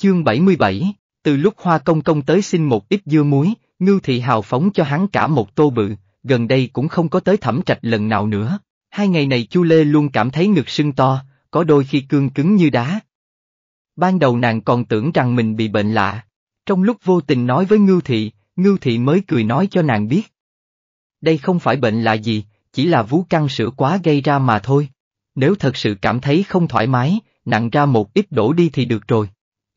Chương 77, từ lúc Hoa Công Công tới xin một ít dưa muối, Ngưu Thị Hào phóng cho hắn cả một tô bự, gần đây cũng không có tới thẩm trạch lần nào nữa. Hai ngày này Chu Lê luôn cảm thấy ngực sưng to, có đôi khi cương cứng như đá. Ban đầu nàng còn tưởng rằng mình bị bệnh lạ. Trong lúc vô tình nói với Ngưu Thị, Ngưu Thị mới cười nói cho nàng biết. Đây không phải bệnh lạ gì, chỉ là vú căng sữa quá gây ra mà thôi. Nếu thật sự cảm thấy không thoải mái, nặng ra một ít đổ đi thì được rồi.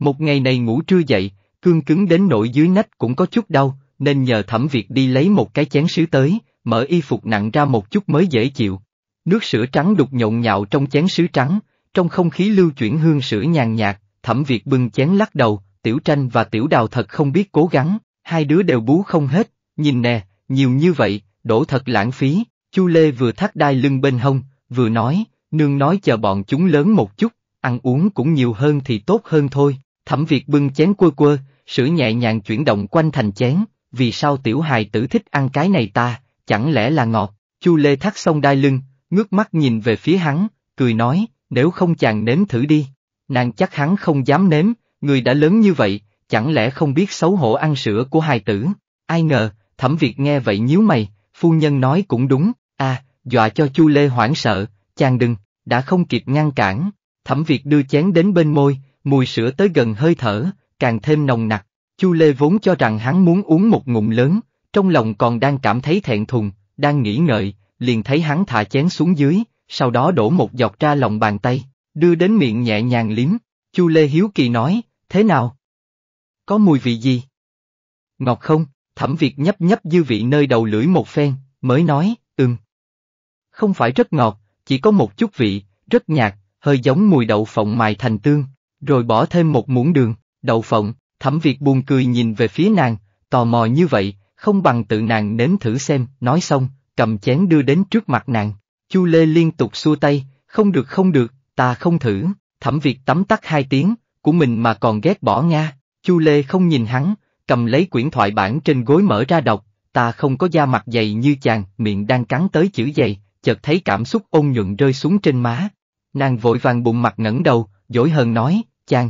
Một ngày này ngủ trưa dậy, cương cứng đến nỗi dưới nách cũng có chút đau, nên nhờ thẩm việc đi lấy một cái chén sứ tới, mở y phục nặng ra một chút mới dễ chịu. Nước sữa trắng đục nhộn nhạo trong chén sứ trắng, trong không khí lưu chuyển hương sữa nhàn nhạt, thẩm việc bưng chén lắc đầu, tiểu tranh và tiểu đào thật không biết cố gắng, hai đứa đều bú không hết, nhìn nè, nhiều như vậy, đổ thật lãng phí, chu Lê vừa thắt đai lưng bên hông, vừa nói, nương nói chờ bọn chúng lớn một chút, ăn uống cũng nhiều hơn thì tốt hơn thôi. Thẩm Việt bưng chén quơ quơ, sữa nhẹ nhàng chuyển động quanh thành chén, vì sao tiểu hài tử thích ăn cái này ta, chẳng lẽ là ngọt, Chu Lê thắt xong đai lưng, ngước mắt nhìn về phía hắn, cười nói, nếu không chàng nếm thử đi, nàng chắc hắn không dám nếm, người đã lớn như vậy, chẳng lẽ không biết xấu hổ ăn sữa của hài tử, ai ngờ, thẩm Việt nghe vậy nhíu mày, phu nhân nói cũng đúng, A, dọa cho Chu Lê hoảng sợ, chàng đừng, đã không kịp ngăn cản, thẩm Việt đưa chén đến bên môi, mùi sữa tới gần hơi thở, càng thêm nồng nặc. Chu Lê vốn cho rằng hắn muốn uống một ngụm lớn, trong lòng còn đang cảm thấy thẹn thùng, đang nghĩ ngợi, liền thấy hắn thả chén xuống dưới, sau đó đổ một giọt ra lòng bàn tay, đưa đến miệng nhẹ nhàng liếm. Chu Lê Hiếu Kỳ nói, thế nào? Có mùi vị gì? Ngọt không? Thẩm Việt nhấp nhấp dư vị nơi đầu lưỡi một phen, mới nói, ừm. Không phải rất ngọt, chỉ có một chút vị, rất nhạt, hơi giống mùi đậu phộng mài thành tương, rồi bỏ thêm một muỗng đường, đậu phộng, thẩm Việt buồn cười nhìn về phía nàng, tò mò như vậy, không bằng tự nàng nếm thử xem, nói xong, cầm chén đưa đến trước mặt nàng, Chu Lê liên tục xua tay, không được không được, ta không thử, thẩm Việt tắm tắt hai tiếng, của mình mà còn ghét bỏ Nga, Chu Lê không nhìn hắn, cầm lấy quyển thoại bản trên gối mở ra đọc, ta không có da mặt dày như chàng, miệng đang cắn tới chữ dày, chợt thấy cảm xúc ôn nhuận rơi xuống trên má. Nàng vội vàng bụng mặt ngẩng đầu, dỗi hờn nói, chàng.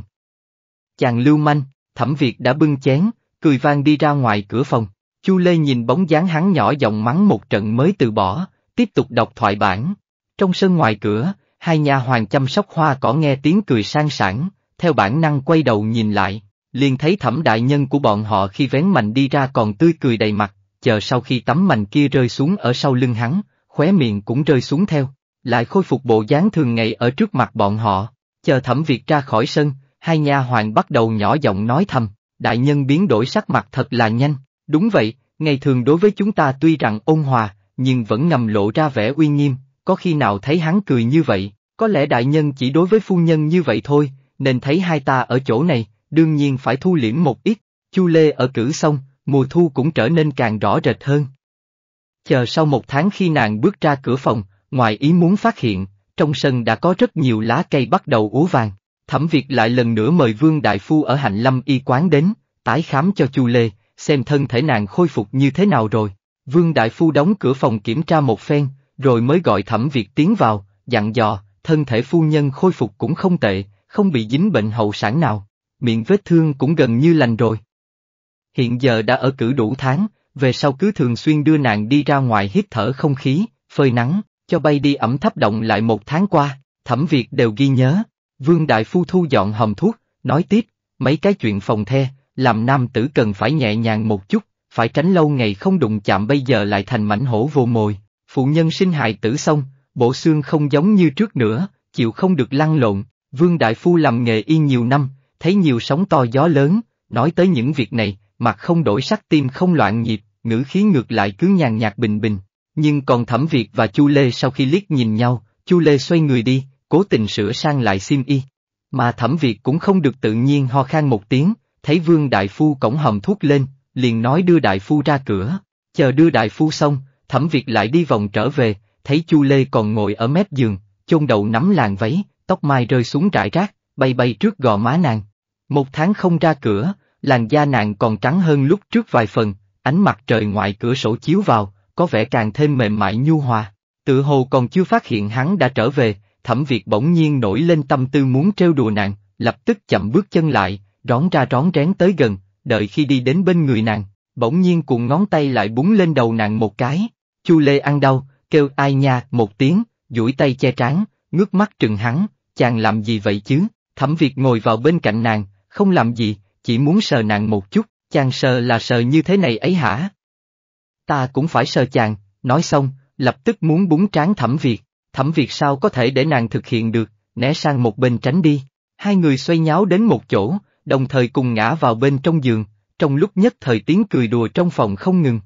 Chàng lưu manh, thẩm việt đã bưng chén, cười vang đi ra ngoài cửa phòng. Chu Lê nhìn bóng dáng hắn nhỏ giọng mắng một trận mới từ bỏ, tiếp tục đọc thoại bản. Trong sân ngoài cửa, hai nhà hoàng chăm sóc hoa cỏ nghe tiếng cười sang sảng, theo bản năng quay đầu nhìn lại, liền thấy thẩm đại nhân của bọn họ khi vén mành đi ra còn tươi cười đầy mặt, chờ sau khi tấm mành kia rơi xuống ở sau lưng hắn, khóe miệng cũng rơi xuống theo, lại khôi phục bộ dáng thường ngày ở trước mặt bọn họ chờ thẩm Việt ra khỏi sân, hai nha hoàng bắt đầu nhỏ giọng nói thầm, đại nhân biến đổi sắc mặt thật là nhanh, đúng vậy, ngày thường đối với chúng ta tuy rằng ôn hòa, nhưng vẫn ngầm lộ ra vẻ uy nghiêm, có khi nào thấy hắn cười như vậy, có lẽ đại nhân chỉ đối với phu nhân như vậy thôi, nên thấy hai ta ở chỗ này, đương nhiên phải thu liễm một ít, chu lê ở cử xong, mùa thu cũng trở nên càng rõ rệt hơn. Chờ sau một tháng khi nàng bước ra cửa phòng, ngoài ý muốn phát hiện, trong sân đã có rất nhiều lá cây bắt đầu úa vàng. Thẩm Việt lại lần nữa mời Vương Đại Phu ở Hạnh Lâm Y Quán đến, tái khám cho Chu Lê, xem thân thể nàng khôi phục như thế nào rồi. Vương Đại Phu đóng cửa phòng kiểm tra một phen, rồi mới gọi Thẩm Việt tiến vào, dặn dò, thân thể phu nhân khôi phục cũng không tệ, không bị dính bệnh hậu sản nào, miệng vết thương cũng gần như lành rồi. Hiện giờ đã ở cử đủ tháng, về sau cứ thường xuyên đưa nàng đi ra ngoài hít thở không khí, phơi nắng, cho bay đi ẩm thấp động lại một tháng qua, thẩm Việt đều ghi nhớ. Vương Đại Phu thu dọn hòm thuốc, nói tiếp, mấy cái chuyện phòng the, làm nam tử cần phải nhẹ nhàng một chút, phải tránh lâu ngày không đụng chạm bây giờ lại thành mảnh hổ vô mồi. Phụ nhân sinh hại tử xong, bộ xương không giống như trước nữa, chịu không được lăn lộn, Vương Đại Phu làm nghề y nhiều năm, thấy nhiều sóng to gió lớn, nói tới những việc này, mặt không đổi sắc tim không loạn nhịp, ngữ khí ngược lại cứ nhàn nhạt bình bình, nhưng còn Thẩm Việt và Chu Lê sau khi liếc nhìn nhau, Chu Lê xoay người đi, cố tình sửa sang lại sim y. Mà Thẩm Việt cũng không được tự nhiên ho khan một tiếng, thấy Vương Đại Phu cổng hầm thuốc lên, liền nói đưa Đại Phu ra cửa. Chờ đưa Đại Phu xong, Thẩm Việt lại đi vòng trở về, thấy Chu Lê còn ngồi ở mép giường, chôn đầu nắm làn váy, tóc mai rơi xuống rải rác, bay bay trước gò má nàng. Một tháng không ra cửa, làn da nàng còn trắng hơn lúc trước vài phần, ánh mặt trời ngoài cửa sổ chiếu vào, có vẻ càng thêm mềm mại nhu hòa. Tự hồ còn chưa phát hiện hắn đã trở về, thẩm Việt bỗng nhiên nổi lên tâm tư muốn trêu đùa nàng, lập tức chậm bước chân lại, rón ra rón rén tới gần, đợi khi đi đến bên người nàng, bỗng nhiên cùng ngón tay lại búng lên đầu nàng một cái. Chu Lê ăn đau, kêu ai nha một tiếng, duỗi tay che trán, ngước mắt trừng hắn, chàng làm gì vậy chứ? Thẩm Việt ngồi vào bên cạnh nàng, không làm gì, chỉ muốn sờ nàng một chút, chàng sờ là sờ như thế này ấy hả? ta cũng phải sờ chàng, nói xong, lập tức muốn búng tráng thẩm Việt, thẩm Việt sao có thể để nàng thực hiện được, né sang một bên tránh đi, hai người xoay nháo đến một chỗ, đồng thời cùng ngã vào bên trong giường, trong lúc nhất thời tiếng cười đùa trong phòng không ngừng.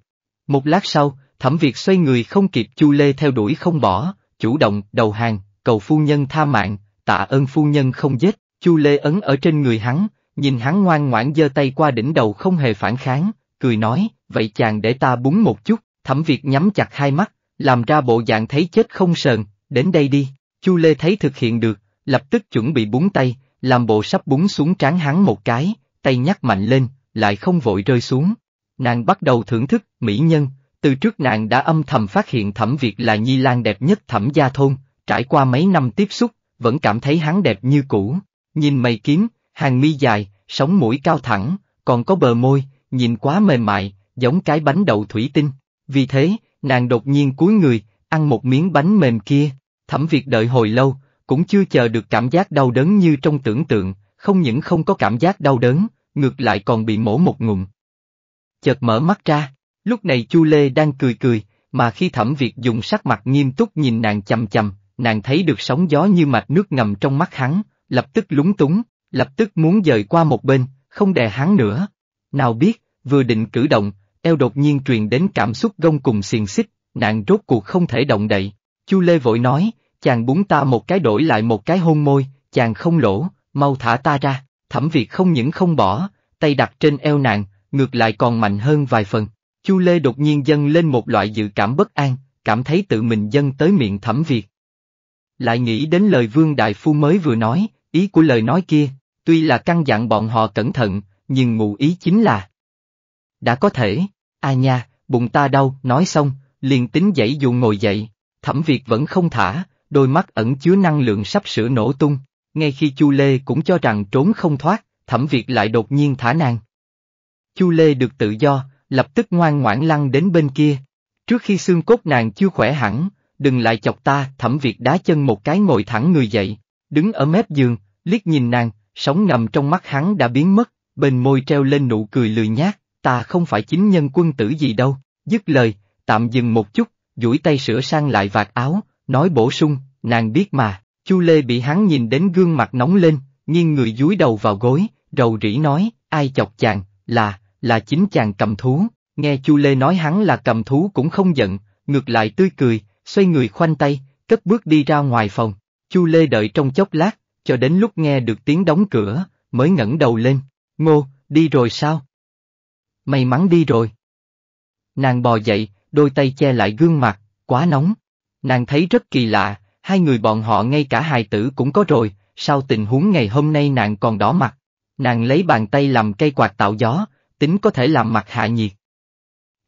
Một lát sau, thẩm Việt xoay người không kịp chu lê theo đuổi không bỏ, chủ động, đầu hàng, cầu phu nhân tha mạng, tạ ơn phu nhân không giết, chu lê ấn ở trên người hắn, nhìn hắn ngoan ngoãn giơ tay qua đỉnh đầu không hề phản kháng, cười nói, vậy chàng để ta búng một chút, thẩm Việt nhắm chặt hai mắt, làm ra bộ dạng thấy chết không sờn, đến đây đi, Chu Lê thấy thực hiện được, lập tức chuẩn bị búng tay, làm bộ sắp búng xuống trán hắn một cái, tay nhắc mạnh lên, lại không vội rơi xuống. Nàng bắt đầu thưởng thức, mỹ nhân, từ trước nàng đã âm thầm phát hiện thẩm Việt là nhi lan đẹp nhất thẩm gia thôn, trải qua mấy năm tiếp xúc, vẫn cảm thấy hắn đẹp như cũ. Nhìn mày kiếm, hàng mi dài, sống mũi cao thẳng, còn có bờ môi, nhìn quá mềm mại, giống cái bánh đậu thủy tinh. Vì thế, nàng đột nhiên cúi người, ăn một miếng bánh mềm kia. Thẩm Việt đợi hồi lâu, cũng chưa chờ được cảm giác đau đớn như trong tưởng tượng, không những không có cảm giác đau đớn, ngược lại còn bị mổ một ngụm. Chợt mở mắt ra, lúc này Chu Lê đang cười cười, mà khi Thẩm Việt dùng sắc mặt nghiêm túc nhìn nàng chằm chằm, nàng thấy được sóng gió như mạch nước ngầm trong mắt hắn, lập tức lúng túng, lập tức muốn dời qua một bên, không đè hắn nữa. Nào biết, vừa định cử động, eo đột nhiên truyền đến cảm xúc gông cùng xiềng xích, nạn rốt cuộc không thể động đậy. Chu Lê vội nói, chàng búng ta một cái đổi lại một cái hôn môi, chàng không lỗ, mau thả ta ra, thẩm việt không những không bỏ, tay đặt trên eo nàng, ngược lại còn mạnh hơn vài phần. Chu Lê đột nhiên dâng lên một loại dự cảm bất an, cảm thấy tự mình dâng tới miệng thẩm việt. Lại nghĩ đến lời Vương Đại Phu mới vừa nói, ý của lời nói kia, tuy là căn dặn bọn họ cẩn thận, nhưng ngụ ý chính là đã có thể, a à nha, bụng ta đau, nói xong, liền tính dậy dù ngồi dậy, thẩm Việt vẫn không thả, đôi mắt ẩn chứa năng lượng sắp sửa nổ tung, ngay khi Chu Lê cũng cho rằng trốn không thoát, thẩm Việt lại đột nhiên thả nàng. Chu Lê được tự do, lập tức ngoan ngoãn lăn đến bên kia. Trước khi xương cốt nàng chưa khỏe hẳn, đừng lại chọc ta, thẩm Việt đá chân một cái ngồi thẳng người dậy, đứng ở mép giường, liếc nhìn nàng, sóng ngầm trong mắt hắn đã biến mất, bên môi treo lên nụ cười lười nhát ta không phải chính nhân quân tử gì đâu, dứt lời, tạm dừng một chút, duỗi tay sửa sang lại vạt áo, nói bổ sung, nàng biết mà, Chu Lê bị hắn nhìn đến gương mặt nóng lên, nghiêng người dúi đầu vào gối, rầu rĩ nói, ai chọc chàng, là, là chính chàng cầm thú, nghe Chu Lê nói hắn là cầm thú cũng không giận, ngược lại tươi cười, xoay người khoanh tay, cất bước đi ra ngoài phòng, Chu Lê đợi trong chốc lát, cho đến lúc nghe được tiếng đóng cửa, mới ngẩng đầu lên, ngô, đi rồi sao? May mắn đi rồi. Nàng bò dậy, đôi tay che lại gương mặt, quá nóng. Nàng thấy rất kỳ lạ, hai người bọn họ ngay cả hài tử cũng có rồi, sao tình huống ngày hôm nay nàng còn đỏ mặt. Nàng lấy bàn tay làm cây quạt tạo gió, tính có thể làm mặt hạ nhiệt.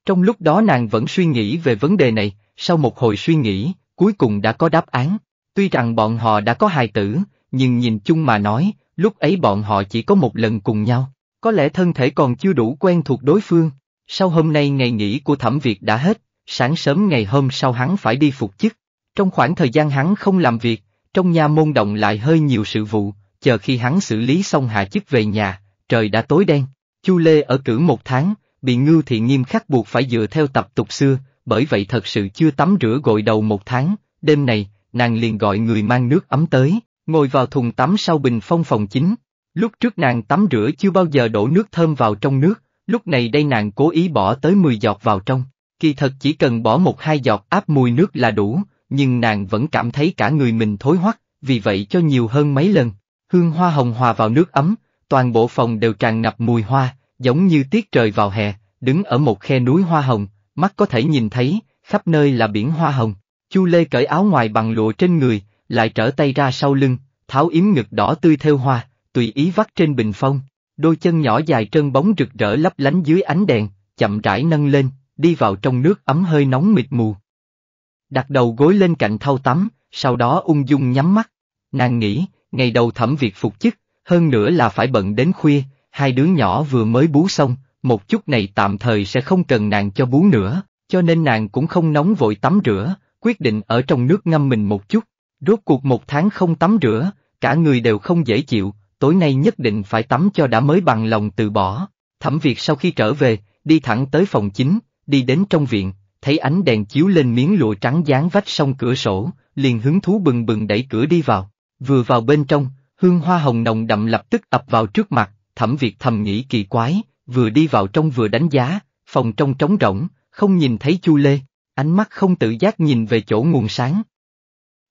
Trong lúc đó nàng vẫn suy nghĩ về vấn đề này, sau một hồi suy nghĩ, cuối cùng đã có đáp án. Tuy rằng bọn họ đã có hài tử, nhưng nhìn chung mà nói, lúc ấy bọn họ chỉ có một lần cùng nhau. Có lẽ thân thể còn chưa đủ quen thuộc đối phương. Sau hôm nay ngày nghỉ của thẩm việc đã hết, sáng sớm ngày hôm sau hắn phải đi phục chức. Trong khoảng thời gian hắn không làm việc, trong nhà môn động lại hơi nhiều sự vụ, chờ khi hắn xử lý xong hạ chức về nhà, trời đã tối đen. Chu Lê ở cử một tháng, bị ngư thị nghiêm khắc buộc phải dựa theo tập tục xưa, bởi vậy thật sự chưa tắm rửa gội đầu một tháng, đêm này, nàng liền gọi người mang nước ấm tới, ngồi vào thùng tắm sau bình phong phòng chính, Lúc trước nàng tắm rửa chưa bao giờ đổ nước thơm vào trong nước, lúc này đây nàng cố ý bỏ tới 10 giọt vào trong. Kỳ thật chỉ cần bỏ một hai giọt áp mùi nước là đủ, nhưng nàng vẫn cảm thấy cả người mình thối hoắc, vì vậy cho nhiều hơn mấy lần. Hương hoa hồng hòa vào nước ấm, toàn bộ phòng đều tràn ngập mùi hoa, giống như tiết trời vào hè, đứng ở một khe núi hoa hồng, mắt có thể nhìn thấy, khắp nơi là biển hoa hồng. Chu Lê cởi áo ngoài bằng lụa trên người, lại trở tay ra sau lưng, tháo yếm ngực đỏ tươi theo hoa, tùy ý vắt trên bình phong, đôi chân nhỏ dài trơn bóng rực rỡ lấp lánh dưới ánh đèn, chậm rãi nâng lên, đi vào trong nước ấm hơi nóng mịt mù. Đặt đầu gối lên cạnh thau tắm, sau đó ung dung nhắm mắt. Nàng nghĩ, ngày đầu thẩm việc phục chức, hơn nữa là phải bận đến khuya, hai đứa nhỏ vừa mới bú xong, một chút này tạm thời sẽ không cần nàng cho bú nữa, cho nên nàng cũng không nóng vội tắm rửa, quyết định ở trong nước ngâm mình một chút. Rốt cuộc một tháng không tắm rửa, cả người đều không dễ chịu, tối nay nhất định phải tắm cho đã mới bằng lòng từ bỏ. Thẩm Việt sau khi trở về, đi thẳng tới phòng chính, đi đến trong viện, thấy ánh đèn chiếu lên miếng lụa trắng dán vách song cửa sổ, liền hứng thú bừng bừng đẩy cửa đi vào. Vừa vào bên trong, hương hoa hồng nồng đậm lập tức ập vào trước mặt, Thẩm Việt thầm nghĩ kỳ quái, vừa đi vào trong vừa đánh giá, phòng trong trống rỗng, không nhìn thấy Chu Lê, ánh mắt không tự giác nhìn về chỗ nguồn sáng.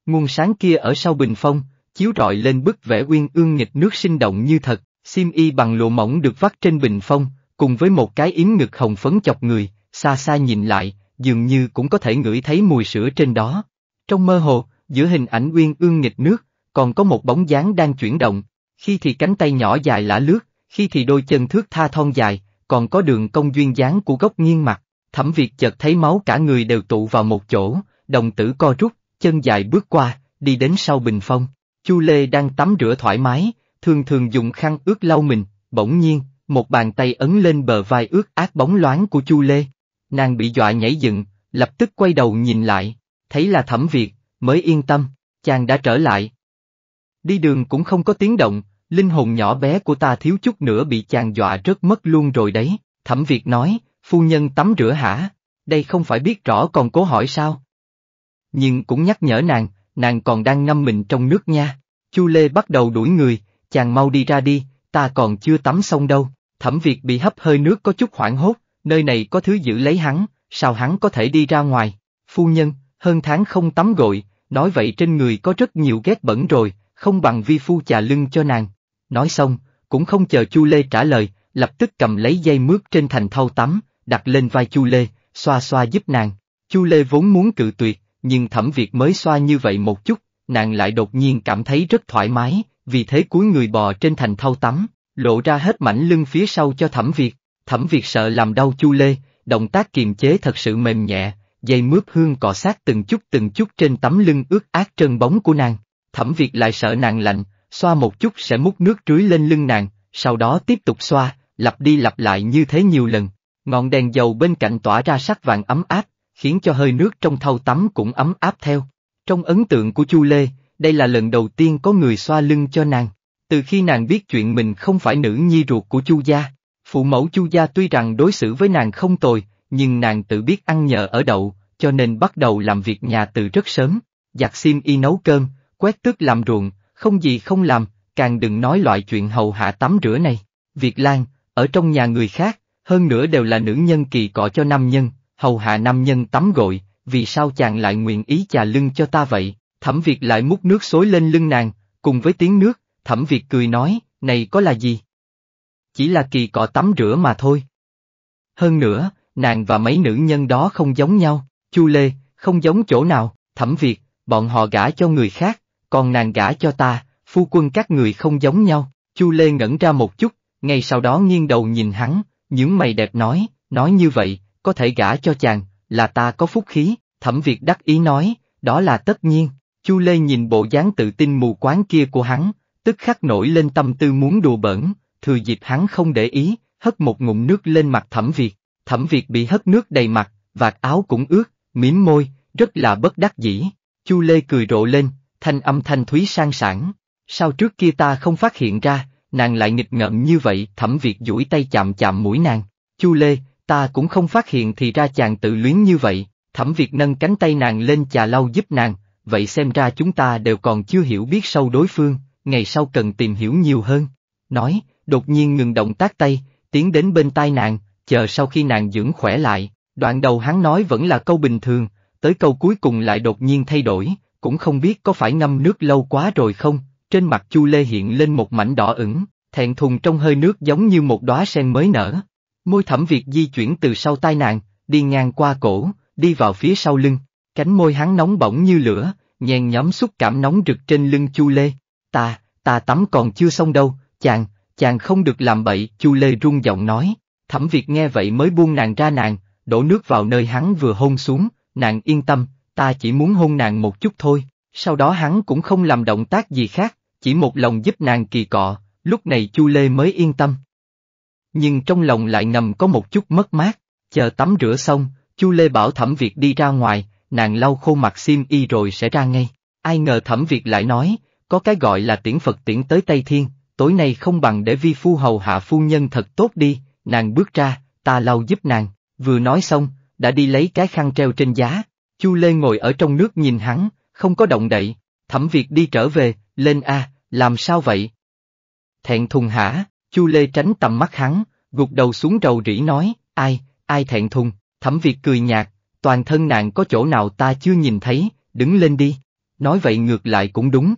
Nguồn sáng kia ở sau bình phong, chiếu rọi lên bức vẽ uyên ương nghịch nước sinh động như thật, xiêm y bằng lụa mỏng được vắt trên bình phong, cùng với một cái yếm ngực hồng phấn chọc người, xa xa nhìn lại, dường như cũng có thể ngửi thấy mùi sữa trên đó. Trong mơ hồ, giữa hình ảnh uyên ương nghịch nước, còn có một bóng dáng đang chuyển động, khi thì cánh tay nhỏ dài lả lướt, khi thì đôi chân thước tha thon dài, còn có đường cong duyên dáng của góc nghiêng mặt. Thẩm Việt chợt thấy máu cả người đều tụ vào một chỗ, đồng tử co rút, chân dài bước qua, đi đến sau bình phong, Chu Lê đang tắm rửa thoải mái, thường thường dùng khăn ướt lau mình, bỗng nhiên, một bàn tay ấn lên bờ vai ướt át bóng loáng của Chu Lê. Nàng bị dọa nhảy dựng, lập tức quay đầu nhìn lại, thấy là thẩm Việt, mới yên tâm, chàng đã trở lại. Đi đường cũng không có tiếng động, linh hồn nhỏ bé của ta thiếu chút nữa bị chàng dọa rớt mất luôn rồi đấy, thẩm Việt nói, phu nhân tắm rửa hả, đây không phải biết rõ còn cố hỏi sao. Nhưng cũng nhắc nhở nàng, nàng còn đang ngâm mình trong nước nha. Chu Lê bắt đầu đuổi người, chàng mau đi ra đi, ta còn chưa tắm xong đâu. Thẩm Việt bị hấp hơi nước có chút hoảng hốt, nơi này có thứ giữ lấy hắn, sao hắn có thể đi ra ngoài. Phu nhân, hơn tháng không tắm gội, nói vậy trên người có rất nhiều ghét bẩn rồi, không bằng vi phu chà lưng cho nàng. Nói xong, cũng không chờ Chu Lê trả lời, lập tức cầm lấy dây mướt trên thành thau tắm, đặt lên vai Chu Lê, xoa xoa giúp nàng. Chu Lê vốn muốn cự tuyệt, nhưng thẩm Việt mới xoa như vậy một chút, nàng lại đột nhiên cảm thấy rất thoải mái, vì thế cuối người bò trên thành thau tắm, lộ ra hết mảnh lưng phía sau cho thẩm Việt, thẩm Việt sợ làm đau chu lê, động tác kiềm chế thật sự mềm nhẹ, dây mướp hương cọ sát từng chút từng chút trên tấm lưng ướt át trơn bóng của nàng, thẩm Việt lại sợ nàng lạnh, xoa một chút sẽ múc nước rưới lên lưng nàng, sau đó tiếp tục xoa, lặp đi lặp lại như thế nhiều lần. Ngọn đèn dầu bên cạnh tỏa ra sắc vàng ấm áp, khiến cho hơi nước trong thau tắm cũng ấm áp theo. Trong ấn tượng của Chu Lê, đây là lần đầu tiên có người xoa lưng cho nàng. Từ khi nàng biết chuyện mình không phải nữ nhi ruột của Chu gia, phụ mẫu Chu gia tuy rằng đối xử với nàng không tồi, nhưng nàng tự biết ăn nhờ ở đậu, cho nên bắt đầu làm việc nhà từ rất sớm, giặt xiêm y nấu cơm, quét tước làm ruộng, không gì không làm, càng đừng nói loại chuyện hầu hạ tắm rửa này. Việc Lan, ở trong nhà người khác, hơn nữa đều là nữ nhân kỳ cọ cho nam nhân, hầu hạ nam nhân tắm gội, vì sao chàng lại nguyện ý chà lưng cho ta vậy? Thẩm Việt lại múc nước xối lên lưng nàng, cùng với tiếng nước, Thẩm Việt cười nói, này có là gì? Chỉ là kỳ cọ tắm rửa mà thôi. Hơn nữa, nàng và mấy nữ nhân đó không giống nhau, Chu Lê, không giống chỗ nào, Thẩm Việt, bọn họ gả cho người khác, còn nàng gả cho ta, phu quân các người không giống nhau, Chu Lê ngẩn ra một chút, ngay sau đó nghiêng đầu nhìn hắn, những mày đẹp nói, nói như vậy, có thể gả cho chàng, là ta có phúc khí, thẩm Việt đắc ý nói, đó là tất nhiên. Chu Lê nhìn bộ dáng tự tin mù quáng kia của hắn, tức khắc nổi lên tâm tư muốn đùa bỡn, thừa dịp hắn không để ý, hất một ngụm nước lên mặt thẩm Việt. Thẩm Việt bị hất nước đầy mặt, vạt áo cũng ướt, mím môi, rất là bất đắc dĩ. Chu Lê cười rộ lên, thanh âm thanh thúy sang sản Sao trước kia ta không phát hiện ra, nàng lại nghịch ngợm như vậy, thẩm Việt duỗi tay chạm chạm mũi nàng. Chu Lê, ta cũng không phát hiện thì ra chàng tự luyến như vậy, thẩm việc nâng cánh tay nàng lên chà lau giúp nàng, vậy xem ra chúng ta đều còn chưa hiểu biết sâu đối phương, ngày sau cần tìm hiểu nhiều hơn. Nói, đột nhiên ngừng động tác tay, tiến đến bên tai nàng, chờ sau khi nàng dưỡng khỏe lại, đoạn đầu hắn nói vẫn là câu bình thường, tới câu cuối cùng lại đột nhiên thay đổi, cũng không biết có phải ngâm nước lâu quá rồi không, trên mặt Chu Lê hiện lên một mảnh đỏ ửng, thẹn thùng trong hơi nước giống như một đóa sen mới nở, Môi thẩm Việt di chuyển từ sau tai nạn, đi ngang qua cổ, đi vào phía sau lưng, cánh môi hắn nóng bỏng như lửa, nhen nhóm xúc cảm nóng rực trên lưng Chu Lê. Ta, ta tắm còn chưa xong đâu, chàng, chàng không được làm bậy, Chu Lê run giọng nói. Thẩm Việt nghe vậy mới buông nàng ra nàng, đổ nước vào nơi hắn vừa hôn xuống, nàng yên tâm, ta chỉ muốn hôn nàng một chút thôi. Sau đó hắn cũng không làm động tác gì khác, chỉ một lòng giúp nàng kỳ cọ, lúc này Chu Lê mới yên tâm nhưng trong lòng lại ngầm có một chút mất mát, chờ tắm rửa xong, Chu Lê bảo Thẩm Việt đi ra ngoài, nàng lau khô mặt sim y rồi sẽ ra ngay. Ai ngờ Thẩm Việt lại nói, có cái gọi là tiễn Phật tiễn tới Tây Thiên, tối nay không bằng để vi phu hầu hạ phu nhân thật tốt đi, nàng bước ra, ta lau giúp nàng, vừa nói xong, đã đi lấy cái khăn treo trên giá, Chu Lê ngồi ở trong nước nhìn hắn, không có động đậy, Thẩm Việt đi trở về, lên a, làm sao vậy? Thẹn thùng hả? Chu Lê tránh tầm mắt hắn, gục đầu xuống rầu rĩ nói, ai, ai thẹn thùng, thẩm Việt cười nhạt, toàn thân nàng có chỗ nào ta chưa nhìn thấy, đứng lên đi, nói vậy ngược lại cũng đúng.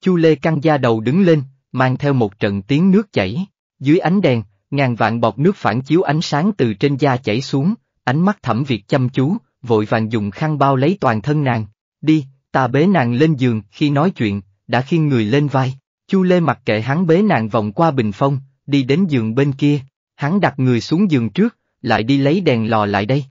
Chu Lê căng da đầu đứng lên, mang theo một trận tiếng nước chảy, dưới ánh đèn, ngàn vạn bọt nước phản chiếu ánh sáng từ trên da chảy xuống, ánh mắt thẩm Việt chăm chú, vội vàng dùng khăn bao lấy toàn thân nàng, đi, ta bế nàng lên giường khi nói chuyện, đã khiêng người lên vai. Chu Lê mặc kệ hắn bế nàng vòng qua bình phong, đi đến giường bên kia, hắn đặt người xuống giường trước, lại đi lấy đèn lò lại đây.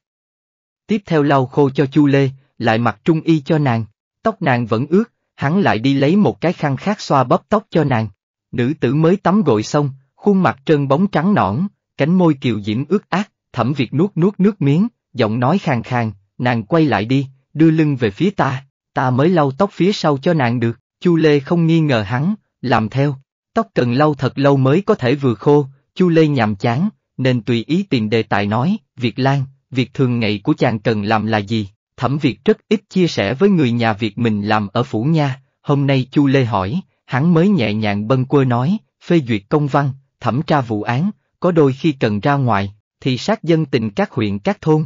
Tiếp theo lau khô cho Chu Lê, lại mặc trung y cho nàng, tóc nàng vẫn ướt, hắn lại đi lấy một cái khăn khác xoa bóp tóc cho nàng. Nữ tử mới tắm gội xong, khuôn mặt trơn bóng trắng nõn, cánh môi kiều diễm ướt át, thẩm việc nuốt nuốt nước miếng, giọng nói khàn khàn, nàng quay lại đi, đưa lưng về phía ta, ta mới lau tóc phía sau cho nàng được, Chu Lê không nghi ngờ hắn, làm theo. Tóc cần lau thật lâu mới có thể vừa khô, Chu Lê nhàm chán, nên tùy ý tìm đề tài nói, Việt Lan, việc thường ngày của chàng cần làm là gì? Thẩm Việt rất ít chia sẻ với người nhà việc mình làm ở phủ nha, hôm nay Chu Lê hỏi, hắn mới nhẹ nhàng bâng quơ nói, phê duyệt công văn, thẩm tra vụ án, có đôi khi cần ra ngoài, thì sát dân tình các huyện các thôn.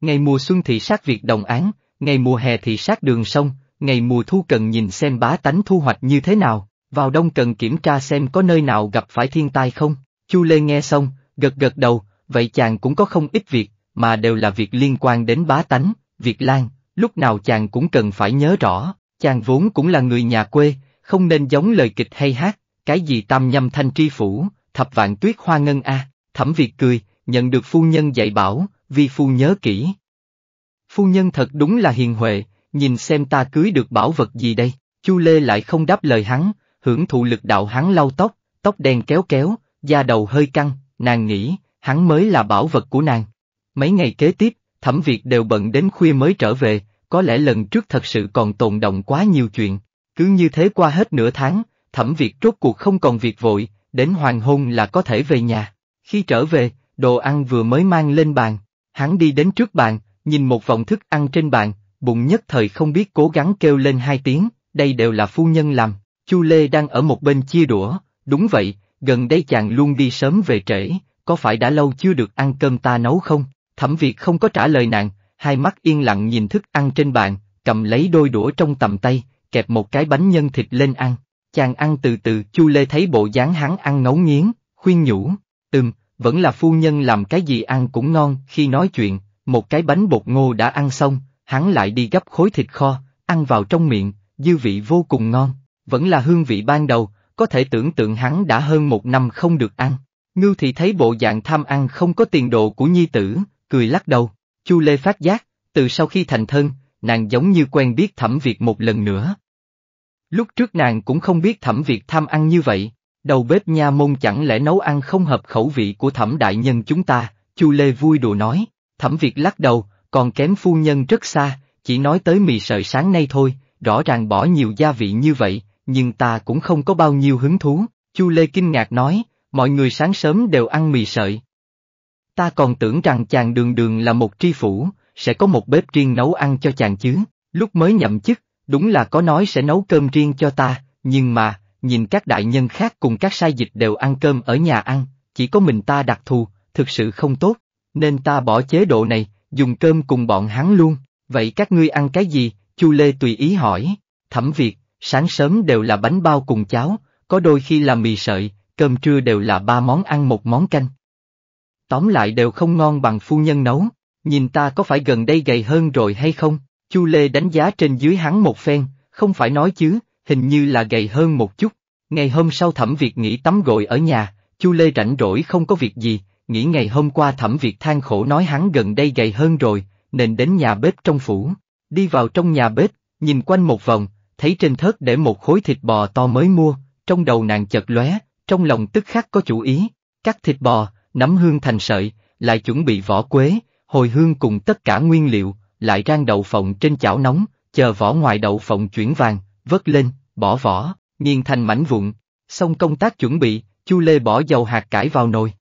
Ngày mùa xuân thì sát việc đồng án, ngày mùa hè thì sát đường sông, ngày mùa thu cần nhìn xem bá tánh thu hoạch như thế nào, vào đông cần kiểm tra xem có nơi nào gặp phải thiên tai không. Chu Lê nghe xong, gật gật đầu, vậy chàng cũng có không ít việc, mà đều là việc liên quan đến bá tánh, việc lan, lúc nào chàng cũng cần phải nhớ rõ, chàng vốn cũng là người nhà quê, không nên giống lời kịch hay hát, cái gì tam nhâm thanh tri phủ, thập vạn tuyết hoa ngân a, thẩm việt cười, nhận được phu nhân dạy bảo, vì phu nhớ kỹ. Phu nhân thật đúng là hiền huệ, nhìn xem ta cưới được bảo vật gì đây, Chu Lê lại không đáp lời hắn, hưởng thụ lực đạo hắn lau tóc, tóc đen kéo kéo, da đầu hơi căng, nàng nghĩ, hắn mới là bảo vật của nàng. Mấy ngày kế tiếp, thẩm việc đều bận đến khuya mới trở về, có lẽ lần trước thật sự còn tồn động quá nhiều chuyện. Cứ như thế qua hết nửa tháng, thẩm việc rốt cuộc không còn việc vội, đến hoàng hôn là có thể về nhà. Khi trở về, đồ ăn vừa mới mang lên bàn, hắn đi đến trước bàn, nhìn một vòng thức ăn trên bàn, bụng nhất thời không biết cố gắng kêu lên hai tiếng, đây đều là phu nhân làm, Chu Lê đang ở một bên chia đũa, đúng vậy, gần đây chàng luôn đi sớm về trễ, có phải đã lâu chưa được ăn cơm ta nấu không? Thẩm Việt không có trả lời nàng, hai mắt yên lặng nhìn thức ăn trên bàn, cầm lấy đôi đũa trong tầm tay, kẹp một cái bánh nhân thịt lên ăn. Chàng ăn từ từ, Chu Lê thấy bộ dáng hắn ăn ngấu nghiến, khuyên nhủ, ừm, vẫn là phu nhân làm cái gì ăn cũng ngon, khi nói chuyện, một cái bánh bột ngô đã ăn xong, hắn lại đi gấp khối thịt kho, ăn vào trong miệng, dư vị vô cùng ngon, vẫn là hương vị ban đầu, có thể tưởng tượng hắn đã hơn một năm không được ăn. Ngưu thì thấy bộ dạng tham ăn không có tiền đồ của nhi tử, cười lắc đầu, Chu Lê phát giác, từ sau khi thành thân, nàng giống như quen biết thẩm việc một lần nữa. Lúc trước nàng cũng không biết thẩm việc tham ăn như vậy, đầu bếp nha môn chẳng lẽ nấu ăn không hợp khẩu vị của thẩm đại nhân chúng ta, Chu Lê vui đùa nói, thẩm việc lắc đầu, còn kém phu nhân rất xa, chỉ nói tới mì sợi sáng nay thôi, rõ ràng bỏ nhiều gia vị như vậy, nhưng ta cũng không có bao nhiêu hứng thú, Chu Lê kinh ngạc nói, mọi người sáng sớm đều ăn mì sợi. Ta còn tưởng rằng chàng đường đường là một tri phủ, sẽ có một bếp riêng nấu ăn cho chàng chứ, lúc mới nhậm chức, đúng là có nói sẽ nấu cơm riêng cho ta, nhưng mà, nhìn các đại nhân khác cùng các sai dịch đều ăn cơm ở nhà ăn, chỉ có mình ta đặc thù, thực sự không tốt, nên ta bỏ chế độ này, dùng cơm cùng bọn hắn luôn, vậy các ngươi ăn cái gì, Chu Lê tùy ý hỏi, thẩm Việt, sáng sớm đều là bánh bao cùng cháo, có đôi khi là mì sợi, cơm trưa đều là ba món ăn một món canh. Tóm lại đều không ngon bằng phu nhân nấu, nhìn ta có phải gần đây gầy hơn rồi hay không, Chu Lê đánh giá trên dưới hắn một phen, không phải nói chứ, hình như là gầy hơn một chút. Ngày hôm sau thẩm việc nghỉ tắm gội ở nhà, Chu Lê rảnh rỗi không có việc gì, nghĩ ngày hôm qua thẩm việc than khổ nói hắn gần đây gầy hơn rồi, nên đến nhà bếp trong phủ, đi vào trong nhà bếp, nhìn quanh một vòng, thấy trên thớt để một khối thịt bò to mới mua, trong đầu nàng chợt lóe, trong lòng tức khắc có chủ ý, cắt thịt bò, nắm hương thành sợi, lại chuẩn bị vỏ quế, hồi hương cùng tất cả nguyên liệu, lại rang đậu phộng trên chảo nóng, chờ vỏ ngoài đậu phộng chuyển vàng, vớt lên, bỏ vỏ, nghiền thành mảnh vụn, xong công tác chuẩn bị, chu lê bỏ dầu hạt cải vào nồi,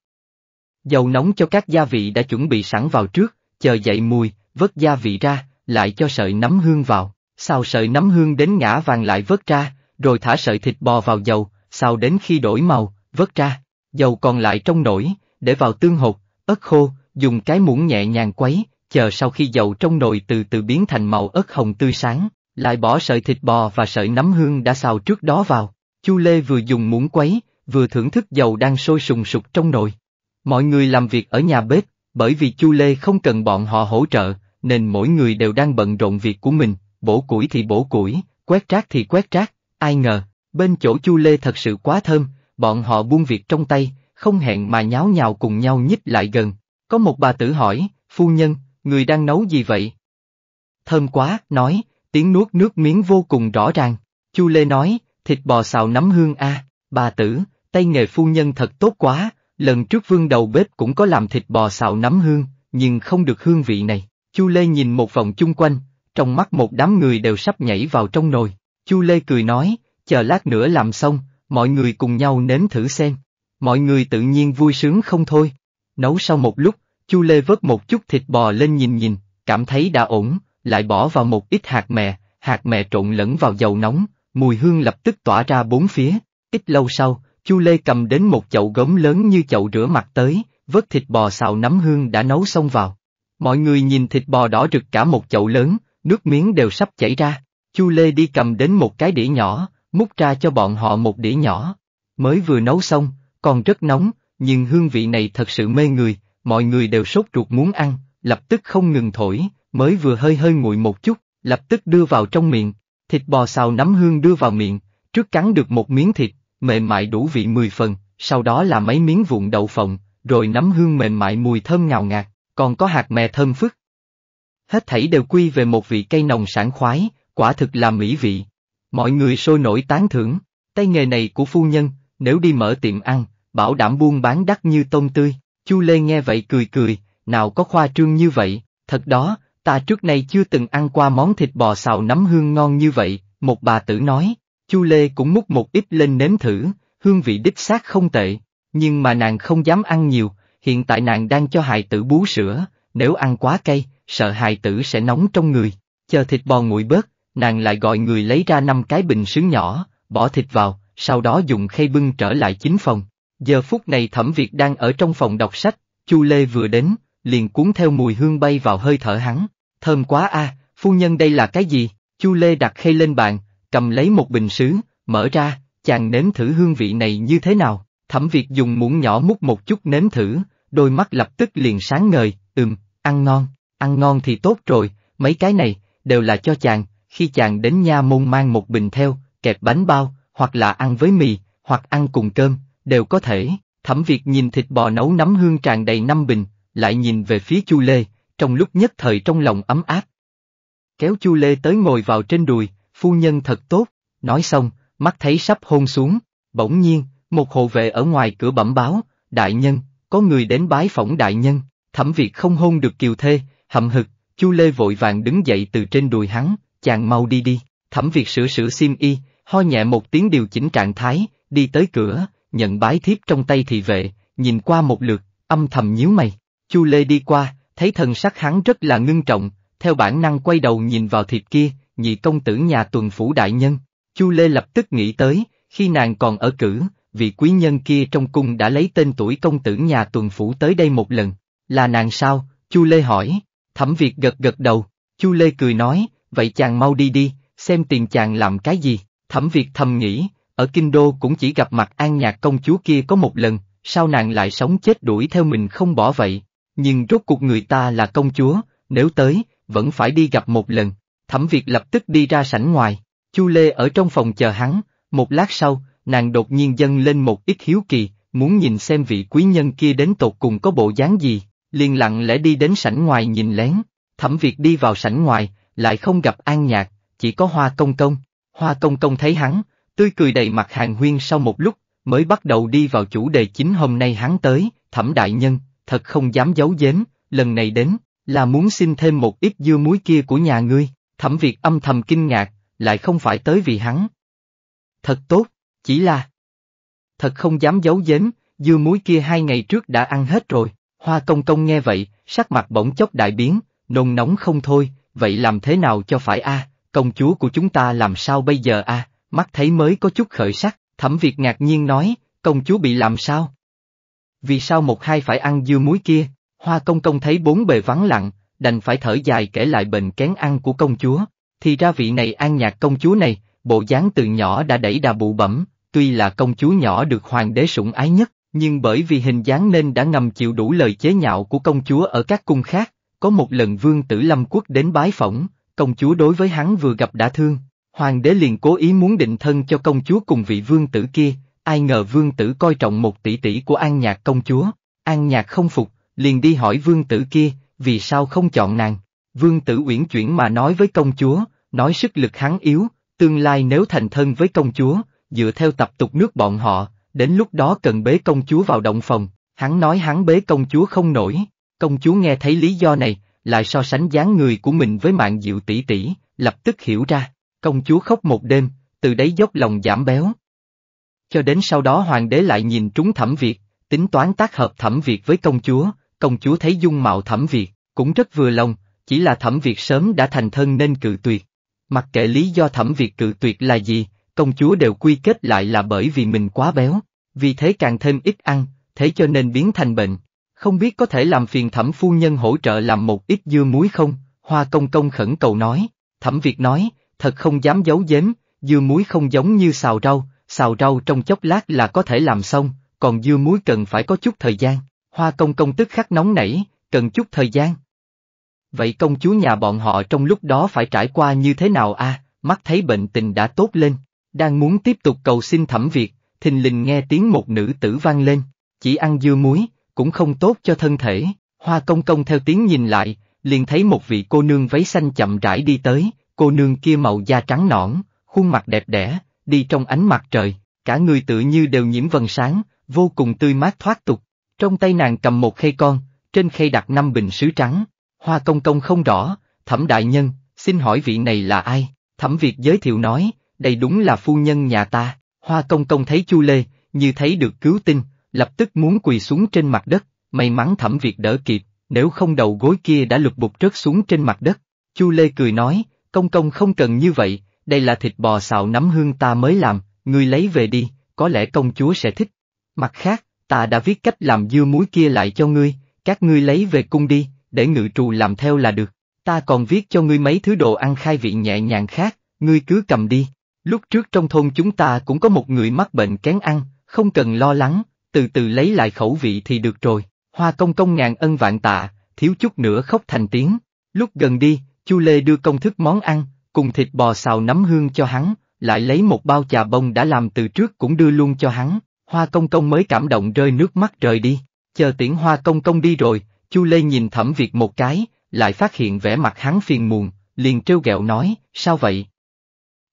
Dầu nóng cho các gia vị đã chuẩn bị sẵn vào trước, chờ dậy mùi, vớt gia vị ra, lại cho sợi nấm hương vào, xào sợi nấm hương đến ngã vàng lại vớt ra, rồi thả sợi thịt bò vào dầu, xào đến khi đổi màu, vớt ra, dầu còn lại trong nổi, để vào tương hột, ớt khô, dùng cái muỗng nhẹ nhàng quấy, chờ sau khi dầu trong nồi từ từ biến thành màu ớt hồng tươi sáng, lại bỏ sợi thịt bò và sợi nấm hương đã xào trước đó vào. Chu Lê vừa dùng muỗng quấy, vừa thưởng thức dầu đang sôi sùng sục trong nồi. Mọi người làm việc ở nhà bếp, bởi vì Chu Lê không cần bọn họ hỗ trợ, nên mỗi người đều đang bận rộn việc của mình, bổ củi thì bổ củi, quét rác thì quét rác, ai ngờ, bên chỗ Chu Lê thật sự quá thơm, bọn họ buông việc trong tay, không hẹn mà nháo nhào cùng nhau nhích lại gần. Có một bà tử hỏi, phu nhân, người đang nấu gì vậy? Thơm quá, nói, tiếng nuốt nước miếng vô cùng rõ ràng. Chu Lê nói, thịt bò xào nấm hương a bà tử, tay nghề phu nhân thật tốt quá, lần trước vương đầu bếp cũng có làm thịt bò xào nấm hương, nhưng không được hương vị này. Chu Lê nhìn một vòng chung quanh, trong mắt một đám người đều sắp nhảy vào trong nồi. Chu Lê cười nói, chờ lát nữa làm xong, mọi người cùng nhau nếm thử xem. Mọi người tự nhiên vui sướng không thôi. Nấu sau một lúc, Chu Lê vớt một chút thịt bò lên nhìn nhìn, cảm thấy đã ổn, lại bỏ vào một ít hạt mè, hạt mè trộn lẫn vào dầu nóng, mùi hương lập tức tỏa ra bốn phía. Ít lâu sau, Chu Lê cầm đến một chậu gốm lớn như chậu rửa mặt tới, vớt thịt bò xào nấm hương đã nấu xong vào. Mọi người nhìn thịt bò đỏ rực cả một chậu lớn, nước miếng đều sắp chảy ra. Chu Lê đi cầm đến một cái đĩa nhỏ, múc ra cho bọn họ một đĩa nhỏ. Mới vừa nấu xong, còn rất nóng, nhưng hương vị này thật sự mê người, mọi người đều sốt ruột muốn ăn, lập tức không ngừng thổi, mới vừa hơi hơi nguội một chút, lập tức đưa vào trong miệng. Thịt bò xào nấm hương đưa vào miệng, trước cắn được một miếng thịt, mềm mại đủ vị mười phần, sau đó là mấy miếng vụn đậu phộng, rồi nấm hương mềm mại mùi thơm ngào ngạt, còn có hạt mè thơm phức. Hết thảy đều quy về một vị cây nồng sản khoái, quả thực là mỹ vị. Mọi người sôi nổi tán thưởng, tay nghề này của phu nhân, nếu đi mở tiệm ăn, bảo đảm buôn bán đắt như tôm tươi. Chu Lê nghe vậy cười cười, nào có khoa trương như vậy, thật đó, ta trước nay chưa từng ăn qua món thịt bò xào nấm hương ngon như vậy, một bà tử nói. Chu Lê cũng múc một ít lên nếm thử, hương vị đích xác không tệ, nhưng mà nàng không dám ăn nhiều, hiện tại nàng đang cho hài tử bú sữa, nếu ăn quá cay, sợ hài tử sẽ nóng trong người. Chờ thịt bò nguội bớt, nàng lại gọi người lấy ra năm cái bình sứ nhỏ, bỏ thịt vào, sau đó dùng khay bưng trở lại chính phòng. Giờ phút này Thẩm Việt đang ở trong phòng đọc sách, Chu Lê vừa đến, liền cuốn theo mùi hương bay vào hơi thở hắn. Thơm quá a, phu nhân đây là cái gì? Chu Lê đặt khay lên bàn, cầm lấy một bình sứ, mở ra, chàng nếm thử hương vị này như thế nào, thẩm Việt dùng muỗng nhỏ múc một chút nếm thử, đôi mắt lập tức liền sáng ngời, ừm, ăn ngon, ăn ngon thì tốt rồi, mấy cái này, đều là cho chàng, khi chàng đến nha môn mang một bình theo, kẹp bánh bao, hoặc là ăn với mì, hoặc ăn cùng cơm, đều có thể. Thẩm Việt nhìn thịt bò nấu nấm hương tràn đầy năm bình, lại nhìn về phía Chu Lê, trong lúc nhất thời trong lòng ấm áp. Kéo Chu Lê tới ngồi vào trên đùi, phu nhân thật tốt, nói xong, mắt thấy sắp hôn xuống, bỗng nhiên, một hộ vệ ở ngoài cửa bẩm báo, đại nhân, có người đến bái phỏng đại nhân, thẩm việt không hôn được kiều thê, hậm hực, chu lê vội vàng đứng dậy từ trên đùi hắn, chàng mau đi đi, thẩm việt sửa sửa xiêm y, ho nhẹ một tiếng điều chỉnh trạng thái, đi tới cửa, nhận bái thiếp trong tay thị vệ, nhìn qua một lượt, âm thầm nhíu mày, chu lê đi qua, thấy thần sắc hắn rất là ngưng trọng, theo bản năng quay đầu nhìn vào thiệp kia, nhị công tử nhà tuần phủ đại nhân. Chu Lê lập tức nghĩ tới, khi nàng còn ở cử, vị quý nhân kia trong cung đã lấy tên tuổi công tử nhà tuần phủ tới đây một lần. Là nàng sao? Chu Lê hỏi. Thẩm Việt gật gật đầu. Chu Lê cười nói, vậy chàng mau đi đi, xem tiền chàng làm cái gì. Thẩm Việt thầm nghĩ, ở Kinh Đô cũng chỉ gặp mặt an nhạc công chúa kia có một lần, sao nàng lại sống chết đuổi theo mình không bỏ vậy. Nhưng rốt cuộc người ta là công chúa, nếu tới, vẫn phải đi gặp một lần, Thẩm Việt lập tức đi ra sảnh ngoài, Chu Lê ở trong phòng chờ hắn, một lát sau, nàng đột nhiên dâng lên một ít hiếu kỳ, muốn nhìn xem vị quý nhân kia đến tột cùng có bộ dáng gì, liền lặng lẽ đi đến sảnh ngoài nhìn lén. Thẩm Việt đi vào sảnh ngoài, lại không gặp An Nhạc, chỉ có Hoa Công Công. Hoa Công Công thấy hắn, tươi cười đầy mặt hàng huyên sau một lúc, mới bắt đầu đi vào chủ đề chính hôm nay hắn tới, Thẩm Đại Nhân, thật không dám giấu giếm, lần này đến, là muốn xin thêm một ít dưa muối kia của nhà ngươi. Thẩm Việt âm thầm kinh ngạc, lại không phải tới vì hắn. Thật tốt, chỉ là... Thật không dám giấu giếm, dưa muối kia hai ngày trước đã ăn hết rồi. Hoa công công nghe vậy, sắc mặt bỗng chốc đại biến, nồng nóng không thôi, vậy làm thế nào cho phải a công chúa của chúng ta làm sao bây giờ a mắt thấy mới có chút khởi sắc, thẩm Việt ngạc nhiên nói, công chúa bị làm sao? Vì sao một hai phải ăn dưa muối kia? Hoa công công thấy bốn bề vắng lặng, đành phải thở dài kể lại bệnh kén ăn của công chúa. Thì ra vị này an nhạc công chúa này, bộ dáng từ nhỏ đã đẩy đà bụ bẩm, tuy là công chúa nhỏ được hoàng đế sủng ái nhất, nhưng bởi vì hình dáng nên đã ngầm chịu đủ lời chế nhạo của công chúa ở các cung khác. Có một lần vương tử Lâm Quốc đến bái phỏng, công chúa đối với hắn vừa gặp đã thương, hoàng đế liền cố ý muốn định thân cho công chúa cùng vị vương tử kia, ai ngờ vương tử coi trọng một tỷ tỷ của an nhạc công chúa, an nhạc không phục, liền đi hỏi vương tử kia, vì sao không chọn nàng? Vương tử uyển chuyển mà nói với công chúa, nói sức lực hắn yếu, tương lai nếu thành thân với công chúa, dựa theo tập tục nước bọn họ, đến lúc đó cần bế công chúa vào động phòng, hắn nói hắn bế công chúa không nổi, công chúa nghe thấy lý do này, lại so sánh dáng người của mình với mạng diệu tỷ tỷ, lập tức hiểu ra, công chúa khóc một đêm, từ đấy dốc lòng giảm béo. Cho đến sau đó hoàng đế lại nhìn trúng thẩm Việt, tính toán tác hợp thẩm Việt với công chúa, công chúa thấy dung mạo thẩm Việt, cũng rất vừa lòng, chỉ là thẩm Việt sớm đã thành thân nên cự tuyệt. Mặc kệ lý do thẩm Việt cự tuyệt là gì, công chúa đều quy kết lại là bởi vì mình quá béo, vì thế càng thêm ít ăn, thế cho nên biến thành bệnh. Không biết có thể làm phiền thẩm phu nhân hỗ trợ làm một ít dưa muối không? Hoa công công khẩn cầu nói, thẩm Việt nói, thật không dám giấu giếm, dưa muối không giống như xào rau, xào rau trong chốc lát là có thể làm xong, còn dưa muối cần phải có chút thời gian. Hoa công công tức khắc nóng nảy, cần chút thời gian. Vậy công chúa nhà bọn họ trong lúc đó phải trải qua như thế nào a? mắt thấy bệnh tình đã tốt lên, đang muốn tiếp tục cầu xin thẩm việc, thình lình nghe tiếng một nữ tử vang lên, chỉ ăn dưa muối, cũng không tốt cho thân thể, hoa công công theo tiếng nhìn lại, liền thấy một vị cô nương váy xanh chậm rãi đi tới, cô nương kia màu da trắng nõn, khuôn mặt đẹp đẽ, đi trong ánh mặt trời, cả người tự như đều nhiễm vần sáng, vô cùng tươi mát thoát tục. Trong tay nàng cầm một khay con, trên khay đặt năm bình sứ trắng. Hoa công công không rõ, thẩm đại nhân, xin hỏi vị này là ai? Thẩm Việt giới thiệu nói, đây đúng là phu nhân nhà ta. Hoa công công thấy Chu Lê, như thấy được cứu tinh, lập tức muốn quỳ xuống trên mặt đất, may mắn Thẩm Việt đỡ kịp, nếu không đầu gối kia đã lục bục rớt xuống trên mặt đất. Chu Lê cười nói, công công không cần như vậy, đây là thịt bò xào nấm hương ta mới làm, ngươi lấy về đi, có lẽ công chúa sẽ thích. Mặt khác, ta đã viết cách làm dưa muối kia lại cho ngươi, các ngươi lấy về cung đi, để ngự trù làm theo là được, ta còn viết cho ngươi mấy thứ đồ ăn khai vị nhẹ nhàng khác, ngươi cứ cầm đi. Lúc trước trong thôn chúng ta cũng có một người mắc bệnh kén ăn, không cần lo lắng, từ từ lấy lại khẩu vị thì được rồi. Hoa công công ngàn ân vạn tạ, thiếu chút nữa khóc thành tiếng. Lúc gần đi, Chu Lê đưa công thức món ăn, cùng thịt bò xào nấm hương cho hắn, lại lấy một bao trà bông đã làm từ trước cũng đưa luôn cho hắn, hoa công công mới cảm động rơi nước mắt rời đi, chờ tiễn hoa công công đi rồi, chu Lê nhìn thẩm Việt một cái, lại phát hiện vẻ mặt hắn phiền muộn, liền trêu ghẹo nói, sao vậy?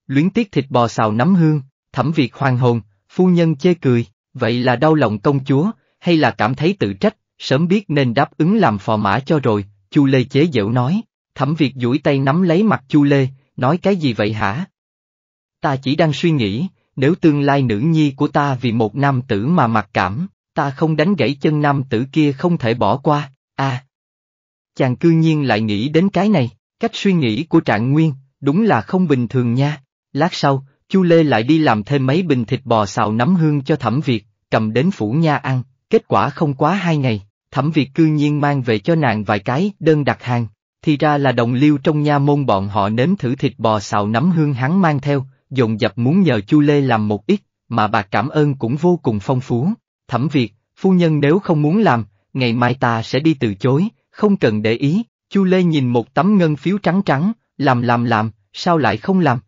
Luyến tiếc thịt bò xào nấm hương, thẩm Việt hoàng hồn, phu nhân chê cười, vậy là đau lòng công chúa, hay là cảm thấy tự trách, sớm biết nên đáp ứng làm phò mã cho rồi, chu Lê chế giễu nói, thẩm Việt duỗi tay nắm lấy mặt chu Lê, nói cái gì vậy hả? Ta chỉ đang suy nghĩ, nếu tương lai nữ nhi của ta vì một nam tử mà mặc cảm, ta không đánh gãy chân nam tử kia không thể bỏ qua, à. Chàng cư nhiên lại nghĩ đến cái này, cách suy nghĩ của trạng nguyên, đúng là không bình thường nha. Lát sau, Chu Lê lại đi làm thêm mấy bình thịt bò xào nấm hương cho Thẩm Việt, cầm đến phủ nha ăn, kết quả không quá hai ngày, Thẩm Việt cư nhiên mang về cho nàng vài cái đơn đặt hàng, thì ra là đồng liêu trong nha môn bọn họ nếm thử thịt bò xào nấm hương hắn mang theo, dồn dập muốn nhờ Chu Lê làm một ít, mà bà cảm ơn cũng vô cùng phong phú. Thẩm Việt, phu nhân nếu không muốn làm, ngày mai ta sẽ đi từ chối, không cần để ý. Chu Lê nhìn một tấm ngân phiếu trắng trắng, làm làm làm, sao lại không làm?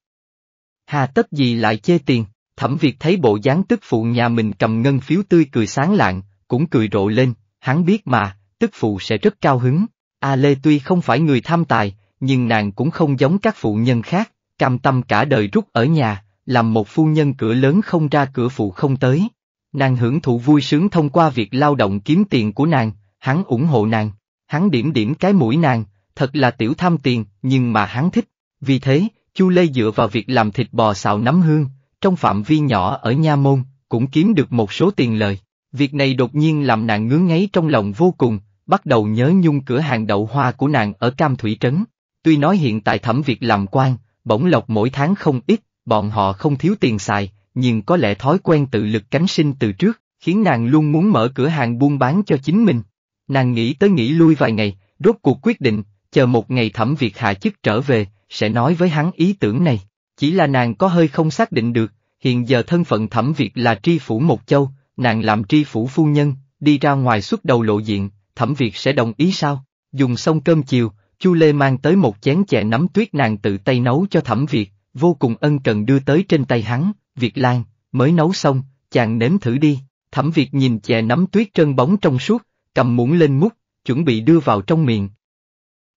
Hà tất gì lại chê tiền, thẩm Việt thấy bộ dáng tức phụ nhà mình cầm ngân phiếu tươi cười sáng lạng, cũng cười rộ lên, hắn biết mà, tức phụ sẽ rất cao hứng. A Lê tuy không phải người tham tài, nhưng nàng cũng không giống các phụ nhân khác, cam tâm cả đời rút ở nhà, làm một phu nhân cửa lớn không ra cửa phụ không tới. Nàng hưởng thụ vui sướng thông qua việc lao động kiếm tiền của nàng, hắn ủng hộ nàng, hắn điểm điểm cái mũi nàng, thật là tiểu tham tiền, nhưng mà hắn thích. Vì thế, Chu Lê dựa vào việc làm thịt bò xào nấm hương, trong phạm vi nhỏ ở Nha Môn, cũng kiếm được một số tiền lời. Việc này đột nhiên làm nàng ngứa ngáy trong lòng vô cùng, bắt đầu nhớ nhung cửa hàng đậu hoa của nàng ở Cam Thủy Trấn. Tuy nói hiện tại thẩm việc làm quan, bổng lộc mỗi tháng không ít, bọn họ không thiếu tiền xài, nhưng có lẽ thói quen tự lực cánh sinh từ trước, khiến nàng luôn muốn mở cửa hàng buôn bán cho chính mình. Nàng nghĩ tới nghĩ lui vài ngày, rốt cuộc quyết định, chờ một ngày thẩm việc hạ chức trở về, sẽ nói với hắn ý tưởng này. Chỉ là nàng có hơi không xác định được, hiện giờ thân phận thẩm việc là tri phủ một châu, nàng làm tri phủ phu nhân, đi ra ngoài suốt đầu lộ diện, thẩm việc sẽ đồng ý sao? Dùng xong cơm chiều, Chu Lê mang tới một chén chè nấm tuyết nàng tự tay nấu cho Thẩm Việt, vô cùng ân cần đưa tới trên tay hắn, Việt Lan, mới nấu xong, chàng nếm thử đi. Thẩm Việt nhìn chè nấm tuyết trơn bóng trong suốt, cầm muỗng lên mút, chuẩn bị đưa vào trong miệng.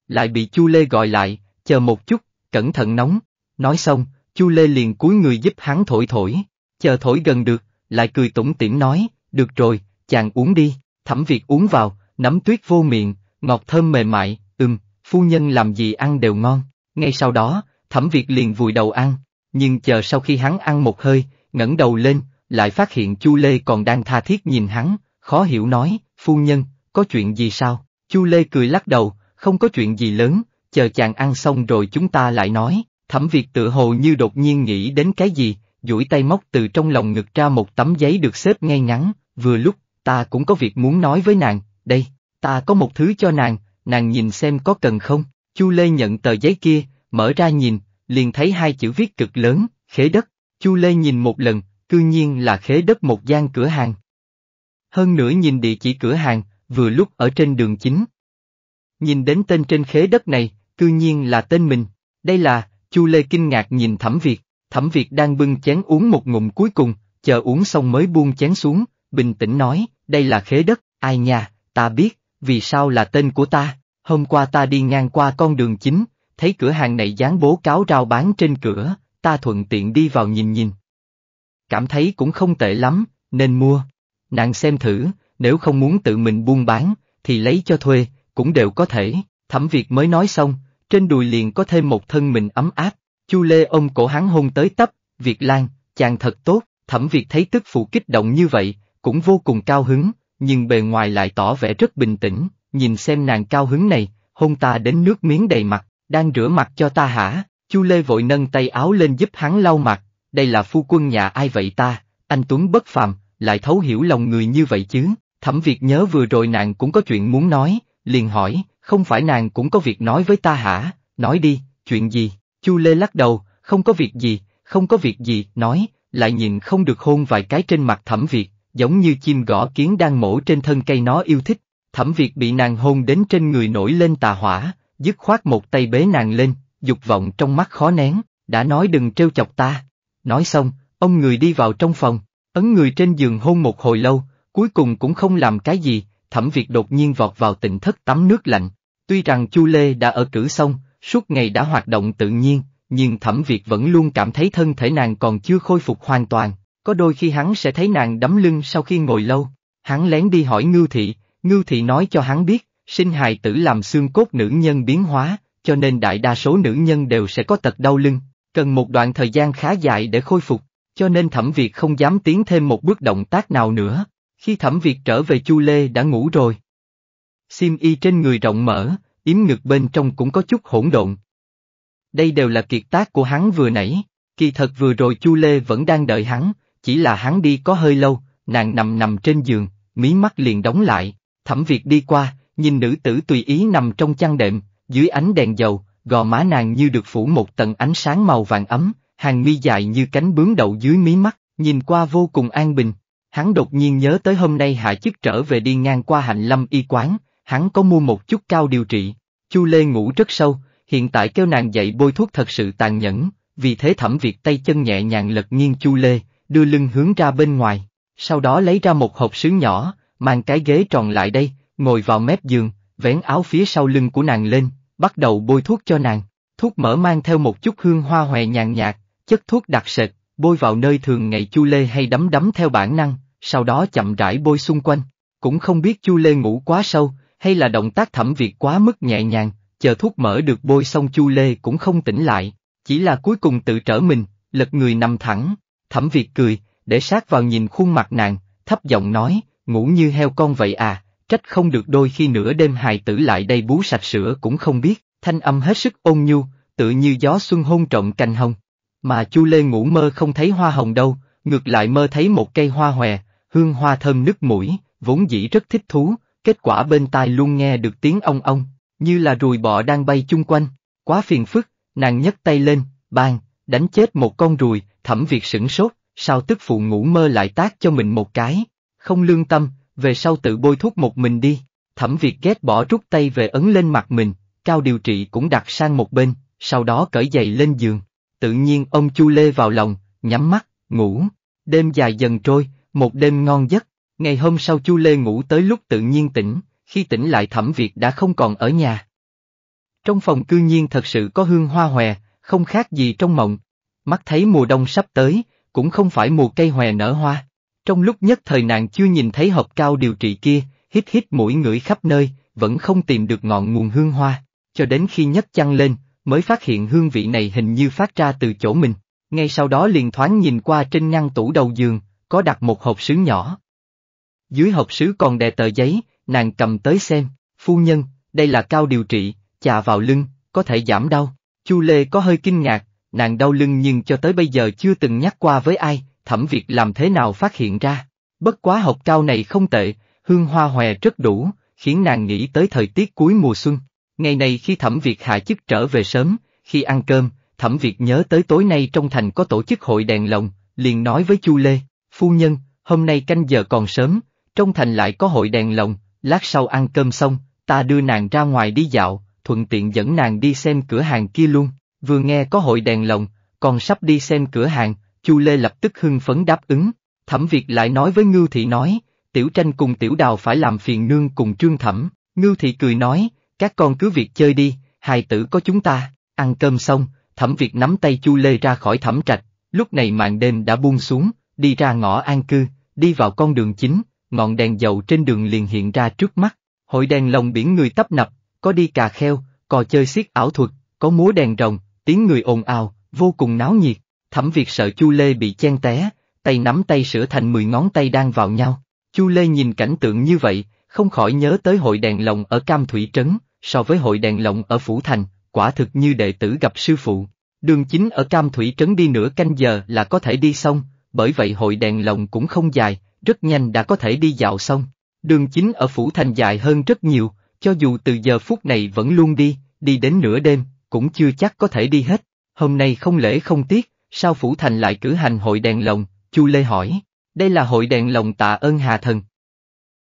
Lại bị Chu Lê gọi lại, chờ một chút, cẩn thận nóng. Nói xong, Chu Lê liền cúi người giúp hắn thổi thổi, chờ thổi gần được, lại cười tủm tỉm nói, được rồi, chàng uống đi. Thẩm Việt uống vào, nấm tuyết vô miệng, ngọt thơm mềm mại, ưm, phu nhân làm gì ăn đều ngon, ngay sau đó, thẩm Việt liền vùi đầu ăn, nhưng chờ sau khi hắn ăn một hơi, ngẩng đầu lên, lại phát hiện Chu Lê còn đang tha thiết nhìn hắn, khó hiểu nói, phu nhân, có chuyện gì sao? Chu Lê cười lắc đầu, không có chuyện gì lớn, chờ chàng ăn xong rồi chúng ta lại nói, thẩm Việt tự hồ như đột nhiên nghĩ đến cái gì, duỗi tay móc từ trong lòng ngực ra một tấm giấy được xếp ngay ngắn, vừa lúc, ta cũng có việc muốn nói với nàng, đây, ta có một thứ cho nàng, nàng nhìn xem có cần không, Chu Lê nhận tờ giấy kia, mở ra nhìn, liền thấy hai chữ viết cực lớn, khế đất, Chu Lê nhìn một lần, cư nhiên là khế đất một gian cửa hàng. Hơn nữa nhìn địa chỉ cửa hàng, vừa lúc ở trên đường chính. Nhìn đến tên trên khế đất này, cư nhiên là tên mình, đây là, Chu Lê kinh ngạc nhìn Thẩm Việt, Thẩm Việt đang bưng chén uống một ngụm cuối cùng, chờ uống xong mới buông chén xuống, bình tĩnh nói, đây là khế đất, ai nha, ta biết, vì sao là tên của ta. Hôm qua ta đi ngang qua con đường chính, thấy cửa hàng này dán bố cáo rao bán trên cửa, ta thuận tiện đi vào nhìn nhìn. Cảm thấy cũng không tệ lắm, nên mua. Nàng xem thử, nếu không muốn tự mình buôn bán, thì lấy cho thuê, cũng đều có thể. Thẩm Việt mới nói xong, trên đùi liền có thêm một thân mình ấm áp. Chu Lê ôm cổ hắn hôn tới tấp, Việt Lan, chàng thật tốt, Thẩm Việt thấy tức phụ kích động như vậy, cũng vô cùng cao hứng, nhưng bề ngoài lại tỏ vẻ rất bình tĩnh, nhìn xem nàng cao hứng này, hôn ta đến nước miếng đầy mặt, đang rửa mặt cho ta hả? Chu Lê vội nâng tay áo lên giúp hắn lau mặt, đây là phu quân nhà ai vậy ta, anh Tuấn bất phàm, lại thấu hiểu lòng người như vậy chứ, thẩm việc nhớ vừa rồi nàng cũng có chuyện muốn nói, liền hỏi, không phải nàng cũng có việc nói với ta hả, nói đi, chuyện gì, Chu Lê lắc đầu, không có việc gì, không có việc gì, nói, lại nhìn không được hôn vài cái trên mặt thẩm việt, giống như chim gõ kiến đang mổ trên thân cây nó yêu thích, Thẩm Việt bị nàng hôn đến trên người nổi lên tà hỏa, dứt khoát một tay bế nàng lên, dục vọng trong mắt khó nén, đã nói đừng trêu chọc ta. Nói xong, ông người đi vào trong phòng, ấn người trên giường hôn một hồi lâu, cuối cùng cũng không làm cái gì, Thẩm Việt đột nhiên vọt vào tỉnh thất tắm nước lạnh. Tuy rằng Chu Lê đã ở cử xong, suốt ngày đã hoạt động tự nhiên, nhưng Thẩm Việt vẫn luôn cảm thấy thân thể nàng còn chưa khôi phục hoàn toàn, có đôi khi hắn sẽ thấy nàng đấm lưng sau khi ngồi lâu. Hắn lén đi hỏi Ngưu Thị, Ngưu Thị nói cho hắn biết, sinh hài tử làm xương cốt nữ nhân biến hóa, cho nên đại đa số nữ nhân đều sẽ có tật đau lưng, cần một đoạn thời gian khá dài để khôi phục, cho nên thẩm Việt không dám tiến thêm một bước động tác nào nữa. Khi thẩm Việt trở về Chu Lê đã ngủ rồi. Sim y trên người rộng mở, yếm ngực bên trong cũng có chút hỗn độn. Đây đều là kiệt tác của hắn vừa nãy, kỳ thật vừa rồi Chu Lê vẫn đang đợi hắn, chỉ là hắn đi có hơi lâu, nàng nằm nằm trên giường, mí mắt liền đóng lại, Thẩm Việt đi qua, nhìn nữ tử tùy ý nằm trong chăn đệm, dưới ánh đèn dầu, gò má nàng như được phủ một tầng ánh sáng màu vàng ấm, hàng mi dài như cánh bướm đậu dưới mí mắt, nhìn qua vô cùng an bình. Hắn đột nhiên nhớ tới hôm nay hạ chức trở về đi ngang qua hạnh lâm y quán, hắn có mua một chút cao điều trị. Chu Lê ngủ rất sâu, hiện tại kêu nàng dậy bôi thuốc thật sự tàn nhẫn, vì thế thẩm việc tay chân nhẹ nhàng lật nghiêng Chu Lê, đưa lưng hướng ra bên ngoài, sau đó lấy ra một hộp sứ nhỏ, mang cái ghế tròn lại đây, ngồi vào mép giường, vén áo phía sau lưng của nàng lên, bắt đầu bôi thuốc cho nàng. Thuốc mỡ mang theo một chút hương hoa hòe nhàn nhạt, chất thuốc đặc sệt, bôi vào nơi thường ngày Chu Lê hay đấm đấm theo bản năng, sau đó chậm rãi bôi xung quanh. Cũng không biết Chu Lê ngủ quá sâu, hay là động tác thẩm việc quá mức nhẹ nhàng, chờ thuốc mỡ được bôi xong Chu Lê cũng không tỉnh lại, chỉ là cuối cùng tự trở mình, lật người nằm thẳng. Thẩm Việt cười, để sát vào nhìn khuôn mặt nàng, thấp giọng nói, ngủ như heo con vậy à, trách không được đôi khi nửa đêm hài tử lại đây bú sạch sữa cũng không biết, thanh âm hết sức ôn nhu, tự như gió xuân hôn trộm cành hồng. Mà chu Lê ngủ mơ không thấy hoa hồng đâu, ngược lại mơ thấy một cây hoa hòe, hương hoa thơm nứt mũi, vốn dĩ rất thích thú, kết quả bên tai luôn nghe được tiếng ong ong, như là ruồi bọ đang bay chung quanh, quá phiền phức, nàng nhấc tay lên, bang, đánh chết một con ruồi, thẩm việc sửng sốt, sao tức phụ ngủ mơ lại tác cho mình một cái, không lương tâm, về sau tự bôi thuốc một mình đi. Thẩm Việt ghét bỏ rút tay về ấn lên mặt mình, cao điều trị cũng đặt sang một bên, sau đó cởi giày lên giường. Tự nhiên ông Chu Lê vào lòng, nhắm mắt, ngủ. Đêm dài dần trôi, một đêm ngon giấc. Ngày hôm sau Chu Lê ngủ tới lúc tự nhiên tỉnh, khi tỉnh lại Thẩm Việt đã không còn ở nhà. Trong phòng cư nhiên thật sự có hương hoa hòe, không khác gì trong mộng. Mắt thấy mùa đông sắp tới, cũng không phải mùa cây hòe nở hoa. Trong lúc nhất thời nàng chưa nhìn thấy hộp cao điều trị kia, hít hít mũi ngửi khắp nơi, vẫn không tìm được ngọn nguồn hương hoa, cho đến khi nhấc chăn lên, mới phát hiện hương vị này hình như phát ra từ chỗ mình. Ngay sau đó liền thoáng nhìn qua trên ngăn tủ đầu giường, có đặt một hộp sứ nhỏ. Dưới hộp sứ còn đè tờ giấy, nàng cầm tới xem, phu nhân, đây là cao điều trị, chà vào lưng, có thể giảm đau. Chu Lê có hơi kinh ngạc, nàng đau lưng nhưng cho tới bây giờ chưa từng nhắc qua với ai, Thẩm Việt làm thế nào phát hiện ra. Bất quá học cao này không tệ, hương hoa hòe rất đủ, khiến nàng nghĩ tới thời tiết cuối mùa xuân. Ngày này khi Thẩm Việt hạ chức trở về sớm, khi ăn cơm, Thẩm Việt nhớ tới tối nay trong thành có tổ chức hội đèn lồng, liền nói với Chu Lê, phu nhân, hôm nay canh giờ còn sớm, trong thành lại có hội đèn lồng, lát sau ăn cơm xong, ta đưa nàng ra ngoài đi dạo, thuận tiện dẫn nàng đi xem cửa hàng kia luôn, vừa nghe có hội đèn lồng, còn sắp đi xem cửa hàng, Chu Lê lập tức hưng phấn đáp ứng, Thẩm Việt lại nói với Ngưu Thị nói, Tiểu Tranh cùng Tiểu Đào phải làm phiền nương cùng Trương Thẩm, Ngưu Thị cười nói, các con cứ việc chơi đi, hài tử có chúng ta, ăn cơm xong, Thẩm Việt nắm tay Chu Lê ra khỏi thẩm trạch, lúc này màn đêm đã buông xuống, đi ra ngõ an cư, đi vào con đường chính, ngọn đèn dầu trên đường liền hiện ra trước mắt, hội đèn lồng biển người tấp nập, có đi cà kheo, có chơi xiết ảo thuật, có múa đèn rồng, tiếng người ồn ào, vô cùng náo nhiệt. Thẩm Việt sợ Chu Lê bị chen té, tay nắm tay sửa thành mười ngón tay đang vào nhau. Chu Lê nhìn cảnh tượng như vậy, không khỏi nhớ tới hội đèn lồng ở Cam Thủy Trấn, so với hội đèn lồng ở Phủ Thành, quả thực như đệ tử gặp sư phụ. Đường chính ở Cam Thủy Trấn đi nửa canh giờ là có thể đi xong, bởi vậy hội đèn lồng cũng không dài, rất nhanh đã có thể đi dạo xong. Đường chính ở Phủ Thành dài hơn rất nhiều, cho dù từ giờ phút này vẫn luôn đi, đi đến nửa đêm, cũng chưa chắc có thể đi hết. Hôm nay không lễ không tiếc, sao Phủ Thành lại cử hành hội đèn lồng, Chu Lê hỏi, đây là hội đèn lồng tạ ơn Hà Thần.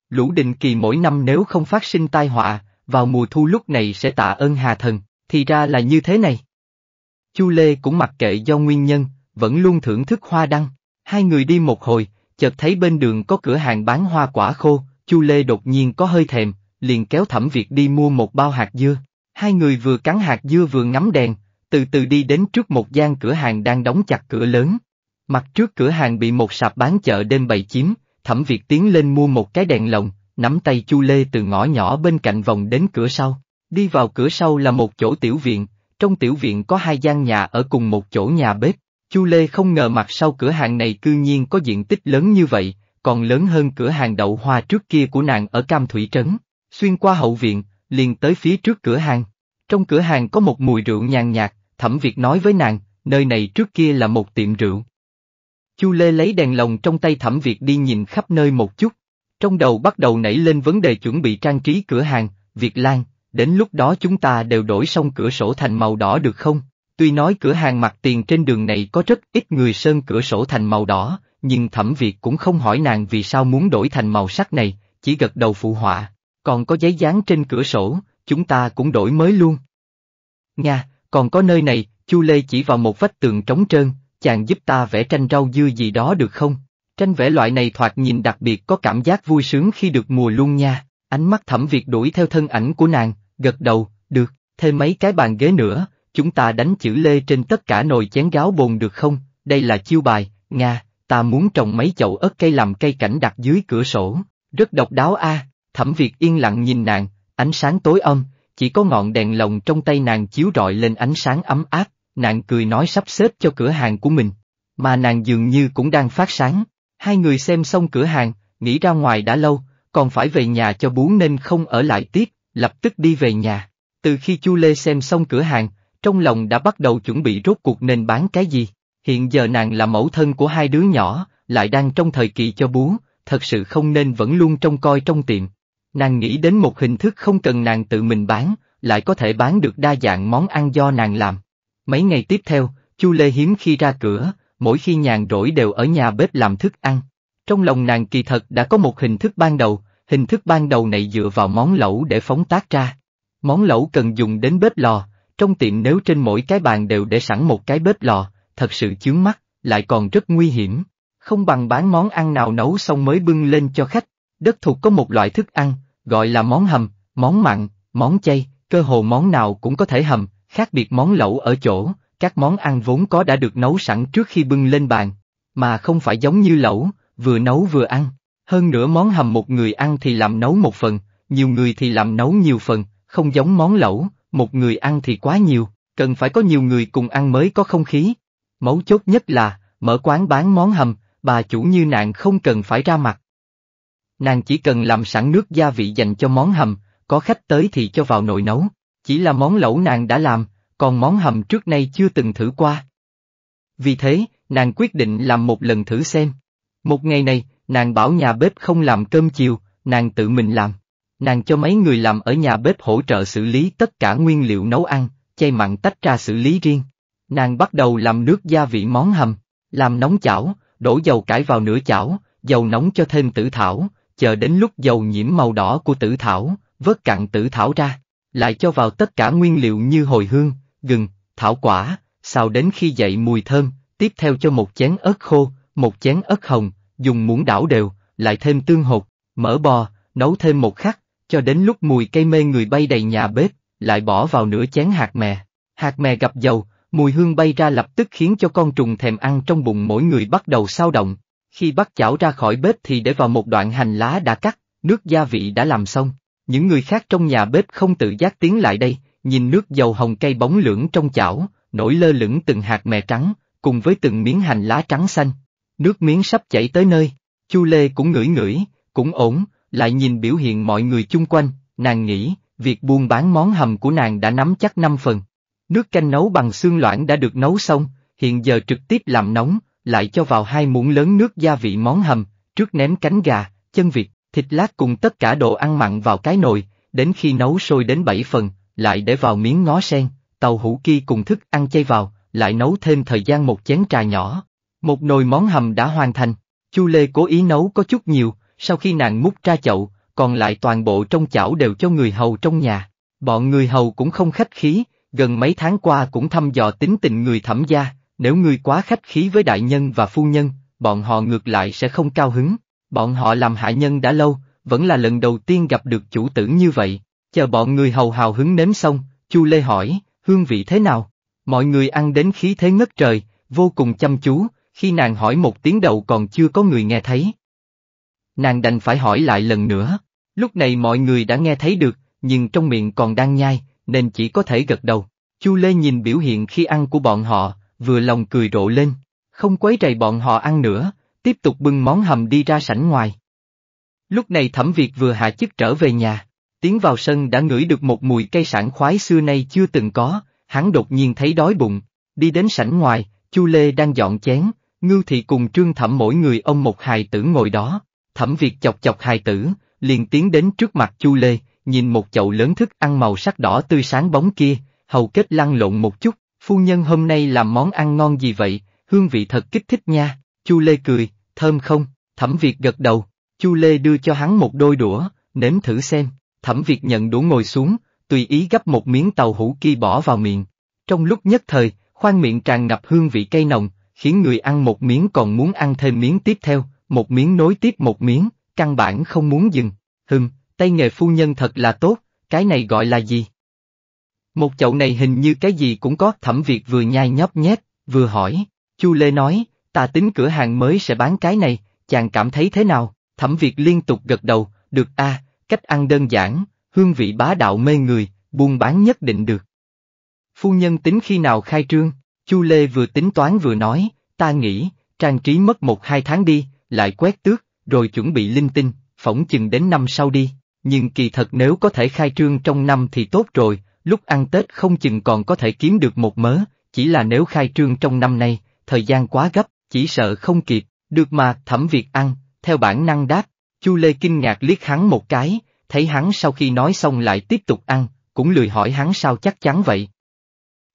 Lũ định kỳ mỗi năm nếu không phát sinh tai họa, vào mùa thu lúc này sẽ tạ ơn Hà Thần, thì ra là như thế này. Chu Lê cũng mặc kệ do nguyên nhân, vẫn luôn thưởng thức hoa đăng. Hai người đi một hồi, chợt thấy bên đường có cửa hàng bán hoa quả khô, Chu Lê đột nhiên có hơi thèm, liền kéo Thẩm Việt đi mua một bao hạt dưa. Hai người vừa cắn hạt dưa vừa ngắm đèn, từ từ đi đến trước một gian cửa hàng đang đóng chặt cửa lớn. Mặt trước cửa hàng bị một sạp bán chợ đêm bày chiếm, Thẩm Việt tiến lên mua một cái đèn lồng, nắm tay Chu Lê từ ngõ nhỏ bên cạnh vòng đến cửa sau. Đi vào cửa sau là một chỗ tiểu viện, trong tiểu viện có hai gian nhà ở cùng một chỗ nhà bếp. Chu Lê không ngờ mặt sau cửa hàng này cư nhiên có diện tích lớn như vậy, còn lớn hơn cửa hàng đậu hoa trước kia của nàng ở Cam Thủy Trấn. Xuyên qua hậu viện, liền tới phía trước cửa hàng. Trong cửa hàng có một mùi rượu nhàn nhạt, Thẩm Việt nói với nàng, nơi này trước kia là một tiệm rượu. Chu Lê lấy đèn lồng trong tay Thẩm Việt đi nhìn khắp nơi một chút. Trong đầu bắt đầu nảy lên vấn đề chuẩn bị trang trí cửa hàng, Việt Lan, đến lúc đó chúng ta đều đổi xong cửa sổ thành màu đỏ được không? Tuy nói cửa hàng mặt tiền trên đường này có rất ít người sơn cửa sổ thành màu đỏ, nhưng Thẩm Việt cũng không hỏi nàng vì sao muốn đổi thành màu sắc này, chỉ gật đầu phụ họa. Còn có giấy dán trên cửa sổ, chúng ta cũng đổi mới luôn. Nha, còn có nơi này, Chu Lê chỉ vào một vách tường trống trơn, chàng giúp ta vẽ tranh rau dưa gì đó được không? Tranh vẽ loại này thoạt nhìn đặc biệt có cảm giác vui sướng khi được mùa luôn nha. Ánh mắt thẩm việc đuổi theo thân ảnh của nàng, gật đầu, được, thêm mấy cái bàn ghế nữa, chúng ta đánh chữ lê trên tất cả nồi chén gáo bồn được không? Đây là chiêu bài, Nga, ta muốn trồng mấy chậu ớt cây làm cây cảnh đặt dưới cửa sổ. Rất độc đáo a. À? Thẩm Việt yên lặng nhìn nàng, ánh sáng tối âm, chỉ có ngọn đèn lồng trong tay nàng chiếu rọi lên ánh sáng ấm áp, nàng cười nói sắp xếp cho cửa hàng của mình, mà nàng dường như cũng đang phát sáng. Hai người xem xong cửa hàng, nghĩ ra ngoài đã lâu, còn phải về nhà cho bú nên không ở lại tiếp, lập tức đi về nhà. Từ khi Chu Lê xem xong cửa hàng, trong lòng đã bắt đầu chuẩn bị rốt cuộc nên bán cái gì. Hiện giờ nàng là mẫu thân của hai đứa nhỏ, lại đang trong thời kỳ cho bú, thật sự không nên vẫn luôn trông coi trong tiệm. Nàng nghĩ đến một hình thức không cần nàng tự mình bán, lại có thể bán được đa dạng món ăn do nàng làm. Mấy ngày tiếp theo, Chu Lê hiếm khi ra cửa, mỗi khi nhàn rỗi đều ở nhà bếp làm thức ăn. Trong lòng nàng kỳ thật đã có một hình thức ban đầu, hình thức ban đầu này dựa vào món lẩu để phóng tác ra. Món lẩu cần dùng đến bếp lò, trong tiệm nếu trên mỗi cái bàn đều để sẵn một cái bếp lò, thật sự chướng mắt, lại còn rất nguy hiểm. Không bằng bán món ăn nào nấu xong mới bưng lên cho khách, Đất thuộc có một loại thức ăn, gọi là món hầm, món mặn, món chay, cơ hồ món nào cũng có thể hầm, khác biệt món lẩu ở chỗ, các món ăn vốn có đã được nấu sẵn trước khi bưng lên bàn, mà không phải giống như lẩu, vừa nấu vừa ăn. Hơn nữa món hầm một người ăn thì làm nấu một phần, nhiều người thì làm nấu nhiều phần, không giống món lẩu, một người ăn thì quá nhiều, cần phải có nhiều người cùng ăn mới có không khí. Mấu chốt nhất là, mở quán bán món hầm, bà chủ như nạn không cần phải ra mặt, Nàng chỉ cần làm sẵn nước gia vị dành cho món hầm, có khách tới thì cho vào nồi nấu. Chỉ là món lẩu nàng đã làm, còn món hầm trước nay chưa từng thử qua. Vì thế, nàng quyết định làm một lần thử xem. Một ngày này, nàng bảo nhà bếp không làm cơm chiều, nàng tự mình làm. Nàng cho mấy người làm ở nhà bếp hỗ trợ xử lý tất cả nguyên liệu nấu ăn, chay mặn tách ra xử lý riêng. Nàng bắt đầu làm nước gia vị món hầm, làm nóng chảo, đổ dầu cải vào nửa chảo, dầu nóng cho thêm tử thảo, chờ đến lúc dầu nhiễm màu đỏ của tử thảo, vớt cặn tử thảo ra, lại cho vào tất cả nguyên liệu như hồi hương, gừng, thảo quả, xào đến khi dậy mùi thơm, tiếp theo cho một chén ớt khô, một chén ớt hồng, dùng muỗng đảo đều, lại thêm tương hột, mỡ bò, nấu thêm một khắc, cho đến lúc mùi cây mê người bay đầy nhà bếp, lại bỏ vào nửa chén hạt mè. Hạt mè gặp dầu, mùi hương bay ra lập tức khiến cho con trùng thèm ăn trong bụng mỗi người bắt đầu sao động, khi bắt chảo ra khỏi bếp thì để vào một đoạn hành lá đã cắt, nước gia vị đã làm xong. Những người khác trong nhà bếp không tự giác tiến lại đây, nhìn nước dầu hồng cây bóng lưỡng trong chảo, nổi lơ lửng từng hạt mè trắng, cùng với từng miếng hành lá trắng xanh. Nước miếng sắp chảy tới nơi, Chu Lê cũng ngửi ngửi, cũng ổn, lại nhìn biểu hiện mọi người chung quanh, nàng nghĩ, việc buôn bán món hầm của nàng đã nắm chắc năm phần. Nước canh nấu bằng xương loãng đã được nấu xong, hiện giờ trực tiếp làm nóng, lại cho vào hai muỗng lớn nước gia vị món hầm, trước ném cánh gà, chân vịt, thịt lát cùng tất cả đồ ăn mặn vào cái nồi, đến khi nấu sôi đến 7 phần, lại để vào miếng ngó sen, tàu hủ kia cùng thức ăn chay vào, lại nấu thêm thời gian một chén trà nhỏ. Một nồi món hầm đã hoàn thành, Chu Lê cố ý nấu có chút nhiều, sau khi nàng múc ra chậu, còn lại toàn bộ trong chảo đều cho người hầu trong nhà. Bọn người hầu cũng không khách khí, gần mấy tháng qua cũng thăm dò tính tình người thẩm gia, nếu ngươi quá khách khí với đại nhân và phu nhân, bọn họ ngược lại sẽ không cao hứng. Bọn họ làm hạ nhân đã lâu, vẫn là lần đầu tiên gặp được chủ tử như vậy. Chờ bọn người hầu hào hứng nếm xong, Chu Lê hỏi, hương vị thế nào? Mọi người ăn đến khí thế ngất trời, vô cùng chăm chú, khi nàng hỏi một tiếng đầu còn chưa có người nghe thấy. Nàng đành phải hỏi lại lần nữa, lúc này mọi người đã nghe thấy được, nhưng trong miệng còn đang nhai, nên chỉ có thể gật đầu. Chu Lê nhìn biểu hiện khi ăn của bọn họ, vừa lòng cười rộ lên, không quấy rầy bọn họ ăn nữa, tiếp tục bưng món hầm đi ra sảnh ngoài. Lúc này Thẩm Việt vừa hạ chức trở về nhà, tiến vào sân đã ngửi được một mùi cây sản khoái xưa nay chưa từng có, hắn đột nhiên thấy đói bụng, đi đến sảnh ngoài, Chu Lê đang dọn chén, Ngưu Thị cùng Trương Thẩm mỗi người ông một hài tử ngồi đó, Thẩm Việt chọc chọc hài tử, liền tiến đến trước mặt Chu Lê, nhìn một chậu lớn thức ăn màu sắc đỏ tươi sáng bóng kia, hầu kết lăn lộn một chút, phu nhân hôm nay làm món ăn ngon gì vậy, hương vị thật kích thích nha, Chu Lê cười, thơm không, Thẩm Việt gật đầu, Chu Lê đưa cho hắn một đôi đũa, nếm thử xem, Thẩm Việt nhận đũa ngồi xuống, tùy ý gấp một miếng tàu hũ kia bỏ vào miệng. Trong lúc nhất thời, khoang miệng tràn ngập hương vị cây nồng, khiến người ăn một miếng còn muốn ăn thêm miếng tiếp theo, một miếng nối tiếp một miếng, căn bản không muốn dừng. Hừm, tay nghề phu nhân thật là tốt, cái này gọi là gì? Một chậu này hình như cái gì cũng có, thẩm Việt vừa nhai nhóp nhét, vừa hỏi, Chu Lê nói, ta tính cửa hàng mới sẽ bán cái này, chàng cảm thấy thế nào, thẩm Việt liên tục gật đầu, được a, cách ăn đơn giản, hương vị bá đạo mê người, buôn bán nhất định được. Phu nhân tính khi nào khai trương, Chu Lê vừa tính toán vừa nói, ta nghĩ, trang trí mất một hai tháng đi, lại quét tước, rồi chuẩn bị linh tinh, phỏng chừng đến năm sau đi, nhưng kỳ thật nếu có thể khai trương trong năm thì tốt rồi, lúc ăn Tết không chừng còn có thể kiếm được một mớ, chỉ là nếu khai trương trong năm nay, thời gian quá gấp, chỉ sợ không kịp, được mà, thẩm việc ăn, theo bản năng đáp, Chu Lê kinh ngạc liếc hắn một cái, thấy hắn sau khi nói xong lại tiếp tục ăn, cũng lười hỏi hắn sao chắc chắn vậy.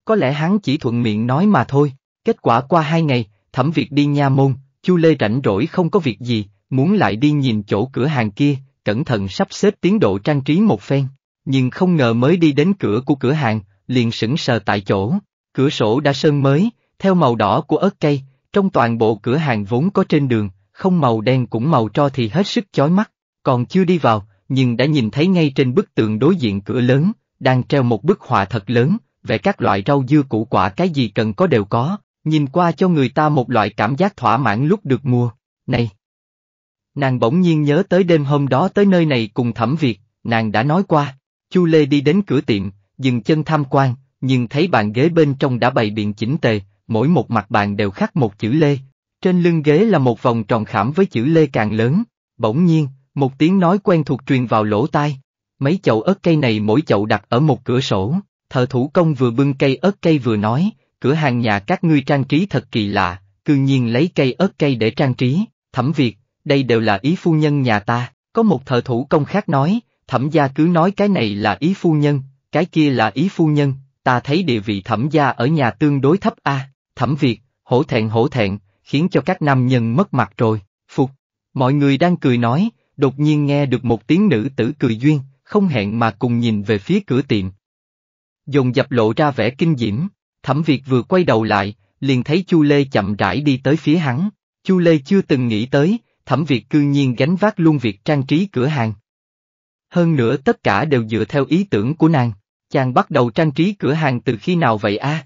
Có lẽ hắn chỉ thuận miệng nói mà thôi, kết quả qua hai ngày, thẩm việc đi nha môn, Chu Lê rảnh rỗi không có việc gì, muốn lại đi nhìn chỗ cửa hàng kia, cẩn thận sắp xếp tiến độ trang trí một phen nhưng không ngờ mới đi đến cửa của cửa hàng, liền sững sờ tại chỗ, cửa sổ đã sơn mới, theo màu đỏ của ớt cây, trong toàn bộ cửa hàng vốn có trên đường, không màu đen cũng màu tro thì hết sức chói mắt, còn chưa đi vào, nhưng đã nhìn thấy ngay trên bức tường đối diện cửa lớn, đang treo một bức họa thật lớn, vẽ các loại rau dưa củ quả cái gì cần có đều có, nhìn qua cho người ta một loại cảm giác thỏa mãn lúc được mua, này. Nàng bỗng nhiên nhớ tới đêm hôm đó tới nơi này cùng thẩm Việt, nàng đã nói qua. Chu Lê đi đến cửa tiệm, dừng chân tham quan, nhưng thấy bàn ghế bên trong đã bày biện chỉnh tề, mỗi một mặt bàn đều khắc một chữ Lê. Trên lưng ghế là một vòng tròn khảm với chữ Lê càng lớn. Bỗng nhiên, một tiếng nói quen thuộc truyền vào lỗ tai. Mấy chậu ớt cây này mỗi chậu đặt ở một cửa sổ, thợ thủ công vừa bưng cây ớt cây vừa nói, cửa hàng nhà các ngươi trang trí thật kỳ lạ, cư nhiên lấy cây ớt cây để trang trí, thẩm việc, đây đều là ý phu nhân nhà ta, có một thợ thủ công khác nói, thẩm gia cứ nói cái này là ý phu nhân, cái kia là ý phu nhân, ta thấy địa vị thẩm gia ở nhà tương đối thấp a, thẩm Việt, hổ thẹn hổ thẹn, khiến cho các nam nhân mất mặt rồi, phục. Mọi người đang cười nói, đột nhiên nghe được một tiếng nữ tử cười duyên, không hẹn mà cùng nhìn về phía cửa tiệm. Dùng dập lộ ra vẻ kinh diễm, thẩm Việt vừa quay đầu lại, liền thấy Chu Lê chậm rãi đi tới phía hắn, Chu Lê chưa từng nghĩ tới, thẩm Việt cư nhiên gánh vác luôn việc trang trí cửa hàng. Hơn nữa tất cả đều dựa theo ý tưởng của nàng, chàng bắt đầu trang trí cửa hàng từ khi nào vậy a?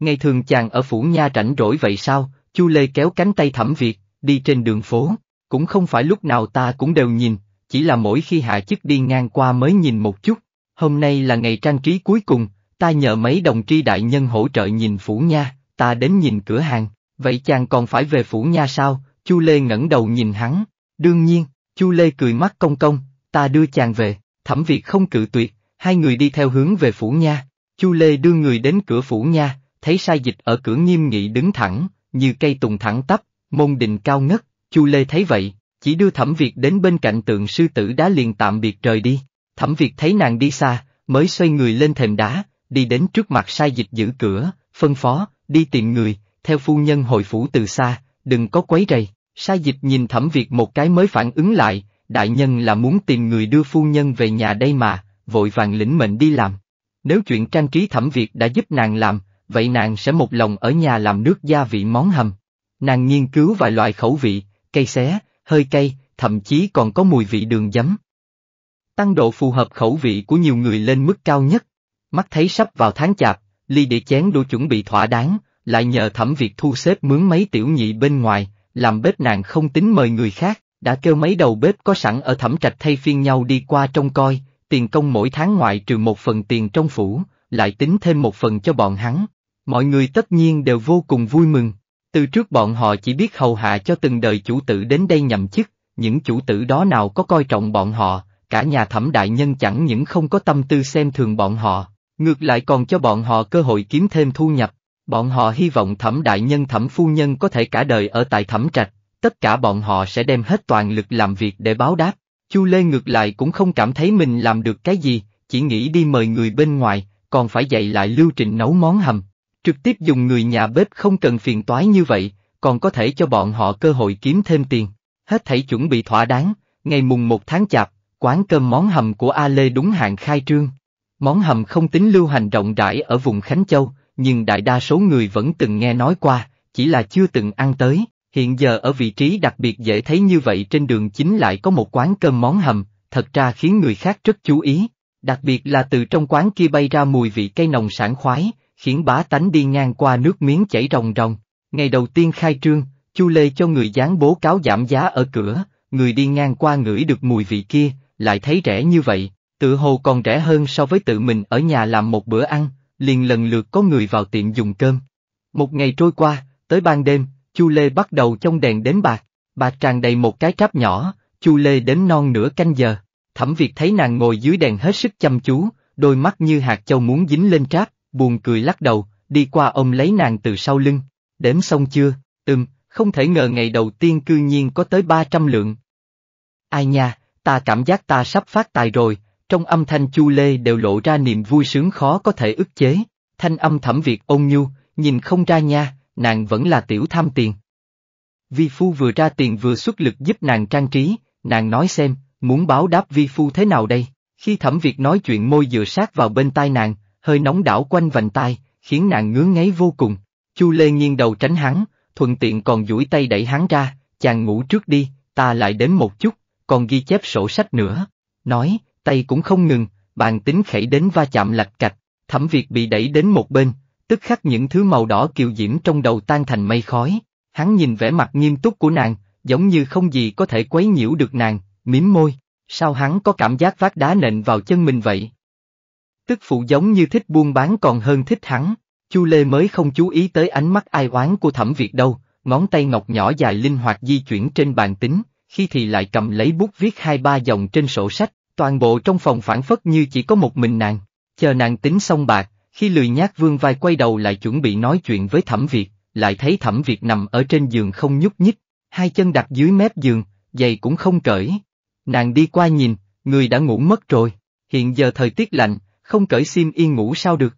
Ngày thường chàng ở phủ nha rảnh rỗi vậy sao, Chu Lê kéo cánh tay Thẩm Việt, đi trên đường phố, cũng không phải lúc nào ta cũng đều nhìn, chỉ là mỗi khi hạ chức đi ngang qua mới nhìn một chút, hôm nay là ngày trang trí cuối cùng, ta nhờ mấy đồng tri đại nhân hỗ trợ nhìn phủ nha, ta đến nhìn cửa hàng, vậy chàng còn phải về phủ nha sao, Chu Lê ngẩng đầu nhìn hắn, đương nhiên, Chu Lê cười mắt công công, ta đưa chàng về, thẩm việt không cự tuyệt, hai người đi theo hướng về phủ nha, chu lê đưa người đến cửa phủ nha, thấy sai dịch ở cửa nghiêm nghị đứng thẳng, như cây tùng thẳng tắp, môn đình cao ngất, chu lê thấy vậy, chỉ đưa thẩm việt đến bên cạnh tượng sư tử đá liền tạm biệt rời đi, thẩm việt thấy nàng đi xa, mới xoay người lên thềm đá, đi đến trước mặt sai dịch giữ cửa, phân phó, đi tìm người, theo phu nhân hồi phủ từ xa, đừng có quấy rầy. Sai dịch nhìn thẩm Việt một cái mới phản ứng lại, đại nhân là muốn tìm người đưa phu nhân về nhà đây mà, vội vàng lĩnh mệnh đi làm. Nếu chuyện trang trí thẩm việc đã giúp nàng làm, vậy nàng sẽ một lòng ở nhà làm nước gia vị món hầm. Nàng nghiên cứu vài loại khẩu vị, cây xé, hơi cay, thậm chí còn có mùi vị đường giấm. Tăng độ phù hợp khẩu vị của nhiều người lên mức cao nhất. Mắt thấy sắp vào tháng chạp, ly để chén đủ chuẩn bị thỏa đáng, lại nhờ thẩm việc thu xếp mướn mấy tiểu nhị bên ngoài, làm bếp nàng không tính mời người khác đã kêu mấy đầu bếp có sẵn ở thẩm trạch thay phiên nhau đi qua trông coi, tiền công mỗi tháng ngoại trừ một phần tiền trong phủ, lại tính thêm một phần cho bọn hắn. Mọi người tất nhiên đều vô cùng vui mừng. Từ trước bọn họ chỉ biết hầu hạ cho từng đời chủ tử đến đây nhậm chức, những chủ tử đó nào có coi trọng bọn họ, cả nhà thẩm đại nhân chẳng những không có tâm tư xem thường bọn họ, ngược lại còn cho bọn họ cơ hội kiếm thêm thu nhập. Bọn họ hy vọng thẩm đại nhân thẩm phu nhân có thể cả đời ở tại thẩm trạch, tất cả bọn họ sẽ đem hết toàn lực làm việc để báo đáp. Chu Lê ngược lại cũng không cảm thấy mình làm được cái gì, chỉ nghĩ đi mời người bên ngoài, còn phải dạy lại lưu trình nấu món hầm. Trực tiếp dùng người nhà bếp không cần phiền toái như vậy, còn có thể cho bọn họ cơ hội kiếm thêm tiền. Hết thảy chuẩn bị thỏa đáng, ngày mùng 1 tháng chạp, quán cơm món hầm của A Lê đúng hạn khai trương. Món hầm không tính lưu hành rộng rãi ở vùng Khánh Châu, nhưng đại đa số người vẫn từng nghe nói qua, chỉ là chưa từng ăn tới. Hiện giờ ở vị trí đặc biệt dễ thấy như vậy trên đường chính lại có một quán cơm món hầm, thật ra khiến người khác rất chú ý, đặc biệt là từ trong quán kia bay ra mùi vị cây nồng sản khoái, khiến bá tánh đi ngang qua nước miếng chảy ròng ròng. Ngày đầu tiên khai trương, Chu Lê cho người dán bố cáo giảm giá ở cửa, người đi ngang qua ngửi được mùi vị kia, lại thấy rẻ như vậy, tự hồ còn rẻ hơn so với tự mình ở nhà làm một bữa ăn, liền lần lượt có người vào tiệm dùng cơm. Một ngày trôi qua, tới ban đêm, Chu Lê bắt đầu trong đèn đến bạc, bạc tràn đầy một cái tráp nhỏ, Chu Lê đến non nửa canh giờ, thẩm Việt thấy nàng ngồi dưới đèn hết sức chăm chú, đôi mắt như hạt châu muốn dính lên tráp, buồn cười lắc đầu, đi qua ông lấy nàng từ sau lưng, đếm xong chưa, ừm, không thể ngờ ngày đầu tiên cư nhiên có tới 300 lượng. Ai nha, ta cảm giác ta sắp phát tài rồi, trong âm thanh Chu Lê đều lộ ra niềm vui sướng khó có thể ức chế, thanh âm thẩm Việt ôn nhu, nhìn không ra nha, nàng vẫn là tiểu tham tiền. Vi phu vừa ra tiền vừa xuất lực giúp nàng trang trí, nàng nói xem, muốn báo đáp vi phu thế nào đây? Khi thẩm việc nói chuyện môi dựa sát vào bên tai nàng, hơi nóng đảo quanh vành tai, khiến nàng ngứa ngáy vô cùng. Chu Lê nghiêng đầu tránh hắn, thuận tiện còn duỗi tay đẩy hắn ra, chàng ngủ trước đi, ta lại đến một chút, còn ghi chép sổ sách nữa. Nói, tay cũng không ngừng, bàn tính khẩy đến va chạm lạch cạch, thẩm việc bị đẩy đến một bên, tức khắc những thứ màu đỏ kiều diễm trong đầu tan thành mây khói, hắn nhìn vẻ mặt nghiêm túc của nàng, giống như không gì có thể quấy nhiễu được nàng, mím môi, sao hắn có cảm giác vác đá nện vào chân mình vậy? Tức phụ giống như thích buôn bán còn hơn thích hắn, Chu Lê mới không chú ý tới ánh mắt ai oán của thẩm Việt đâu, ngón tay ngọc nhỏ dài linh hoạt di chuyển trên bàn tính, khi thì lại cầm lấy bút viết hai ba dòng trên sổ sách, toàn bộ trong phòng phản phất như chỉ có một mình nàng, chờ nàng tính xong bạc, khi lười nhác vương vai quay đầu lại chuẩn bị nói chuyện với thẩm Việt, lại thấy thẩm Việt nằm ở trên giường không nhúc nhích, hai chân đặt dưới mép giường, giày cũng không cởi. Nàng đi qua nhìn, người đã ngủ mất rồi, hiện giờ thời tiết lạnh, không cởi sim yên ngủ sao được.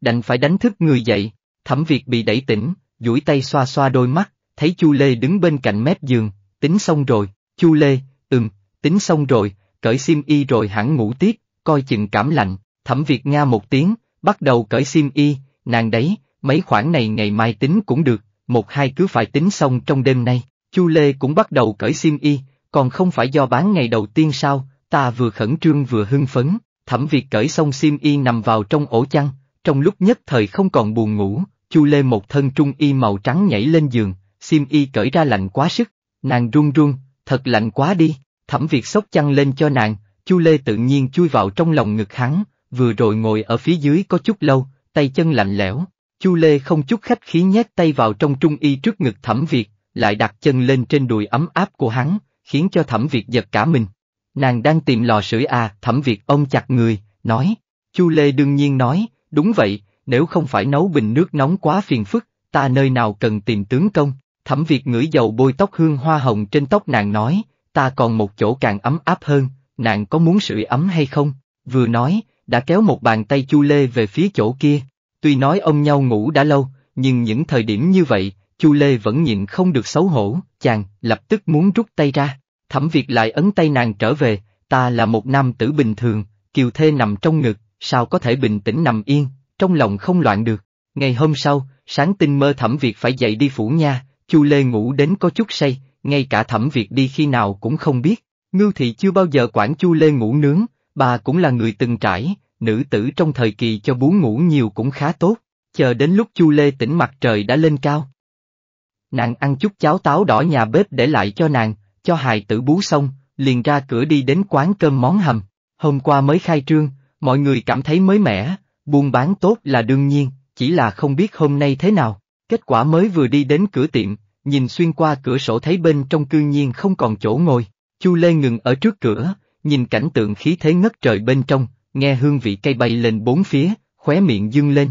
Đành phải đánh thức người dậy, thẩm Việt bị đẩy tỉnh, duỗi tay xoa xoa đôi mắt, thấy Chu Lê đứng bên cạnh mép giường, tính xong rồi, Chu Lê, ừm, tính xong rồi, cởi sim y rồi hẳn ngủ tiếp, coi chừng cảm lạnh, thẩm Việt nga một tiếng, bắt đầu cởi sim y, nàng đấy, mấy khoản này ngày mai tính cũng được, một hai cứ phải tính xong trong đêm nay, Chu Lê cũng bắt đầu cởi sim y, còn không phải do bán ngày đầu tiên sao, ta vừa khẩn trương vừa hưng phấn, thẩm việc cởi xong sim y nằm vào trong ổ chăn, trong lúc nhất thời không còn buồn ngủ, Chu Lê một thân trung y màu trắng nhảy lên giường, sim y cởi ra lạnh quá sức, nàng run run, thật lạnh quá đi, thẩm việc sốc chăn lên cho nàng, Chu Lê tự nhiên chui vào trong lòng ngực hắn, vừa rồi ngồi ở phía dưới có chút lâu, tay chân lạnh lẽo, Chu Lê không chút khách khí nhét tay vào trong trung y trước ngực Thẩm Việt, lại đặt chân lên trên đùi ấm áp của hắn, khiến cho Thẩm Việt giật cả mình. Nàng đang tìm lò sưởi à, Thẩm Việt ôm chặt người, nói. Chu Lê đương nhiên nói, đúng vậy, nếu không phải nấu bình nước nóng quá phiền phức, ta nơi nào cần tìm tướng công. Thẩm Việt ngửi dầu bôi tóc hương hoa hồng trên tóc nàng nói, ta còn một chỗ càng ấm áp hơn, nàng có muốn sưởi ấm hay không? Vừa nói, đã kéo một bàn tay Chu Lê về phía chỗ kia. Tuy nói ông nhau ngủ đã lâu, nhưng những thời điểm như vậy, Chu Lê vẫn nhịn không được xấu hổ, chàng lập tức muốn rút tay ra. Thẩm Việt lại ấn tay nàng trở về, ta là một nam tử bình thường, kiều thê nằm trong ngực, sao có thể bình tĩnh nằm yên, trong lòng không loạn được. Ngày hôm sau, sáng tinh mơ Thẩm Việt phải dậy đi phủ nha, Chu Lê ngủ đến có chút say, ngay cả Thẩm Việt đi khi nào cũng không biết. Ngưu thị chưa bao giờ quản Chu Lê ngủ nướng, bà cũng là người từng trải, nữ tử trong thời kỳ cho bú ngủ nhiều cũng khá tốt, chờ đến lúc Chu Lê tỉnh mặt trời đã lên cao. Nàng ăn chút cháo táo đỏ nhà bếp để lại cho nàng, cho hài tử bú xong, liền ra cửa đi đến quán cơm món hầm, hôm qua mới khai trương, mọi người cảm thấy mới mẻ, buôn bán tốt là đương nhiên, chỉ là không biết hôm nay thế nào, kết quả mới vừa đi đến cửa tiệm, nhìn xuyên qua cửa sổ thấy bên trong cư nhiên không còn chỗ ngồi, Chu Lê ngừng ở trước cửa, nhìn cảnh tượng khí thế ngất trời bên trong, nghe hương vị cây bay lên bốn phía, khóe miệng dương lên.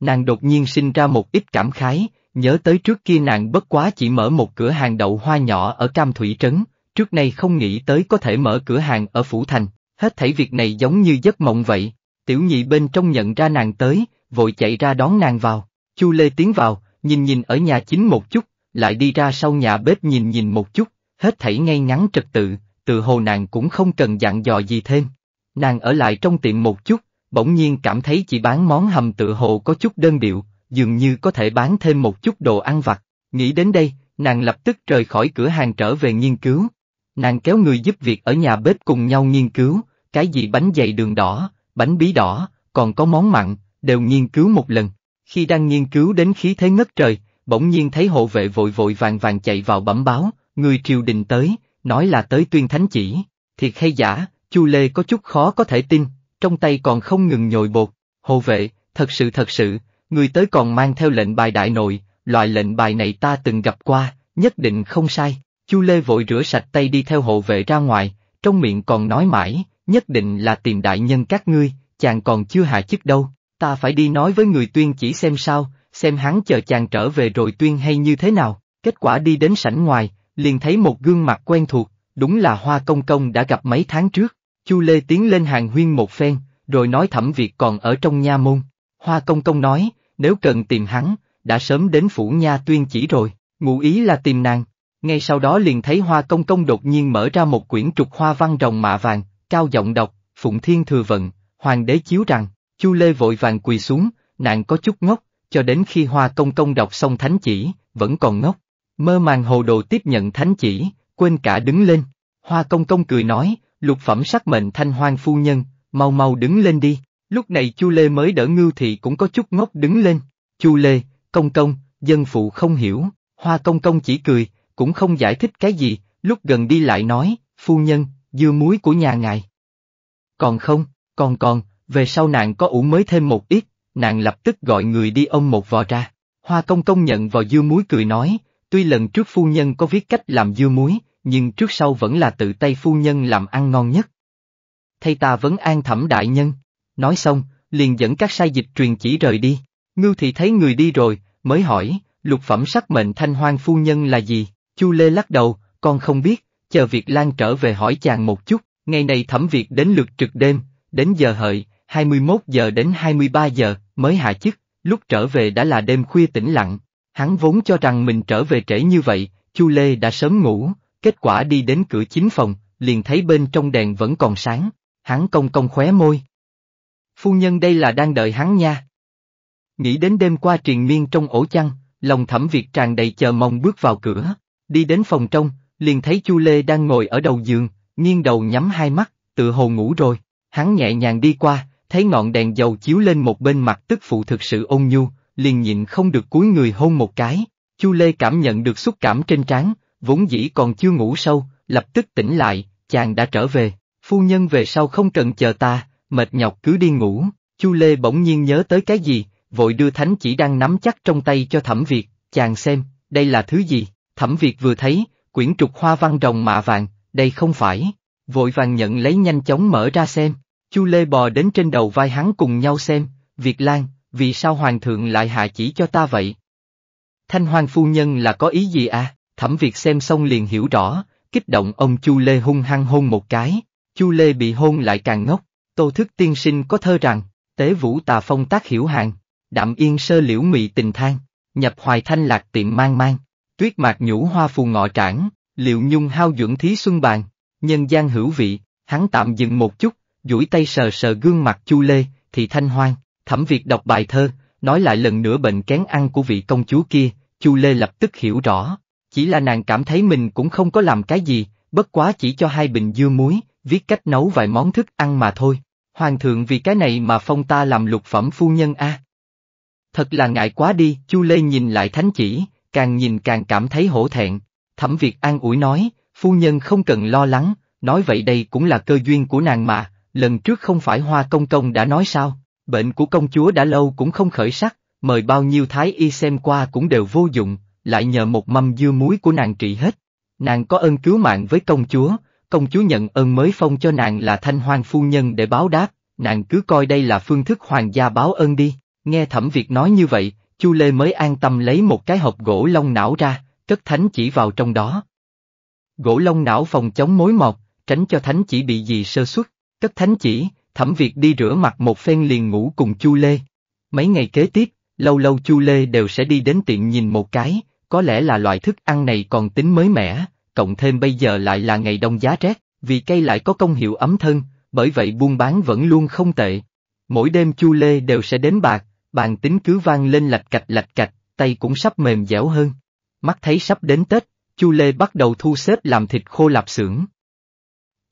Nàng đột nhiên sinh ra một ít cảm khái, nhớ tới trước kia nàng bất quá chỉ mở một cửa hàng đậu hoa nhỏ ở Cam Thủy Trấn, trước nay không nghĩ tới có thể mở cửa hàng ở Phủ Thành, hết thảy việc này giống như giấc mộng vậy. Tiểu nhị bên trong nhận ra nàng tới, vội chạy ra đón nàng vào, Chu Lê tiến vào, nhìn nhìn ở nhà chính một chút, lại đi ra sau nhà bếp nhìn nhìn một chút, hết thảy ngay ngắn trật tự, tự hồ nàng cũng không cần dặn dò gì thêm. Nàng ở lại trong tiệm một chút, bỗng nhiên cảm thấy chỉ bán món hầm tự hồ có chút đơn điệu, dường như có thể bán thêm một chút đồ ăn vặt. Nghĩ đến đây, nàng lập tức rời khỏi cửa hàng trở về nghiên cứu. Nàng kéo người giúp việc ở nhà bếp cùng nhau nghiên cứu, cái gì bánh dày đường đỏ, bánh bí đỏ, còn có món mặn, đều nghiên cứu một lần. Khi đang nghiên cứu đến khí thế ngất trời, bỗng nhiên thấy hộ vệ vội vội vàng vàng chạy vào bẩm báo, người triều đình tới, nói là tới tuyên thánh chỉ, thiệt hay giả, Chu Lê có chút khó có thể tin, trong tay còn không ngừng nhồi bột, hồ vệ, thật sự thật sự, người tới còn mang theo lệnh bài đại nội, loại lệnh bài này ta từng gặp qua, nhất định không sai, Chu Lê vội rửa sạch tay đi theo hộ vệ ra ngoài, trong miệng còn nói mãi, nhất định là tìm đại nhân các ngươi, chàng còn chưa hạ chức đâu, ta phải đi nói với người tuyên chỉ xem sao, xem hắn chờ chàng trở về rồi tuyên hay như thế nào, kết quả đi đến sảnh ngoài, liền thấy một gương mặt quen thuộc, đúng là Hoa Công Công đã gặp mấy tháng trước. Chu Lê tiến lên hàng huyên một phen, rồi nói thẩm việc còn ở trong nha môn. Hoa Công Công nói, nếu cần tìm hắn, đã sớm đến phủ nha tuyên chỉ rồi, ngụ ý là tìm nàng. Ngay sau đó liền thấy Hoa Công Công đột nhiên mở ra một quyển trục hoa văn rồng mạ vàng, cao giọng đọc, Phụng Thiên Thừa Vận, Hoàng đế chiếu rằng, Chu Lê vội vàng quỳ xuống, nàng có chút ngốc, cho đến khi Hoa Công Công đọc xong thánh chỉ, vẫn còn ngốc. Mơ màng hồ đồ tiếp nhận thánh chỉ, quên cả đứng lên. Hoa công công cười nói, lục phẩm sắc mệnh thanh hoang phu nhân, mau mau đứng lên đi. Lúc này Chu Lê mới đỡ ngưu thị cũng có chút ngốc đứng lên. Chu Lê, công công, dân phụ không hiểu, hoa công công chỉ cười, cũng không giải thích cái gì, lúc gần đi lại nói, phu nhân, dưa muối của nhà ngài. Còn không, còn còn, về sau nàng có ủ mới thêm một ít, nàng lập tức gọi người đi ông một vò ra. Hoa công công nhận vào dưa muối cười nói, Tuy lần trước phu nhân có viết cách làm dưa muối, nhưng trước sau vẫn là tự tay phu nhân làm ăn ngon nhất. Thay ta vẫn an thẩm đại nhân. Nói xong, liền dẫn các sai dịch truyền chỉ rời đi. Ngưu thị thấy người đi rồi, mới hỏi, lục phẩm sắc mệnh thanh hoang phu nhân là gì? Chu Lê lắc đầu, con không biết, chờ Việt Lan trở về hỏi chàng một chút, ngày này thẩm việc đến lượt trực đêm, đến giờ hợi, 21 giờ đến 23 giờ, mới hạ chức, lúc trở về đã là đêm khuya tĩnh lặng. Hắn vốn cho rằng mình trở về trễ như vậy, Chu Lê đã sớm ngủ, kết quả đi đến cửa chính phòng, liền thấy bên trong đèn vẫn còn sáng, hắn công công khóe môi. Phu nhân đây là đang đợi hắn nha. Nghĩ đến đêm qua triền miên trong ổ chăn, lòng thẩm việt tràn đầy chờ mong bước vào cửa, đi đến phòng trong, liền thấy Chu Lê đang ngồi ở đầu giường, nghiêng đầu nhắm hai mắt, tự hồ ngủ rồi, hắn nhẹ nhàng đi qua, thấy ngọn đèn dầu chiếu lên một bên mặt tức phụ thực sự ôn nhu, liền nhịn không được cúi người hôn một cái, Chu Lê cảm nhận được xúc cảm trên trán, vốn dĩ còn chưa ngủ sâu, lập tức tỉnh lại, chàng đã trở về, phu nhân về sau không cần chờ ta, mệt nhọc cứ đi ngủ, Chu Lê bỗng nhiên nhớ tới cái gì, vội đưa thánh chỉ đang nắm chắc trong tay cho Thẩm Việt, chàng xem, đây là thứ gì, Thẩm Việt vừa thấy, quyển trục hoa văn rồng mạ vàng, đây không phải, vội vàng nhận lấy nhanh chóng mở ra xem, Chu Lê bò đến trên đầu vai hắn cùng nhau xem, Việt Lan, vì sao hoàng thượng lại hạ chỉ cho ta vậy? Thanh hoàng phu nhân là có ý gì à? Thẩm Việt xem xong liền hiểu rõ, kích động ông Chu Lê hung hăng hôn một cái, Chu Lê bị hôn lại càng ngốc, tô thức tiên sinh có thơ rằng, tế vũ tà phong tác hiểu hàng, đạm yên sơ liễu mị tình thang, nhập hoài thanh lạc tiệm mang mang, tuyết mạc nhũ hoa phù ngọ trảng, liệu nhung hao dưỡng thí xuân bàn, nhân gian hữu vị, hắn tạm dừng một chút, duỗi tay sờ sờ gương mặt Chu Lê, thì thanh hoang, Thẩm Việt đọc bài thơ, nói lại lần nữa bệnh kén ăn của vị công chúa kia, Chu Lê lập tức hiểu rõ, chỉ là nàng cảm thấy mình cũng không có làm cái gì, bất quá chỉ cho hai bình dưa muối, viết cách nấu vài món thức ăn mà thôi. Hoàng thượng vì cái này mà phong ta làm lục phẩm phu nhân a. Thật là ngại quá đi, Chu Lê nhìn lại thánh chỉ, càng nhìn càng cảm thấy hổ thẹn. Thẩm Việt an ủi nói, phu nhân không cần lo lắng, nói vậy đây cũng là cơ duyên của nàng mà, lần trước không phải Hoa Công Công đã nói sao, Bệnh của công chúa đã lâu cũng không khởi sắc, mời bao nhiêu thái y xem qua cũng đều vô dụng, lại nhờ một mâm dưa muối của nàng trị hết. Nàng có ơn cứu mạng với công chúa, công chúa nhận ơn mới phong cho nàng là thanh hoang phu nhân để báo đáp, nàng cứ coi đây là phương thức hoàng gia báo ơn đi. Nghe thẩm việc nói như vậy, Chu Lê mới an tâm lấy một cái hộp gỗ lông não ra, cất thánh chỉ vào trong đó. Gỗ lông não phòng chống mối mọt, tránh cho thánh chỉ bị gì sơ xuất, cất thánh chỉ, Thẩm việc đi rửa mặt một phen liền ngủ cùng Chu Lê. Mấy ngày kế tiếp, lâu lâu Chu Lê đều sẽ đi đến tiệm nhìn một cái, có lẽ là loại thức ăn này còn tính mới mẻ, cộng thêm bây giờ lại là ngày đông giá rét, vì cây lại có công hiệu ấm thân, bởi vậy buôn bán vẫn luôn không tệ. Mỗi đêm Chu Lê đều sẽ đến bạc, bàn tính cứ vang lên lạch cạch lạch cạch, tay cũng sắp mềm dẻo hơn. Mắt thấy sắp đến Tết, Chu Lê bắt đầu thu xếp làm thịt khô lạp xưởng.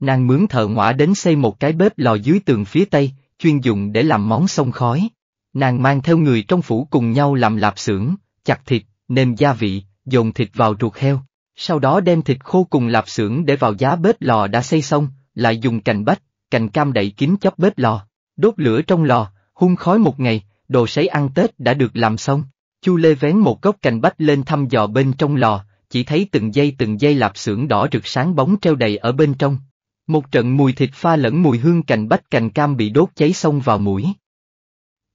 Nàng mướn thợ ngõa đến xây một cái bếp lò dưới tường phía tây, chuyên dùng để làm món sông khói. Nàng mang theo người trong phủ cùng nhau làm lạp xưởng, chặt thịt, nêm gia vị, dồn thịt vào ruột heo. Sau đó đem thịt khô cùng lạp xưởng để vào giá bếp lò đã xây xong, lại dùng cành bách, cành cam đậy kín chóp bếp lò, đốt lửa trong lò, hun khói một ngày, đồ sấy ăn Tết đã được làm xong. Chu Lê vén một gốc cành bách lên thăm dò bên trong lò, chỉ thấy từng dây từng dây lạp xưởng đỏ rực sáng bóng treo đầy ở bên trong, một trận mùi thịt pha lẫn mùi hương cành bách cành cam bị đốt cháy xông vào mũi.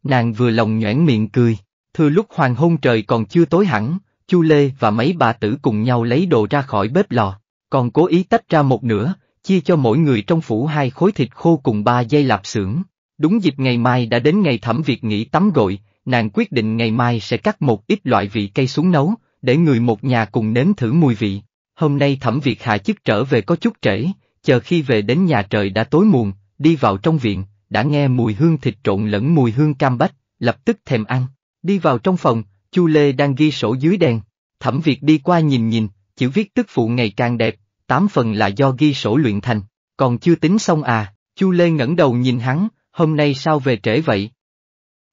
Nàng vừa lòng nhoảng miệng cười, thừa lúc hoàng hôn trời còn chưa tối hẳn, Chu Lê và mấy bà tử cùng nhau lấy đồ ra khỏi bếp lò, còn cố ý tách ra một nửa, chia cho mỗi người trong phủ hai khối thịt khô cùng ba dây lạp xưởng. Đúng dịp ngày mai đã đến ngày thẩm việc nghỉ tắm gội, nàng quyết định ngày mai sẽ cắt một ít loại vị cây xuống nấu, để người một nhà cùng nếm thử mùi vị. Hôm nay thẩm việc hạ chức trở về có chút trễ, chờ khi về đến nhà trời đã tối muộn, đi vào trong viện, đã nghe mùi hương thịt trộn lẫn mùi hương cam bách, lập tức thèm ăn. Đi vào trong phòng, Chu Lê đang ghi sổ dưới đèn, thẩm Việt đi qua nhìn nhìn, chữ viết tức phụ ngày càng đẹp, tám phần là do ghi sổ luyện thành, còn chưa tính xong à, Chu Lê ngẩng đầu nhìn hắn, hôm nay sao về trễ vậy?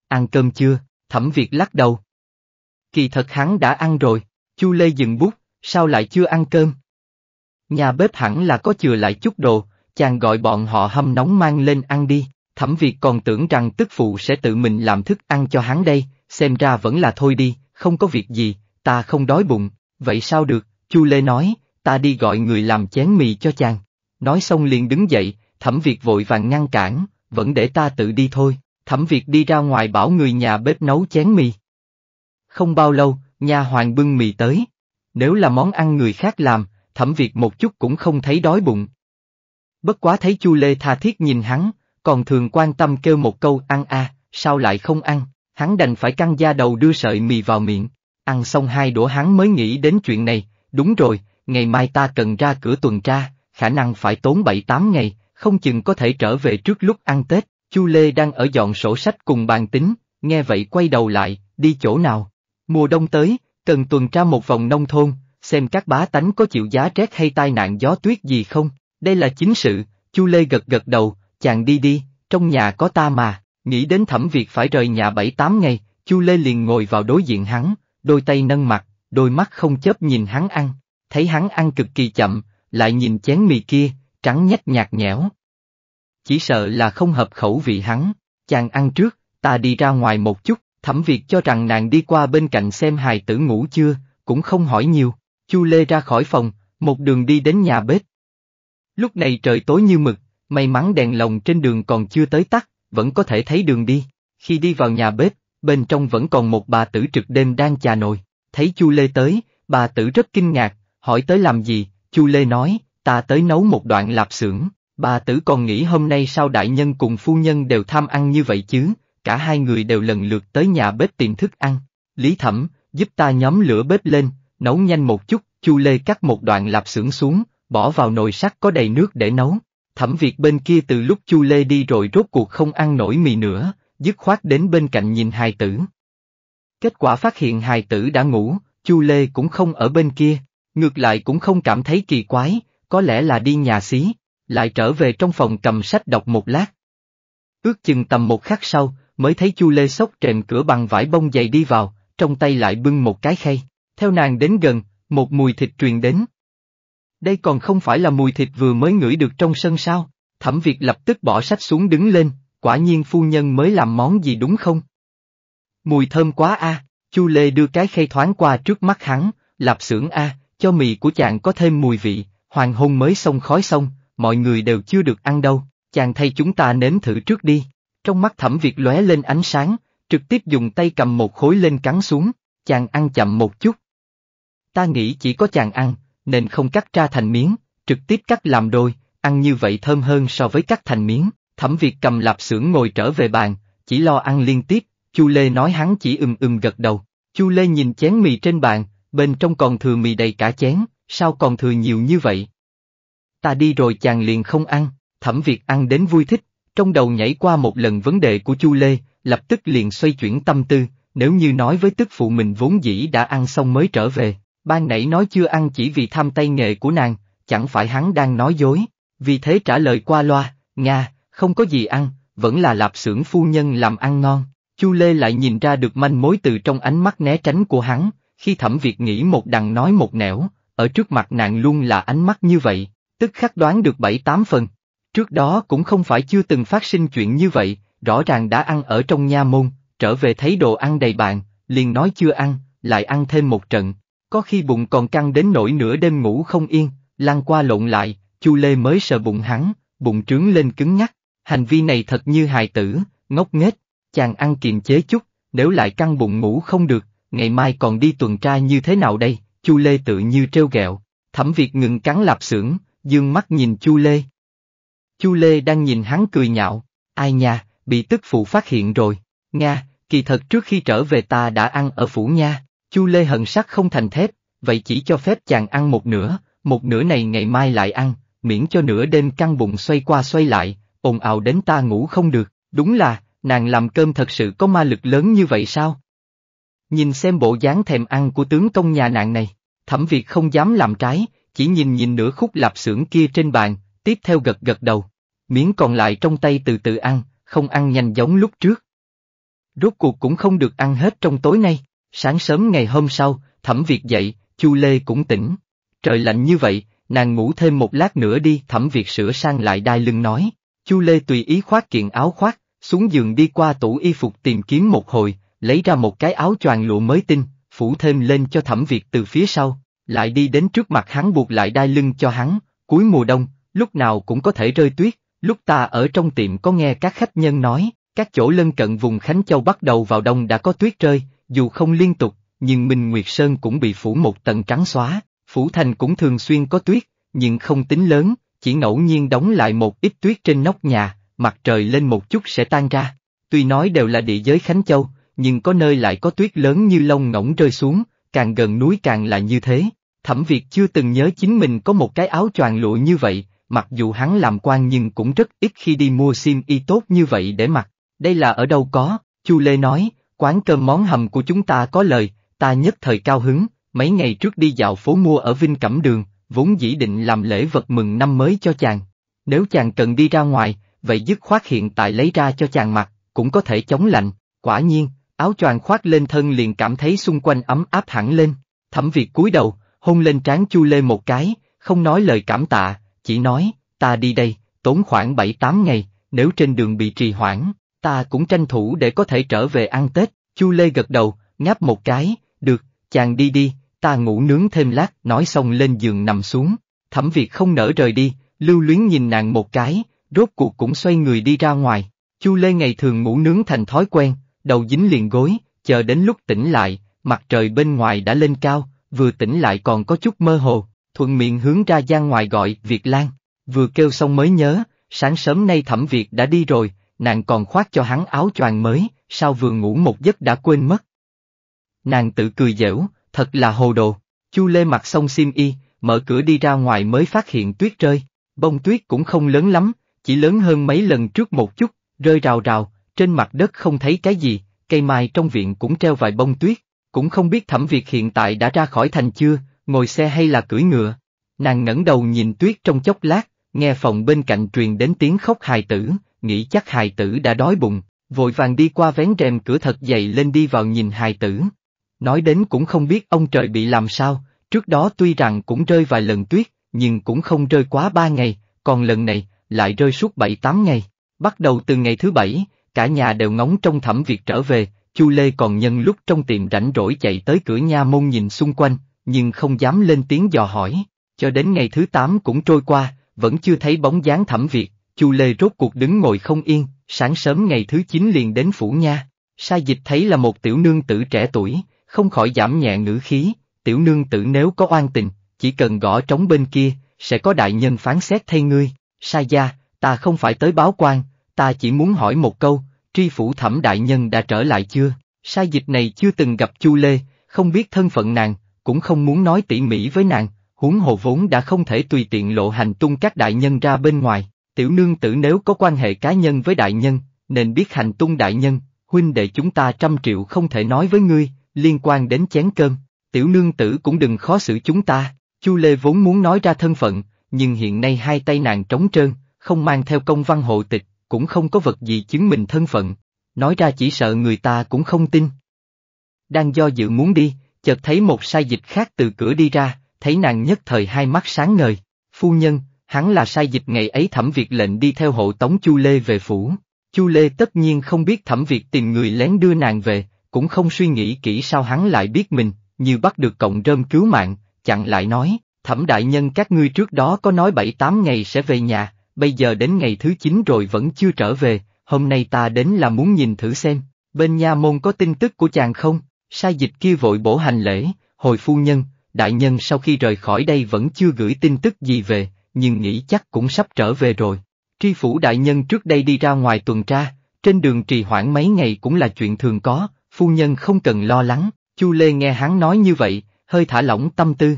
Ăn cơm chưa? Thẩm Việt lắc đầu. Kỳ thật hắn đã ăn rồi, Chu Lê dừng bút, sao lại chưa ăn cơm? Nhà bếp hẳn là có chừa lại chút đồ, chàng gọi bọn họ hâm nóng mang lên ăn đi, thẩm Việt còn tưởng rằng tức phụ sẽ tự mình làm thức ăn cho hắn đây, xem ra vẫn là thôi đi, không có việc gì, ta không đói bụng, vậy sao được, Chu Lê nói, ta đi gọi người làm chén mì cho chàng. Nói xong liền đứng dậy, thẩm Việt vội vàng ngăn cản, vẫn để ta tự đi thôi, thẩm Việt đi ra ngoài bảo người nhà bếp nấu chén mì. Không bao lâu, nhà hoàng bưng mì tới. Nếu là món ăn người khác làm, thẩm việc một chút cũng không thấy đói bụng. Bất quá thấy Chu Lê tha thiết nhìn hắn, còn thường quan tâm kêu một câu ăn a, sao lại không ăn, hắn đành phải căng da đầu đưa sợi mì vào miệng, ăn xong hai đũa hắn mới nghĩ đến chuyện này, đúng rồi, ngày mai ta cần ra cửa tuần tra, khả năng phải tốn 7-8 ngày, không chừng có thể trở về trước lúc ăn Tết, Chu Lê đang ở dọn sổ sách cùng bàn tính, nghe vậy quay đầu lại, đi chỗ nào, mùa đông tới, cần tuần tra một vòng nông thôn, xem các bá tánh có chịu giá rét hay tai nạn gió tuyết gì không, đây là chính sự, Chu Lê gật gật đầu, chàng đi đi, trong nhà có ta mà, nghĩ đến thẩm việc phải rời nhà 7-8 ngày, Chu Lê liền ngồi vào đối diện hắn, đôi tay nâng mặt, đôi mắt không chớp nhìn hắn ăn, thấy hắn ăn cực kỳ chậm, lại nhìn chén mì kia, trắng nhét nhạt nhẽo. Chỉ sợ là không hợp khẩu vị hắn, chàng ăn trước, ta đi ra ngoài một chút, thẩm việc cho rằng nàng đi qua bên cạnh xem hài tử ngủ chưa, cũng không hỏi nhiều, Chu Lê ra khỏi phòng, một đường đi đến nhà bếp. Lúc này trời tối như mực, may mắn đèn lồng trên đường còn chưa tới tắt, vẫn có thể thấy đường đi. Khi đi vào nhà bếp, bên trong vẫn còn một bà tử trực đêm đang chà nồi. Thấy Chu Lê tới, bà tử rất kinh ngạc, hỏi tới làm gì, Chu Lê nói, ta tới nấu một đoạn lạp xưởng. Bà tử còn nghĩ hôm nay sao đại nhân cùng phu nhân đều tham ăn như vậy chứ, cả hai người đều lần lượt tới nhà bếp tìm thức ăn. Lý Thẩm, giúp ta nhóm lửa bếp lên, nấu nhanh một chút, Chu Lê cắt một đoạn lạp xưởng xuống, bỏ vào nồi sắt có đầy nước để nấu. Thẩm Việt bên kia từ lúc Chu Lê đi rồi rốt cuộc không ăn nổi mì nữa, dứt khoát đến bên cạnh nhìn hài tử. Kết quả phát hiện hài tử đã ngủ, Chu Lê cũng không ở bên kia, ngược lại cũng không cảm thấy kỳ quái, có lẽ là đi nhà xí, lại trở về trong phòng cầm sách đọc một lát. Ước chừng tầm một khắc sau, mới thấy Chu Lê sốc trệm cửa bằng vải bông dày đi vào, trong tay lại bưng một cái khay. Theo nàng đến gần, một mùi thịt truyền đến. Đây còn không phải là mùi thịt vừa mới ngửi được trong sân sao, thẩm Việt lập tức bỏ sách xuống đứng lên, quả nhiên phu nhân mới làm món gì đúng không? Mùi thơm quá a, Chu Lê đưa cái khay thoáng qua trước mắt hắn, lạp xưởng a, cho mì của chàng có thêm mùi vị, hoàng hôn mới xong khói xong, mọi người đều chưa được ăn đâu, chàng thay chúng ta nếm thử trước đi. Trong mắt thẩm Việt lóe lên ánh sáng, trực tiếp dùng tay cầm một khối lên cắn xuống, chàng ăn chậm một chút, ta nghĩ chỉ có chàng ăn, nên không cắt ra thành miếng, trực tiếp cắt làm đôi, ăn như vậy thơm hơn so với cắt thành miếng, thẩm Việt cầm lạp xưởng ngồi trở về bàn, chỉ lo ăn liên tiếp, Chu Lê nói hắn chỉ ừm ừm gật đầu, Chu Lê nhìn chén mì trên bàn, bên trong còn thừa mì đầy cả chén, sao còn thừa nhiều như vậy? Ta đi rồi chàng liền không ăn, thẩm Việt ăn đến vui thích, trong đầu nhảy qua một lần vấn đề của Chu Lê, lập tức liền xoay chuyển tâm tư, nếu như nói với tức phụ mình vốn dĩ đã ăn xong mới trở về, Ban nãy nói chưa ăn chỉ vì tham tay nghề của nàng, chẳng phải hắn đang nói dối, vì thế trả lời qua loa, Nga, không có gì ăn, vẫn là lạp xưởng phu nhân làm ăn ngon. Chu Lê lại nhìn ra được manh mối từ trong ánh mắt né tránh của hắn, khi thẩm việc nghĩ một đằng nói một nẻo, ở trước mặt nàng luôn là ánh mắt như vậy, tức khắc đoán được bảy tám phần. Trước đó cũng không phải chưa từng phát sinh chuyện như vậy, rõ ràng đã ăn ở trong nha môn, trở về thấy đồ ăn đầy bàn, liền nói chưa ăn, lại ăn thêm một trận, có khi bụng còn căng đến nỗi nửa đêm ngủ không yên, lăn qua lộn lại, Chu Lê mới sợ bụng hắn, bụng trướng lên cứng nhắc, hành vi này thật như hài tử, ngốc nghếch, chàng ăn kiềm chế chút, nếu lại căng bụng ngủ không được, ngày mai còn đi tuần tra như thế nào đây, Chu Lê tự như trêu ghẹo, thẩm Việt ngừng cắn lạp xưởng, dương mắt nhìn Chu Lê. Chu Lê đang nhìn hắn cười nhạo, ai nha, bị tức phụ phát hiện rồi, Nga, kỳ thật trước khi trở về ta đã ăn ở phủ nha. Chu Lê hận sắc không thành thép, vậy chỉ cho phép chàng ăn một nửa, một nửa này ngày mai lại ăn, miễn cho nửa đêm căng bụng xoay qua xoay lại, ồn ào đến ta ngủ không được, đúng là, nàng làm cơm thật sự có ma lực lớn như vậy sao? Nhìn xem bộ dáng thèm ăn của tướng công nhà nạn này, thẩm việt không dám làm trái, chỉ nhìn nhìn nửa khúc lạp xưởng kia trên bàn, tiếp theo gật gật đầu, miếng còn lại trong tay từ từ ăn, không ăn nhanh giống lúc trước. Rốt cuộc cũng không được ăn hết trong tối nay. Sáng sớm ngày hôm sau, Thẩm Việt dậy, Chu Lê cũng tỉnh. Trời lạnh như vậy, nàng ngủ thêm một lát nữa đi, Thẩm Việt sửa sang lại đai lưng nói. Chu Lê tùy ý khoác kiện áo khoác, xuống giường đi qua tủ y phục tìm kiếm một hồi, lấy ra một cái áo choàng lụa mới tinh, phủ thêm lên cho Thẩm Việt từ phía sau, lại đi đến trước mặt hắn buộc lại đai lưng cho hắn, cuối mùa đông, lúc nào cũng có thể rơi tuyết, lúc ta ở trong tiệm có nghe các khách nhân nói, các chỗ lân cận vùng Khánh Châu bắt đầu vào đông đã có tuyết rơi, dù không liên tục, nhưng Minh Nguyệt Sơn cũng bị phủ một tầng trắng xóa, phủ thành cũng thường xuyên có tuyết, nhưng không tính lớn, chỉ ngẫu nhiên đóng lại một ít tuyết trên nóc nhà, mặt trời lên một chút sẽ tan ra. Tuy nói đều là địa giới Khánh Châu, nhưng có nơi lại có tuyết lớn như lông ngỗng rơi xuống, càng gần núi càng là như thế. Thẩm Việt chưa từng nhớ chính mình có một cái áo choàng lụa như vậy, mặc dù hắn làm quan nhưng cũng rất ít khi đi mua sim y tốt như vậy để mặc. Đây là ở đâu có, Chu Lê nói, Quán cơm món hầm của chúng ta có lời, ta nhất thời cao hứng, mấy ngày trước đi dạo phố mua ở Vinh Cẩm Đường, vốn dĩ định làm lễ vật mừng năm mới cho chàng. Nếu chàng cần đi ra ngoài, vậy dứt khoát hiện tại lấy ra cho chàng mặc, cũng có thể chống lạnh, quả nhiên, áo choàng khoác lên thân liền cảm thấy xung quanh ấm áp hẳn lên, thẩm việt cúi đầu, hôn lên trán chu lê một cái, không nói lời cảm tạ, chỉ nói, ta đi đây, tốn khoảng bảy tám ngày, nếu trên đường bị trì hoãn, ta cũng tranh thủ để có thể trở về ăn Tết, Chu Lê gật đầu, ngáp một cái, được, chàng đi đi, ta ngủ nướng thêm lát, nói xong lên giường nằm xuống, thẩm Việt không nỡ rời đi, lưu luyến nhìn nàng một cái, rốt cuộc cũng xoay người đi ra ngoài, Chu Lê ngày thường ngủ nướng thành thói quen, đầu dính liền gối, chờ đến lúc tỉnh lại, mặt trời bên ngoài đã lên cao, vừa tỉnh lại còn có chút mơ hồ, thuận miệng hướng ra gian ngoài gọi Việt Lan, vừa kêu xong mới nhớ, sáng sớm nay thẩm Việt đã đi rồi, nàng còn khoác cho hắn áo choàng mới, sao vừa ngủ một giấc đã quên mất. Nàng tự cười dễu, thật là hồ đồ, chu lê mặc xong sim y, mở cửa đi ra ngoài mới phát hiện tuyết rơi, bông tuyết cũng không lớn lắm, chỉ lớn hơn mấy lần trước một chút, rơi rào rào, trên mặt đất không thấy cái gì, cây mai trong viện cũng treo vài bông tuyết, cũng không biết thẩm việt hiện tại đã ra khỏi thành chưa, ngồi xe hay là cưỡi ngựa. Nàng ngẩng đầu nhìn tuyết trong chốc lát, nghe phòng bên cạnh truyền đến tiếng khóc hài tử, nghĩ chắc hài tử đã đói bụng, vội vàng đi qua vén rèm cửa thật dày lên đi vào nhìn hài tử. Nói đến cũng không biết ông trời bị làm sao, trước đó tuy rằng cũng rơi vài lần tuyết, nhưng cũng không rơi quá ba ngày, còn lần này, lại rơi suốt bảy tám ngày. Bắt đầu từ ngày thứ bảy, cả nhà đều ngóng trong thẩm việc trở về, Chu Lê còn nhân lúc trong tiệm rảnh rỗi chạy tới cửa nha môn nhìn xung quanh, nhưng không dám lên tiếng dò hỏi. Cho đến ngày thứ tám cũng trôi qua, vẫn chưa thấy bóng dáng thẩm việc, Chu Lê rốt cuộc đứng ngồi không yên, sáng sớm ngày thứ 9 liền đến phủ nha. Sa dịch thấy là một tiểu nương tử trẻ tuổi, không khỏi giảm nhẹ ngữ khí, tiểu nương tử nếu có oan tình, chỉ cần gõ trống bên kia, sẽ có đại nhân phán xét thay ngươi. Sa gia, ta không phải tới báo quan, ta chỉ muốn hỏi một câu, tri phủ thẩm đại nhân đã trở lại chưa? Sa dịch này chưa từng gặp Chu Lê, không biết thân phận nàng, cũng không muốn nói tỉ mỉ với nàng, huống hồ vốn đã không thể tùy tiện lộ hành tung các đại nhân ra bên ngoài tiểu nương tử nếu có quan hệ cá nhân với đại nhân, nên biết hành tung đại nhân, huynh đệ chúng ta trăm triệu không thể nói với ngươi, liên quan đến chén cơm, tiểu nương tử cũng đừng khó xử chúng ta, Chu Lê vốn muốn nói ra thân phận, nhưng hiện nay hai tay nàng trống trơn, không mang theo công văn hộ tịch, cũng không có vật gì chứng minh thân phận, nói ra chỉ sợ người ta cũng không tin. Đang do dự muốn đi, chợt thấy một sai dịch khác từ cửa đi ra, thấy nàng nhất thời hai mắt sáng ngời, phu nhân, hắn là sai dịch ngày ấy thẩm Việt lệnh đi theo hộ tống Chu Lê về phủ. Chu Lê tất nhiên không biết thẩm Việt tìm người lén đưa nàng về, cũng không suy nghĩ kỹ sao hắn lại biết mình, như bắt được cộng rơm cứu mạng, chặn lại nói, thẩm đại nhân các ngươi trước đó có nói bảy tám ngày sẽ về nhà, bây giờ đến ngày thứ chín rồi vẫn chưa trở về, hôm nay ta đến là muốn nhìn thử xem, bên nha môn có tin tức của chàng không, sai dịch kia vội bổ hành lễ, hồi phu nhân, đại nhân sau khi rời khỏi đây vẫn chưa gửi tin tức gì về, nhưng nghĩ chắc cũng sắp trở về rồi. Tri phủ đại nhân trước đây đi ra ngoài tuần tra, trên đường trì hoãn mấy ngày cũng là chuyện thường có, phu nhân không cần lo lắng, Chu Lê nghe hắn nói như vậy, hơi thả lỏng tâm tư.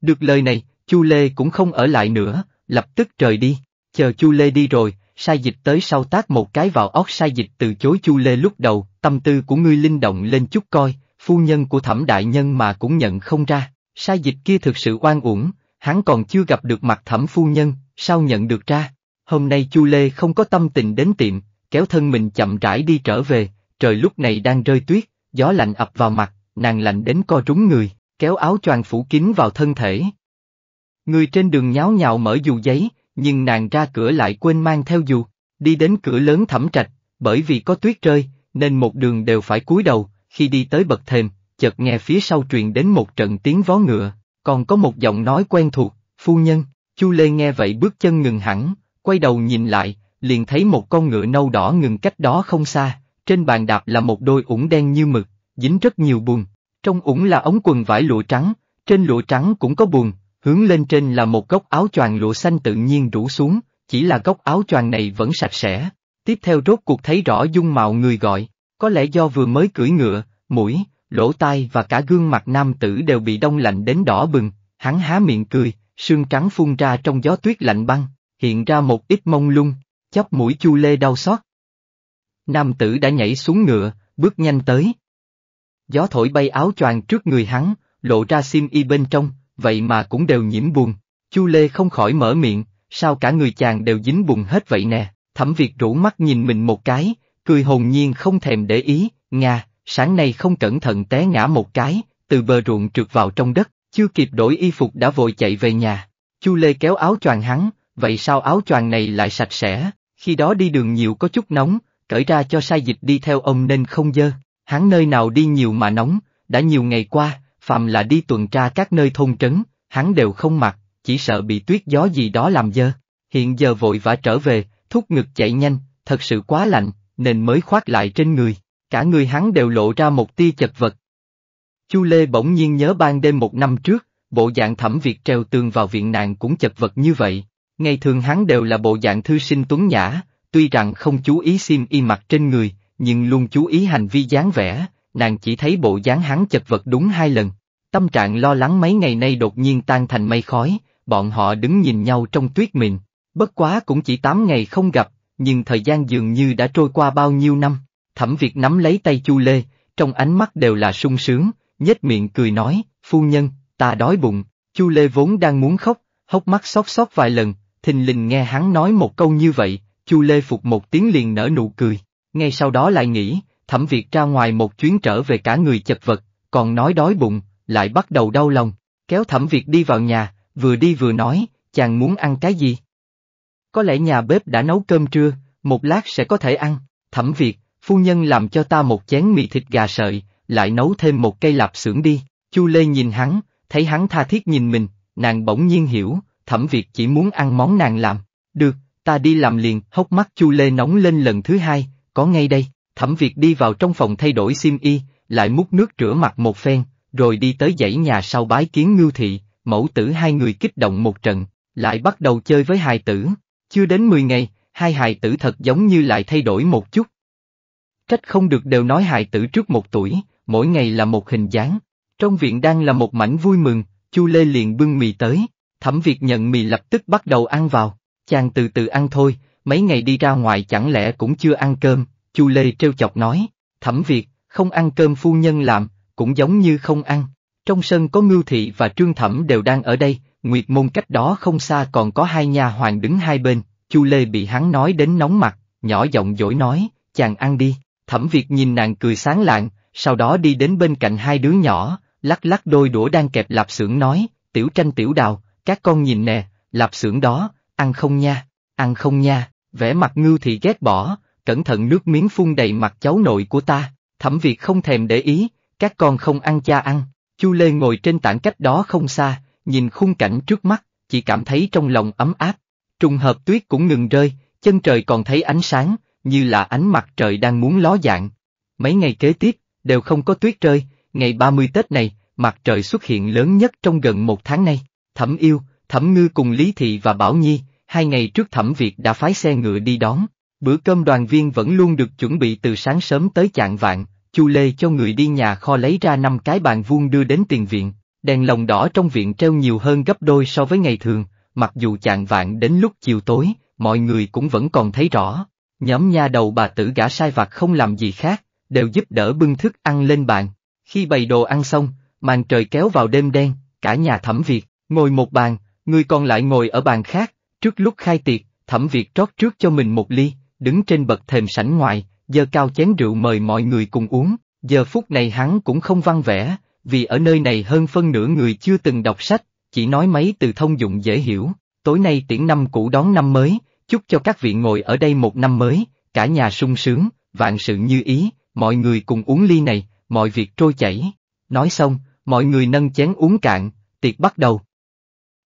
Được lời này, Chu Lê cũng không ở lại nữa, lập tức rời đi, chờ Chu Lê đi rồi, sai dịch tới sau tác một cái vào óc sai dịch từ chối Chu Lê lúc đầu, tâm tư của ngươi linh động lên chút coi, phu nhân của thẩm đại nhân mà cũng nhận không ra, sai dịch kia thực sự oan uổng, hắn còn chưa gặp được mặt thẩm phu nhân, sao nhận được ra? Hôm nay Chu Lê không có tâm tình đến tiệm, kéo thân mình chậm rãi đi trở về, trời lúc này đang rơi tuyết, gió lạnh ập vào mặt, nàng lạnh đến co trúng người, kéo áo choàng phủ kín vào thân thể. Người trên đường nháo nhào mở dù giấy, nhưng nàng ra cửa lại quên mang theo dù, đi đến cửa lớn thẩm trạch, bởi vì có tuyết rơi, nên một đường đều phải cúi đầu, khi đi tới bậc thềm, chợt nghe phía sau truyền đến một trận tiếng vó ngựa, còn có một giọng nói quen thuộc, phu nhân, Chu Lê nghe vậy bước chân ngừng hẳn, quay đầu nhìn lại, liền thấy một con ngựa nâu đỏ ngừng cách đó không xa, trên bàn đạp là một đôi ủng đen như mực, dính rất nhiều bùn. Trong ủng là ống quần vải lụa trắng, trên lụa trắng cũng có bùn, hướng lên trên là một góc áo choàng lụa xanh tự nhiên rủ xuống, chỉ là góc áo choàng này vẫn sạch sẽ. Tiếp theo rốt cuộc thấy rõ dung mạo người gọi, có lẽ do vừa mới cưỡi ngựa, mũi, lỗ tai và cả gương mặt nam tử đều bị đông lạnh đến đỏ bừng, hắn há miệng cười, sương trắng phun ra trong gió tuyết lạnh băng, hiện ra một ít mông lung, chóp mũi chu lê đau xót. Nam tử đã nhảy xuống ngựa, bước nhanh tới. Gió thổi bay áo choàng trước người hắn, lộ ra sim y bên trong, vậy mà cũng đều nhiễm buồn. Chu Lê không khỏi mở miệng, sao cả người chàng đều dính bùn hết vậy nè, thẩm Việt rủ mắt nhìn mình một cái, cười hồn nhiên không thèm để ý, Nga, sáng nay không cẩn thận té ngã một cái, từ bờ ruộng trượt vào trong đất, chưa kịp đổi y phục đã vội chạy về nhà. Chu Lê kéo áo choàng hắn, vậy sao áo choàng này lại sạch sẽ, khi đó đi đường nhiều có chút nóng, cởi ra cho sai dịch đi theo ông nên không dơ, hắn nơi nào đi nhiều mà nóng, đã nhiều ngày qua, phàm là đi tuần tra các nơi thôn trấn, hắn đều không mặc, chỉ sợ bị tuyết gió gì đó làm dơ. Hiện giờ vội vã trở về, thúc ngực chạy nhanh, thật sự quá lạnh, nên mới khoác lại trên người cả người hắn đều lộ ra một tia chật vật. Chu Lê bỗng nhiên nhớ ban đêm một năm trước, bộ dạng thẩm việc treo tường vào viện nàng cũng chật vật như vậy. Ngày thường hắn đều là bộ dạng thư sinh tuấn nhã, tuy rằng không chú ý sim y mặt trên người, nhưng luôn chú ý hành vi dáng vẻ, nàng chỉ thấy bộ dáng hắn chật vật đúng hai lần. Tâm trạng lo lắng mấy ngày nay đột nhiên tan thành mây khói, bọn họ đứng nhìn nhau trong tuyết mịn. Bất quá cũng chỉ 8 ngày không gặp, nhưng thời gian dường như đã trôi qua bao nhiêu năm. Thẩm Việt nắm lấy tay Chu Lê, trong ánh mắt đều là sung sướng, nhếch miệng cười nói, phu nhân, ta đói bụng, Chu Lê vốn đang muốn khóc, hốc mắt xót xót vài lần, thình lình nghe hắn nói một câu như vậy, Chu Lê phục một tiếng liền nở nụ cười, ngay sau đó lại nghĩ, Thẩm Việt ra ngoài một chuyến trở về cả người chật vật, còn nói đói bụng, lại bắt đầu đau lòng, kéo Thẩm Việt đi vào nhà, vừa đi vừa nói, chàng muốn ăn cái gì? Có lẽ nhà bếp đã nấu cơm trưa, một lát sẽ có thể ăn, Thẩm Việt, phu nhân làm cho ta một chén mì thịt gà sợi, lại nấu thêm một cây lạp xưởng đi. Chu Lê nhìn hắn, thấy hắn tha thiết nhìn mình, nàng bỗng nhiên hiểu, thẩm Việt chỉ muốn ăn món nàng làm. Được, ta đi làm liền, hốc mắt Chu Lê nóng lên lần thứ hai, có ngay đây, thẩm Việt đi vào trong phòng thay đổi sim y, lại múc nước rửa mặt một phen, rồi đi tới dãy nhà sau bái kiến ngưu thị, mẫu tử hai người kích động một trận, lại bắt đầu chơi với hài tử. Chưa đến 10 ngày, hai hài tử thật giống như lại thay đổi một chút. Trách không được đều nói hài tử trước một tuổi, mỗi ngày là một hình dáng. Trong viện đang là một mảnh vui mừng, Chu Lê liền bưng mì tới, Thẩm Việt nhận mì lập tức bắt đầu ăn vào, chàng từ từ ăn thôi, mấy ngày đi ra ngoài chẳng lẽ cũng chưa ăn cơm, Chu Lê trêu chọc nói, Thẩm Việt, không ăn cơm phu nhân làm, cũng giống như không ăn. Trong sân có Ngưu Thị và Trương Thẩm đều đang ở đây, Nguyệt Môn cách đó không xa còn có hai nhà hoàng đứng hai bên, Chu Lê bị hắn nói đến nóng mặt, nhỏ giọng dỗi nói, chàng ăn đi. Thẩm Việt nhìn nàng cười sáng lạng, sau đó đi đến bên cạnh hai đứa nhỏ, lắc lắc đôi đũa đang kẹp lạp xưởng nói, tiểu tranh tiểu đào, các con nhìn nè, lạp xưởng đó, ăn không nha, ăn không nha, vẻ mặt ngưu thì ghét bỏ, cẩn thận nước miếng phun đầy mặt cháu nội của ta, thẩm Việt không thèm để ý, các con không ăn cha ăn, Chu Lê ngồi trên tảng cách đó không xa, nhìn khung cảnh trước mắt, chỉ cảm thấy trong lòng ấm áp, trùng hợp tuyết cũng ngừng rơi, chân trời còn thấy ánh sáng, như là ánh mặt trời đang muốn ló dạng. Mấy ngày kế tiếp, đều không có tuyết rơi, ngày 30 Tết này, mặt trời xuất hiện lớn nhất trong gần một tháng nay. Thẩm yêu, thẩm ngư cùng Lý Thị và Bảo Nhi, hai ngày trước thẩm Việt đã phái xe ngựa đi đón. Bữa cơm đoàn viên vẫn luôn được chuẩn bị từ sáng sớm tới chạng vạn, Chu Lê cho người đi nhà kho lấy ra năm cái bàn vuông đưa đến tiền viện, đèn lồng đỏ trong viện treo nhiều hơn gấp đôi so với ngày thường, mặc dù chạng vạn đến lúc chiều tối, mọi người cũng vẫn còn thấy rõ. Nhóm nha đầu bà tử gã sai vặt không làm gì khác, đều giúp đỡ bưng thức ăn lên bàn. Khi bày đồ ăn xong, màn trời kéo vào đêm đen, cả nhà thẩm Việt, ngồi một bàn, người còn lại ngồi ở bàn khác, trước lúc khai tiệc, thẩm Việt trót trước cho mình một ly, đứng trên bậc thềm sảnh ngoài, giờ cao chén rượu mời mọi người cùng uống, giờ phút này hắn cũng không văn vẻ, vì ở nơi này hơn phân nửa người chưa từng đọc sách, chỉ nói mấy từ thông dụng dễ hiểu, tối nay tiễn năm cũ đón năm mới, chúc cho các vị ngồi ở đây một năm mới, cả nhà sung sướng, vạn sự như ý, mọi người cùng uống ly này, mọi việc trôi chảy. Nói xong, mọi người nâng chén uống cạn, tiệc bắt đầu.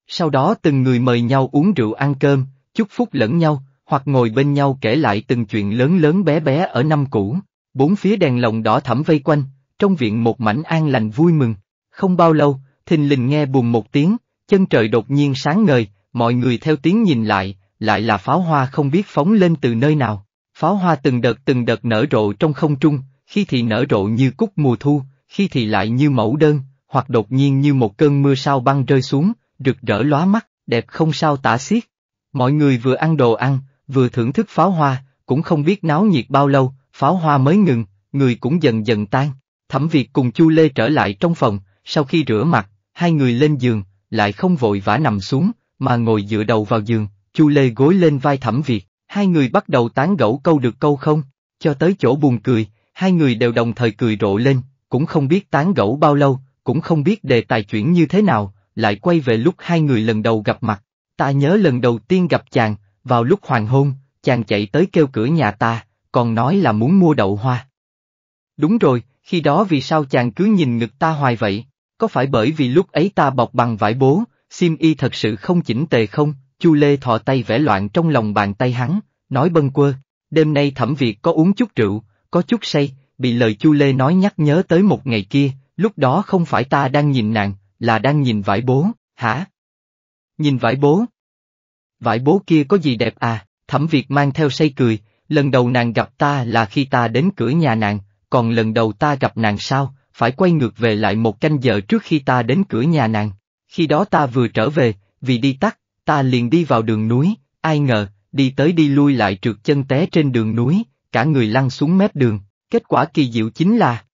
Sau đó từng người mời nhau uống rượu ăn cơm, chúc phúc lẫn nhau, hoặc ngồi bên nhau kể lại từng chuyện lớn lớn bé bé ở năm cũ. Bốn phía đèn lồng đỏ thẫm vây quanh, trong viện một mảnh an lành vui mừng. Không bao lâu, thình lình nghe bùm một tiếng, chân trời đột nhiên sáng ngời, mọi người theo tiếng nhìn lại, lại là pháo hoa không biết phóng lên từ nơi nào. Pháo hoa từng đợt từng đợt nở rộ trong không trung, khi thì nở rộ như cúc mùa thu, khi thì lại như mẫu đơn, hoặc đột nhiên như một cơn mưa sao băng rơi xuống, rực rỡ lóa mắt, đẹp không sao tả xiết. Mọi người vừa ăn đồ ăn, vừa thưởng thức pháo hoa, cũng không biết náo nhiệt bao lâu, pháo hoa mới ngừng, người cũng dần dần tan. Thẩm Việt cùng Chu Lê trở lại trong phòng, sau khi rửa mặt, hai người lên giường, lại không vội vã nằm xuống, mà ngồi dựa đầu vào giường, Chu Lê gối lên vai Thẩm Việt, hai người bắt đầu tán gẫu câu được câu không, cho tới chỗ buồn cười, hai người đều đồng thời cười rộ lên, cũng không biết tán gẫu bao lâu, cũng không biết đề tài chuyển như thế nào, lại quay về lúc hai người lần đầu gặp mặt. Ta nhớ lần đầu tiên gặp chàng, vào lúc hoàng hôn, chàng chạy tới kêu cửa nhà ta, còn nói là muốn mua đậu hoa. Đúng rồi, khi đó vì sao chàng cứ nhìn ngực ta hoài vậy, có phải bởi vì lúc ấy ta bọc bằng vải bố, sim y thật sự không chỉnh tề không, Chu Lê thọ tay vẽ loạn trong lòng bàn tay hắn, nói bâng quơ, đêm nay thẩm Việt có uống chút rượu, có chút say, bị lời Chu Lê nói nhắc nhớ tới một ngày kia, lúc đó không phải ta đang nhìn nàng, là đang nhìn vải bố, hả? Nhìn vải bố? Vải bố kia có gì đẹp à? Thẩm Việt mang theo say cười, lần đầu nàng gặp ta là khi ta đến cửa nhà nàng, còn lần đầu ta gặp nàng sao, phải quay ngược về lại một canh giờ trước khi ta đến cửa nhà nàng. Khi đó ta vừa trở về, vì đi tắt, Ta liền đi vào đường núi, ai ngờ, đi tới đi lui lại trượt chân té trên đường núi, cả người lăn xuống mép đường, kết quả kỳ diệu chính là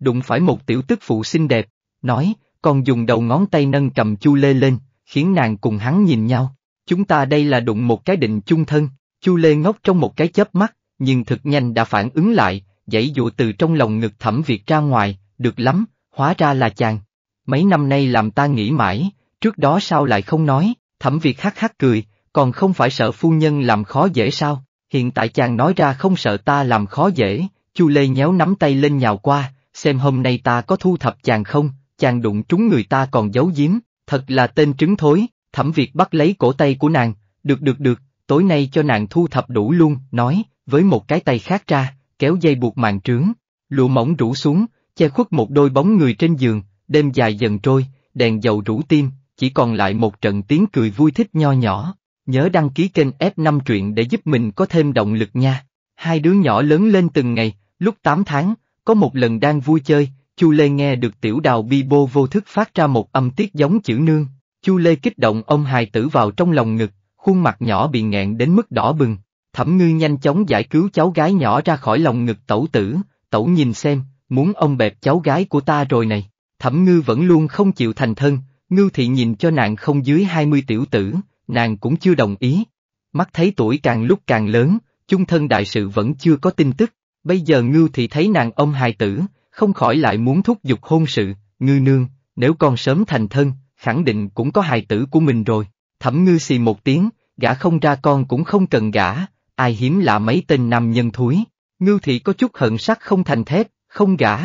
Đụng phải một tiểu tức phụ xinh đẹp, nói, còn dùng đầu ngón tay nâng cầm chu lê lên, khiến nàng cùng hắn nhìn nhau. Chúng ta đây là đụng một cái định chung thân, chu lê ngốc trong một cái chớp mắt, nhưng thực nhanh đã phản ứng lại, dãy dụ từ trong lòng ngực thẩm việc ra ngoài, được lắm, hóa ra là chàng. Mấy năm nay làm ta nghĩ mãi, trước đó sao lại không nói. Thẩm Việt hắc hắc cười, còn không phải sợ phu nhân làm khó dễ sao, hiện tại chàng nói ra không sợ ta làm khó dễ, Chu Lê nhéo nắm tay lên nhào qua, xem hôm nay ta có thu thập chàng không, chàng đụng trúng người ta còn giấu giếm, thật là tên trứng thối, Thẩm Việt bắt lấy cổ tay của nàng, được được được, tối nay cho nàng thu thập đủ luôn, nói, với một cái tay khác ra, kéo dây buộc màn trướng, lụa mỏng rủ xuống, che khuất một đôi bóng người trên giường, đêm dài dần trôi, đèn dầu rủ tim, chỉ còn lại một trận tiếng cười vui thích nho nhỏ. Nhớ đăng ký kênh F5 truyện để giúp mình có thêm động lực nha. Hai đứa nhỏ lớn lên từng ngày, lúc 8 tháng, có một lần đang vui chơi, Chu Lê nghe được tiểu đào bi bô vô thức phát ra một âm tiết giống chữ nương. Chu Lê kích động ông hài tử vào trong lòng ngực, khuôn mặt nhỏ bị nghẹn đến mức đỏ bừng. Thẩm ngư nhanh chóng giải cứu cháu gái nhỏ ra khỏi lòng ngực tẩu tử, tẩu nhìn xem, muốn ông bẹp cháu gái của ta rồi này. Thẩm ngư vẫn luôn không chịu thành thân, Ngưu thị nhìn cho nàng không dưới 20 tiểu tử, nàng cũng chưa đồng ý. Mắt thấy tuổi càng lúc càng lớn, chung thân đại sự vẫn chưa có tin tức, bây giờ ngưu thị thấy nàng ông hài tử, không khỏi lại muốn thúc giục hôn sự, ngư nương, nếu con sớm thành thân, khẳng định cũng có hài tử của mình rồi, thẩm ngư xì một tiếng, gã không ra con cũng không cần gã, ai hiếm lạ mấy tên nam nhân thúi, ngưu thị có chút hận sắc không thành thép, không gã.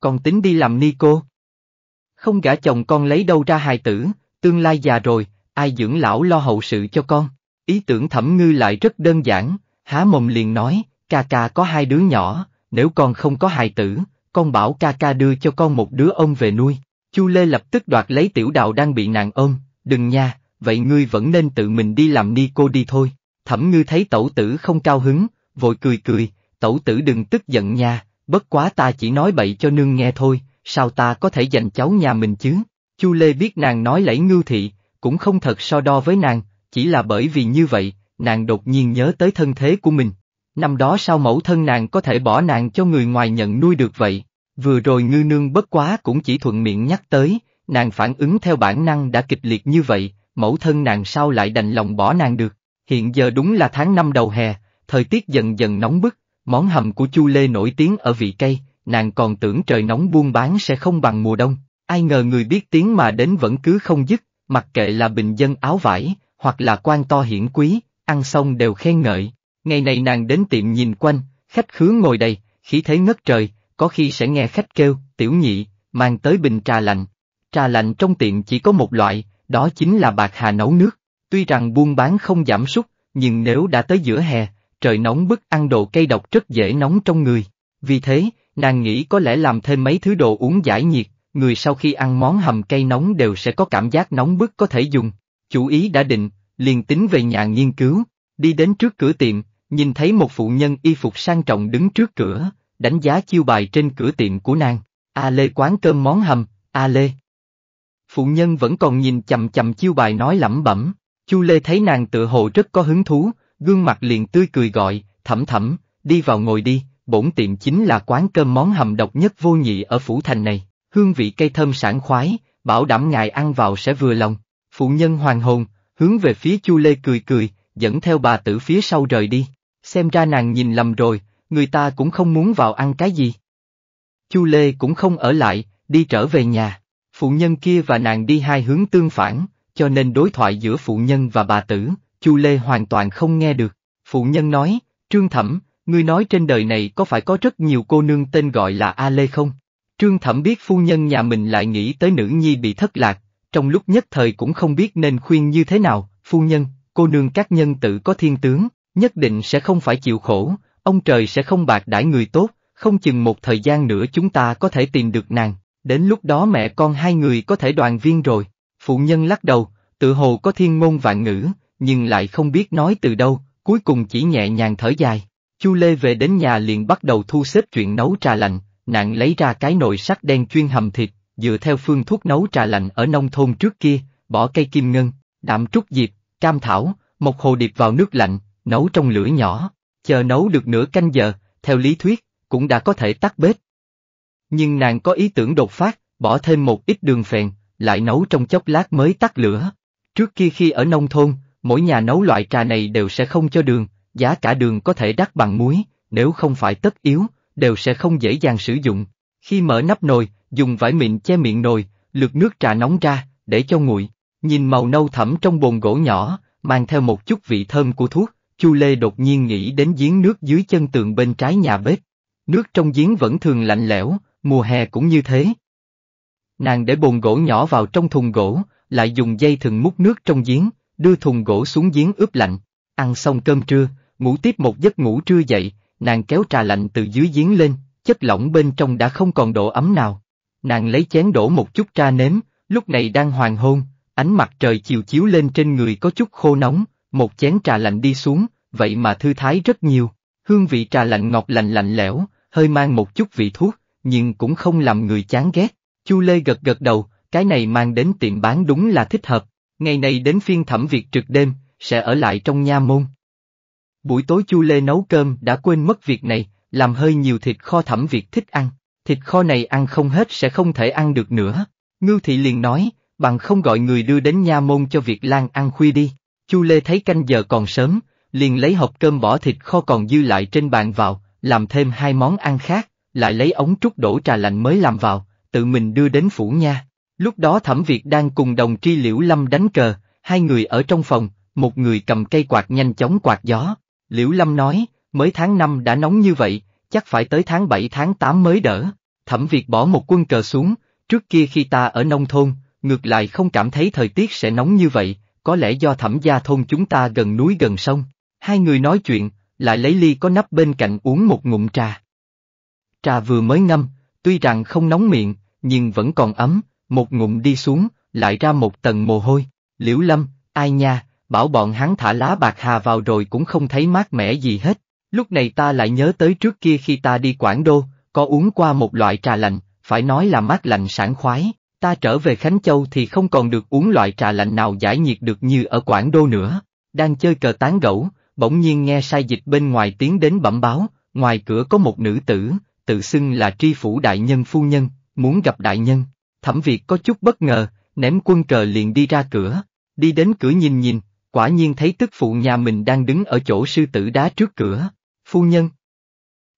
Còn tính đi làm ni cô? Không gả chồng con lấy đâu ra hài tử, tương lai già rồi, ai dưỡng lão lo hậu sự cho con. Ý tưởng thẩm ngư lại rất đơn giản, há mồm liền nói, ca ca có hai đứa nhỏ, nếu con không có hài tử, con bảo ca ca đưa cho con một đứa ông về nuôi. Chu Lê lập tức đoạt lấy tiểu đạo đang bị nàng ôm, đừng nha, vậy ngươi vẫn nên tự mình đi làm ni cô đi thôi. Thẩm ngư thấy tẩu tử không cao hứng, vội cười cười, tẩu tử đừng tức giận nha, bất quá ta chỉ nói bậy cho nương nghe thôi, sao ta có thể dành cháu nhà mình chứ? Chu Lê biết nàng nói lẫy ngưu thị, cũng không thật so đo với nàng, chỉ là bởi vì như vậy, nàng đột nhiên nhớ tới thân thế của mình. Năm đó sao mẫu thân nàng có thể bỏ nàng cho người ngoài nhận nuôi được vậy? Vừa rồi ngư nương bất quá cũng chỉ thuận miệng nhắc tới, nàng phản ứng theo bản năng đã kịch liệt như vậy, mẫu thân nàng sao lại đành lòng bỏ nàng được. Hiện giờ đúng là tháng năm đầu hè, thời tiết dần dần nóng bức, món hầm của Chu Lê nổi tiếng ở vị cây, nàng còn tưởng trời nóng buôn bán sẽ không bằng mùa đông, ai ngờ người biết tiếng mà đến vẫn cứ không dứt, mặc kệ là bình dân áo vải, hoặc là quan to hiển quý, ăn xong đều khen ngợi. Ngày này nàng đến tiệm nhìn quanh, khách khứa ngồi đầy, khí thế ngất trời, có khi sẽ nghe khách kêu, tiểu nhị, mang tới bình trà lạnh. Trà lạnh trong tiệm chỉ có một loại, đó chính là bạc hà nấu nước. Tuy rằng buôn bán không giảm sút, nhưng nếu đã tới giữa hè, trời nóng bức ăn đồ cây độc rất dễ nóng trong người. Vì thế, Nàng nghĩ có lẽ làm thêm mấy thứ đồ uống giải nhiệt, người sau khi ăn món hầm cây nóng đều sẽ có cảm giác nóng bức có thể dùng. Chủ ý đã định, liền tính về nhà nghiên cứu, đi đến trước cửa tiệm, nhìn thấy một phụ nhân y phục sang trọng đứng trước cửa, đánh giá chiêu bài trên cửa tiệm của nàng. A Lê quán cơm món hầm, A Lê. Phụ nhân vẫn còn nhìn chầm chầm chiêu bài nói lẩm bẩm, Chu Lê thấy nàng tự hồ rất có hứng thú, gương mặt liền tươi cười gọi, thẩm thẩm, đi vào ngồi đi, bổn tiệm chính là quán cơm món hầm độc nhất vô nhị ở phủ thành này, hương vị cây thơm sảng khoái, bảo đảm ngài ăn vào sẽ vừa lòng. Phụ nhân hoàng hồn, hướng về phía Chu Lê cười cười, dẫn theo bà tử phía sau rời đi. Xem ra nàng nhìn lầm rồi, người ta cũng không muốn vào ăn cái gì. Chu Lê cũng không ở lại, đi trở về nhà. Phụ nhân kia và nàng đi hai hướng tương phản, cho nên đối thoại giữa phụ nhân và bà tử, Chu Lê hoàn toàn không nghe được. Phụ nhân nói, Trương Thẩm, ngươi nói trên đời này có phải có rất nhiều cô nương tên gọi là A Lê không? Trương Thẩm biết phu nhân nhà mình lại nghĩ tới nữ nhi bị thất lạc, trong lúc nhất thời cũng không biết nên khuyên như thế nào, phu nhân, cô nương các nhân tự có thiên tướng, nhất định sẽ không phải chịu khổ, ông trời sẽ không bạc đãi người tốt, không chừng một thời gian nữa chúng ta có thể tìm được nàng, đến lúc đó mẹ con hai người có thể đoàn viên rồi. Phụ nhân lắc đầu, tự hồ có thiên ngôn vạn ngữ, nhưng lại không biết nói từ đâu, cuối cùng chỉ nhẹ nhàng thở dài. Chu Lê về đến nhà liền bắt đầu thu xếp chuyện nấu trà lạnh, Nàng lấy ra cái nồi sắt đen chuyên hầm thịt, dựa theo phương thuốc nấu trà lạnh ở nông thôn trước kia, bỏ cây kim ngân, đạm trúc diệp, cam thảo, một hồ điệp vào nước lạnh, nấu trong lửa nhỏ, chờ nấu được nửa canh giờ, theo lý thuyết, cũng đã có thể tắt bếp. Nhưng nàng có ý tưởng đột phát, bỏ thêm một ít đường phèn, lại nấu trong chốc lát mới tắt lửa. Trước kia khi ở nông thôn, mỗi nhà nấu loại trà này đều sẽ không cho đường, giá cả đường có thể đắt bằng muối, nếu không phải tất yếu, đều sẽ không dễ dàng sử dụng. Khi mở nắp nồi, dùng vải mịn che miệng nồi, lượt nước trà nóng ra, để cho nguội. Nhìn màu nâu thẳm trong bồn gỗ nhỏ, mang theo một chút vị thơm của thuốc, Chu Lê đột nhiên nghĩ đến giếng nước dưới chân tường bên trái nhà bếp. Nước trong giếng vẫn thường lạnh lẽo, mùa hè cũng như thế. Nàng để bồn gỗ nhỏ vào trong thùng gỗ, lại dùng dây thừng múc nước trong giếng, đưa thùng gỗ xuống giếng ướp lạnh. Ăn xong cơm trưa, Ngủ tiếp một giấc ngủ trưa dậy, nàng kéo trà lạnh từ dưới giếng lên, chất lỏng bên trong đã không còn độ ấm nào. Nàng lấy chén đổ một chút trà nếm, lúc này đang hoàng hôn, ánh mặt trời chiều chiếu lên trên người có chút khô nóng, một chén trà lạnh đi xuống, vậy mà thư thái rất nhiều. Hương vị trà lạnh ngọt lạnh lạnh lẽo, hơi mang một chút vị thuốc, nhưng cũng không làm người chán ghét. Chu Lê gật gật đầu, cái này mang đến tiệm bán đúng là thích hợp. Ngày này đến phiên thẩm việc trực đêm, sẽ ở lại trong nha môn. Buổi tối Chu Lê nấu cơm đã quên mất việc này, làm hơi nhiều thịt kho thẩm Việt thích ăn, thịt kho này ăn không hết sẽ không thể ăn được nữa. Ngưu Thị liền nói, bằng không gọi người đưa đến nha môn cho Việt Lan ăn khuya đi. Chu Lê thấy canh giờ còn sớm, liền lấy hộp cơm bỏ thịt kho còn dư lại trên bàn vào, làm thêm hai món ăn khác, lại lấy ống trúc đổ trà lạnh mới làm vào, tự mình đưa đến phủ nha. Lúc đó Thẩm Việt đang cùng đồng tri Liễu Lâm đánh cờ, hai người ở trong phòng, một người cầm cây quạt nhanh chóng quạt gió, Liễu Lâm nói, mới tháng 5 đã nóng như vậy, chắc phải tới tháng 7 tháng 8 mới đỡ. Thẩm Việt bỏ một quân cờ xuống, trước kia khi ta ở nông thôn, ngược lại không cảm thấy thời tiết sẽ nóng như vậy, có lẽ do thẩm gia thôn chúng ta gần núi gần sông. Hai người nói chuyện, lại lấy ly có nắp bên cạnh uống một ngụm trà. Trà vừa mới ngâm, tuy rằng không nóng miệng, nhưng vẫn còn ấm, một ngụm đi xuống, lại ra một tầng mồ hôi. Liễu Lâm, ai nha, bảo bọn hắn thả lá bạc hà vào rồi cũng không thấy mát mẻ gì hết. Lúc này ta lại nhớ tới trước kia khi ta đi Quảng Đô, có uống qua một loại trà lạnh, phải nói là mát lạnh sảng khoái, ta trở về Khánh Châu thì không còn được uống loại trà lạnh nào giải nhiệt được như ở Quảng Đô nữa. Đang chơi cờ tán gẫu, bỗng nhiên nghe sai dịch bên ngoài tiếng đến bẩm báo, ngoài cửa có một nữ tử, tự xưng là tri phủ đại nhân phu nhân, muốn gặp đại nhân. Thẩm Việt có chút bất ngờ, ném quân cờ liền đi ra cửa, đi đến cửa nhìn nhìn, quả nhiên thấy tức phụ nhà mình đang đứng ở chỗ sư tử đá trước cửa. Phu nhân!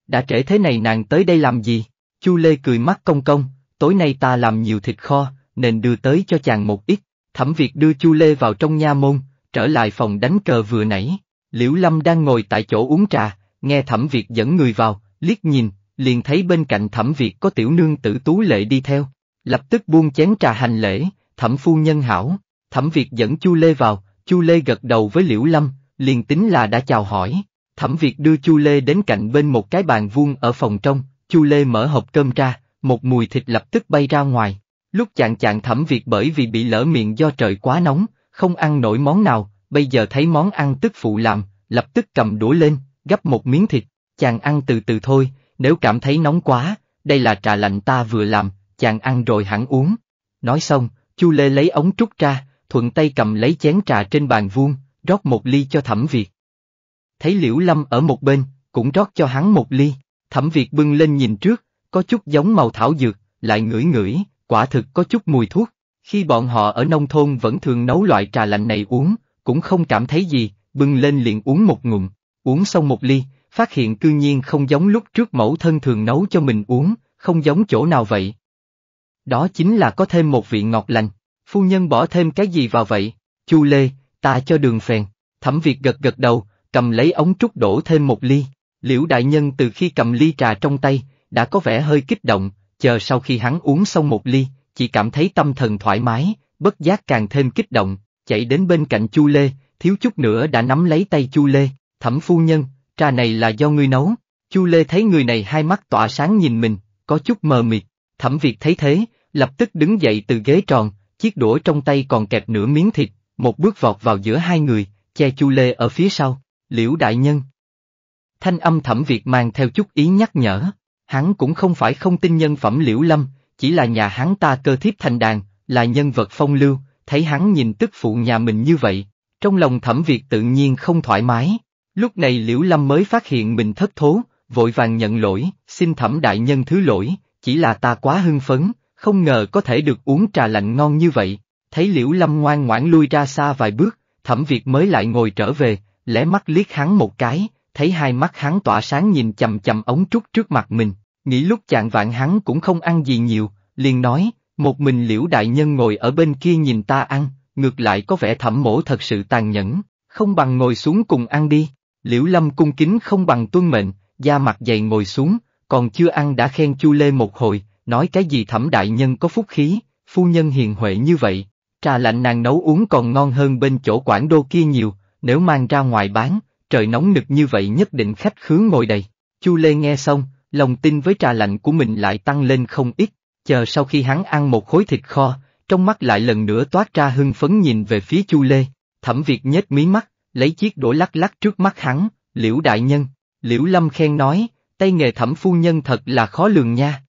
Đã trễ thế này nàng tới đây làm gì? Chu Lê cười mắt công công, tối nay ta làm nhiều thịt kho, nên đưa tới cho chàng một ít. Thẩm Việt đưa Chu Lê vào trong nha môn, trở lại phòng đánh cờ vừa nãy. Liễu Lâm đang ngồi tại chỗ uống trà, nghe Thẩm Việt dẫn người vào, liếc nhìn, liền thấy bên cạnh Thẩm Việt có tiểu nương tử Tú Lệ đi theo. Lập tức buông chén trà hành lễ, Thẩm Phu Nhân hảo, Thẩm Việt dẫn Chu Lê vào, Chu Lê gật đầu với Liễu Lâm, liền tính là đã chào hỏi. Thẩm Việt đưa Chu Lê đến cạnh bên một cái bàn vuông ở phòng trong, Chu Lê mở hộp cơm ra, một mùi thịt lập tức bay ra ngoài. Lúc chạng chạng Thẩm Việt bởi vì bị lỡ miệng do trời quá nóng, không ăn nổi món nào, bây giờ thấy món ăn tức phụ làm, lập tức cầm đũa lên, gắp một miếng thịt, chàng ăn từ từ thôi, nếu cảm thấy nóng quá, đây là trà lạnh ta vừa làm, chàng ăn rồi hẳn uống. Nói xong, Chu Lê lấy ống trúc ra, thuận tay cầm lấy chén trà trên bàn vuông, rót một ly cho Thẩm Việt. Thấy Liễu Lâm ở một bên, cũng rót cho hắn một ly, Thẩm Việt bưng lên nhìn trước, có chút giống màu thảo dược, lại ngửi ngửi, quả thực có chút mùi thuốc. Khi bọn họ ở nông thôn vẫn thường nấu loại trà lạnh này uống, cũng không cảm thấy gì, bưng lên liền uống một ngụm, uống xong một ly, phát hiện cư nhiên không giống lúc trước mẫu thân thường nấu cho mình uống, không giống chỗ nào vậy. Đó chính là có thêm một vị ngọt lành, Phu nhân bỏ thêm cái gì vào vậy? Chu Lê, ta cho đường phèn. Thẩm Việt gật gật đầu, cầm lấy ống trúc đổ thêm một ly. Liễu đại nhân từ khi cầm ly trà trong tay, đã có vẻ hơi kích động, chờ sau khi hắn uống xong một ly, chỉ cảm thấy tâm thần thoải mái, bất giác càng thêm kích động, chạy đến bên cạnh Chu Lê, thiếu chút nữa đã nắm lấy tay Chu Lê, "Thẩm phu nhân, trà này là do ngươi nấu?" Chu Lê thấy người này hai mắt tỏa sáng nhìn mình, có chút mờ mịt. Thẩm Việt thấy thế, lập tức đứng dậy từ ghế tròn, chiếc đũa trong tay còn kẹp nửa miếng thịt, một bước vọt vào giữa hai người, che Chu Lê ở phía sau, liễu đại nhân. Thanh âm thẩm Việt mang theo chút ý nhắc nhở, hắn cũng không phải không tin nhân phẩm liễu lâm, chỉ là nhà hắn ta cơ thiếp thành đàn, là nhân vật phong lưu, thấy hắn nhìn tức phụ nhà mình như vậy, trong lòng thẩm Việt tự nhiên không thoải mái. Lúc này Liễu Lâm mới phát hiện mình thất thố, vội vàng nhận lỗi, xin thẩm đại nhân thứ lỗi, chỉ là ta quá hưng phấn, không ngờ có thể được uống trà lạnh ngon như vậy, thấy Liễu Lâm ngoan ngoãn lui ra xa vài bước, thẩm Việt mới lại ngồi trở về, lẽ mắt liếc hắn một cái, thấy hai mắt hắn tỏa sáng nhìn chầm chầm ống trúc trước mặt mình, nghĩ lúc chạng vạn hắn cũng không ăn gì nhiều, liền nói, một mình Liễu Đại Nhân ngồi ở bên kia nhìn ta ăn, ngược lại có vẻ thẩm mổ thật sự tàn nhẫn, không bằng ngồi xuống cùng ăn đi, Liễu Lâm cung kính không bằng tuân mệnh, da mặt dày ngồi xuống, còn chưa ăn đã khen Chu Lê một hồi, nói cái gì thẩm đại nhân có phúc khí, phu nhân hiền huệ như vậy, trà lạnh nàng nấu uống còn ngon hơn bên chỗ quảng đô kia nhiều, nếu mang ra ngoài bán, trời nóng nực như vậy nhất định khách khứa ngồi đầy. Chu Lê nghe xong, lòng tin với trà lạnh của mình lại tăng lên không ít, chờ sau khi hắn ăn một khối thịt kho, trong mắt lại lần nữa toát ra hưng phấn nhìn về phía Chu Lê, thẩm Việt nhếch mí mắt, lấy chiếc đũa lắc lắc trước mắt hắn, liễu đại nhân, liễu lâm khen nói, tay nghề thẩm phu nhân thật là khó lường nha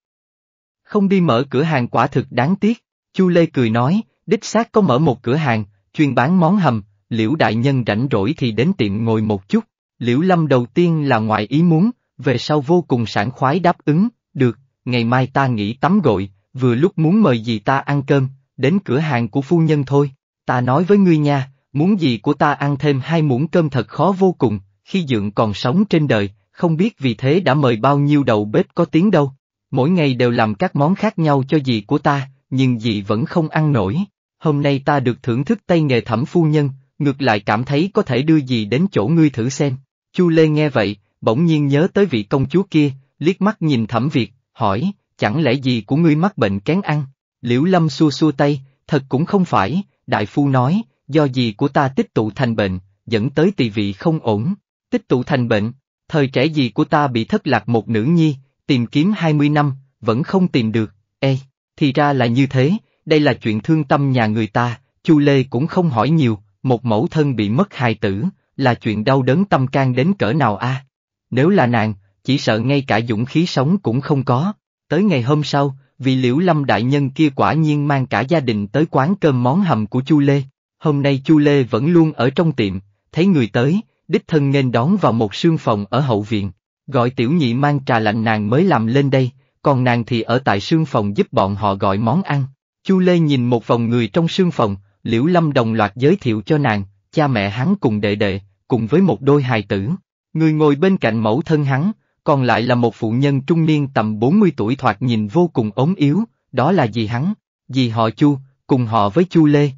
không đi mở cửa hàng quả thực đáng tiếc, Chu Lê cười nói, đích xác có mở một cửa hàng, chuyên bán món hầm, liễu đại nhân rảnh rỗi thì đến tiệm ngồi một chút, liễu lâm đầu tiên là ngoại ý muốn, về sau vô cùng sảng khoái đáp ứng, được, ngày mai ta nghỉ tắm gội, vừa lúc muốn mời gì ta ăn cơm, đến cửa hàng của phu nhân thôi, ta nói với ngươi nha, muốn gì của ta ăn thêm hai muỗng cơm thật khó vô cùng, khi dượng còn sống trên đời, không biết vì thế đã mời bao nhiêu đầu bếp có tiếng đâu. Mỗi ngày đều làm các món khác nhau cho dì của ta, nhưng dì vẫn không ăn nổi. Hôm nay ta được thưởng thức tay nghề thẩm phu nhân, ngược lại cảm thấy có thể đưa dì đến chỗ ngươi thử xem. Chu Lê nghe vậy, bỗng nhiên nhớ tới vị công chúa kia, liếc mắt nhìn thẩm Việt, hỏi, chẳng lẽ dì của ngươi mắc bệnh kén ăn? Liễu Lâm xua xua tay, thật cũng không phải, đại phu nói, do dì của ta tích tụ thành bệnh, dẫn tới tỳ vị không ổn. Tích tụ thành bệnh, thời trẻ dì của ta bị thất lạc một nữ nhi, tìm kiếm 20 năm, vẫn không tìm được, ê, thì ra là như thế, đây là chuyện thương tâm nhà người ta, Chu Lê cũng không hỏi nhiều, một mẫu thân bị mất hài tử, là chuyện đau đớn tâm can đến cỡ nào a? Nếu là nàng, chỉ sợ ngay cả dũng khí sống cũng không có. Tới ngày hôm sau, vị liễu lâm đại nhân kia quả nhiên mang cả gia đình tới quán cơm món hầm của Chu Lê. Hôm nay Chu Lê vẫn luôn ở trong tiệm, thấy người tới, đích thân nên đón vào một sương phòng ở hậu viện. Gọi tiểu nhị mang trà lạnh nàng mới làm lên đây, còn nàng thì ở tại sương phòng giúp bọn họ gọi món ăn. Chu Lê nhìn một vòng người trong sương phòng, Liễu Lâm đồng loạt giới thiệu cho nàng, cha mẹ hắn cùng đệ đệ, cùng với một đôi hài tử. Người ngồi bên cạnh mẫu thân hắn, còn lại là một phụ nhân trung niên tầm 40 tuổi thoạt nhìn vô cùng ốm yếu, đó là gì hắn, gì họ Chu, cùng họ với Chu Lê.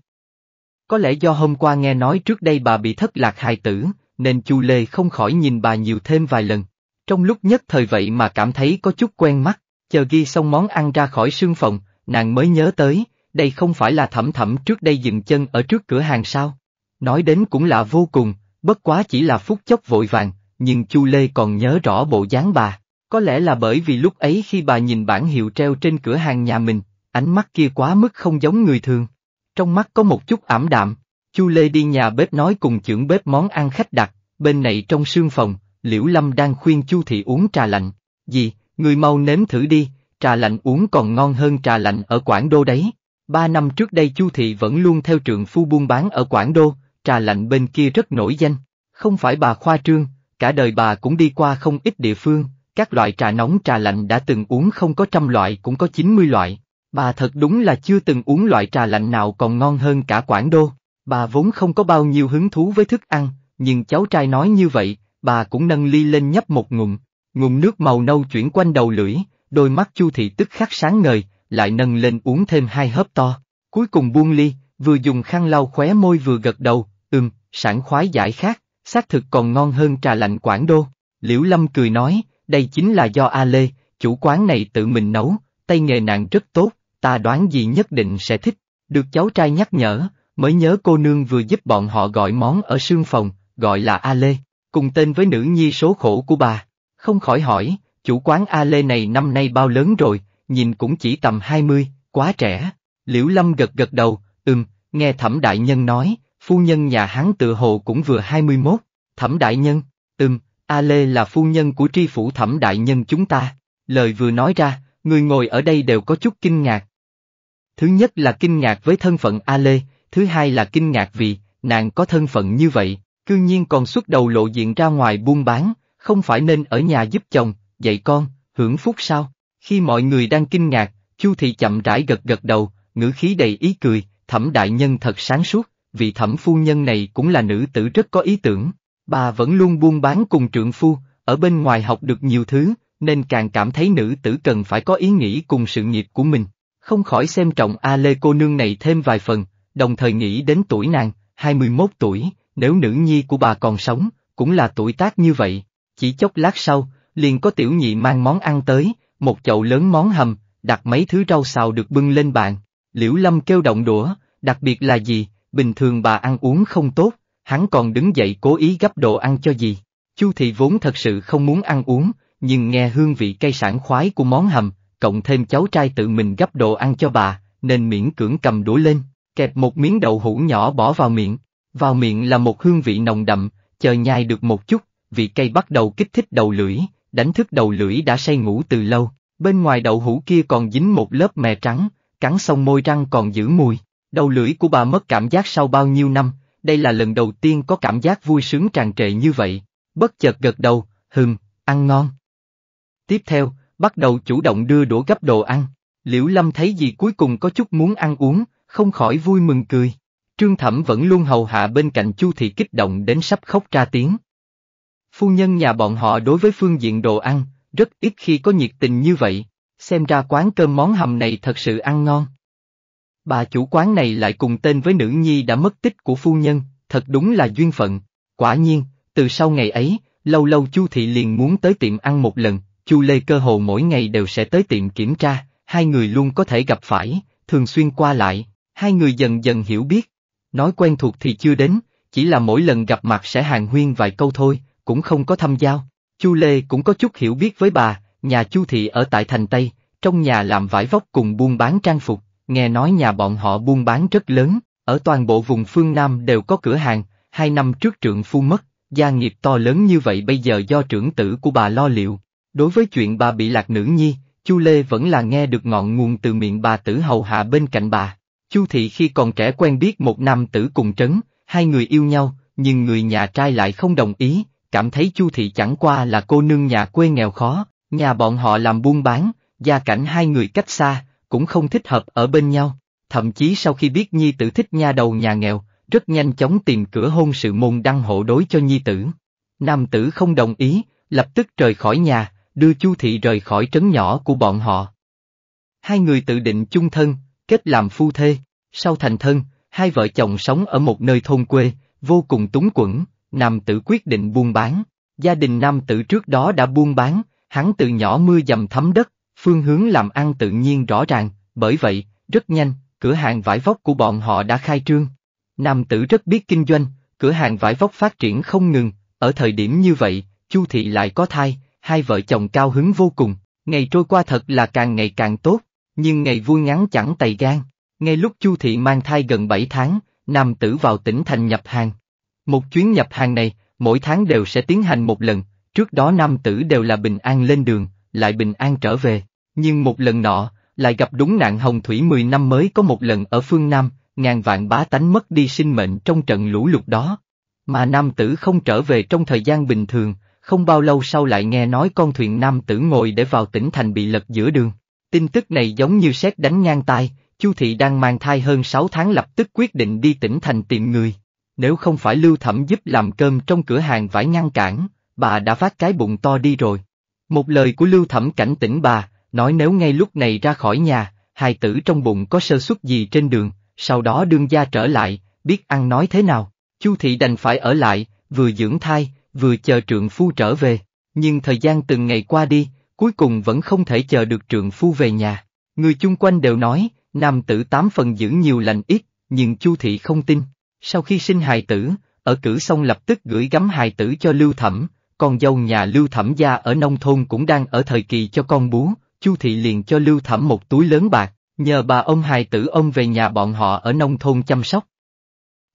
Có lẽ do hôm qua nghe nói trước đây bà bị thất lạc hài tử, nên Chu Lê không khỏi nhìn bà nhiều thêm vài lần. Trong lúc nhất thời vậy mà cảm thấy có chút quen mắt, chờ ghi xong món ăn ra khỏi sương phòng, nàng mới nhớ tới, đây không phải là thẩm thẩm trước đây dừng chân ở trước cửa hàng sao. Nói đến cũng lạ vô cùng, bất quá chỉ là phút chốc vội vàng, nhưng Chu Lê còn nhớ rõ bộ dáng bà. Có lẽ là bởi vì lúc ấy khi bà nhìn bản hiệu treo trên cửa hàng nhà mình, ánh mắt kia quá mức không giống người thường. Trong mắt có một chút ảm đạm, Chu Lê đi nhà bếp nói cùng trưởng bếp món ăn khách đặt, bên này trong sương phòng, Liễu Lâm đang khuyên Chu Thị uống trà lạnh. Gì, người mau nếm thử đi, trà lạnh uống còn ngon hơn trà lạnh ở Quảng Đô đấy. Ba năm trước đây Chu Thị vẫn luôn theo trượng phu buôn bán ở Quảng Đô, trà lạnh bên kia rất nổi danh. Không phải bà khoa trương, cả đời bà cũng đi qua không ít địa phương, các loại trà nóng trà lạnh đã từng uống không có trăm loại cũng có 90 loại. Bà thật đúng là chưa từng uống loại trà lạnh nào còn ngon hơn cả Quảng Đô. Bà vốn không có bao nhiêu hứng thú với thức ăn, nhưng cháu trai nói như vậy, bà cũng nâng ly lên nhấp một ngụm, ngụm nước màu nâu chuyển quanh đầu lưỡi, đôi mắt Chu Thị tức khắc sáng ngời, lại nâng lên uống thêm hai hớp to, cuối cùng buông ly, vừa dùng khăn lau khóe môi vừa gật đầu, ừm, sảng khoái giải khát, xác thực còn ngon hơn trà lạnh Quảng Đô. Liễu Lâm cười nói, đây chính là do A Lê, chủ quán này tự mình nấu, tay nghề nàng rất tốt, ta đoán gì nhất định sẽ thích. Được cháu trai nhắc nhở, mới nhớ cô nương vừa giúp bọn họ gọi món ở sương phòng, gọi là A Lê cùng tên với nữ nhi số khổ của bà. Không khỏi hỏi, chủ quán A Lê này năm nay bao lớn rồi, nhìn cũng chỉ tầm 20, quá trẻ. Liễu Lâm gật gật đầu, ừm, nghe Thẩm Đại Nhân nói, phu nhân nhà hắn tự hồ cũng vừa 21. Thẩm Đại Nhân, ừm, A Lê là phu nhân của tri phủ Thẩm Đại Nhân chúng ta. Lời vừa nói ra, người ngồi ở đây đều có chút kinh ngạc. Thứ nhất là kinh ngạc với thân phận A Lê, thứ hai là kinh ngạc vì, nàng có thân phận như vậy cư nhiên còn xuất đầu lộ diện ra ngoài buôn bán, không phải nên ở nhà giúp chồng, dạy con, hưởng phúc sao? Khi mọi người đang kinh ngạc, Chu Thị chậm rãi gật gật đầu, ngữ khí đầy ý cười, thẩm đại nhân thật sáng suốt, vị thẩm phu nhân này cũng là nữ tử rất có ý tưởng. Bà vẫn luôn buôn bán cùng trượng phu, ở bên ngoài học được nhiều thứ, nên càng cảm thấy nữ tử cần phải có ý nghĩ cùng sự nghiệp của mình. Không khỏi xem trọng A Lê cô nương này thêm vài phần, đồng thời nghĩ đến tuổi nàng, 21 tuổi, nếu nữ nhi của bà còn sống, cũng là tuổi tác như vậy. Chỉ chốc lát sau, liền có tiểu nhị mang món ăn tới, một chậu lớn món hầm, đặt mấy thứ rau xào được bưng lên bàn. Liễu Lâm kêu động đũa, đặc biệt là gì, bình thường bà ăn uống không tốt, hắn còn đứng dậy cố ý gấp đồ ăn cho gì. Chu thị vốn thật sự không muốn ăn uống, nhưng nghe hương vị cây sản khoái của món hầm, cộng thêm cháu trai tự mình gấp đồ ăn cho bà, nên miễn cưỡng cầm đũa lên, kẹp một miếng đậu hũ nhỏ bỏ vào miệng, vào miệng là một hương vị nồng đậm, chờ nhai được một chút, vị cây bắt đầu kích thích đầu lưỡi, đánh thức đầu lưỡi đã say ngủ từ lâu, bên ngoài đậu hũ kia còn dính một lớp mè trắng, cắn xong môi răng còn giữ mùi, đầu lưỡi của bà mất cảm giác sau bao nhiêu năm, đây là lần đầu tiên có cảm giác vui sướng tràn trề như vậy, bất chợt gật đầu, hừm, ăn ngon. Tiếp theo, bắt đầu chủ động đưa đũa gấp đồ ăn, liễu lâm thấy gì cuối cùng có chút muốn ăn uống, không khỏi vui mừng cười. Trương Thẩm vẫn luôn hầu hạ bên cạnh Chu Thị kích động đến sắp khóc ra tiếng. Phu nhân nhà bọn họ đối với phương diện đồ ăn, rất ít khi có nhiệt tình như vậy, xem ra quán cơm món hầm này thật sự ăn ngon. Bà chủ quán này lại cùng tên với nữ nhi đã mất tích của phu nhân, thật đúng là duyên phận. Quả nhiên, từ sau ngày ấy, lâu lâu Chu Thị liền muốn tới tiệm ăn một lần, Chu Lê cơ hồ mỗi ngày đều sẽ tới tiệm kiểm tra, hai người luôn có thể gặp phải, thường xuyên qua lại, hai người dần dần hiểu biết. Nói quen thuộc thì chưa đến, chỉ là mỗi lần gặp mặt sẽ hàng huyên vài câu thôi, cũng không có thăm giao. Chu Lê cũng có chút hiểu biết với bà, nhà Chu Thị ở tại Thành Tây, trong nhà làm vải vóc cùng buôn bán trang phục, nghe nói nhà bọn họ buôn bán rất lớn, ở toàn bộ vùng phương Nam đều có cửa hàng, hai năm trước trượng phu mất, gia nghiệp to lớn như vậy bây giờ do trưởng tử của bà lo liệu. Đối với chuyện bà bị lạc nữ nhi, Chu Lê vẫn là nghe được ngọn nguồn từ miệng bà tử hầu hạ bên cạnh bà. Chu Thị khi còn trẻ quen biết một nam tử cùng trấn, hai người yêu nhau, nhưng người nhà trai lại không đồng ý, cảm thấy Chu Thị chẳng qua là cô nương nhà quê nghèo khó, nhà bọn họ làm buôn bán, gia cảnh hai người cách xa, cũng không thích hợp ở bên nhau. Thậm chí sau khi biết Nhi tử thích nha đầu nhà nghèo, rất nhanh chóng tìm cửa hôn sự môn đăng hộ đối cho Nhi tử. Nam tử không đồng ý, lập tức rời khỏi nhà, đưa Chu Thị rời khỏi trấn nhỏ của bọn họ. Hai người tự định chung thân, kết làm phu thê, sau thành thân, hai vợ chồng sống ở một nơi thôn quê, vô cùng túng quẫn, nam tử quyết định buôn bán. Gia đình nam tử trước đó đã buôn bán, hắn từ nhỏ mưa dầm thấm đất, phương hướng làm ăn tự nhiên rõ ràng, bởi vậy, rất nhanh, cửa hàng vải vóc của bọn họ đã khai trương. Nam tử rất biết kinh doanh, cửa hàng vải vóc phát triển không ngừng, ở thời điểm như vậy, Chu thị lại có thai, hai vợ chồng cao hứng vô cùng, ngày trôi qua thật là càng ngày càng tốt, nhưng ngày vui ngắn chẳng tày gan, ngay lúc Chu Thị mang thai gần 7 tháng, nam tử vào tỉnh thành nhập hàng. Một chuyến nhập hàng này, mỗi tháng đều sẽ tiến hành một lần, trước đó nam tử đều là bình an lên đường, lại bình an trở về, nhưng một lần nọ, lại gặp đúng nạn hồng thủy 10 năm mới có một lần ở phương Nam, ngàn vạn bá tánh mất đi sinh mệnh trong trận lũ lụt đó. Mà nam tử không trở về trong thời gian bình thường, không bao lâu sau lại nghe nói con thuyền nam tử ngồi để vào tỉnh thành bị lật giữa đường. Tin tức này giống như xét đánh ngang tai, Chu Thị đang mang thai hơn 6 tháng lập tức quyết định đi tỉnh thành tìm người. Nếu không phải Lưu Thẩm giúp làm cơm trong cửa hàng vải ngăn cản, bà đã phát cái bụng to đi rồi. Một lời của Lưu Thẩm cảnh tỉnh bà, nói nếu ngay lúc này ra khỏi nhà, hài tử trong bụng có sơ suất gì trên đường, sau đó đương gia trở lại, biết ăn nói thế nào. Chu Thị đành phải ở lại, vừa dưỡng thai, vừa chờ trượng phu trở về. Nhưng thời gian từng ngày qua đi, cuối cùng vẫn không thể chờ được trượng phu về nhà. Người chung quanh đều nói, nam tử tám phần giữ nhiều lành ít, nhưng Chu Thị không tin. Sau khi sinh hài tử, ở cử xong lập tức gửi gắm hài tử cho Lưu Thẩm, con dâu nhà Lưu Thẩm gia ở nông thôn cũng đang ở thời kỳ cho con bú, Chu Thị liền cho Lưu Thẩm một túi lớn bạc, nhờ bà ông hài tử ông về nhà bọn họ ở nông thôn chăm sóc.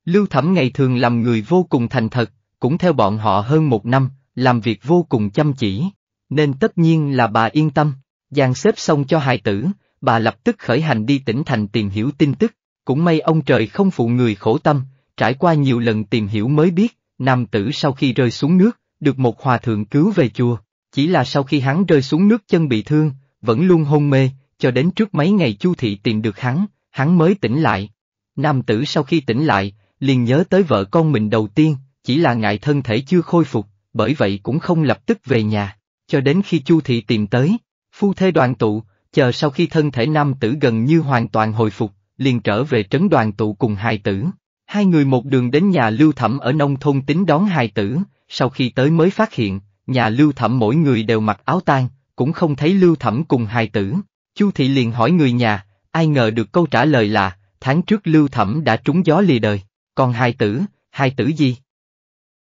Lưu Thẩm ngày thường làm người vô cùng thành thật, cũng theo bọn họ hơn một năm, làm việc vô cùng chăm chỉ nên tất nhiên là bà yên tâm, dàn xếp xong cho hài tử, bà lập tức khởi hành đi tỉnh thành tìm hiểu tin tức, cũng may ông trời không phụ người khổ tâm, trải qua nhiều lần tìm hiểu mới biết, nam tử sau khi rơi xuống nước, được một hòa thượng cứu về chùa, chỉ là sau khi hắn rơi xuống nước chân bị thương, vẫn luôn hôn mê, cho đến trước mấy ngày chu thị tìm được hắn, hắn mới tỉnh lại. Nam tử sau khi tỉnh lại, liền nhớ tới vợ con mình đầu tiên, chỉ là ngại thân thể chưa khôi phục, bởi vậy cũng không lập tức về nhà cho đến khi Chu Thị tìm tới, phu thê đoàn tụ, chờ sau khi thân thể nam tử gần như hoàn toàn hồi phục, liền trở về trấn đoàn tụ cùng hài tử. Hai người một đường đến nhà lưu thẩm ở nông thôn tính đón hài tử, sau khi tới mới phát hiện, nhà lưu thẩm mỗi người đều mặc áo tang, cũng không thấy lưu thẩm cùng hài tử. Chu Thị liền hỏi người nhà, ai ngờ được câu trả lời là, tháng trước lưu thẩm đã trúng gió lìa đời, còn hài tử, hài tử gì?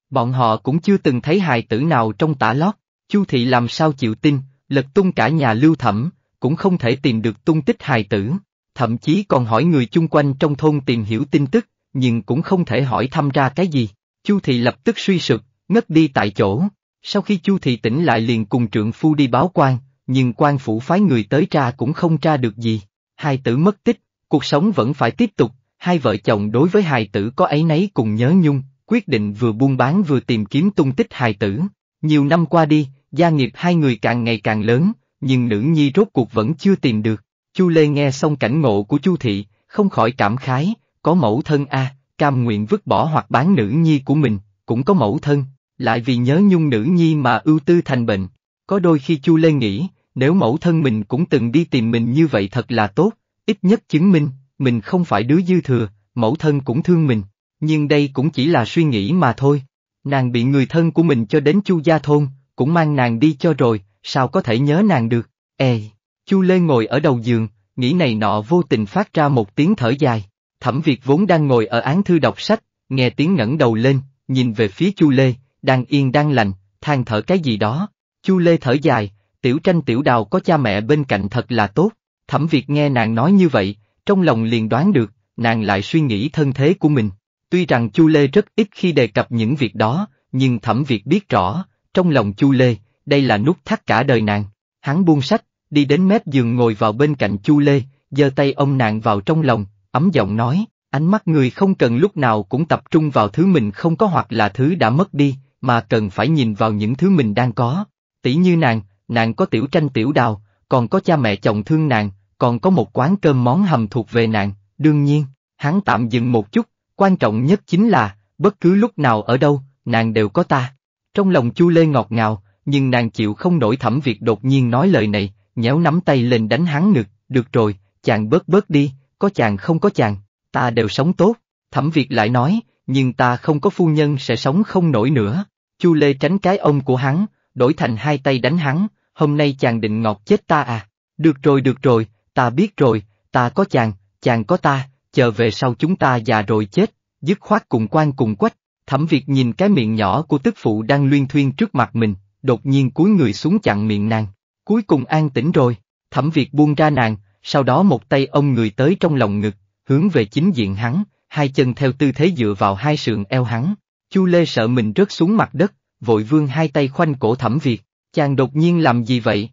Bọn họ cũng chưa từng thấy hài tử nào trong tả lót, Chu thị làm sao chịu tin, lật tung cả nhà lưu thẩm, cũng không thể tìm được tung tích hài tử, thậm chí còn hỏi người chung quanh trong thôn tìm hiểu tin tức, nhưng cũng không thể hỏi thăm ra cái gì. Chu thị lập tức suy sụp, ngất đi tại chỗ. Sau khi Chu thị tỉnh lại liền cùng Trưởng phu đi báo quan, nhưng quan phủ phái người tới tra cũng không tra được gì. Hài tử mất tích, cuộc sống vẫn phải tiếp tục, hai vợ chồng đối với hài tử có ấy nấy cùng nhớ nhung, quyết định vừa buôn bán vừa tìm kiếm tung tích hài tử. Nhiều năm qua đi, gia nghiệp hai người càng ngày càng lớn, nhưng nữ nhi rốt cuộc vẫn chưa tìm được. Chu Lê nghe xong cảnh ngộ của Chu Thị, không khỏi cảm khái, có mẫu thân a, à, cam nguyện vứt bỏ hoặc bán nữ nhi của mình, cũng có mẫu thân, lại vì nhớ nhung nữ nhi mà ưu tư thành bệnh. Có đôi khi Chu Lê nghĩ, nếu mẫu thân mình cũng từng đi tìm mình như vậy thật là tốt, ít nhất chứng minh, mình không phải đứa dư thừa, mẫu thân cũng thương mình, nhưng đây cũng chỉ là suy nghĩ mà thôi. Nàng bị người thân của mình cho đến Chu Gia Thôn, cũng mang nàng đi cho rồi, sao có thể nhớ nàng được, ê, chu Lê ngồi ở đầu giường, nghĩ này nọ vô tình phát ra một tiếng thở dài, thẩm Việt vốn đang ngồi ở án thư đọc sách, nghe tiếng ngẩng đầu lên, nhìn về phía chu Lê, đang yên đang lành, than thở cái gì đó, chu Lê thở dài, tiểu tranh tiểu đào có cha mẹ bên cạnh thật là tốt, thẩm Việt nghe nàng nói như vậy, trong lòng liền đoán được, nàng lại suy nghĩ thân thế của mình. Tuy rằng Chu Lê rất ít khi đề cập những việc đó, nhưng Thẩm Việt biết rõ, trong lòng Chu Lê, đây là nút thắt cả đời nàng. Hắn buông sách, đi đến mép giường ngồi vào bên cạnh Chu Lê, giơ tay ông nàng vào trong lòng, ấm giọng nói, ánh mắt người không cần lúc nào cũng tập trung vào thứ mình không có hoặc là thứ đã mất đi, mà cần phải nhìn vào những thứ mình đang có. Tỷ như nàng, nàng có tiểu tranh tiểu đào, còn có cha mẹ chồng thương nàng, còn có một quán cơm món hầm thuộc về nàng, đương nhiên, hắn tạm dừng một chút, quan trọng nhất chính là, bất cứ lúc nào ở đâu, nàng đều có ta. Trong lòng Chu Lê ngọt ngào, nhưng nàng chịu không nổi thẩm việc đột nhiên nói lời này, nhéo nắm tay lên đánh hắn ngực, được rồi, chàng bớt bớt đi, có chàng không có chàng, ta đều sống tốt. Thẩm Việt lại nói, nhưng ta không có phu nhân sẽ sống không nổi nữa. Chu Lê tránh cái ông của hắn, đổi thành hai tay đánh hắn, hôm nay chàng định ngọt chết ta à. Được rồi được rồi, ta biết rồi, ta có chàng, chàng có ta, chờ về sau chúng ta già rồi chết, dứt khoát cùng quan cùng quách, Thẩm Việt nhìn cái miệng nhỏ của tức phụ đang luyên thuyên trước mặt mình, đột nhiên cúi người xuống chặn miệng nàng. Cuối cùng an tĩnh rồi, Thẩm Việt buông ra nàng, sau đó một tay ông người tới trong lòng ngực, hướng về chính diện hắn, hai chân theo tư thế dựa vào hai sườn eo hắn. Chu Lê sợ mình rớt xuống mặt đất, vội vương hai tay khoanh cổ Thẩm Việt, chàng đột nhiên làm gì vậy?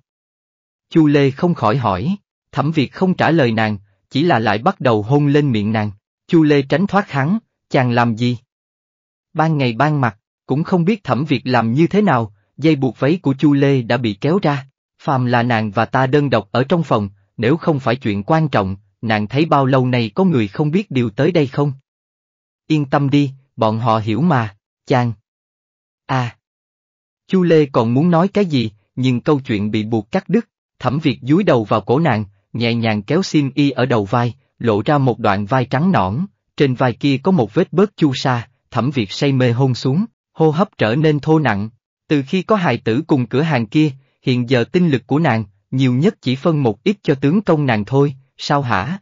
Chu Lê không khỏi hỏi, Thẩm Việt không trả lời nàng, chỉ là lại bắt đầu hôn lên miệng nàng. Chu Lê tránh thoát hắn, chàng làm gì? ban ngày ban mặt, cũng không biết thẩm việc làm như thế nào, dây buộc váy của Chu Lê đã bị kéo ra, phàm là nàng và ta đơn độc ở trong phòng, nếu không phải chuyện quan trọng, nàng thấy bao lâu này có người không biết điều tới đây không? Yên tâm đi, bọn họ hiểu mà, chàng. À. Chu Lê còn muốn nói cái gì, nhưng câu chuyện bị buộc cắt đứt, thẩm việc dúi đầu vào cổ nàng, nhẹ nhàng kéo xin y ở đầu vai, lộ ra một đoạn vai trắng nõn, trên vai kia có một vết bớt chu sa, thẩm việc say mê hôn xuống, hô hấp trở nên thô nặng. Từ khi có hài tử cùng cửa hàng kia, hiện giờ tinh lực của nàng, nhiều nhất chỉ phân một ít cho tướng công nàng thôi, sao hả?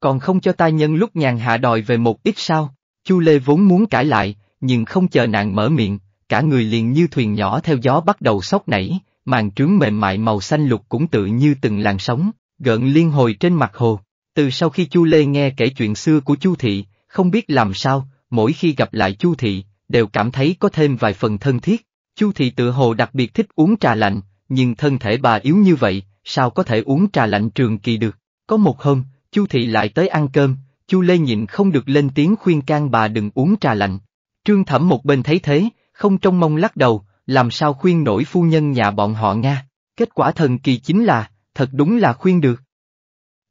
Còn không cho ta nhân lúc nhàn hạ đòi về một ít sao? Chu Lê vốn muốn cãi lại, nhưng không chờ nàng mở miệng, cả người liền như thuyền nhỏ theo gió bắt đầu sóc nảy, màn trướng mềm mại màu xanh lục cũng tự như từng làn sóng, gợn liên hồi trên mặt hồ. Từ sau khi Chu Lê nghe kể chuyện xưa của Chu Thị, không biết làm sao, mỗi khi gặp lại Chu Thị, đều cảm thấy có thêm vài phần thân thiết. Chu Thị tự hồ đặc biệt thích uống trà lạnh, nhưng thân thể bà yếu như vậy, sao có thể uống trà lạnh trường kỳ được. Có một hôm, Chu Thị lại tới ăn cơm, Chu Lê nhịn không được lên tiếng khuyên can bà đừng uống trà lạnh. Trương Thẩm một bên thấy thế, không trông mong lắc đầu, làm sao khuyên nổi phu nhân nhà bọn họ Nga. Kết quả thần kỳ chính là, thật đúng là khuyên được.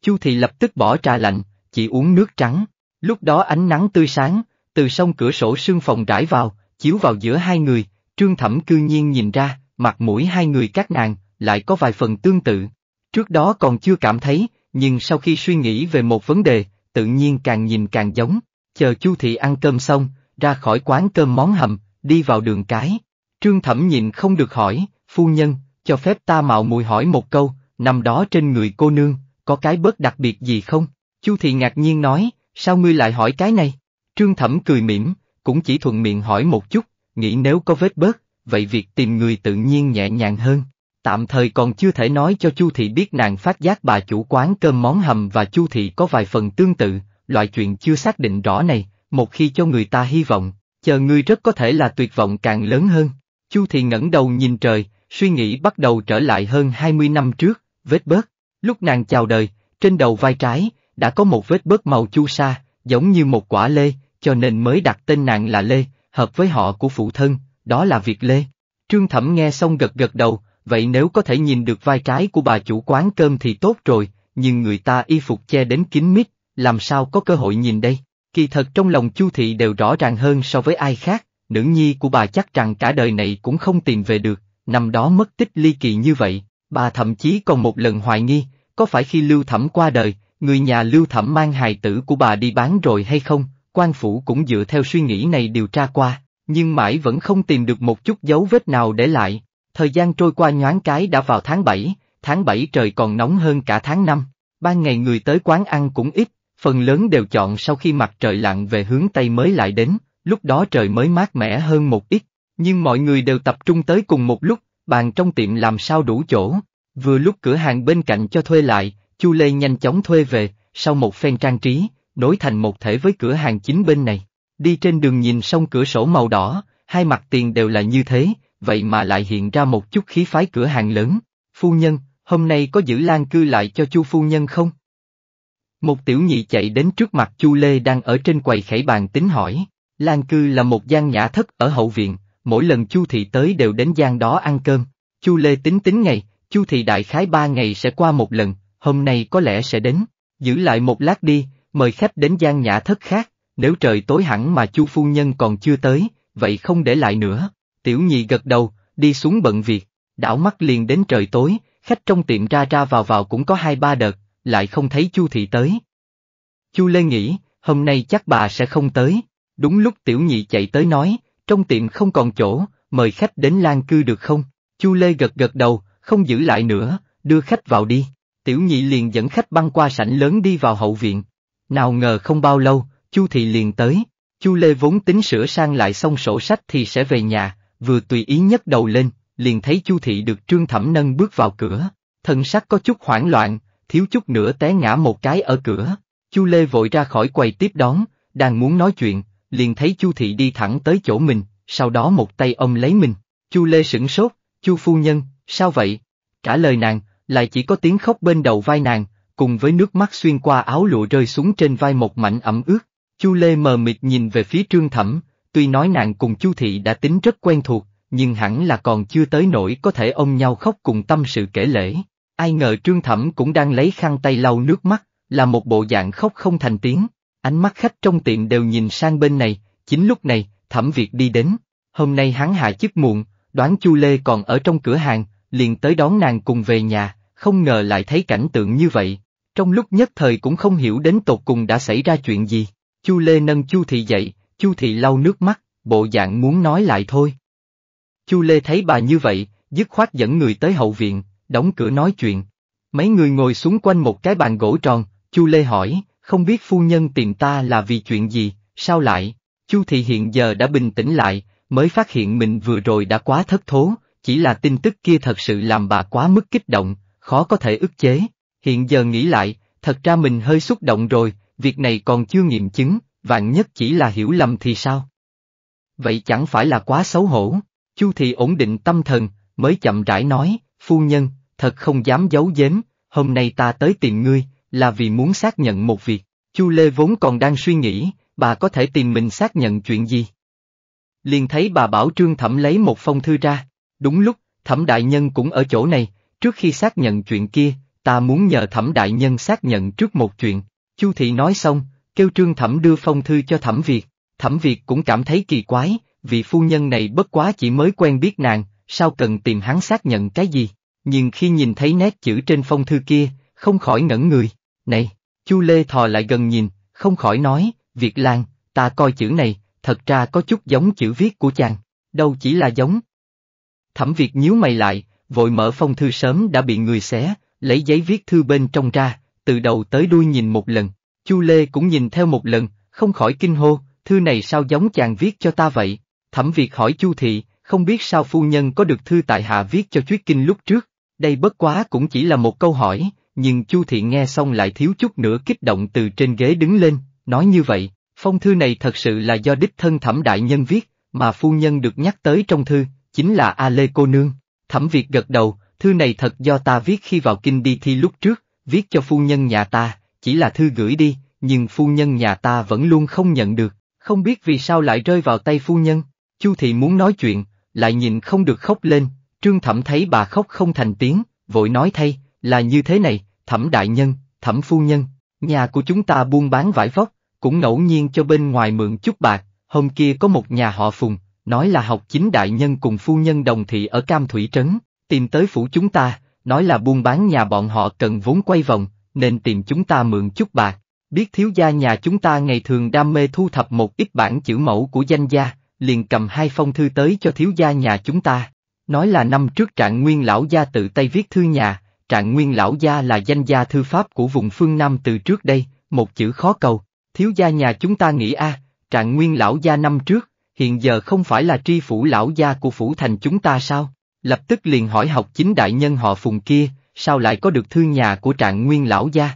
Chu Thị lập tức bỏ trà lạnh, chỉ uống nước trắng. Lúc đó ánh nắng tươi sáng, từ sông cửa sổ sương phòng rải vào, chiếu vào giữa hai người, trương thẩm cư nhiên nhìn ra, mặt mũi hai người các nàng, lại có vài phần tương tự. Trước đó còn chưa cảm thấy, nhưng sau khi suy nghĩ về một vấn đề, tự nhiên càng nhìn càng giống. Chờ chu thị ăn cơm xong, ra khỏi quán cơm món hầm, đi vào đường cái. Trương thẩm nhìn không được hỏi, phu nhân, cho phép ta mạo mùi hỏi một câu, nằm đó trên người cô nương, có cái bớt đặc biệt gì không? Chu thị ngạc nhiên nói, sao ngươi lại hỏi cái này? Trương Thẩm cười mỉm, cũng chỉ thuận miệng hỏi một chút, nghĩ nếu có vết bớt, vậy việc tìm người tự nhiên nhẹ nhàng hơn. Tạm thời còn chưa thể nói cho Chu Thị biết nàng phát giác bà chủ quán cơm món hầm và Chu Thị có vài phần tương tự, loại chuyện chưa xác định rõ này, một khi cho người ta hy vọng, chờ người rất có thể là tuyệt vọng càng lớn hơn. Chu Thị ngẩng đầu nhìn trời, suy nghĩ bắt đầu trở lại hơn 20 năm trước, vết bớt. Lúc nàng chào đời, trên đầu vai trái, đã có một vết bớt màu chu sa, giống như một quả lê, cho nên mới đặt tên nàng là Lê, hợp với họ của phụ thân, đó là việc Lê. Trương Thẩm nghe xong gật gật đầu, vậy nếu có thể nhìn được vai trái của bà chủ quán cơm thì tốt rồi, nhưng người ta y phục che đến kín mít, làm sao có cơ hội nhìn đây. Kỳ thật trong lòng Chu Thị đều rõ ràng hơn so với ai khác, nữ nhi của bà chắc rằng cả đời này cũng không tìm về được, năm đó mất tích ly kỳ như vậy, bà thậm chí còn một lần hoài nghi, có phải khi Lưu Thẩm qua đời, người nhà Lưu Thẩm mang hài tử của bà đi bán rồi hay không, quan phủ cũng dựa theo suy nghĩ này điều tra qua, nhưng mãi vẫn không tìm được một chút dấu vết nào để lại. Thời gian trôi qua nhoáng cái đã vào tháng 7, tháng 7 trời còn nóng hơn cả tháng 5, ban ngày người tới quán ăn cũng ít, phần lớn đều chọn sau khi mặt trời lặn về hướng Tây mới lại đến, lúc đó trời mới mát mẻ hơn một ít, nhưng mọi người đều tập trung tới cùng một lúc, bàn trong tiệm làm sao đủ chỗ. Vừa lúc cửa hàng bên cạnh cho thuê lại, Chu Lê nhanh chóng thuê về, sau một phen trang trí, nối thành một thể với cửa hàng chính bên này. Đi trên đường nhìn xong cửa sổ màu đỏ, hai mặt tiền đều là như thế, vậy mà lại hiện ra một chút khí phái cửa hàng lớn. Phu nhân, hôm nay có giữ lan cư lại cho chu phu nhân không? Một tiểu nhị chạy đến trước mặt chu Lê đang ở trên quầy khảy bàn tính hỏi. Lan cư là một gian nhã thất ở hậu viện, mỗi lần chu thị tới đều đến gian đó ăn cơm. chu Lê tính tính ngày, chu thị đại khái ba ngày sẽ qua một lần, hôm nay có lẽ sẽ đến. Giữ lại một lát đi, mời khách đến gian nhã thất khác, nếu trời tối hẳn mà chu phu nhân còn chưa tới, vậy không để lại nữa. Tiểu nhị gật đầu, đi xuống bận việc, đảo mắt liền đến trời tối, khách trong tiệm ra ra vào vào cũng có hai ba đợt, lại không thấy chu thị tới. chu lê nghĩ, hôm nay chắc bà sẽ không tới, đúng lúc tiểu nhị chạy tới nói, trong tiệm không còn chỗ, mời khách đến lan cư được không? Chu Lê gật gật đầu, không giữ lại nữa, đưa khách vào đi. Tiểu nhị liền dẫn khách băng qua sảnh lớn đi vào hậu viện. Nào ngờ không bao lâu, Chu Thị liền tới, Chu Lê vốn tính sửa sang lại xong sổ sách thì sẽ về nhà, vừa tùy ý nhấc đầu lên, liền thấy Chu Thị được Trương Thẩm nâng bước vào cửa, thần sắc có chút hoảng loạn, thiếu chút nữa té ngã một cái ở cửa. Chu Lê vội ra khỏi quầy tiếp đón, đang muốn nói chuyện, liền thấy Chu Thị đi thẳng tới chỗ mình, sau đó một tay ôm lấy mình. Chu Lê sửng sốt, Chu phu nhân, sao vậy? Trả lời nàng, lại chỉ có tiếng khóc bên đầu vai nàng, cùng với nước mắt xuyên qua áo lụa rơi xuống trên vai một mảnh ẩm ướt. Chu Lê mờ mịt nhìn về phía Trương Thẩm, tuy nói nàng cùng Chu Thị đã tính rất quen thuộc, nhưng hẳn là còn chưa tới nỗi có thể ôm nhau khóc cùng tâm sự kể lễ. Ai ngờ Trương Thẩm cũng đang lấy khăn tay lau nước mắt, là một bộ dạng khóc không thành tiếng. Ánh mắt khách trong tiệm đều nhìn sang bên này, chính lúc này, Thẩm Việt đi đến. Hôm nay hắn hạ chức muộn, đoán Chu Lê còn ở trong cửa hàng, liền tới đón nàng cùng về nhà, không ngờ lại thấy cảnh tượng như vậy, trong lúc nhất thời cũng không hiểu đến tột cùng đã xảy ra chuyện gì, Chu Lê nâng Chu Thị dậy, Chu Thị lau nước mắt, bộ dạng muốn nói lại thôi. Chu Lê thấy bà như vậy, dứt khoát dẫn người tới hậu viện, đóng cửa nói chuyện. Mấy người ngồi xuống quanh một cái bàn gỗ tròn, Chu Lê hỏi, không biết phu nhân tìm ta là vì chuyện gì, sao lại? Chu Thị hiện giờ đã bình tĩnh lại, mới phát hiện mình vừa rồi đã quá thất thố, chỉ là tin tức kia thật sự làm bà quá mức kích động, khó có thể ức chế, Hiện giờ nghĩ lại, thật ra mình hơi xúc động rồi, việc này còn chưa nghiệm chứng, vạn nhất chỉ là hiểu lầm thì sao? Vậy chẳng phải là quá xấu hổ, Chu thì ổn định tâm thần, mới chậm rãi nói, phu nhân, thật không dám giấu giếm, hôm nay ta tới tìm ngươi, là vì muốn xác nhận một việc, Chu Lê vốn còn đang suy nghĩ, bà có thể tìm mình xác nhận chuyện gì? Liền thấy bà bảo Trương Thẩm lấy một phong thư ra, đúng lúc, Thẩm Đại Nhân cũng ở chỗ này, trước khi xác nhận chuyện kia, ta muốn nhờ thẩm đại nhân xác nhận trước một chuyện. Chu thị nói xong, kêu trương thẩm đưa phong thư cho thẩm Việt, thẩm Việt cũng cảm thấy kỳ quái, vị phu nhân này bất quá chỉ mới quen biết nàng, sao cần tìm hắn xác nhận cái gì, nhưng khi nhìn thấy nét chữ trên phong thư kia, không khỏi ngẩn người, này, Chu Lê thò lại gần nhìn, không khỏi nói, Việt Lan, ta coi chữ này, thật ra có chút giống chữ viết của chàng, đâu chỉ là giống. Thẩm Việt nhíu mày lại, vội mở phong thư sớm đã bị người xé, lấy giấy viết thư bên trong ra, từ đầu tới đuôi nhìn một lần. Chu Lê cũng nhìn theo một lần, không khỏi kinh hô, thư này sao giống chàng viết cho ta vậy? Thẩm Việt hỏi Chu Thị, không biết sao phu nhân có được thư tại hạ viết cho Chuyết Kinh lúc trước. Đây bất quá cũng chỉ là một câu hỏi, nhưng Chu Thị nghe xong lại thiếu chút nữa kích động từ trên ghế đứng lên, nói như vậy, phong thư này thật sự là do đích thân Thẩm Đại Nhân viết, mà phu nhân được nhắc tới trong thư, chính là A Lê Cô Nương. Thẩm Việt gật đầu, thư này thật do ta viết khi vào kinh đi thi lúc trước, viết cho phu nhân nhà ta, chỉ là thư gửi đi, nhưng phu nhân nhà ta vẫn luôn không nhận được, không biết vì sao lại rơi vào tay phu nhân. Chu thị muốn nói chuyện, lại nhìn không được khóc lên, trương thẩm thấy bà khóc không thành tiếng, vội nói thay, là như thế này, thẩm đại nhân, thẩm phu nhân, nhà của chúng ta buôn bán vải vóc, cũng ngẫu nhiên cho bên ngoài mượn chút bạc, hôm kia có một nhà họ phùng, nói là học chính đại nhân cùng phu nhân đồng thị ở Cam Thủy Trấn, Tìm tới phủ chúng ta, nói là buôn bán nhà bọn họ cần vốn quay vòng, nên tìm chúng ta mượn chút bạc. Biết thiếu gia nhà chúng ta ngày thường đam mê thu thập một ít bản chữ mẫu của danh gia, liền cầm hai phong thư tới cho thiếu gia nhà chúng ta. Nói là năm trước trạng nguyên lão gia tự tay viết thư nhà, trạng nguyên lão gia là danh gia thư pháp của vùng phương Nam từ trước đây, một chữ khó cầu. Thiếu gia nhà chúng ta nghĩ a, trạng nguyên lão gia năm trước, hiện giờ không phải là tri phủ lão gia của phủ thành chúng ta sao? Lập tức liền hỏi học chính đại nhân họ phùng kia, sao lại có được thư nhà của trạng nguyên lão gia?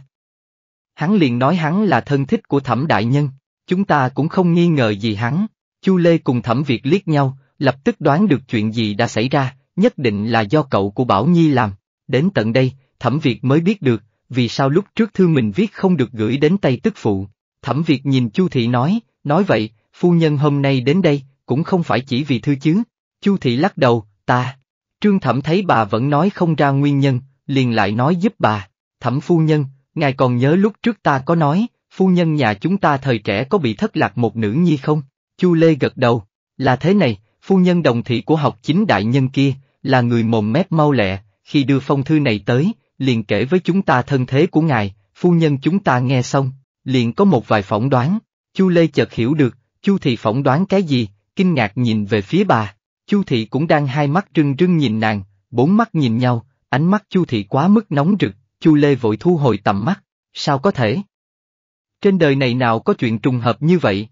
Hắn liền nói hắn là thân thích của thẩm đại nhân, chúng ta cũng không nghi ngờ gì hắn. Chu Lê cùng thẩm Việt liếc nhau, lập tức đoán được chuyện gì đã xảy ra, nhất định là do cậu của Bảo Nhi làm. Đến tận đây, thẩm Việt mới biết được, vì sao lúc trước thư mình viết không được gửi đến tay tức phụ. Thẩm Việt nhìn Chu Thị nói, nói vậy, phu nhân hôm nay đến đây, cũng không phải chỉ vì thư chứ. Chu Thị lắc đầu, ta. Trương Thẩm thấy bà vẫn nói không ra nguyên nhân, liền lại nói giúp bà, Thẩm phu nhân, ngài còn nhớ lúc trước ta có nói, phu nhân nhà chúng ta thời trẻ có bị thất lạc một nữ nhi không? Chu Lê gật đầu, là thế này, phu nhân đồng thị của học chính đại nhân kia, là người mồm mép mau lẹ, khi đưa phong thư này tới, liền kể với chúng ta thân thế của ngài, phu nhân chúng ta nghe xong, liền có một vài phỏng đoán, Chu Lê chợt hiểu được, Chu thì phỏng đoán cái gì, kinh ngạc nhìn về phía bà, Chu thị cũng đang hai mắt trưng trừng nhìn nàng, bốn mắt nhìn nhau, ánh mắt chu thị quá mức nóng rực, chu lê vội thu hồi tầm mắt, sao có thể? Trên đời này nào có chuyện trùng hợp như vậy?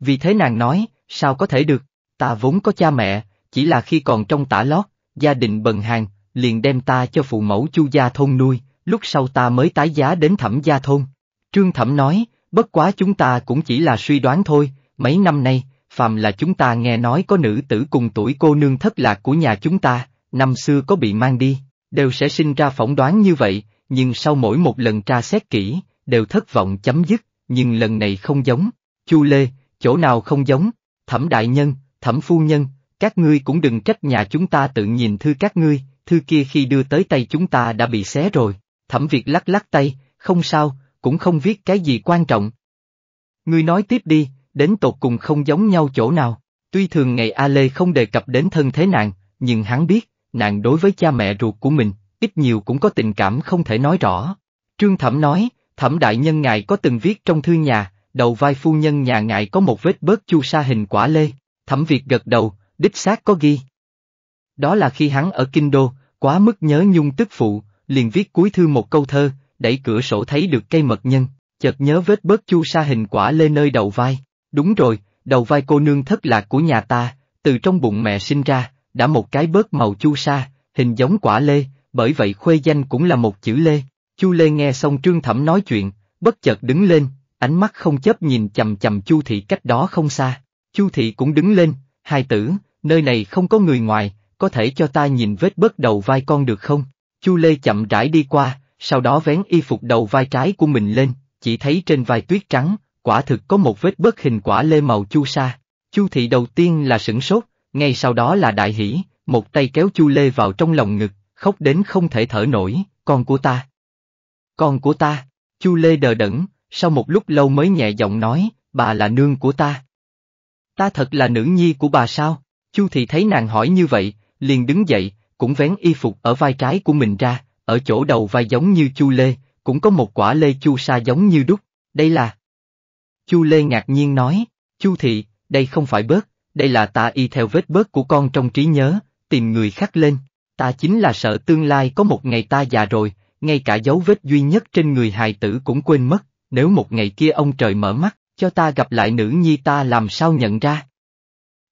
Vì thế nàng nói, sao có thể được, ta vốn có cha mẹ, chỉ là khi còn trong tả lót, gia đình bần hàng, liền đem ta cho phụ mẫu chu gia thôn nuôi, lúc sau ta mới tái giá đến thẩm gia thôn. Trương Thẩm nói, bất quá chúng ta cũng chỉ là suy đoán thôi, mấy năm nay, phàm là chúng ta nghe nói có nữ tử cùng tuổi cô nương thất lạc của nhà chúng ta, năm xưa có bị mang đi, đều sẽ sinh ra phỏng đoán như vậy, nhưng sau mỗi một lần tra xét kỹ, đều thất vọng chấm dứt, nhưng lần này không giống, Chu Lê, chỗ nào không giống, thẩm đại nhân, thẩm phu nhân, các ngươi cũng đừng trách nhà chúng ta tự nhìn thư các ngươi, thư kia khi đưa tới tay chúng ta đã bị xé rồi, thẩm Việt lắc lắc tay, không sao, cũng không viết cái gì quan trọng. Ngươi nói tiếp đi, đến tột cùng không giống nhau chỗ nào. Tuy thường ngày A Lê không đề cập đến thân thế nàng, nhưng hắn biết, nàng đối với cha mẹ ruột của mình, ít nhiều cũng có tình cảm không thể nói rõ. Trương Thẩm nói, Thẩm Đại Nhân ngài có từng viết trong thư nhà, đầu vai phu nhân nhà ngài có một vết bớt chu sa hình quả lê, Thẩm Việt gật đầu, đích xác có ghi. Đó là khi hắn ở Kinh Đô, quá mức nhớ nhung tức phụ, liền viết cuối thư một câu thơ, đẩy cửa sổ thấy được cây mật nhân, chợt nhớ vết bớt chu sa hình quả lê nơi đầu vai. Đúng rồi, đầu vai cô nương thất lạc của nhà ta, từ trong bụng mẹ sinh ra, đã một cái bớt màu chu sa, hình giống quả lê, bởi vậy khuê danh cũng là một chữ lê. Chu Lê nghe xong Trương Thẩm nói chuyện, bất chợt đứng lên, ánh mắt không chớp nhìn chầm chầm Chu Thị cách đó không xa. Chu Thị cũng đứng lên, hai tử, nơi này không có người ngoài, có thể cho ta nhìn vết bớt đầu vai con được không? Chu Lê chậm rãi đi qua, sau đó vén y phục đầu vai trái của mình lên, chỉ thấy trên vai tuyết trắng, quả thực có một vết bất hình quả lê màu chu sa. Chu thị đầu tiên là sửng sốt, ngay sau đó là đại hỉ, một tay kéo chu lê vào trong lòng ngực, khóc đến không thể thở nổi, con của ta. Con của ta, chu lê đờ đẫn, sau một lúc lâu mới nhẹ giọng nói, bà là nương của ta. Ta thật là nữ nhi của bà sao? Chu thị thấy nàng hỏi như vậy, liền đứng dậy, cũng vén y phục ở vai trái của mình ra, ở chỗ đầu vai giống như chu lê, cũng có một quả lê chu sa giống như đúc, đây là Chu Lê ngạc nhiên nói, Chu Thị, đây không phải bớt, đây là ta y theo vết bớt của con trong trí nhớ, tìm người khác lên, ta chính là sợ tương lai có một ngày ta già rồi, ngay cả dấu vết duy nhất trên người hài tử cũng quên mất, nếu một ngày kia ông trời mở mắt, cho ta gặp lại nữ nhi ta làm sao nhận ra.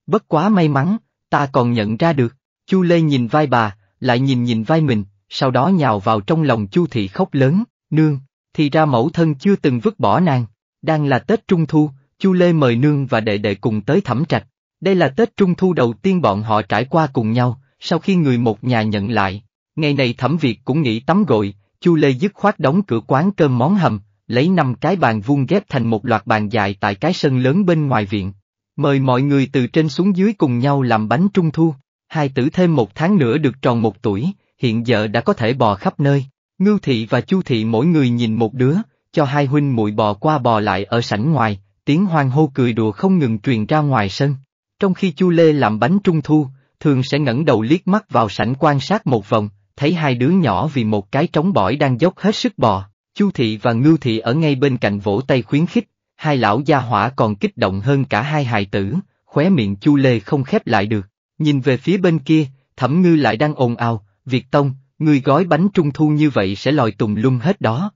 Bất quá may mắn, ta còn nhận ra được, Chu Lê nhìn vai bà, lại nhìn nhìn vai mình, sau đó nhào vào trong lòng Chu Thị khóc lớn, nương, thì ra mẫu thân chưa từng vứt bỏ nàng. Đang là Tết Trung Thu, Chu Lê mời nương và đệ đệ cùng tới thẩm trạch. Đây là Tết Trung Thu đầu tiên bọn họ trải qua cùng nhau, sau khi người một nhà nhận lại. Ngày này thẩm Việt cũng nghỉ tắm gội, Chu Lê dứt khoát đóng cửa quán cơm món hầm, lấy năm cái bàn vuông ghép thành một loạt bàn dài tại cái sân lớn bên ngoài viện. Mời mọi người từ trên xuống dưới cùng nhau làm bánh trung thu. Hai tử thêm một tháng nữa được tròn một tuổi, hiện giờ đã có thể bò khắp nơi. Ngưu thị và Chu thị mỗi người nhìn một đứa, cho hai huynh muội bò qua bò lại ở sảnh ngoài, tiếng hoang hô cười đùa không ngừng truyền ra ngoài sân. Trong khi Chu Lê làm bánh trung thu, thường sẽ ngẩng đầu liếc mắt vào sảnh quan sát một vòng, thấy hai đứa nhỏ vì một cái trống bỏi đang dốc hết sức bò. Chu Thị và Ngưu Thị ở ngay bên cạnh vỗ tay khuyến khích, hai lão gia hỏa còn kích động hơn cả hai hài tử, khóe miệng Chu Lê không khép lại được. Nhìn về phía bên kia, Thẩm Ngư lại đang ồn ào, Việt Tông, người gói bánh trung thu như vậy sẽ lòi tùng lung hết đó.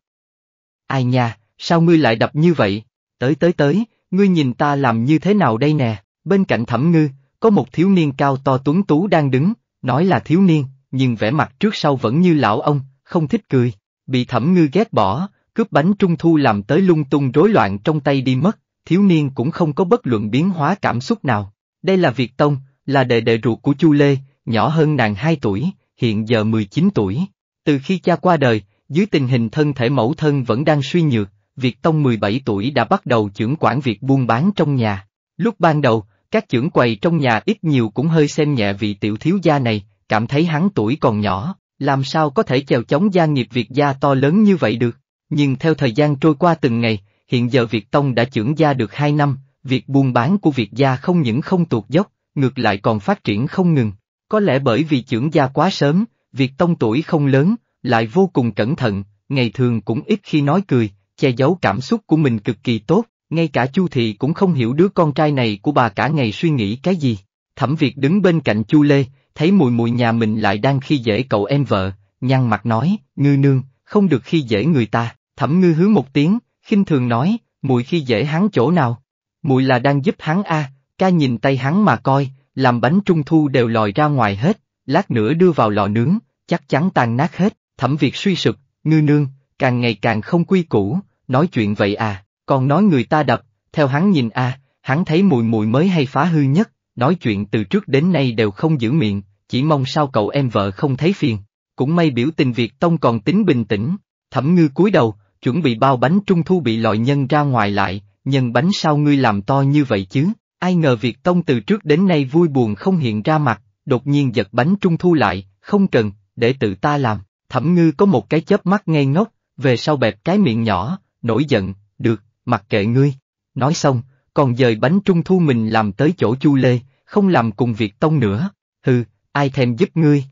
Ai nha, sao ngươi lại đập như vậy? Tới tới tới, ngươi nhìn ta làm như thế nào đây nè? Bên cạnh thẩm ngư, có một thiếu niên cao to tuấn tú đang đứng, nói là thiếu niên, nhưng vẻ mặt trước sau vẫn như lão ông, không thích cười. Bị thẩm ngư ghét bỏ, cướp bánh trung thu làm tới lung tung rối loạn trong tay đi mất, thiếu niên cũng không có bất luận biến hóa cảm xúc nào. Đây là Việt Tông, là đệ đệ ruột của Chu Lê, nhỏ hơn nàng 2 tuổi, hiện giờ 19 tuổi. Từ khi cha qua đời, dưới tình hình thân thể mẫu thân vẫn đang suy nhược, Việt Tông 17 tuổi đã bắt đầu trưởng quản việc buôn bán trong nhà. Lúc ban đầu, các trưởng quầy trong nhà ít nhiều cũng hơi xem nhẹ vị tiểu thiếu gia này, cảm thấy hắn tuổi còn nhỏ, làm sao có thể chèo chống gia nghiệp Việt gia to lớn như vậy được. Nhưng theo thời gian trôi qua từng ngày, hiện giờ Việt Tông đã trưởng gia được 2 năm, việc buôn bán của Việt gia không những không tuột dốc, ngược lại còn phát triển không ngừng. Có lẽ bởi vì trưởng gia quá sớm, Việt Tông tuổi không lớn, lại vô cùng cẩn thận, ngày thường cũng ít khi nói cười, che giấu cảm xúc của mình cực kỳ tốt, ngay cả Chu Thị cũng không hiểu đứa con trai này của bà cả ngày suy nghĩ cái gì. Thẩm Việt đứng bên cạnh Chu Lê, thấy mùi mùi nhà mình lại đang khi dễ cậu em vợ, nhăn mặt nói, ngư nương, không được khi dễ người ta, thẩm ngư hứa một tiếng, khinh thường nói, mùi khi dễ hắn chỗ nào. Mùi là đang giúp hắn a, ca nhìn tay hắn mà coi, làm bánh trung thu đều lòi ra ngoài hết, lát nữa đưa vào lò nướng, chắc chắn tan nát hết. Thẩm việc suy sụp, ngư nương, càng ngày càng không quy củ, nói chuyện vậy à, còn nói người ta đập, theo hắn nhìn a à, hắn thấy mùi mùi mới hay phá hư nhất, nói chuyện từ trước đến nay đều không giữ miệng, chỉ mong sao cậu em vợ không thấy phiền. Cũng may biểu tình Việt Tông còn tính bình tĩnh, thẩm ngư cúi đầu, chuẩn bị bao bánh trung thu bị loại nhân ra ngoài lại, nhân bánh sao ngươi làm to như vậy chứ, ai ngờ Việt Tông từ trước đến nay vui buồn không hiện ra mặt, đột nhiên giật bánh trung thu lại, không cần, để tự ta làm. Thẩm ngư có một cái chớp mắt ngây ngốc, về sau bẹp cái miệng nhỏ, nổi giận, được, mặc kệ ngươi. Nói xong, còn dời bánh trung thu mình làm tới chỗ chu lê, không làm cùng việc tông nữa, hừ, ai thèm giúp ngươi.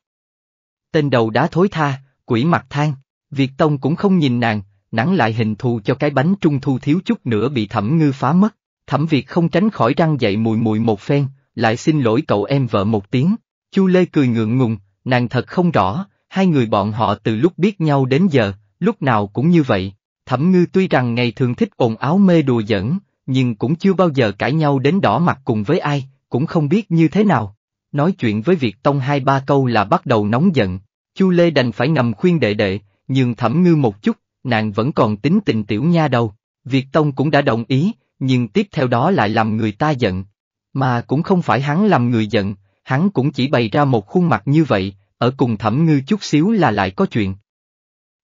Tên đầu đá thối tha, quỷ mặt than, Việt Tông cũng không nhìn nàng, nắng lại hình thù cho cái bánh trung thu thiếu chút nữa bị thẩm ngư phá mất, thẩm Việt không tránh khỏi răng dậy mùi mùi một phen, lại xin lỗi cậu em vợ một tiếng, Chu Lê cười ngượng ngùng, nàng thật không rõ, hai người bọn họ từ lúc biết nhau đến giờ, lúc nào cũng như vậy. Thẩm ngư tuy rằng ngày thường thích ồn áo mê đùa giỡn, nhưng cũng chưa bao giờ cãi nhau đến đỏ mặt cùng với ai, cũng không biết như thế nào. Nói chuyện với Việt Tông hai ba câu là bắt đầu nóng giận, Chu Lê đành phải ngầm khuyên đệ đệ, nhưng thẩm ngư một chút, nàng vẫn còn tính tình tiểu nha đâu. Việt Tông cũng đã đồng ý, nhưng tiếp theo đó lại làm người ta giận. Mà cũng không phải hắn làm người giận, hắn cũng chỉ bày ra một khuôn mặt như vậy, ở cùng thẩm ngư chút xíu là lại có chuyện.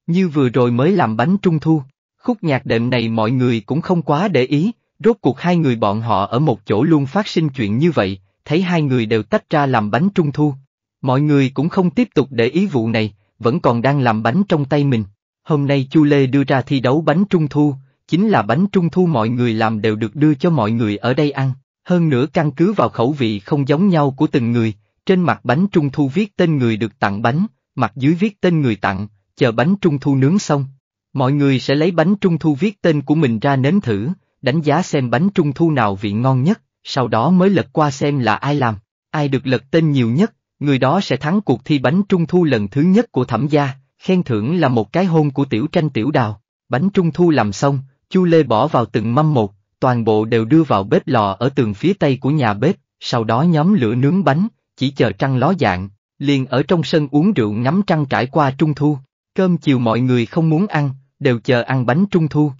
Như vừa rồi mới làm bánh trung thu, khúc nhạc đệm này mọi người cũng không quá để ý, rốt cuộc hai người bọn họ ở một chỗ luôn phát sinh chuyện như vậy, thấy hai người đều tách ra làm bánh trung thu. Mọi người cũng không tiếp tục để ý vụ này, vẫn còn đang làm bánh trong tay mình. Hôm nay Chu Lê đưa ra thi đấu bánh trung thu, chính là bánh trung thu mọi người làm đều được đưa cho mọi người ở đây ăn. Hơn nữa căn cứ vào khẩu vị không giống nhau của từng người, trên mặt bánh trung thu viết tên người được tặng bánh, mặt dưới viết tên người tặng, chờ bánh trung thu nướng xong. Mọi người sẽ lấy bánh trung thu viết tên của mình ra nếm thử, đánh giá xem bánh trung thu nào vị ngon nhất, sau đó mới lật qua xem là ai làm, ai được lật tên nhiều nhất, người đó sẽ thắng cuộc thi bánh trung thu lần thứ nhất của thẩm gia, khen thưởng là một cái hôn của tiểu tranh tiểu đào. Bánh trung thu làm xong, Chu Lê bỏ vào từng mâm một, toàn bộ đều đưa vào bếp lò ở tường phía tây của nhà bếp, sau đó nhóm lửa nướng bánh, chỉ chờ trăng ló dạng, liền ở trong sân uống rượu ngắm trăng trải qua trung thu, cơm chiều mọi người không muốn ăn, đều chờ ăn bánh trung thu.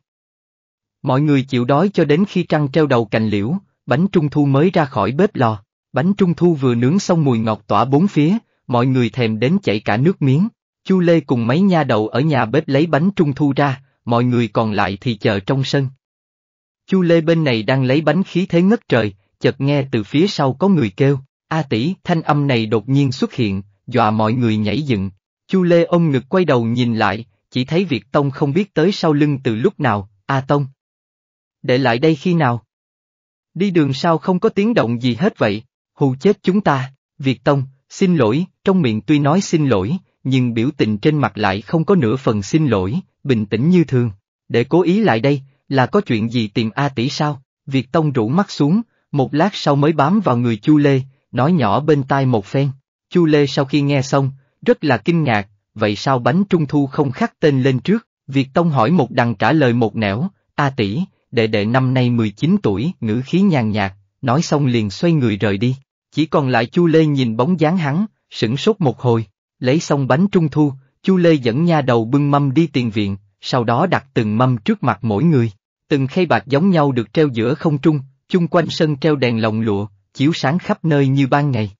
Mọi người chịu đói cho đến khi trăng treo đầu cành liễu, bánh trung thu mới ra khỏi bếp lò, bánh trung thu vừa nướng xong mùi ngọt tỏa bốn phía, mọi người thèm đến chảy cả nước miếng. Chu Lê cùng mấy nha đầu ở nhà bếp lấy bánh trung thu ra, mọi người còn lại thì chờ trong sân. Chu Lê bên này đang lấy bánh khí thế ngất trời, chợt nghe từ phía sau có người kêu, A tỷ, thanh âm này đột nhiên xuất hiện, dọa mọi người nhảy dựng. Chu Lê ông ngực quay đầu nhìn lại, chỉ thấy Việt Tông không biết tới sau lưng từ lúc nào, A Tông. Để lại đây khi nào? Đi đường sao không có tiếng động gì hết vậy, hù chết chúng ta, Việt Tông, xin lỗi, trong miệng tuy nói xin lỗi, nhưng biểu tình trên mặt lại không có nửa phần xin lỗi, bình tĩnh như thường. Để cố ý lại đây, là có chuyện gì tìm A tỷ sao? Việt Tông rủ mắt xuống, một lát sau mới bám vào người Chu Lê, nói nhỏ bên tai một phen. Chu Lê sau khi nghe xong, rất là kinh ngạc, vậy sao bánh trung thu không khắc tên lên trước? Việt Tông hỏi một đằng trả lời một nẻo, A tỷ, đệ đệ năm nay 19 tuổi, ngữ khí nhàn nhạt, nói xong liền xoay người rời đi. Chỉ còn lại Chu Lê nhìn bóng dáng hắn, sững sốt một hồi, lấy xong bánh trung thu, Chu Lê dẫn nha đầu bưng mâm đi tiền viện, sau đó đặt từng mâm trước mặt mỗi người. Từng khay bạc giống nhau được treo giữa không trung, chung quanh sân treo đèn lồng lụa, chiếu sáng khắp nơi như ban ngày.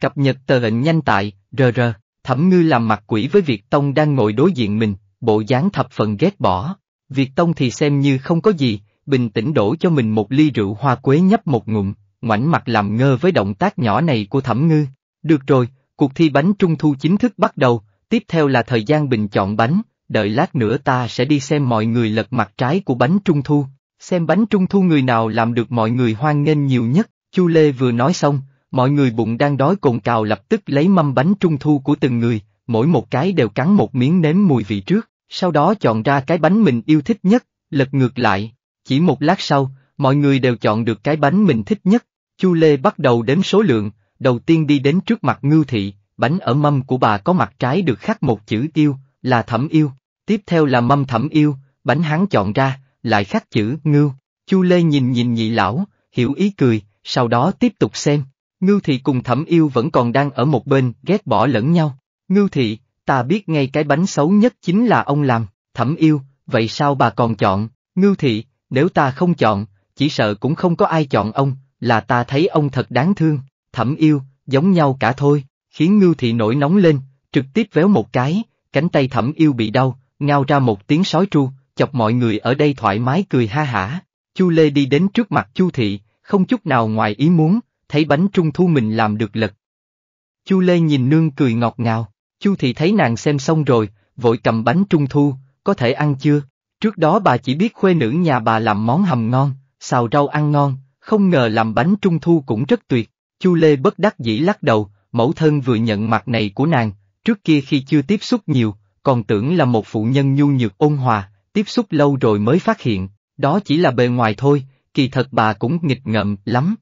Cập nhật tờ lệnh nhanh tại, rờ rờ, thẩm ngư làm mặt quỷ với Việt Tông đang ngồi đối diện mình, bộ dáng thập phần ghét bỏ. Việt Tông thì xem như không có gì, bình tĩnh đổ cho mình một ly rượu hoa quế nhấp một ngụm, ngoảnh mặt làm ngơ với động tác nhỏ này của thẩm ngư. Được rồi, cuộc thi bánh trung thu chính thức bắt đầu, tiếp theo là thời gian bình chọn bánh, đợi lát nữa ta sẽ đi xem mọi người lật mặt trái của bánh trung thu, xem bánh trung thu người nào làm được mọi người hoan nghênh nhiều nhất. Chu Lê vừa nói xong, mọi người bụng đang đói cồn cào lập tức lấy mâm bánh trung thu của từng người, mỗi một cái đều cắn một miếng nếm mùi vị trước, sau đó chọn ra cái bánh mình yêu thích nhất, lật ngược lại. Chỉ một lát sau, mọi người đều chọn được cái bánh mình thích nhất. Chu Lê bắt đầu đếm số lượng, đầu tiên đi đến trước mặt Ngưu Thị, bánh ở mâm của bà có mặt trái được khắc một chữ yêu, là thẩm yêu. Tiếp theo là mâm thẩm yêu, bánh hắn chọn ra, lại khắc chữ ngưu. Chu Lê nhìn nhìn nhị lão, hiểu ý cười, sau đó tiếp tục xem. Ngưu thị cùng thẩm yêu vẫn còn đang ở một bên, ghét bỏ lẫn nhau. Ngưu thị, ta biết ngay cái bánh xấu nhất chính là ông làm, thẩm yêu, vậy sao bà còn chọn? Ngưu thị, nếu ta không chọn, chỉ sợ cũng không có ai chọn ông, là ta thấy ông thật đáng thương, thẩm yêu, giống nhau cả thôi, khiến ngưu thị nổi nóng lên, trực tiếp véo một cái, cánh tay thẩm yêu bị đau, ngao ra một tiếng sói tru, chọc mọi người ở đây thoải mái cười ha hả. Chu Lê đi đến trước mặt Chu thị, không chút nào ngoài ý muốn, thấy bánh trung thu mình làm được lật. Chu Lê nhìn nương cười ngọt ngào, Chu thì thấy nàng xem xong rồi, vội cầm bánh trung thu, có thể ăn chưa? Trước đó bà chỉ biết khuê nữ nhà bà làm món hầm ngon, xào rau ăn ngon, không ngờ làm bánh trung thu cũng rất tuyệt. Chu Lê bất đắc dĩ lắc đầu, mẫu thân vừa nhận mặt này của nàng, trước kia khi chưa tiếp xúc nhiều, còn tưởng là một phụ nhân nhu nhược ôn hòa, tiếp xúc lâu rồi mới phát hiện, đó chỉ là bề ngoài thôi, kỳ thật bà cũng nghịch ngợm lắm.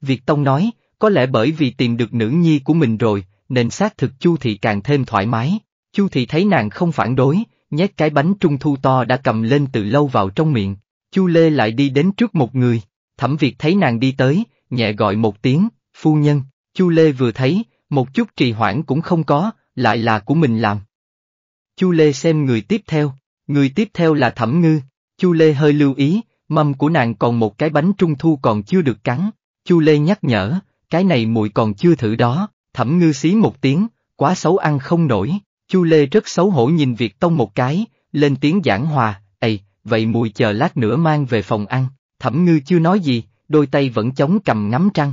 Việt Tông nói, có lẽ bởi vì tìm được nữ nhi của mình rồi, nên xác thực Chu Thị càng thêm thoải mái. Chu Thị thấy nàng không phản đối, nhét cái bánh trung thu to đã cầm lên từ lâu vào trong miệng. Chu Lê lại đi đến trước một người, thẩm Việt thấy nàng đi tới, nhẹ gọi một tiếng, phu nhân, Chu Lê vừa thấy, một chút trì hoãn cũng không có, lại là của mình làm. Chu Lê xem người tiếp theo, người tiếp theo là Thẩm Ngư, Chu Lê hơi lưu ý, Mâm của nàng còn một cái bánh trung thu còn chưa được cắn, Chu Lê nhắc nhở, cái này muội còn chưa thử đó, thẩm ngư xí một tiếng, quá xấu ăn không nổi, Chu Lê rất xấu hổ nhìn Việt Tông một cái, lên tiếng giảng hòa, "Ầy, vậy muội chờ lát nữa mang về phòng ăn." Thẩm Ngư chưa nói gì, đôi tay vẫn chống cầm ngắm trăng.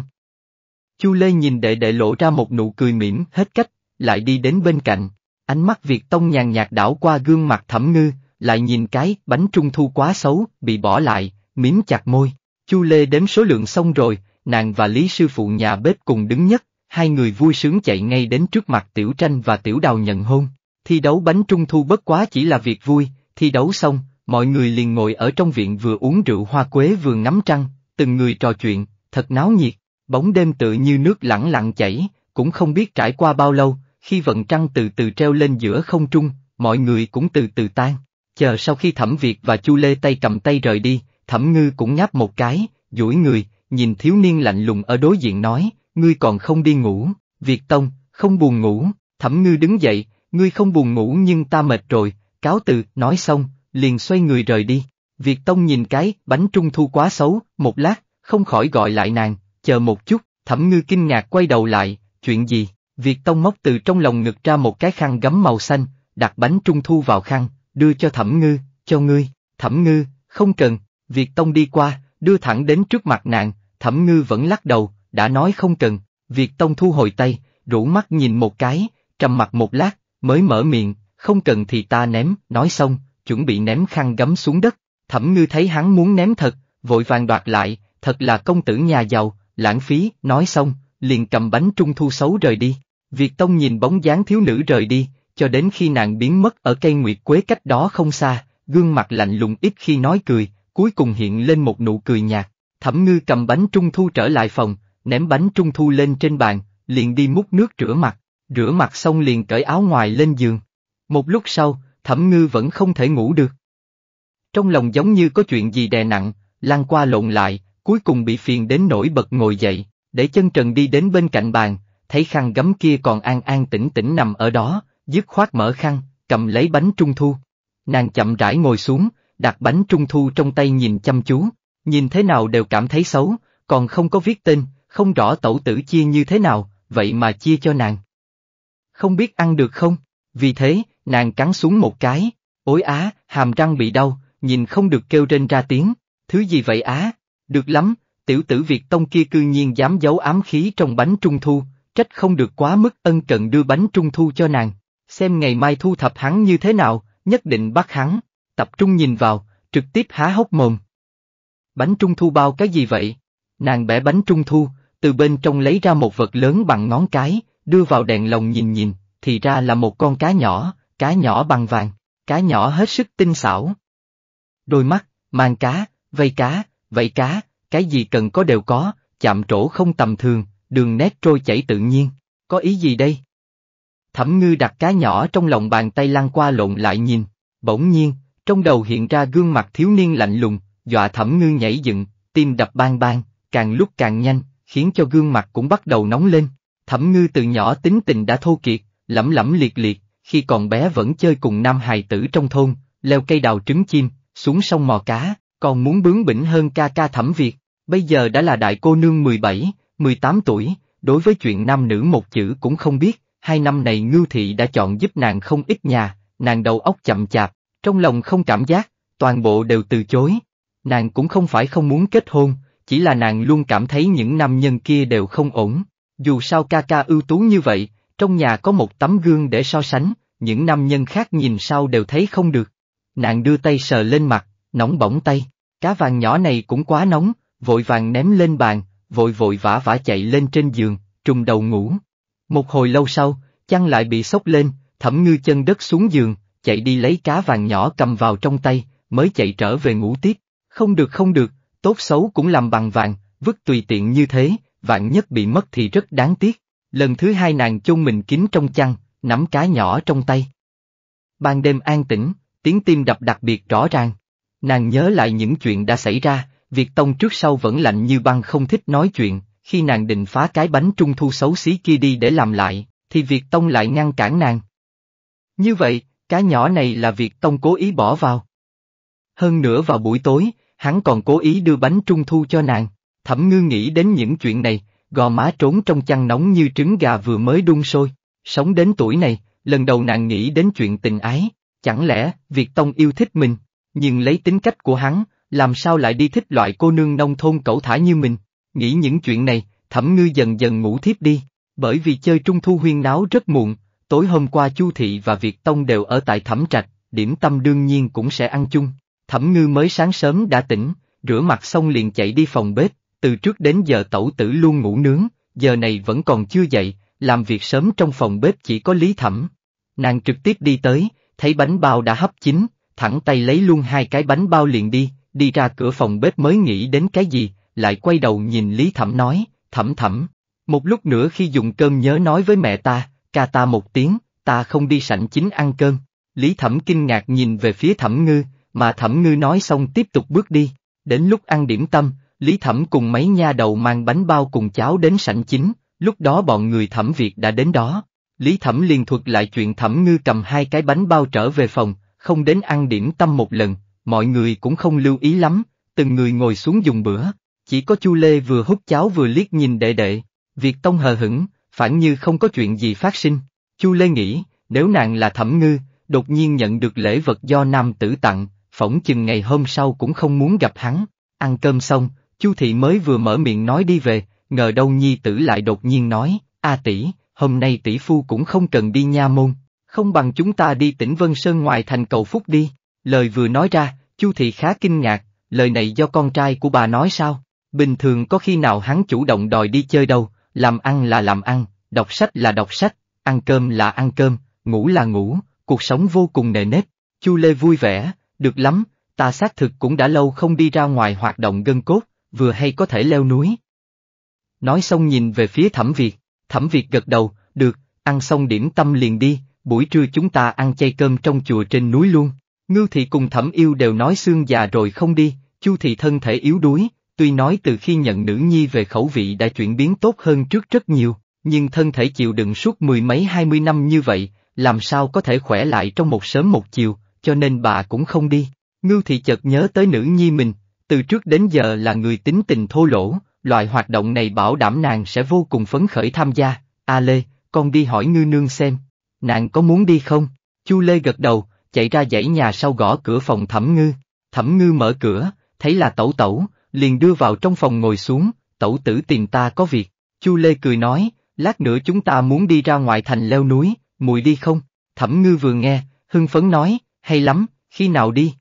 Chu Lê nhìn đệ đệ lộ ra một nụ cười mỉm hết cách, lại đi đến bên cạnh, ánh mắt Việt Tông nhàn nhạt đảo qua gương mặt Thẩm Ngư, lại nhìn cái bánh trung thu quá xấu, bị bỏ lại, miếm chặt môi. Chu Lê đếm số lượng xong rồi, nàng và Lý Sư Phụ nhà bếp cùng đứng nhất, hai người vui sướng chạy ngay đến trước mặt Tiểu Tranh và Tiểu Đào nhận hôn. Thi đấu bánh trung thu bất quá chỉ là việc vui, thi đấu xong, mọi người liền ngồi ở trong viện vừa uống rượu hoa quế vừa ngắm trăng, từng người trò chuyện, thật náo nhiệt, bóng đêm tự như nước lẳng lặng chảy, cũng không biết trải qua bao lâu, khi vận trăng từ từ treo lên giữa không trung, mọi người cũng từ từ tan. Chờ sau khi Thẩm Việt và Chu Lê tay cầm tay rời đi, Thẩm Ngư cũng ngáp một cái, duỗi người, nhìn thiếu niên lạnh lùng ở đối diện nói, ngươi còn không đi ngủ, Việt Tông, không buồn ngủ, Thẩm Ngư đứng dậy, ngươi không buồn ngủ nhưng ta mệt rồi, cáo từ, nói xong, liền xoay người rời đi. Việt Tông nhìn cái, bánh trung thu quá xấu, một lát, không khỏi gọi lại nàng, chờ một chút, Thẩm Ngư kinh ngạc quay đầu lại, chuyện gì? Việt Tông móc từ trong lòng ngực ra một cái khăn gấm màu xanh, đặt bánh trung thu vào khăn, đưa cho Thẩm Ngư, cho ngươi, Thẩm Ngư, không cần, việc Tông đi qua, đưa thẳng đến trước mặt nàng, Thẩm Ngư vẫn lắc đầu, đã nói không cần, việc Tông thu hồi tay, rủ mắt nhìn một cái, trầm mặt một lát, mới mở miệng, không cần thì ta ném, nói xong, chuẩn bị ném khăn gấm xuống đất, Thẩm Ngư thấy hắn muốn ném thật, vội vàng đoạt lại, thật là công tử nhà giàu, lãng phí, nói xong, liền cầm bánh trung thu xấu rời đi. việc Tông nhìn bóng dáng thiếu nữ rời đi, cho đến khi nàng biến mất ở cây nguyệt quế cách đó không xa, gương mặt lạnh lùng ít khi nói cười, cuối cùng hiện lên một nụ cười nhạt. Thẩm ngư cầm bánh trung thu trở lại phòng, ném bánh trung thu lên trên bàn, liền đi múc nước rửa mặt, rửa mặt xong liền cởi áo ngoài lên giường. Một lúc sau, thẩm ngư vẫn không thể ngủ được. Trong lòng giống như có chuyện gì đè nặng, lăn qua lộn lại, cuối cùng bị phiền đến nổi bật ngồi dậy, để chân trần đi đến bên cạnh bàn, thấy khăn gấm kia còn an an tĩnh tĩnh nằm ở đó, dứt khoát mở khăn, cầm lấy bánh trung thu. Nàng chậm rãi ngồi xuống, đặt bánh trung thu trong tay nhìn chăm chú, nhìn thế nào đều cảm thấy xấu, còn không có viết tên, không rõ tẩu tử chia như thế nào, vậy mà chia cho nàng. Không biết ăn được không, vì thế, nàng cắn xuống một cái, ối á, hàm răng bị đau, nhìn không được kêu rên ra tiếng, thứ gì vậy á, được lắm, tiểu tử Việt Tông kia cư nhiên dám giấu ám khí trong bánh trung thu, trách không được quá mức ân cần đưa bánh trung thu cho nàng xem ngày mai thu thập hắn như thế nào, nhất định bắt hắn, tập trung nhìn vào, trực tiếp há hốc mồm. Bánh trung thu bao cái gì vậy? Nàng bẻ bánh trung thu, từ bên trong lấy ra một vật lớn bằng ngón cái, đưa vào đèn lồng nhìn nhìn, thì ra là một con cá nhỏ, cá nhỏ bằng vàng, cá nhỏ hết sức tinh xảo. Đôi mắt, mang cá, vây cá, vẫy cá, cái gì cần có đều có, chạm trổ không tầm thường, đường nét trôi chảy tự nhiên. Có ý gì đây? Thẩm ngư đặt cá nhỏ trong lòng bàn tay lăn qua lộn lại nhìn, bỗng nhiên, trong đầu hiện ra gương mặt thiếu niên lạnh lùng, dọa thẩm ngư nhảy dựng, tim đập bang bang, càng lúc càng nhanh, khiến cho gương mặt cũng bắt đầu nóng lên. Thẩm ngư từ nhỏ tính tình đã thô kiệt, lẩm lẩm liệt liệt, khi còn bé vẫn chơi cùng nam hài tử trong thôn, leo cây đào trứng chim, xuống sông mò cá, còn muốn bướng bỉnh hơn ca ca thẩm Việt, bây giờ đã là đại cô nương mười bảy, mười tám tuổi, đối với chuyện nam nữ một chữ cũng không biết, hai năm này Ngưu Thị đã chọn giúp nàng không ít nhà, nàng đầu óc chậm chạp, trong lòng không cảm giác, toàn bộ đều từ chối. Nàng cũng không phải không muốn kết hôn, chỉ là nàng luôn cảm thấy những nam nhân kia đều không ổn. Dù sao ca ca ưu tú như vậy, trong nhà có một tấm gương để so sánh, những nam nhân khác nhìn sau đều thấy không được. Nàng đưa tay sờ lên mặt, nóng bỏng tay, cá vàng nhỏ này cũng quá nóng, vội vàng ném lên bàn, vội vội vã vã chạy lên trên giường, trùng đầu ngủ. Một hồi lâu sau, chăn lại bị sốc lên, thẩm ngư chân đất xuống giường, chạy đi lấy cá vàng nhỏ cầm vào trong tay, mới chạy trở về ngủ tiếp. Không được không được, tốt xấu cũng làm bằng vàng, vứt tùy tiện như thế, vạn nhất bị mất thì rất đáng tiếc. Lần thứ hai nàng chôn mình kín trong chăn, nắm cá nhỏ trong tay. Ban đêm an tĩnh, tiếng tim đập đặc biệt rõ ràng. Nàng nhớ lại những chuyện đã xảy ra, việc Tông trước sau vẫn lạnh như băng không thích nói chuyện, khi nàng định phá cái bánh trung thu xấu xí kia đi để làm lại, thì Việt Tông lại ngăn cản nàng. Như vậy, cá nhỏ này là Việt Tông cố ý bỏ vào. Hơn nữa vào buổi tối, hắn còn cố ý đưa bánh trung thu cho nàng, thẩm ngư nghĩ đến những chuyện này, gò má trốn trong chăn nóng như trứng gà vừa mới đun sôi, sống đến tuổi này, lần đầu nàng nghĩ đến chuyện tình ái, chẳng lẽ Việt Tông yêu thích mình, nhưng lấy tính cách của hắn, làm sao lại đi thích loại cô nương nông thôn cẩu thả như mình. Nghĩ những chuyện này, thẩm ngư dần dần ngủ thiếp đi, bởi vì chơi trung thu huyên náo rất muộn, tối hôm qua Chu Thị và Việt Tông đều ở tại thẩm trạch, điểm tâm đương nhiên cũng sẽ ăn chung. Thẩm ngư mới sáng sớm đã tỉnh, rửa mặt xong liền chạy đi phòng bếp, từ trước đến giờ tẩu tử luôn ngủ nướng, giờ này vẫn còn chưa dậy, làm việc sớm trong phòng bếp chỉ có lý thẩm. Nàng trực tiếp đi tới, thấy bánh bao đã hấp chín, thẳng tay lấy luôn hai cái bánh bao liền đi, đi ra cửa phòng bếp mới nghĩ đến cái gì, lại quay đầu nhìn Lý Thẩm nói, Thẩm Thẩm, một lúc nữa khi dùng cơm nhớ nói với mẹ ta, ca ta một tiếng, ta không đi sảnh chính ăn cơm. Lý Thẩm kinh ngạc nhìn về phía Thẩm Ngư, mà Thẩm Ngư nói xong tiếp tục bước đi, đến lúc ăn điểm tâm, Lý Thẩm cùng mấy nha đầu mang bánh bao cùng cháo đến sảnh chính, lúc đó bọn người Thẩm Việt đã đến đó. Lý Thẩm liền thuật lại chuyện Thẩm Ngư cầm hai cái bánh bao trở về phòng, không đến ăn điểm tâm một lần, mọi người cũng không lưu ý lắm, từng người ngồi xuống dùng bữa. Chỉ có Chu Lê vừa hút cháo vừa liếc nhìn đệ đệ, việc Tông hờ hững, phản như không có chuyện gì phát sinh. Chu Lê nghĩ, nếu nàng là thẩm ngư, đột nhiên nhận được lễ vật do nam tử tặng, phỏng chừng ngày hôm sau cũng không muốn gặp hắn. Ăn cơm xong, Chu Thị mới vừa mở miệng nói đi về, ngờ đâu nhi tử lại đột nhiên nói, a tỷ, hôm nay tỷ phu cũng không cần đi nha môn, không bằng chúng ta đi tỉnh Vân Sơn ngoài thành cầu phúc đi. Lời vừa nói ra, Chu Thị khá kinh ngạc, lời này do con trai của bà nói sao? Bình thường có khi nào hắn chủ động đòi đi chơi đâu, làm ăn là làm ăn, đọc sách là đọc sách, ăn cơm là ăn cơm, ngủ là ngủ, cuộc sống vô cùng nề nếp. Chu Lê vui vẻ, được lắm, ta xác thực cũng đã lâu không đi ra ngoài hoạt động gân cốt, vừa hay có thể leo núi. Nói xong nhìn về phía Thẩm Việt, Thẩm Việt gật đầu, được, ăn xong điểm tâm liền đi, buổi trưa chúng ta ăn chay cơm trong chùa trên núi luôn. Ngưu thị cùng Thẩm Yêu đều nói xương già rồi không đi, Chu thị thân thể yếu đuối, Tuy nói từ khi nhận nữ nhi về khẩu vị đã chuyển biến tốt hơn trước rất nhiều, nhưng thân thể chịu đựng suốt mười mấy hai mươi năm như vậy, làm sao có thể khỏe lại trong một sớm một chiều, cho nên bà cũng không đi. Ngưu thị chợt nhớ tới nữ nhi mình, từ trước đến giờ là người tính tình thô lỗ, loại hoạt động này bảo đảm nàng sẽ vô cùng phấn khởi tham gia. A Lê, con đi hỏi ngư nương xem, nàng có muốn đi không? Chu Lê gật đầu, chạy ra dãy nhà sau gõ cửa phòng thẩm ngư. Thẩm ngư mở cửa, thấy là tẩu tẩu, liền đưa vào trong phòng ngồi xuống, tẩu tử tìm ta có việc. Chu Lê cười nói, lát nữa chúng ta muốn đi ra ngoài thành leo núi, mùi đi không? Thẩm ngư vừa nghe, hưng phấn nói, hay lắm, khi nào đi?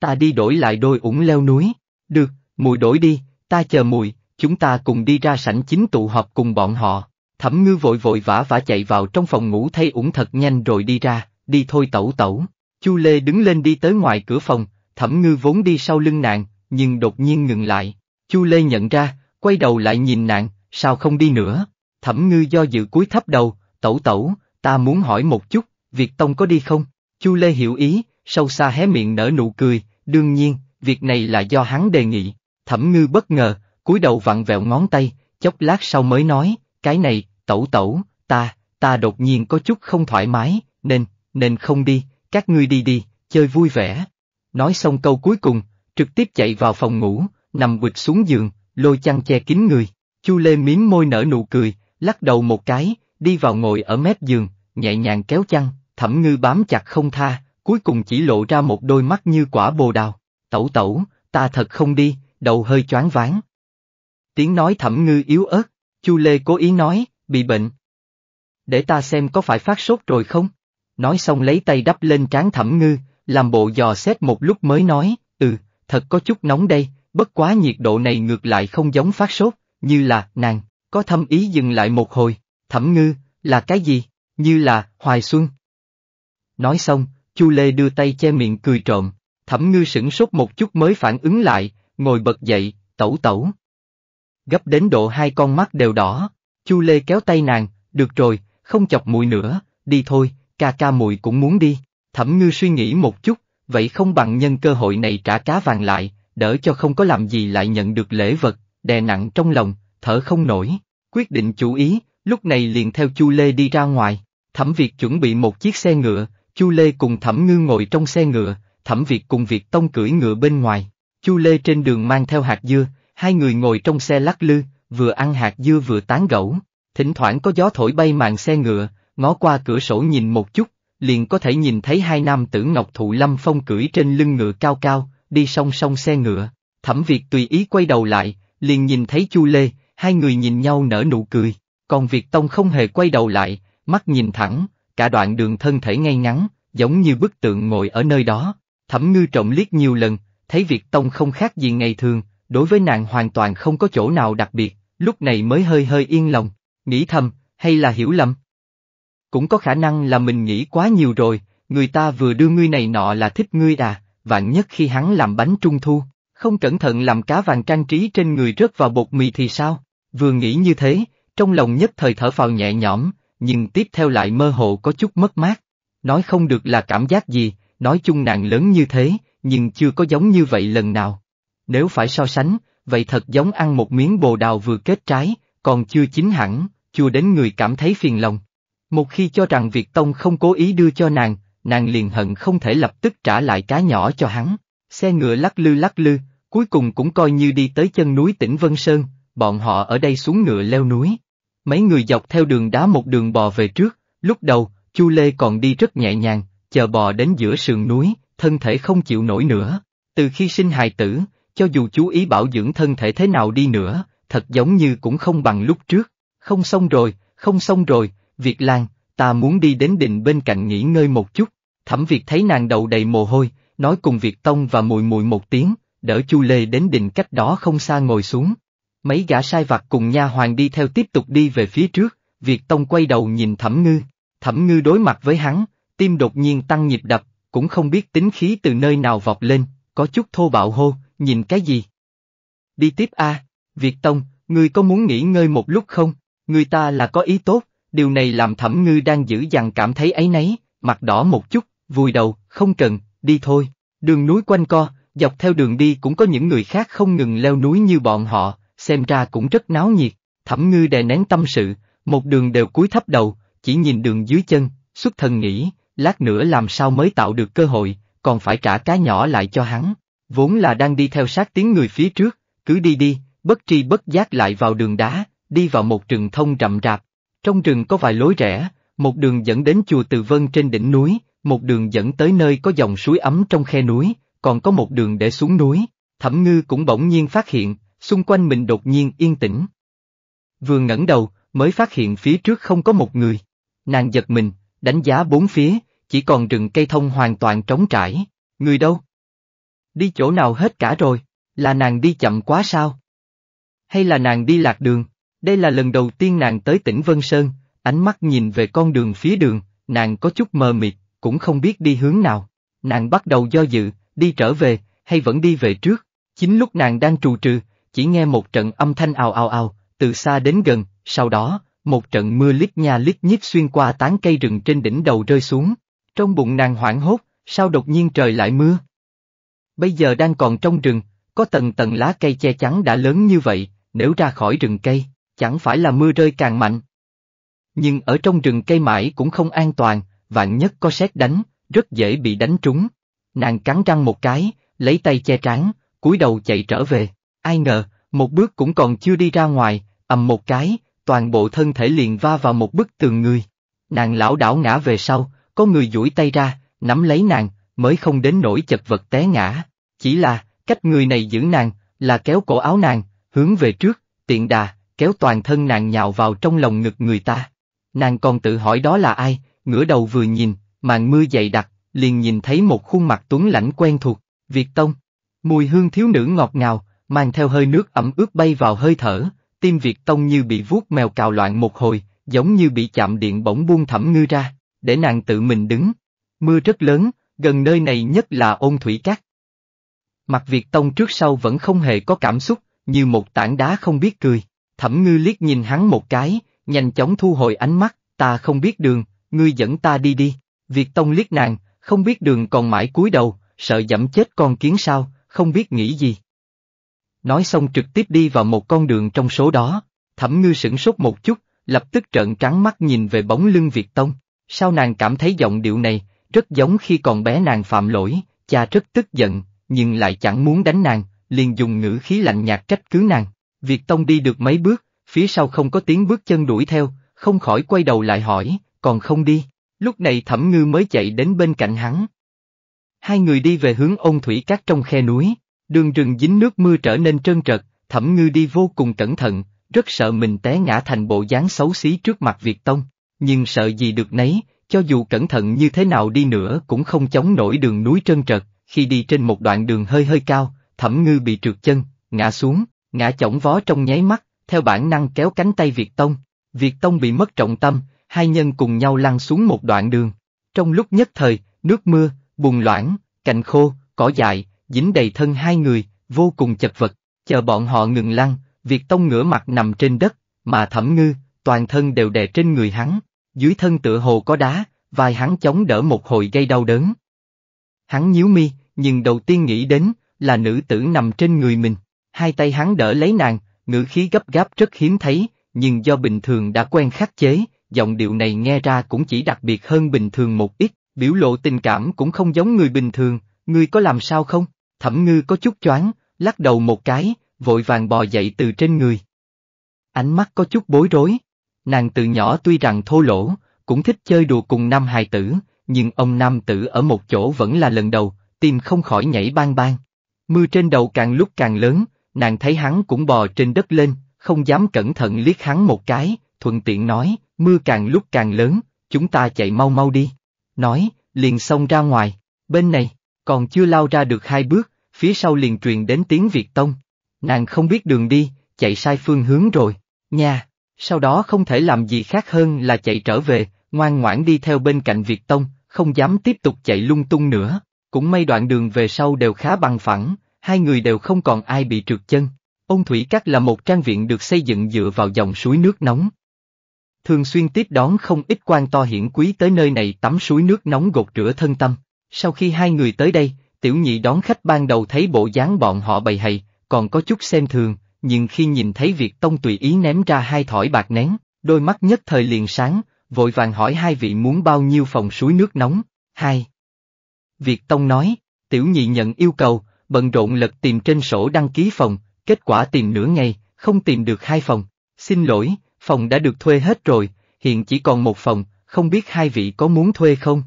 Ta đi đổi lại đôi ủng leo núi. Được, mùi đổi đi, ta chờ mùi, chúng ta cùng đi ra sảnh chính tụ họp cùng bọn họ. Thẩm ngư vội vội vã vã chạy vào trong phòng ngủ thay ủng thật nhanh rồi đi ra, đi thôi tẩu tẩu. Chu Lê đứng lên đi tới ngoài cửa phòng, thẩm ngư vốn đi sau lưng nàng, nhưng đột nhiên ngừng lại. Chu Lê nhận ra, quay đầu lại nhìn nàng, sao không đi nữa? Thẩm ngư do dự cuối thấp đầu, tẩu tẩu, ta muốn hỏi một chút, Việt Tông có đi không? Chu Lê hiểu ý, sâu xa hé miệng nở nụ cười, đương nhiên, việc này là do hắn đề nghị. Thẩm ngư bất ngờ, cúi đầu vặn vẹo ngón tay, chốc lát sau mới nói, cái này, tẩu tẩu, ta, ta đột nhiên có chút không thoải mái, nên, nên không đi, các ngươi đi đi, chơi vui vẻ. Nói xong câu cuối cùng, trực tiếp chạy vào phòng ngủ, nằm quịch xuống giường, lôi chăn che kín người. Chu Lê miếm môi nở nụ cười, lắc đầu một cái, đi vào ngồi ở mép giường, nhẹ nhàng kéo chăn, thẩm ngư bám chặt không tha, cuối cùng chỉ lộ ra một đôi mắt như quả bồ đào. Tẩu tẩu, ta thật không đi, đầu hơi choáng ván. Tiếng nói thẩm ngư yếu ớt, Chu Lê cố ý nói, bị bệnh. Để ta xem có phải phát sốt rồi không? Nói xong lấy tay đắp lên trán thẩm ngư, làm bộ dò xét một lúc mới nói, ừ, thật có chút nóng đây, bất quá nhiệt độ này ngược lại không giống phát sốt, như là, nàng, có thâm ý dừng lại một hồi, thẩm ngư, là cái gì, như là, hoài xuân. Nói xong, Chu Lê đưa tay che miệng cười trộm, thẩm ngư sửng sốt một chút mới phản ứng lại, ngồi bật dậy, tẩu tẩu. Gấp đến độ hai con mắt đều đỏ, Chu Lê kéo tay nàng, được rồi, không chọc mùi nữa, đi thôi, ca ca mùi cũng muốn đi. Thẩm ngư suy nghĩ một chút, vậy không bằng nhân cơ hội này trả cá vàng lại, đỡ cho không có làm gì lại nhận được lễ vật, đè nặng trong lòng, thở không nổi, quyết định chủ ý, lúc này liền theo Chu Lê đi ra ngoài, Thẩm Việt chuẩn bị một chiếc xe ngựa, Chu Lê cùng Thẩm Ngư ngồi trong xe ngựa, Thẩm Việt cùng Việt Tông cưỡi ngựa bên ngoài, Chu Lê trên đường mang theo hạt dưa, hai người ngồi trong xe lắc lư, vừa ăn hạt dưa vừa tán gẫu, thỉnh thoảng có gió thổi bay màn xe ngựa, ngó qua cửa sổ nhìn một chút, liền có thể nhìn thấy hai nam tử ngọc thụ lâm phong cưỡi trên lưng ngựa cao cao, đi song song xe ngựa. Thẩm Việt tùy ý quay đầu lại, liền nhìn thấy Chu Lê, hai người nhìn nhau nở nụ cười, còn Việt Tông không hề quay đầu lại, mắt nhìn thẳng, cả đoạn đường thân thể ngay ngắn, giống như bức tượng ngồi ở nơi đó. Thẩm Ngư trộm liếc nhiều lần, thấy Việt Tông không khác gì ngày thường, đối với nàng hoàn toàn không có chỗ nào đặc biệt, lúc này mới hơi hơi yên lòng, nghĩ thầm, hay là hiểu lầm cũng có khả năng là mình nghĩ quá nhiều rồi, người ta vừa đưa ngươi này nọ là thích ngươi à, vạn nhất khi hắn làm bánh trung thu, không cẩn thận làm cá vàng trang trí trên người rớt vào bột mì thì sao? Vừa nghĩ như thế, trong lòng nhất thời thở phào nhẹ nhõm, nhưng tiếp theo lại mơ hồ có chút mất mát. Nói không được là cảm giác gì, nói chung nạn lớn như thế, nhưng chưa có giống như vậy lần nào. Nếu phải so sánh, vậy thật giống ăn một miếng bồ đào vừa kết trái, còn chưa chín hẳn, chưa đến người cảm thấy phiền lòng. Một khi cho rằng Việt Tông không cố ý đưa cho nàng, nàng liền hận không thể lập tức trả lại cá nhỏ cho hắn. Xe ngựa lắc lư lắc lư, cuối cùng cũng coi như đi tới chân núi tỉnh Vân Sơn, bọn họ ở đây xuống ngựa leo núi. Mấy người dọc theo đường đá một đường bò về trước, lúc đầu, Chu Lê còn đi rất nhẹ nhàng, chờ bò đến giữa sườn núi, thân thể không chịu nổi nữa. Từ khi sinh hài tử, cho dù chú ý bảo dưỡng thân thể thế nào đi nữa, thật giống như cũng không bằng lúc trước. Không xong rồi, không xong rồi, Việt Lan, ta muốn đi đến đình bên cạnh nghỉ ngơi một chút. Thẩm Việt thấy nàng đầu đầy mồ hôi, nói cùng Việt Tông và mùi mùi một tiếng, đỡ Chu Lê đến đình cách đó không xa ngồi xuống. Mấy gã sai vặt cùng nha hoàng đi theo tiếp tục đi về phía trước, Việt Tông quay đầu nhìn Thẩm Ngư. Thẩm Ngư đối mặt với hắn, tim đột nhiên tăng nhịp đập, cũng không biết tính khí từ nơi nào vọt lên, có chút thô bạo hô, nhìn cái gì? Đi tiếp a, à, Việt Tông, ngươi có muốn nghỉ ngơi một lúc không? Người ta là có ý tốt, Điều này làm thẩm ngư đang giữ dằn cảm thấy ấy nấy, mặt đỏ một chút, vùi đầu, không cần, đi thôi. Đường núi quanh co, dọc theo đường đi cũng có những người khác không ngừng leo núi như bọn họ, xem ra cũng rất náo nhiệt. Thẩm ngư đè nén tâm sự, một đường đều cúi thấp đầu, chỉ nhìn đường dưới chân, xuất thần nghĩ, lát nữa làm sao mới tạo được cơ hội, còn phải trả cá nhỏ lại cho hắn. Vốn là đang đi theo sát tiếng người phía trước, cứ đi đi, bất tri bất giác lại vào đường đá, đi vào một rừng thông rậm rạp, trong rừng có vài lối rẽ, một đường dẫn đến chùa Từ Vân trên đỉnh núi, một đường dẫn tới nơi có dòng suối ấm trong khe núi, còn có một đường để xuống núi. Thẩm Ngư cũng bỗng nhiên phát hiện, xung quanh mình đột nhiên yên tĩnh. Vừa ngẩng đầu, mới phát hiện phía trước không có một người. Nàng giật mình, đánh giá bốn phía, chỉ còn rừng cây thông hoàn toàn trống trải. Người đâu? Đi chỗ nào hết cả rồi? Là nàng đi chậm quá sao? Hay là nàng đi lạc đường? Đây là lần đầu tiên nàng tới tỉnh Vân Sơn, ánh mắt nhìn về con đường phía đường, nàng có chút mờ mịt, cũng không biết đi hướng nào. Nàng bắt đầu do dự, đi trở về, hay vẫn đi về trước. Chính lúc nàng đang trù trừ, chỉ nghe một trận âm thanh ào ào ào, từ xa đến gần, sau đó, một trận mưa lít nha lít nhít xuyên qua tán cây rừng trên đỉnh đầu rơi xuống. Trong bụng nàng hoảng hốt, sao đột nhiên trời lại mưa? Bây giờ đang còn trong rừng, có tầng tầng lá cây che chắn đã lớn như vậy, nếu ra khỏi rừng cây, chẳng phải là mưa rơi càng mạnh. Nhưng ở trong rừng cây mãi cũng không an toàn, vạn nhất có sét đánh, rất dễ bị đánh trúng. Nàng cắn răng một cái, lấy tay che trán, cúi đầu chạy trở về. Ai ngờ, một bước cũng còn chưa đi ra ngoài, ầm một cái, toàn bộ thân thể liền va vào một bức tường người. Nàng lão đảo ngã về sau, có người duỗi tay ra, nắm lấy nàng, mới không đến nỗi chật vật té ngã. Chỉ là, cách người này giữ nàng, là kéo cổ áo nàng, hướng về trước, tiện đà, kéo toàn thân nàng nhào vào trong lòng ngực người ta. Nàng còn tự hỏi đó là ai, ngửa đầu vừa nhìn, màn mưa dày đặc, liền nhìn thấy một khuôn mặt tuấn lãnh quen thuộc, Việt Tông. Mùi hương thiếu nữ ngọt ngào, mang theo hơi nước ẩm ướt bay vào hơi thở, tim Việt Tông như bị vuốt mèo cào loạn một hồi, giống như bị chạm điện bỗng buông thẳm ngư ra, để nàng tự mình đứng. Mưa rất lớn, gần nơi này nhất là ôn thủy cát. Mặt Việt Tông trước sau vẫn không hề có cảm xúc, như một tảng đá không biết cười. Thẩm ngư liếc nhìn hắn một cái, nhanh chóng thu hồi ánh mắt, ta không biết đường, ngươi dẫn ta đi đi. Việt Tông liếc nàng, không biết đường còn mãi cúi đầu, sợ dẫm chết con kiến sao, không biết nghĩ gì. Nói xong trực tiếp đi vào một con đường trong số đó, thẩm ngư sửng sốt một chút, lập tức trợn trắng mắt nhìn về bóng lưng Việt Tông. Sao nàng cảm thấy giọng điệu này, rất giống khi còn bé nàng phạm lỗi, cha rất tức giận, nhưng lại chẳng muốn đánh nàng, liền dùng ngữ khí lạnh nhạt trách cứ nàng. Việt Tông đi được mấy bước, phía sau không có tiếng bước chân đuổi theo, không khỏi quay đầu lại hỏi, còn không đi, lúc này thẩm ngư mới chạy đến bên cạnh hắn. Hai người đi về hướng ôn thủy cát trong khe núi, đường rừng dính nước mưa trở nên trơn trật, thẩm ngư đi vô cùng cẩn thận, rất sợ mình té ngã thành bộ dáng xấu xí trước mặt Việt Tông, nhưng sợ gì được nấy, cho dù cẩn thận như thế nào đi nữa cũng không chống nổi đường núi trơn trật, khi đi trên một đoạn đường hơi hơi cao, thẩm ngư bị trượt chân, ngã xuống, Ngã chổng vó trong nháy mắt, theo bản năng kéo cánh tay Việt Tông. Việt Tông bị mất trọng tâm, hai nhân cùng nhau lăn xuống một đoạn đường. Trong lúc nhất thời, nước mưa, bùn loãng, cành khô, cỏ dại, dính đầy thân hai người, vô cùng chật vật. Chờ bọn họ ngừng lăn, Việt Tông ngửa mặt nằm trên đất, mà thẩm ngư, toàn thân đều đè trên người hắn. Dưới thân tựa hồ có đá, vai hắn chống đỡ một hồi gây đau đớn. Hắn nhíu mi, nhưng đầu tiên nghĩ đến, là nữ tử nằm trên người mình hai tay hắn đỡ lấy nàng, ngữ khí gấp gáp rất hiếm thấy, nhưng do bình thường đã quen khắc chế, giọng điệu này nghe ra cũng chỉ đặc biệt hơn bình thường một ít, biểu lộ tình cảm cũng không giống người bình thường, ngươi có làm sao không? Thẩm ngư có chút choáng, lắc đầu một cái, vội vàng bò dậy từ trên người. Ánh mắt có chút bối rối, nàng từ nhỏ tuy rằng thô lỗ, cũng thích chơi đùa cùng nam hài tử, nhưng ông nam tử ở một chỗ vẫn là lần đầu, tim không khỏi nhảy bang bang. Mưa trên đầu càng lúc càng lớn, nàng thấy hắn cũng bò trên đất lên, không dám cẩn thận liếc hắn một cái, thuận tiện nói, mưa càng lúc càng lớn, chúng ta chạy mau mau đi. Nói, liền xông ra ngoài, bên này, còn chưa lao ra được hai bước, phía sau liền truyền đến tiếng Việt Tông. Nàng không biết đường đi, chạy sai phương hướng rồi, nha, sau đó không thể làm gì khác hơn là chạy trở về, ngoan ngoãn đi theo bên cạnh Việt Tông, không dám tiếp tục chạy lung tung nữa. Cũng may đoạn đường về sau đều khá bằng phẳng, hai người đều không còn ai bị trượt chân. Ông Thủy Cát là một trang viện được xây dựng dựa vào dòng suối nước nóng. Thường xuyên tiếp đón không ít quan to hiển quý tới nơi này tắm suối nước nóng gột rửa thân tâm. Sau khi hai người tới đây, tiểu nhị đón khách ban đầu thấy bộ dáng bọn họ bày hầy, còn có chút xem thường, nhưng khi nhìn thấy việc tông tùy ý ném ra hai thỏi bạc nén, đôi mắt nhất thời liền sáng, vội vàng hỏi hai vị muốn bao nhiêu phòng suối nước nóng. Hai. Việt Tông nói, tiểu nhị nhận yêu cầu, bận rộn lật tìm trên sổ đăng ký phòng, kết quả tìm nửa ngày, không tìm được hai phòng. Xin lỗi, phòng đã được thuê hết rồi, hiện chỉ còn một phòng, không biết hai vị có muốn thuê không?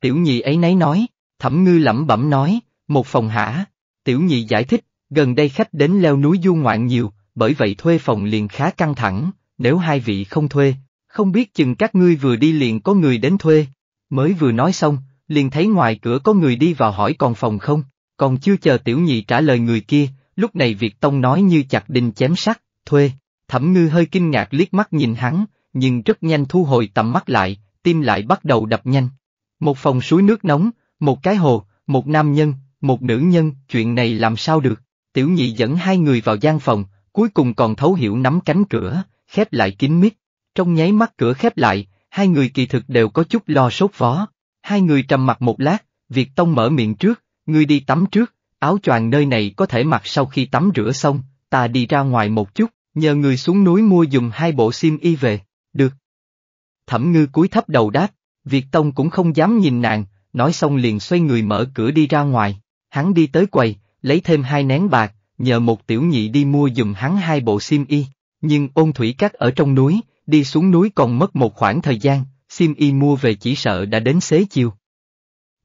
Tiểu nhị ấy nấy nói, thẩm ngư lẩm bẩm nói, một phòng hả? Tiểu nhị giải thích, gần đây khách đến leo núi du ngoạn nhiều, bởi vậy thuê phòng liền khá căng thẳng, nếu hai vị không thuê, không biết chừng các ngươi vừa đi liền có người đến thuê. Mới vừa nói xong, liền thấy ngoài cửa có người đi vào hỏi còn phòng không, còn chưa chờ tiểu nhị trả lời người kia, lúc này Việt Tông nói như chặt đinh chém sắt, thuê, thẩm ngư hơi kinh ngạc liếc mắt nhìn hắn, nhưng rất nhanh thu hồi tầm mắt lại, tim lại bắt đầu đập nhanh. Một phòng suối nước nóng, một cái hồ, một nam nhân, một nữ nhân, chuyện này làm sao được, tiểu nhị dẫn hai người vào gian phòng, cuối cùng còn thấu hiểu nắm cánh cửa, khép lại kín mít, trong nháy mắt cửa khép lại, hai người kỳ thực đều có chút lo sốt vó, hai người trầm mặt một lát, Việt Tông mở miệng trước, Ngươi đi tắm trước, áo choàng nơi này có thể mặc sau khi tắm rửa xong, ta đi ra ngoài một chút, nhờ người xuống núi mua dùm hai bộ sim y về, được. Thẩm ngư cúi thấp đầu đáp, Việt Tông cũng không dám nhìn nàng, nói xong liền xoay người mở cửa đi ra ngoài, hắn đi tới quầy, lấy thêm hai nén bạc, nhờ một tiểu nhị đi mua dùm hắn hai bộ sim y, nhưng ôn thủy cắt ở trong núi, đi xuống núi còn mất một khoảng thời gian, sim y mua về chỉ sợ đã đến xế chiều.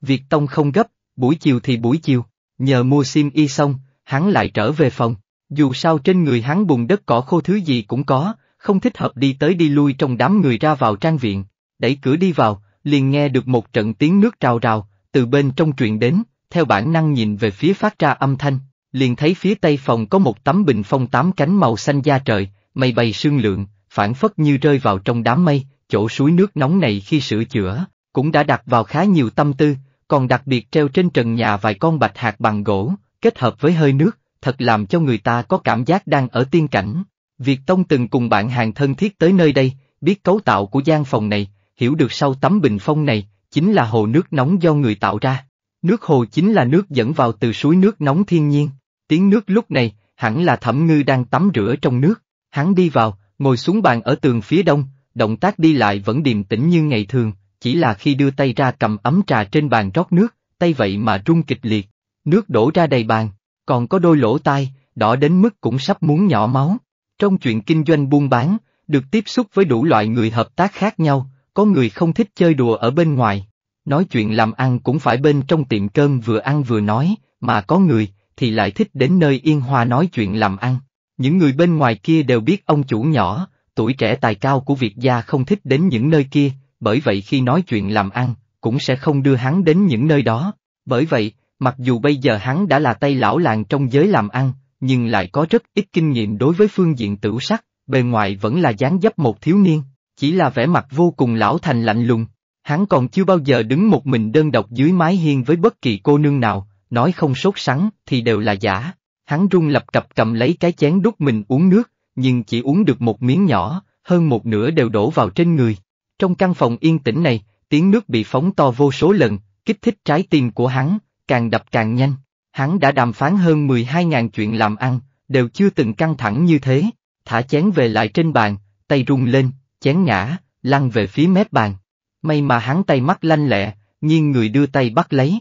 Việt Tông không gấp, buổi chiều thì buổi chiều, nhờ mua sim y xong, hắn lại trở về phòng. Dù sao trên người hắn bùn đất cỏ khô thứ gì cũng có, không thích hợp đi tới đi lui trong đám người ra vào trang viện. Đẩy cửa đi vào, liền nghe được một trận tiếng nước rào rào, từ bên trong truyền đến, theo bản năng nhìn về phía phát ra âm thanh, liền thấy phía tây phòng có một tấm bình phong tám cánh màu xanh da trời, mây bay sương lượng, phản phất như rơi vào trong đám mây, chỗ suối nước nóng này khi sửa chữa, cũng đã đặt vào khá nhiều tâm tư, còn đặc biệt treo trên trần nhà vài con bạch hạt bằng gỗ, kết hợp với hơi nước, thật làm cho người ta có cảm giác đang ở tiên cảnh. việc Tông từng cùng bạn hàng thân thiết tới nơi đây, biết cấu tạo của gian phòng này, hiểu được sau tấm bình phong này, chính là hồ nước nóng do người tạo ra. Nước hồ chính là nước dẫn vào từ suối nước nóng thiên nhiên, tiếng nước lúc này, hẳn là thẩm ngư đang tắm rửa trong nước. Hắn đi vào, ngồi xuống bàn ở tường phía đông, động tác đi lại vẫn điềm tĩnh như ngày thường, chỉ là khi đưa tay ra cầm ấm trà trên bàn rót nước, tay vậy mà rung kịch liệt, nước đổ ra đầy bàn, còn có đôi lỗ tai, đỏ đến mức cũng sắp muốn nhỏ máu. Trong chuyện kinh doanh buôn bán, được tiếp xúc với đủ loại người hợp tác khác nhau, có người không thích chơi đùa ở bên ngoài. Nói chuyện làm ăn cũng phải bên trong tiệm cơm vừa ăn vừa nói, mà có người thì lại thích đến nơi yên hòa nói chuyện làm ăn. Những người bên ngoài kia đều biết ông chủ nhỏ, tuổi trẻ tài cao của Việt gia không thích đến những nơi kia, bởi vậy khi nói chuyện làm ăn, cũng sẽ không đưa hắn đến những nơi đó. Bởi vậy, mặc dù bây giờ hắn đã là tay lão làng trong giới làm ăn, nhưng lại có rất ít kinh nghiệm đối với phương diện tử sắc, bề ngoài vẫn là dáng dấp một thiếu niên, chỉ là vẻ mặt vô cùng lão thành lạnh lùng. Hắn còn chưa bao giờ đứng một mình đơn độc dưới mái hiên với bất kỳ cô nương nào, nói không sốt sắng thì đều là giả. Hắn rung lập cập cầm lấy cái chén đút mình uống nước, nhưng chỉ uống được một miếng nhỏ, hơn một nửa đều đổ vào trên người. Trong căn phòng yên tĩnh này, tiếng nước bị phóng to vô số lần, kích thích trái tim của hắn, càng đập càng nhanh. Hắn đã đàm phán hơn 12.000 chuyện làm ăn, đều chưa từng căng thẳng như thế. Thả chén về lại trên bàn, tay rung lên, chén ngã, lăn về phía mép bàn. May mà hắn tay mắt lanh lẹ, nghiêng người đưa tay bắt lấy.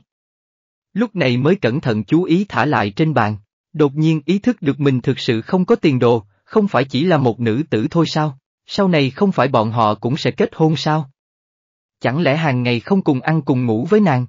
Lúc này mới cẩn thận chú ý thả lại trên bàn, đột nhiên ý thức được mình thực sự không có tiền đồ, không phải chỉ là một nữ tử thôi sao, sau này không phải bọn họ cũng sẽ kết hôn sao? Chẳng lẽ hàng ngày không cùng ăn cùng ngủ với nàng?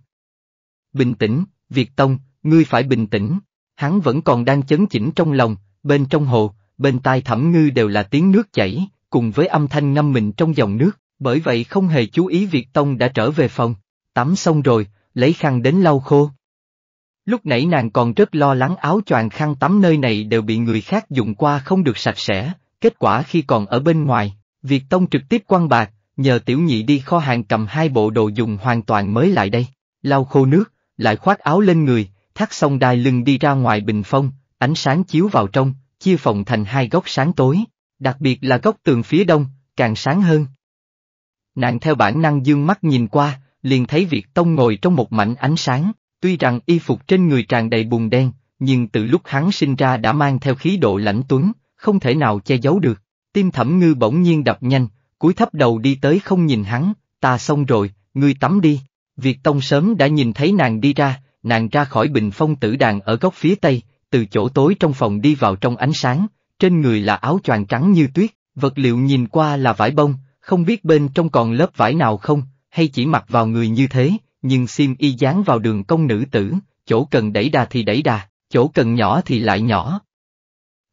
Bình tĩnh, Việt Tông, ngươi phải bình tĩnh. Hắn vẫn còn đang chấn chỉnh trong lòng, bên trong hồ, bên tai thẩm ngư đều là tiếng nước chảy, cùng với âm thanh ngâm mình trong dòng nước, bởi vậy không hề chú ý Việt Tông đã trở về phòng, tắm xong rồi, lấy khăn đến lau khô. Lúc nãy nàng còn rất lo lắng áo choàng khăn tắm nơi này đều bị người khác dùng qua không được sạch sẽ, Kết quả khi còn ở bên ngoài, Việt Tông trực tiếp quăng bạc, nhờ tiểu nhị đi kho hàng cầm hai bộ đồ dùng hoàn toàn mới lại đây, lau khô nước, lại khoác áo lên người, thắt xong đai lưng đi ra ngoài bình phong, ánh sáng chiếu vào trong, chia phòng thành hai góc sáng tối, đặc biệt là góc tường phía đông, càng sáng hơn. Nàng theo bản năng dương mắt nhìn qua, liền thấy Việt Tông ngồi trong một mảnh ánh sáng, tuy rằng y phục trên người tràn đầy bùn đen, nhưng từ lúc hắn sinh ra đã mang theo khí độ lãnh tuấn, không thể nào che giấu được. Tim thẩm ngư bỗng nhiên đập nhanh, cúi thấp đầu đi tới không nhìn hắn, ta xong rồi, ngươi tắm đi. Việt Tông sớm đã nhìn thấy nàng đi ra, nàng ra khỏi bình phong tử đàn ở góc phía tây, từ chỗ tối trong phòng đi vào trong ánh sáng, trên người là áo choàng trắng như tuyết, vật liệu nhìn qua là vải bông, không biết bên trong còn lớp vải nào không, hay chỉ mặc vào người như thế, nhưng sim y dán vào đường công nữ tử, chỗ cần đẩy đà thì đẩy đà, chỗ cần nhỏ thì lại nhỏ,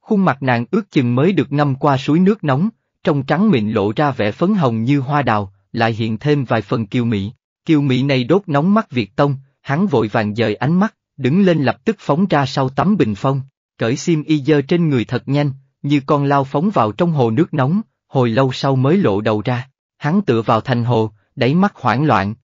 Khuôn mặt nàng ước chừng mới được ngâm qua suối nước nóng, trong trắng mịn lộ ra vẻ phấn hồng như hoa đào, lại hiện thêm vài phần kiều mỹ. Kiều mỹ này đốt nóng mắt Việt Tông, hắn vội vàng dời ánh mắt, đứng lên lập tức phóng ra sau tấm bình phong, cởi xiêm y dơ trên người thật nhanh, như con lao phóng vào trong hồ nước nóng, hồi lâu sau mới lộ đầu ra. Hắn tựa vào thành hồ, đáy mắt hoảng loạn.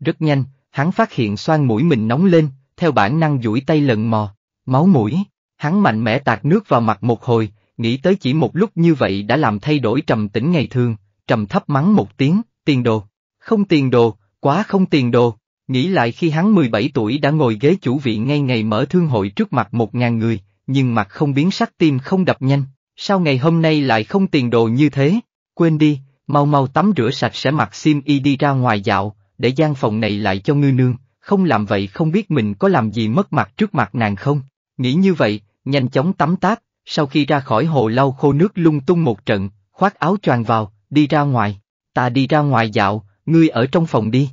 Rất nhanh, hắn phát hiện xoan mũi mình nóng lên, theo bản năng duỗi tay lần mò, máu mũi. Hắn mạnh mẽ tạt nước vào mặt một hồi, nghĩ tới chỉ một lúc như vậy đã làm thay đổi trầm tĩnh ngày thường, trầm thấp mắng một tiếng, tiền đồ. Không tiền đồ, quá không tiền đồ. Nghĩ lại khi hắn 17 tuổi đã ngồi ghế chủ vị ngay ngày mở thương hội trước mặt một ngàn người, nhưng mặt không biến sắc tim không đập nhanh, sao ngày hôm nay lại không tiền đồ như thế? Quên đi, mau mau tắm rửa sạch sẽ mặc sim y đi ra ngoài dạo, để gian phòng này lại cho ngư nương, không làm vậy không biết mình có làm gì mất mặt trước mặt nàng không? Nghĩ như vậy, nhanh chóng tắm táp, sau khi ra khỏi hồ lau khô nước lung tung một trận, khoác áo choàng vào, đi ra ngoài, ta đi ra ngoài dạo, ngươi ở trong phòng đi.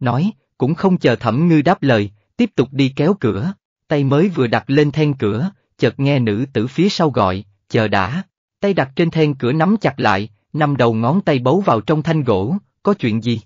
Nói, cũng không chờ thẩm ngư đáp lời, tiếp tục đi kéo cửa, tay mới vừa đặt lên then cửa, chợt nghe nữ tử phía sau gọi, chờ đã, tay đặt trên then cửa nắm chặt lại, nằm đầu ngón tay bấu vào trong thanh gỗ, có chuyện gì?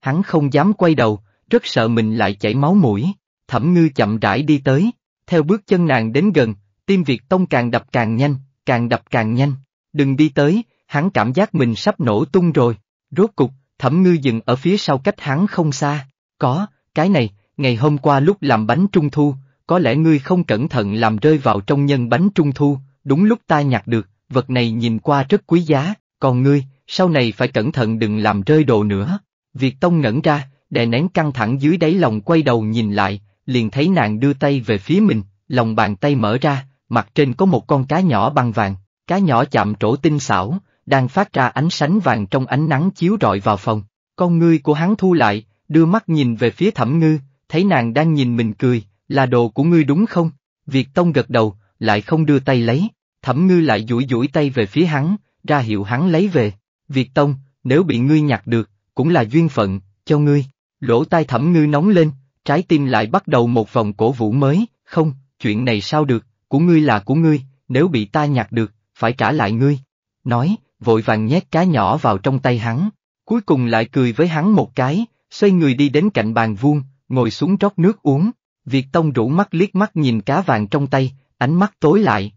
Hắn không dám quay đầu, rất sợ mình lại chảy máu mũi, thẩm ngư chậm rãi đi tới, theo bước chân nàng đến gần, tim Việt Tông càng đập càng nhanh, càng đập càng nhanh. Đừng đi tới, hắn cảm giác mình sắp nổ tung rồi. Rốt cục, thẩm ngư dừng ở phía sau cách hắn không xa. Có, cái này, ngày hôm qua lúc làm bánh trung thu, có lẽ ngươi không cẩn thận làm rơi vào trong nhân bánh trung thu, đúng lúc ta nhặt được, vật này nhìn qua rất quý giá, còn ngươi, sau này phải cẩn thận đừng làm rơi đồ nữa. Việt Tông ngẩn ra, đè nén căng thẳng dưới đáy lòng quay đầu nhìn lại, liền thấy nàng đưa tay về phía mình, lòng bàn tay mở ra, mặt trên có một con cá nhỏ bằng vàng, cá nhỏ chạm trổ tinh xảo, đang phát ra ánh sánh vàng trong ánh nắng chiếu rọi vào phòng. Con ngươi của hắn thu lại, đưa mắt nhìn về phía thẩm ngư, thấy nàng đang nhìn mình cười, là đồ của ngươi đúng không? Việt Tông gật đầu, lại không đưa tay lấy, thẩm ngư lại duỗi duỗi tay về phía hắn, ra hiệu hắn lấy về. Việt Tông, nếu bị ngươi nhặt được, cũng là duyên phận, cho ngươi. Lỗ tai thẩm ngư nóng lên, trái tim lại bắt đầu một vòng cổ vũ mới, không, chuyện này sao được, của ngươi là của ngươi, nếu bị ta nhặt được, phải trả lại ngươi. Nói, vội vàng nhét cá nhỏ vào trong tay hắn, cuối cùng lại cười với hắn một cái, xoay người đi đến cạnh bàn vuông, ngồi xuống rót nước uống, Việt Tông rủ mắt liếc mắt nhìn cá vàng trong tay, ánh mắt tối lại.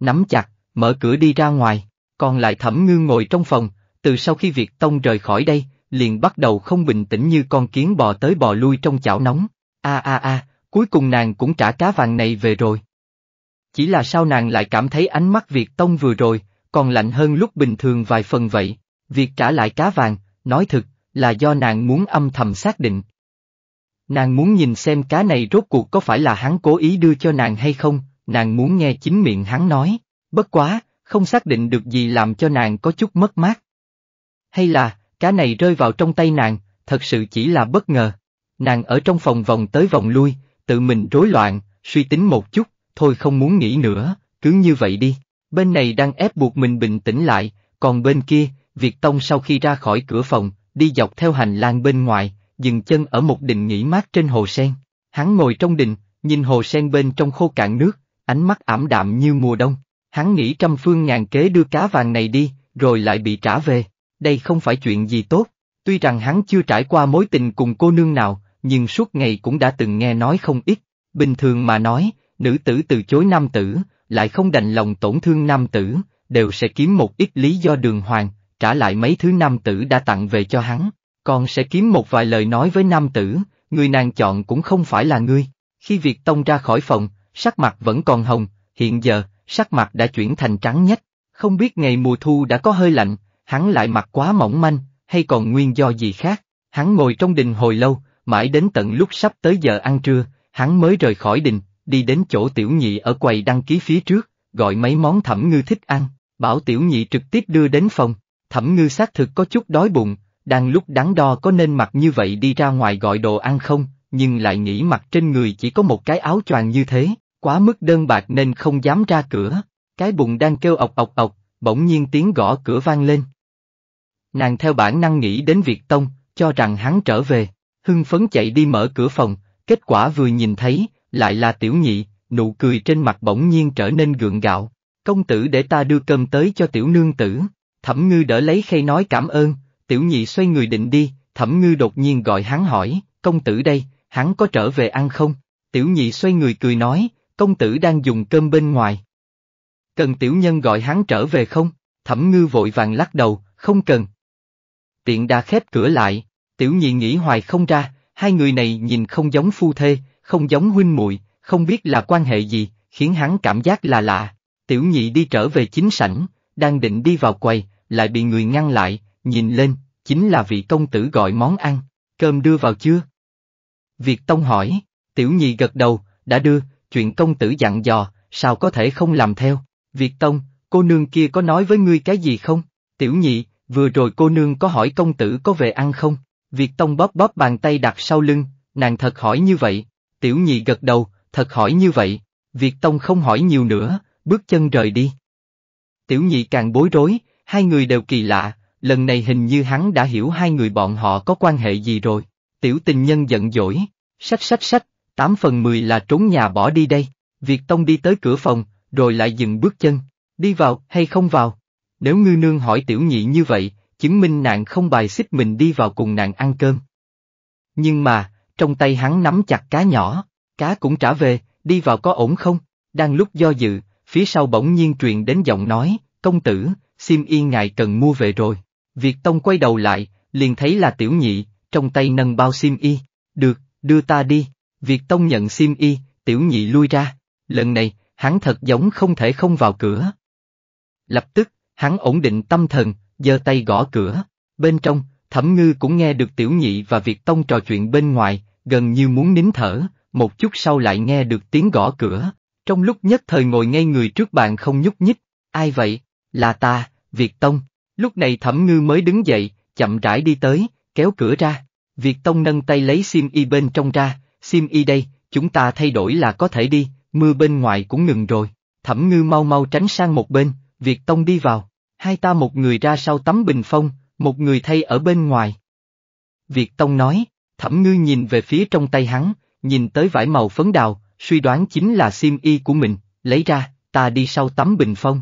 Nắm chặt, mở cửa đi ra ngoài, còn lại thẩm ngư ngồi trong phòng, từ sau khi Việt Tông rời khỏi đây, liền bắt đầu không bình tĩnh như con kiến bò tới bò lui trong chảo nóng. A a a, cuối cùng nàng cũng trả cá vàng này về rồi. Chỉ là sao nàng lại cảm thấy ánh mắt Việt Tông vừa rồi, còn lạnh hơn lúc bình thường vài phần vậy, việc trả lại cá vàng, nói thực, là do nàng muốn âm thầm xác định. Nàng muốn nhìn xem cá này rốt cuộc có phải là hắn cố ý đưa cho nàng hay không, nàng muốn nghe chính miệng hắn nói, bất quá, không xác định được gì làm cho nàng có chút mất mát. Hay là, Cá này rơi vào trong tay nàng, thật sự chỉ là bất ngờ. Nàng ở trong phòng vòng tới vòng lui, tự mình rối loạn, suy tính một chút, thôi không muốn nghĩ nữa, cứ như vậy đi. Bên này đang ép buộc mình bình tĩnh lại, còn bên kia, Việt Tông sau khi ra khỏi cửa phòng, đi dọc theo hành lang bên ngoài, dừng chân ở một đình nghỉ mát trên hồ sen. Hắn ngồi trong đình, nhìn hồ sen bên trong khô cạn nước, ánh mắt ảm đạm như mùa đông. Hắn nghĩ trăm phương ngàn kế đưa cá vàng này đi, rồi lại bị trả về đây không phải chuyện gì tốt, tuy rằng hắn chưa trải qua mối tình cùng cô nương nào, nhưng suốt ngày cũng đã từng nghe nói không ít, bình thường mà nói, nữ tử từ chối nam tử, lại không đành lòng tổn thương nam tử, đều sẽ kiếm một ít lý do đường hoàng, trả lại mấy thứ nam tử đã tặng về cho hắn, còn sẽ kiếm một vài lời nói với nam tử, người nàng chọn cũng không phải là ngươi. Khi việc Tông ra khỏi phòng, sắc mặt vẫn còn hồng, hiện giờ, sắc mặt đã chuyển thành trắng nhất. Không biết ngày mùa thu đã có hơi lạnh, hắn lại mặc quá mỏng manh, hay còn nguyên do gì khác. Hắn ngồi trong đình hồi lâu, mãi đến tận lúc sắp tới giờ ăn trưa, hắn mới rời khỏi đình, đi đến chỗ tiểu nhị ở quầy đăng ký phía trước, gọi mấy món thẩm ngư thích ăn, bảo tiểu nhị trực tiếp đưa đến phòng. Thẩm ngư xác thực có chút đói bụng, đang lúc đắn đo có nên mặc như vậy đi ra ngoài gọi đồ ăn không, nhưng lại nghĩ mặc trên người chỉ có một cái áo choàng như thế, quá mức đơn bạc nên không dám ra cửa. Cái bụng đang kêu ọc ọc ọc, bỗng nhiên tiếng gõ cửa vang lên, Nàng theo bản năng nghĩ đến Việt Tông, cho rằng hắn trở về, hưng phấn chạy đi mở cửa phòng, kết quả vừa nhìn thấy, lại là tiểu nhị, nụ cười trên mặt bỗng nhiên trở nên gượng gạo. Công tử để ta đưa cơm tới cho tiểu nương tử, thẩm ngư đỡ lấy khay nói cảm ơn, tiểu nhị xoay người định đi, thẩm ngư đột nhiên gọi hắn hỏi, công tử đây, hắn có trở về ăn không? Tiểu nhị xoay người cười nói, công tử đang dùng cơm bên ngoài. Cần tiểu nhân gọi hắn trở về không? Thẩm ngư vội vàng lắc đầu, không cần, tiện đa khép cửa lại, tiểu nhị nghĩ hoài không ra, hai người này nhìn không giống phu thê, không giống huynh muội, không biết là quan hệ gì, khiến hắn cảm giác là lạ. Tiểu nhị đi trở về chính sảnh, đang định đi vào quầy, lại bị người ngăn lại, nhìn lên, chính là vị công tử gọi món ăn, cơm đưa vào chưa? Việt Tông hỏi, tiểu nhị gật đầu, đã đưa, chuyện công tử dặn dò, sao có thể không làm theo? Việt Tông, cô nương kia có nói với ngươi cái gì không? Tiểu nhị, vừa rồi cô nương có hỏi công tử có về ăn không? Việt Tông bóp bóp bàn tay đặt sau lưng, nàng thật hỏi như vậy, tiểu nhị gật đầu, thật hỏi như vậy, Việt Tông không hỏi nhiều nữa, bước chân rời đi. Tiểu nhị càng bối rối, hai người đều kỳ lạ, lần này hình như hắn đã hiểu hai người bọn họ có quan hệ gì rồi, tiểu tình nhân giận dỗi, sách sách sách, tám phần mười là trốn nhà bỏ đi đây, Việt Tông đi tới cửa phòng, rồi lại dừng bước chân, đi vào hay không vào? Nếu ngư nương hỏi tiểu nhị như vậy, chứng minh nàng không bài xích mình đi vào cùng nàng ăn cơm. Nhưng mà, trong tay hắn nắm chặt cá nhỏ, cá cũng trả về, đi vào có ổn không? Đang lúc do dự, phía sau bỗng nhiên truyền đến giọng nói, công tử, sim y ngài cần mua về rồi. Việt Tông quay đầu lại, liền thấy là tiểu nhị, trong tay nâng bao sim y, được, đưa ta đi. Việt Tông nhận sim y, tiểu nhị lui ra, lần này, hắn thật giống không thể không vào cửa. Lập tức, hắn ổn định tâm thần, giơ tay gõ cửa. Bên trong, Thẩm Ngư cũng nghe được Tiểu Nhị và Việt Tông trò chuyện bên ngoài, gần như muốn nín thở, một chút sau lại nghe được tiếng gõ cửa. Trong lúc nhất thời ngồi ngay người trước bàn không nhúc nhích, ai vậy? Là ta, Việt Tông. Lúc này Thẩm Ngư mới đứng dậy, chậm rãi đi tới, kéo cửa ra. Việt Tông nâng tay lấy sim y bên trong ra, sim y đây, chúng ta thay đổi là có thể đi, mưa bên ngoài cũng ngừng rồi. Thẩm Ngư mau mau tránh sang một bên, Việt Tông đi vào, hai ta một người ra sau tấm bình phong, một người thay ở bên ngoài. Việt Tông nói, thẩm ngư nhìn về phía trong tay hắn, nhìn tới vải màu phấn đào, suy đoán chính là xiêm y của mình, lấy ra, ta đi sau tấm bình phong.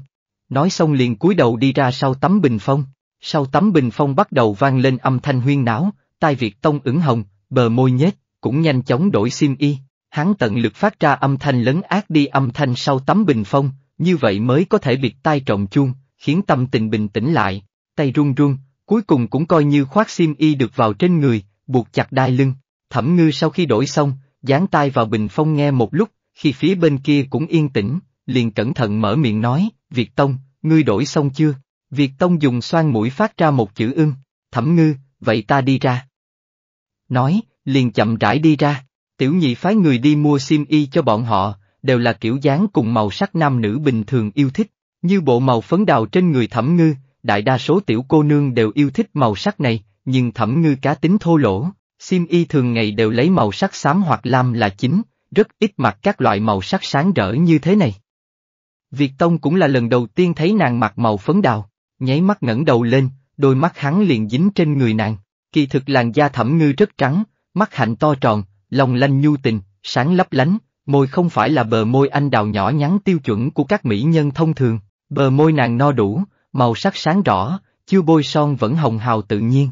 Nói xong liền cúi đầu đi ra sau tấm bình phong, sau tấm bình phong bắt đầu vang lên âm thanh huyên náo, tai Việt Tông ửng hồng, bờ môi nhếch, cũng nhanh chóng đổi xiêm y, hắn tận lực phát ra âm thanh lấn ác đi âm thanh sau tấm bình phong, như vậy mới có thể biệt tai trọng chuông, khiến tâm tình bình tĩnh lại, tay run run, cuối cùng cũng coi như khoác xiêm y được vào trên người, buộc chặt đai lưng. Thẩm ngư sau khi đổi xong, dán tai vào bình phong nghe một lúc, khi phía bên kia cũng yên tĩnh, liền cẩn thận mở miệng nói, Việt Tông, ngươi đổi xong chưa? Việt Tông dùng xoan mũi phát ra một chữ ưng, thẩm ngư, vậy ta đi ra. Nói, liền chậm rãi đi ra, tiểu nhị phái người đi mua sim y cho bọn họ, đều là kiểu dáng cùng màu sắc nam nữ bình thường yêu thích, như bộ màu phấn đào trên người thẩm ngư, đại đa số tiểu cô nương đều yêu thích màu sắc này, nhưng thẩm ngư cá tính thô lỗ, sim y thường ngày đều lấy màu sắc xám hoặc lam là chính, rất ít mặc các loại màu sắc sáng rỡ như thế này. Việt Tông cũng là lần đầu tiên thấy nàng mặc màu phấn đào, nháy mắt ngẩng đầu lên, đôi mắt hắn liền dính trên người nàng, kỳ thực làn da thẩm ngư rất trắng, mắt hạnh to tròn, lòng lanh nhu tình, sáng lấp lánh, Môi không phải là bờ môi anh đào nhỏ nhắn tiêu chuẩn của các mỹ nhân thông thường, bờ môi nàng no đủ, màu sắc sáng rõ, chưa bôi son vẫn hồng hào tự nhiên.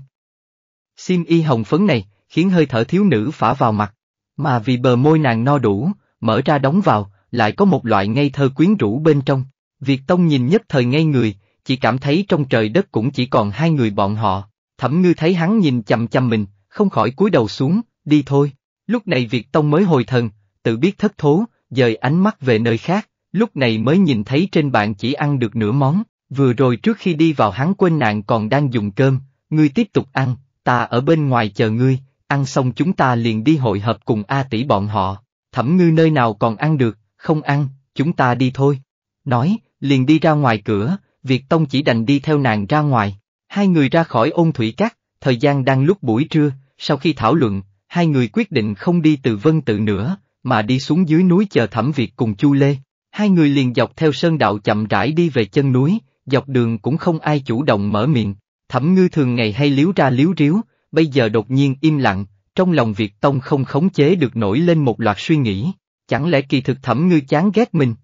Sim y hồng phấn này, khiến hơi thở thiếu nữ phả vào mặt, mà vì bờ môi nàng no đủ, mở ra đóng vào, lại có một loại ngây thơ quyến rũ bên trong. việt Tông nhìn nhất thời ngây người, chỉ cảm thấy trong trời đất cũng chỉ còn hai người bọn họ, thẩm ngư thấy hắn nhìn chằm chằm mình, không khỏi cúi đầu xuống, đi thôi. Lúc này Việt Tông mới hồi thần, tự biết thất thố, dời ánh mắt về nơi khác, lúc này mới nhìn thấy trên bàn chỉ ăn được nửa món, vừa rồi trước khi đi vào hắn quên nạn còn đang dùng cơm, ngươi tiếp tục ăn, ta ở bên ngoài chờ ngươi, ăn xong chúng ta liền đi hội hợp cùng A tỷ bọn họ, thẩm ngư nơi nào còn ăn được, không ăn, chúng ta đi thôi. Nói, liền đi ra ngoài cửa, Việt Tông chỉ đành đi theo nàng ra ngoài, hai người ra khỏi ôn thủy cát, thời gian đang lúc buổi trưa, sau khi thảo luận, hai người quyết định không đi từ vân tự nữa, mà đi xuống dưới núi chờ Thẩm Việt cùng Chu Lê. Hai người liền dọc theo sơn đạo chậm rãi đi về chân núi, dọc đường cũng không ai chủ động mở miệng. Thẩm ngư thường ngày hay liếu ra liếu ríu, bây giờ đột nhiên im lặng, trong lòng Việt Tông không khống chế được nổi lên một loạt suy nghĩ, chẳng lẽ kỳ thực thẩm ngư chán ghét mình.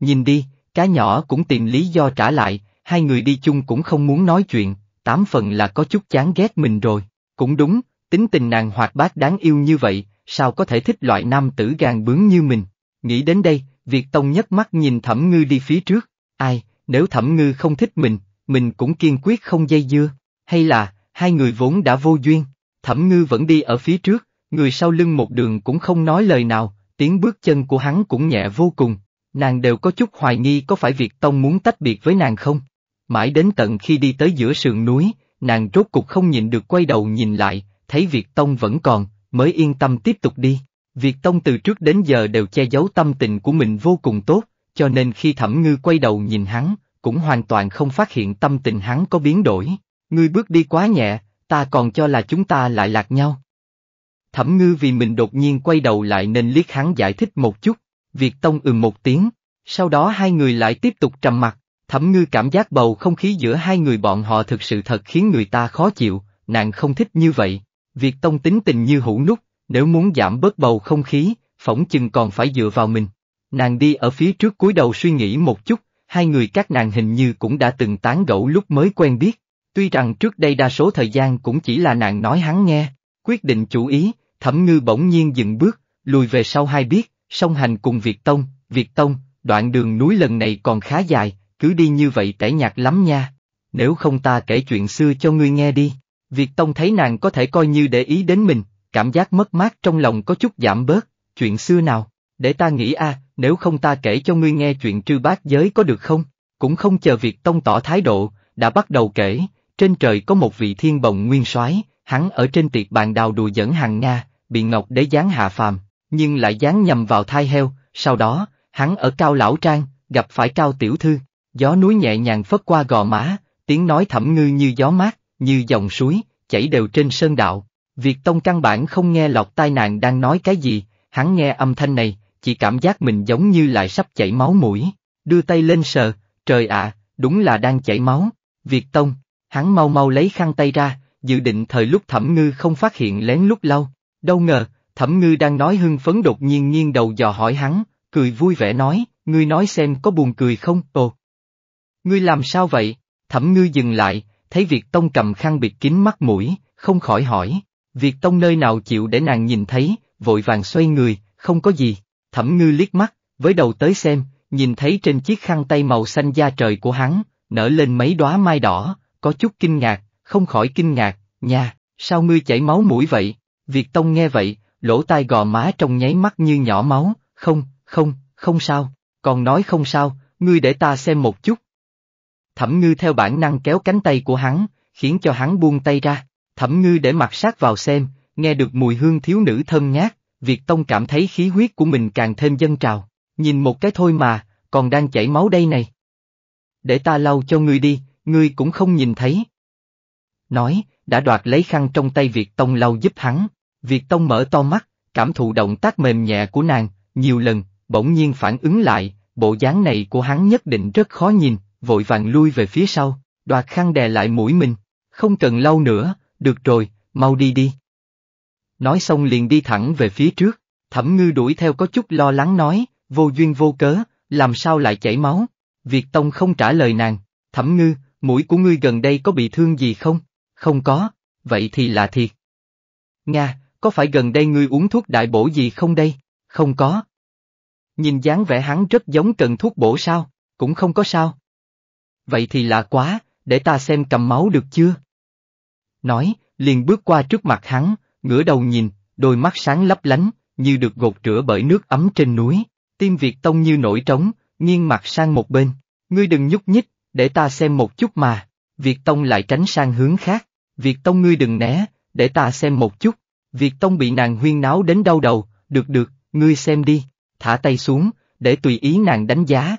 Nhìn đi, cá nhỏ cũng tìm lý do trả lại, hai người đi chung cũng không muốn nói chuyện, tám phần là có chút chán ghét mình rồi, cũng đúng, tính tình nàng hoạt bát đáng yêu như vậy, sao có thể thích loại nam tử gàn bướng như mình. Nghĩ đến đây, Việt Tông nhấc mắt nhìn Thẩm Ngư đi phía trước, ai, nếu Thẩm Ngư không thích mình, mình cũng kiên quyết không dây dưa, hay là, hai người vốn đã vô duyên, Thẩm Ngư vẫn đi ở phía trước, người sau lưng một đường cũng không nói lời nào, tiếng bước chân của hắn cũng nhẹ vô cùng, nàng đều có chút hoài nghi có phải Việt Tông muốn tách biệt với nàng không. Mãi đến tận khi đi tới giữa sườn núi, nàng rốt cục không nhìn được quay đầu nhìn lại, thấy Việt Tông vẫn còn, mới yên tâm tiếp tục đi. Việt Tông từ trước đến giờ đều che giấu tâm tình của mình vô cùng tốt, cho nên khi Thẩm Ngư quay đầu nhìn hắn, cũng hoàn toàn không phát hiện tâm tình hắn có biến đổi. Ngươi bước đi quá nhẹ, ta còn cho là chúng ta lại lạc nhau. Thẩm Ngư vì mình đột nhiên quay đầu lại nên liếc hắn giải thích một chút, Việt Tông ừm một tiếng, sau đó hai người lại tiếp tục trầm mặt, Thẩm Ngư cảm giác bầu không khí giữa hai người bọn họ thực sự thật khiến người ta khó chịu, nàng không thích như vậy. Việc tông tính tình như hũ nút, nếu muốn giảm bớt bầu không khí, phỏng chừng còn phải dựa vào mình. Nàng đi ở phía trước cúi đầu suy nghĩ một chút, hai người các nàng hình như cũng đã từng tán gẫu lúc mới quen biết. Tuy rằng trước đây đa số thời gian cũng chỉ là nàng nói hắn nghe, quyết định chủ ý, thẩm ngư bỗng nhiên dừng bước, lùi về sau hai biết, song hành cùng Việt Tông, Việt Tông, đoạn đường núi lần này còn khá dài, cứ đi như vậy tẻ nhạt lắm nha. Nếu không ta kể chuyện xưa cho ngươi nghe đi. Việc Tông thấy nàng có thể coi như để ý đến mình, cảm giác mất mát trong lòng có chút giảm bớt, chuyện xưa nào, để ta nghĩ a, nếu không ta kể cho ngươi nghe chuyện trư bát giới có được không, cũng không chờ Việt Tông tỏ thái độ, đã bắt đầu kể, trên trời có một vị thiên bồng nguyên soái, hắn ở trên tiệc bàn đào đùa dẫn hàng Nga, bị Ngọc Đế gián hạ phàm, nhưng lại gián nhầm vào thai heo, sau đó, hắn ở Cao Lão Trang, gặp phải Cao Tiểu Thư, gió núi nhẹ nhàng phất qua gò má, tiếng nói thẩm ngư như gió mát, như dòng suối, chảy đều trên sơn đạo. Việt Tông căn bản không nghe lọt tai nạn đang nói cái gì, hắn nghe âm thanh này, chỉ cảm giác mình giống như lại sắp chảy máu mũi, đưa tay lên sờ, trời ạ, đúng là đang chảy máu. Việt Tông, hắn mau mau lấy khăn tay ra, dự định thời lúc Thẩm Ngư không phát hiện lén lúc lâu, đâu ngờ, Thẩm Ngư đang nói hưng phấn đột nhiên nghiêng đầu dò hỏi hắn, cười vui vẻ nói, ngươi nói xem có buồn cười không, ồ. Ngươi làm sao vậy? Thẩm Ngư dừng lại, thấy Việt Tông cầm khăn biệt kín mắt mũi, không khỏi hỏi. Việt Tông nơi nào chịu để nàng nhìn thấy, vội vàng xoay người, không có gì. Thẩm ngư liếc mắt, với đầu tới xem, nhìn thấy trên chiếc khăn tay màu xanh da trời của hắn, nở lên mấy đóa mai đỏ, có chút kinh ngạc, không khỏi kinh ngạc, nha, sao ngươi chảy máu mũi vậy? Việt Tông nghe vậy, lỗ tai gò má trong nháy mắt như nhỏ máu, không, không, không sao, còn nói không sao, ngươi để ta xem một chút, Thẩm ngư theo bản năng kéo cánh tay của hắn, khiến cho hắn buông tay ra. Thẩm ngư để mặt sát vào xem, nghe được mùi hương thiếu nữ thơm nhát, Việt Tông cảm thấy khí huyết của mình càng thêm dân trào. Nhìn một cái thôi mà, còn đang chảy máu đây này. Để ta lau cho ngươi đi, ngươi cũng không nhìn thấy. Nói, đã đoạt lấy khăn trong tay Việt Tông lau giúp hắn. Việt Tông mở to mắt, cảm thụ động tác mềm nhẹ của nàng, nhiều lần, bỗng nhiên phản ứng lại, bộ dáng này của hắn nhất định rất khó nhìn, vội vàng lui về phía sau, đoạt khăn đè lại mũi mình, không cần lâu nữa, được rồi, mau đi đi. Nói xong liền đi thẳng về phía trước, thẩm ngư đuổi theo có chút lo lắng nói, vô duyên vô cớ, làm sao lại chảy máu, Việt Tông không trả lời nàng, thẩm ngư, mũi của ngươi gần đây có bị thương gì không? Không có, vậy thì là thiệt. Nga, có phải gần đây ngươi uống thuốc đại bổ gì không đây? Không có. Nhìn dáng vẻ hắn rất giống cần thuốc bổ sao, cũng không có sao, vậy thì lạ quá, để ta xem cầm máu được chưa? Nói, liền bước qua trước mặt hắn, ngửa đầu nhìn, đôi mắt sáng lấp lánh, như được gột rửa bởi nước ấm trên núi, tim Việt Tông như nổi trống, nghiêng mặt sang một bên, ngươi đừng nhúc nhích, để ta xem một chút mà, Việt Tông lại tránh sang hướng khác, Việt Tông ngươi đừng né, để ta xem một chút, Việt Tông bị nàng huyên náo đến đau đầu, được được, ngươi xem đi, thả tay xuống, để tùy ý nàng đánh giá.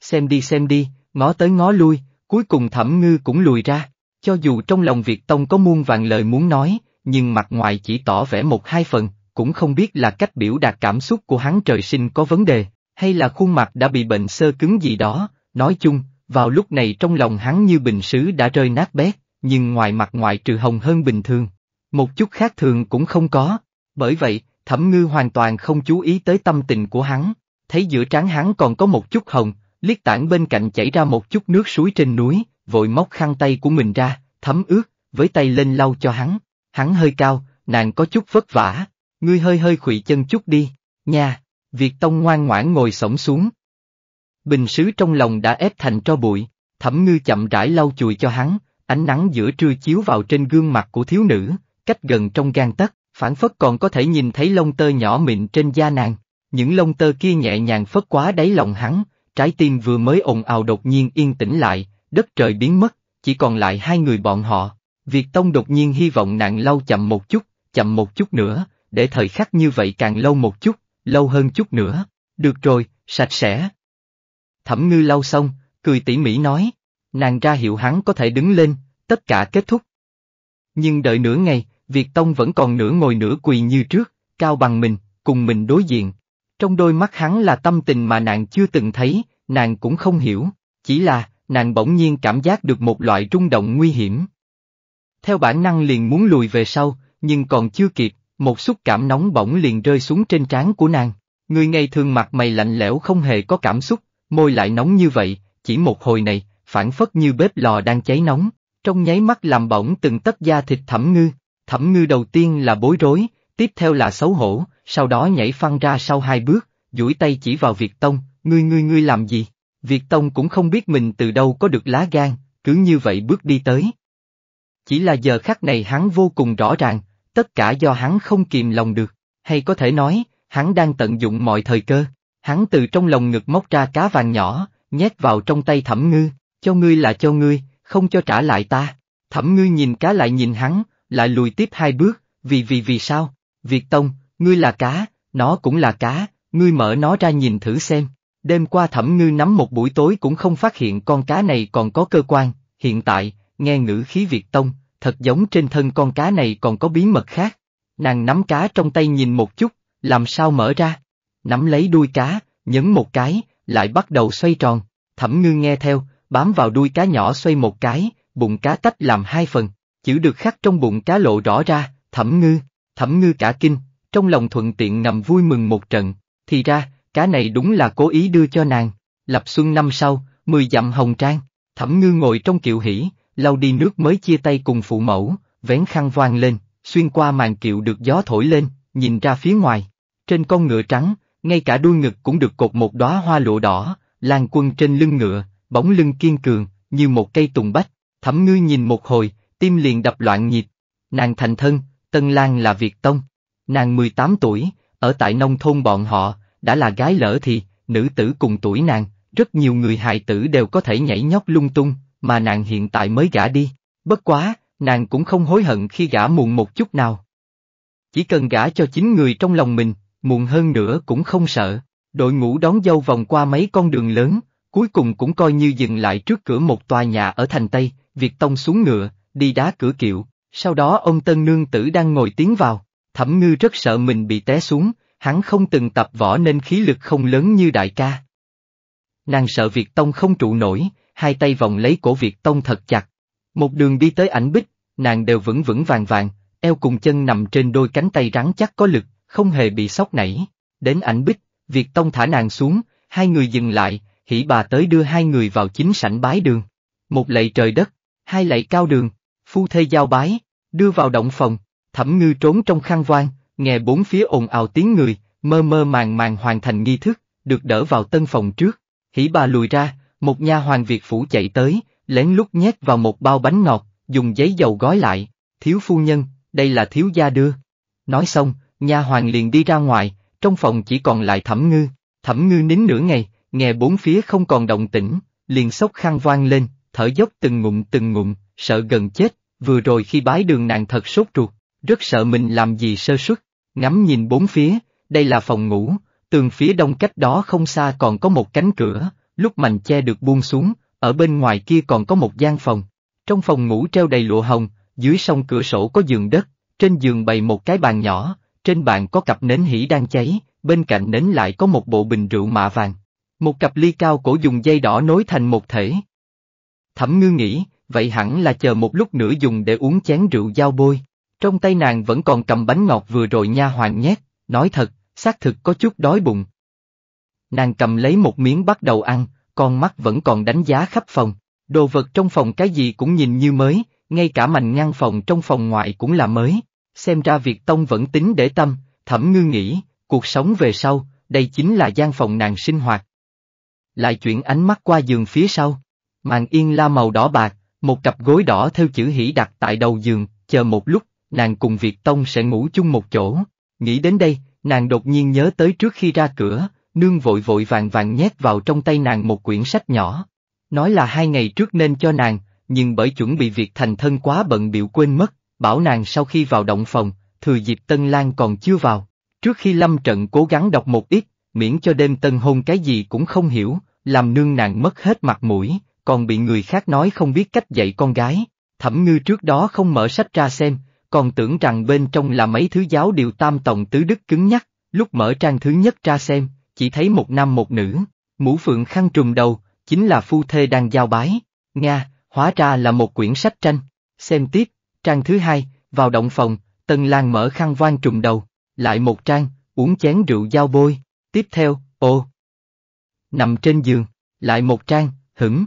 Xem đi xem đi, ngó tới ngó lui, cuối cùng thẩm ngư cũng lùi ra, cho dù trong lòng Việt Tông có muôn vàng lời muốn nói, nhưng mặt ngoài chỉ tỏ vẻ một hai phần, cũng không biết là cách biểu đạt cảm xúc của hắn trời sinh có vấn đề, hay là khuôn mặt đã bị bệnh sơ cứng gì đó, nói chung, vào lúc này trong lòng hắn như bình sứ đã rơi nát bét, nhưng ngoài mặt ngoài trừ hồng hơn bình thường, một chút khác thường cũng không có, bởi vậy, thẩm ngư hoàn toàn không chú ý tới tâm tình của hắn, thấy giữa trán hắn còn có một chút hồng, liếc tảng bên cạnh chảy ra một chút nước suối trên núi, vội móc khăn tay của mình ra, thấm ướt, với tay lên lau cho hắn. Hắn hơi cao, nàng có chút vất vả, ngươi hơi hơi khuỵu chân chút đi, nha, Việt Tông ngoan ngoãn ngồi sổng xuống. Bình sứ trong lòng đã ép thành tro bụi, thẩm ngư chậm rãi lau chùi cho hắn, ánh nắng giữa trưa chiếu vào trên gương mặt của thiếu nữ, cách gần trong gan tất, phản phất còn có thể nhìn thấy lông tơ nhỏ mịn trên da nàng, những lông tơ kia nhẹ nhàng phất quá đáy lòng hắn, Trái tim vừa mới ồn ào đột nhiên yên tĩnh lại, đất trời biến mất, chỉ còn lại hai người bọn họ. Việt Tông đột nhiên hy vọng nạn lâu chậm một chút, chậm một chút nữa, để thời khắc như vậy càng lâu một chút, lâu hơn chút nữa. Được rồi, sạch sẽ. Thẩm ngư lau xong, cười tỉ mỉ nói, nàng ra hiệu hắn có thể đứng lên, tất cả kết thúc. Nhưng đợi nửa ngày, Việt Tông vẫn còn nửa ngồi nửa quỳ như trước, cao bằng mình, cùng mình đối diện, trong đôi mắt hắn là tâm tình mà nàng chưa từng thấy, nàng cũng không hiểu, chỉ là, nàng bỗng nhiên cảm giác được một loại rung động nguy hiểm. Theo bản năng liền muốn lùi về sau, nhưng còn chưa kịp, một xúc cảm nóng bỗng liền rơi xuống trên trán của nàng. Người ngày thường mặt mày lạnh lẽo không hề có cảm xúc, môi lại nóng như vậy, chỉ một hồi này, phản phất như bếp lò đang cháy nóng, trong nháy mắt làm bỗng từng tất da thịt thẩm ngư. Thẩm ngư đầu tiên là bối rối, tiếp theo là xấu hổ, sau đó nhảy phăng ra sau hai bước, duỗi tay chỉ vào Việt Tông, ngươi ngươi ngươi làm gì? Việt Tông cũng không biết mình từ đâu có được lá gan, cứ như vậy bước đi tới. Chỉ là giờ khắc này hắn vô cùng rõ ràng, tất cả do hắn không kìm lòng được, hay có thể nói, hắn đang tận dụng mọi thời cơ. Hắn từ trong lòng ngực móc ra cá vàng nhỏ, nhét vào trong tay thẩm ngư, cho ngươi là cho ngươi, không cho trả lại ta. Thẩm ngư nhìn cá lại nhìn hắn, lại lùi tiếp hai bước, vì vì vì sao? Việt Tông, Ngươi là cá, nó cũng là cá, ngươi mở nó ra nhìn thử xem. Đêm qua thẩm ngư nắm một buổi tối cũng không phát hiện con cá này còn có cơ quan, hiện tại, nghe ngữ khí Việt Tông, thật giống trên thân con cá này còn có bí mật khác. Nàng nắm cá trong tay nhìn một chút, làm sao mở ra. Nắm lấy đuôi cá, nhấn một cái, lại bắt đầu xoay tròn, thẩm ngư nghe theo, bám vào đuôi cá nhỏ xoay một cái, bụng cá tách làm hai phần, chữ được khắc trong bụng cá lộ rõ ra, thẩm ngư, thẩm ngư cả kinh, trong lòng thuận tiện ngầm vui mừng một trận, thì ra, cá này đúng là cố ý đưa cho nàng. Lập xuân năm sau, mười dặm hồng trang, thẩm ngư ngồi trong kiệu hỉ, lau đi nước mới chia tay cùng phụ mẫu, vén khăn voang lên, xuyên qua màn kiệu được gió thổi lên, nhìn ra phía ngoài. Trên con ngựa trắng, ngay cả đuôi ngực cũng được cột một đóa hoa lụa đỏ, lan quân trên lưng ngựa, bóng lưng kiên cường, như một cây tùng bách. Thẩm ngư nhìn một hồi, tim liền đập loạn nhịp. Nàng thành thân, Tân lang là Việt Tông, Nàng 18 tuổi, ở tại nông thôn bọn họ, đã là gái lỡ thì, nữ tử cùng tuổi nàng, rất nhiều người hài tử đều có thể nhảy nhót lung tung, mà nàng hiện tại mới gả đi. Bất quá, nàng cũng không hối hận khi gả muộn một chút nào. Chỉ cần gả cho chính người trong lòng mình, muộn hơn nữa cũng không sợ. Đội ngũ đón dâu vòng qua mấy con đường lớn, cuối cùng cũng coi như dừng lại trước cửa một tòa nhà ở thành Tây, Việt Tông xuống ngựa, đi đá cửa kiệu, sau đó ông Tân Nương Tử đang ngồi tiến vào. Thẩm ngư rất sợ mình bị té xuống, hắn không từng tập võ nên khí lực không lớn như đại ca. Nàng sợ Việt Tông không trụ nổi, hai tay vòng lấy cổ Việt Tông thật chặt. Một đường đi tới ảnh bích, nàng đều vững vững vàng vàng, eo cùng chân nằm trên đôi cánh tay rắn chắc có lực, không hề bị sóc nảy. Đến ảnh bích, Việt Tông thả nàng xuống, hai người dừng lại, hỉ bà tới đưa hai người vào chính sảnh bái đường. Một lạy trời đất, hai lạy cao đường, phu thê giao bái, đưa vào động phòng. Thẩm ngư trốn trong khăn vang, nghe bốn phía ồn ào tiếng người, mơ mơ màng màng hoàn thành nghi thức, được đỡ vào tân phòng trước. Hỉ bà lùi ra, một nha hoàng Việt phủ chạy tới, lén lút nhét vào một bao bánh ngọt, dùng giấy dầu gói lại, thiếu phu nhân, đây là thiếu gia đưa. Nói xong, nha hoàng liền đi ra ngoài, trong phòng chỉ còn lại thẩm ngư, thẩm ngư nín nửa ngày, nghe bốn phía không còn động tĩnh, liền sốc khăn vang lên, thở dốc từng ngụm từng ngụm, sợ gần chết, vừa rồi khi bái đường nàng thật sốt ruột, rất sợ mình làm gì sơ suất, ngắm nhìn bốn phía, đây là phòng ngủ, tường phía đông cách đó không xa còn có một cánh cửa, lúc mành che được buông xuống, ở bên ngoài kia còn có một gian phòng. Trong phòng ngủ treo đầy lụa hồng, dưới sông cửa sổ có giường đất, trên giường bày một cái bàn nhỏ, trên bàn có cặp nến hỉ đang cháy, bên cạnh nến lại có một bộ bình rượu mạ vàng. Một cặp ly cao cổ dùng dây đỏ nối thành một thể. Thẩm ngư nghĩ, vậy hẳn là chờ một lúc nữa dùng để uống chén rượu giao bôi. Trong tay nàng vẫn còn cầm bánh ngọt vừa rồi nha hoàng nhét, nói thật, xác thực có chút đói bụng. Nàng cầm lấy một miếng bắt đầu ăn, con mắt vẫn còn đánh giá khắp phòng, đồ vật trong phòng cái gì cũng nhìn như mới, ngay cả mành ngăn phòng trong phòng ngoại cũng là mới. Xem ra việc Tông vẫn tính để tâm, thẩm ngư nghĩ, cuộc sống về sau, đây chính là gian phòng nàng sinh hoạt. Lại chuyển ánh mắt qua giường phía sau, màn yên la màu đỏ bạc, một cặp gối đỏ theo chữ hỉ đặt tại đầu giường, chờ một lúc, nàng cùng Việt Tông sẽ ngủ chung một chỗ. Nghĩ đến đây, nàng đột nhiên nhớ tới trước khi ra cửa, nương vội vội vàng vàng nhét vào trong tay nàng một quyển sách nhỏ. Nói là hai ngày trước nên cho nàng, nhưng bởi chuẩn bị việc thành thân quá bận biểu quên mất, bảo nàng sau khi vào động phòng, thừa dịp Tân Lan còn chưa vào. Trước khi lâm trận cố gắng đọc một ít, miễn cho đêm tân hôn cái gì cũng không hiểu, làm nương nàng mất hết mặt mũi, còn bị người khác nói không biết cách dạy con gái. Thẩm ngư trước đó không mở sách ra xem, còn tưởng rằng bên trong là mấy thứ giáo điều tam tòng tứ đức cứng nhắc, lúc mở trang thứ nhất ra xem, chỉ thấy một nam một nữ, mũ phượng khăn trùm đầu, chính là phu thê đang giao bái, Nga, hóa ra là một quyển sách tranh, xem tiếp, trang thứ hai, vào động phòng, Tân Lan mở khăn voan trùm đầu, lại một trang, uống chén rượu giao bôi, tiếp theo, ô. Nằm trên giường, lại một trang, hửng.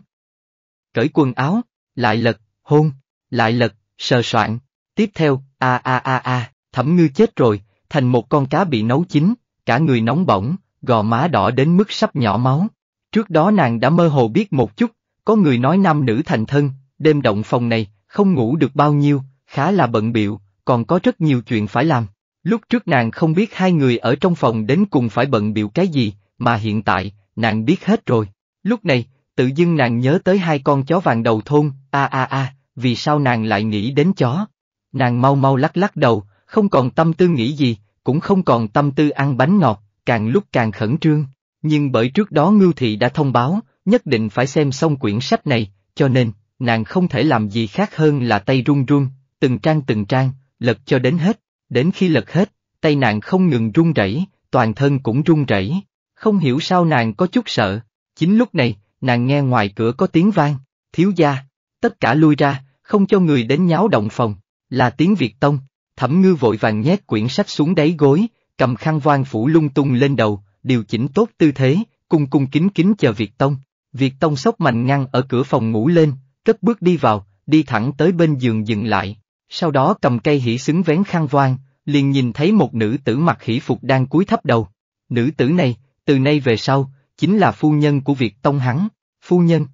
Cởi quần áo, lại lật, hôn, lại lật, sờ soạn, Tiếp theo, a a a a, thẩm ngư chết rồi, thành một con cá bị nấu chín, cả người nóng bỏng, gò má đỏ đến mức sắp nhỏ máu. Trước đó nàng đã mơ hồ biết một chút, có người nói nam nữ thành thân, đêm động phòng này, không ngủ được bao nhiêu, khá là bận biệu, còn có rất nhiều chuyện phải làm. Lúc trước nàng không biết hai người ở trong phòng đến cùng phải bận biệu cái gì, mà hiện tại, nàng biết hết rồi. Lúc này, tự dưng nàng nhớ tới hai con chó vàng đầu thôn, a a a, vì sao nàng lại nghĩ đến chó? Nàng mau mau lắc lắc đầu, không còn tâm tư nghĩ gì, cũng không còn tâm tư ăn bánh ngọt, càng lúc càng khẩn trương. Nhưng bởi trước đó Ngưu Thị đã thông báo, nhất định phải xem xong quyển sách này, cho nên, nàng không thể làm gì khác hơn là tay run run, từng trang từng trang, lật cho đến hết. Đến khi lật hết, tay nàng không ngừng run rẩy, toàn thân cũng run rẩy. Không hiểu sao nàng có chút sợ. Chính lúc này, nàng nghe ngoài cửa có tiếng vang, thiếu gia, tất cả lui ra, không cho người đến nháo động phòng. Là tiếng Việt tông, thẩm ngư vội vàng nhét quyển sách xuống đáy gối, cầm khăn voan phủ lung tung lên đầu, điều chỉnh tốt tư thế, cung cung kính kính chờ Việt tông. Việt tông sốc mạnh ngăn ở cửa phòng ngủ lên, cất bước đi vào, đi thẳng tới bên giường dừng lại, sau đó cầm cây hỉ xứng vén khăn voan, liền nhìn thấy một nữ tử mặc hỉ phục đang cúi thấp đầu. Nữ tử này, từ nay về sau, chính là phu nhân của Việt Tông hắn, phu nhân.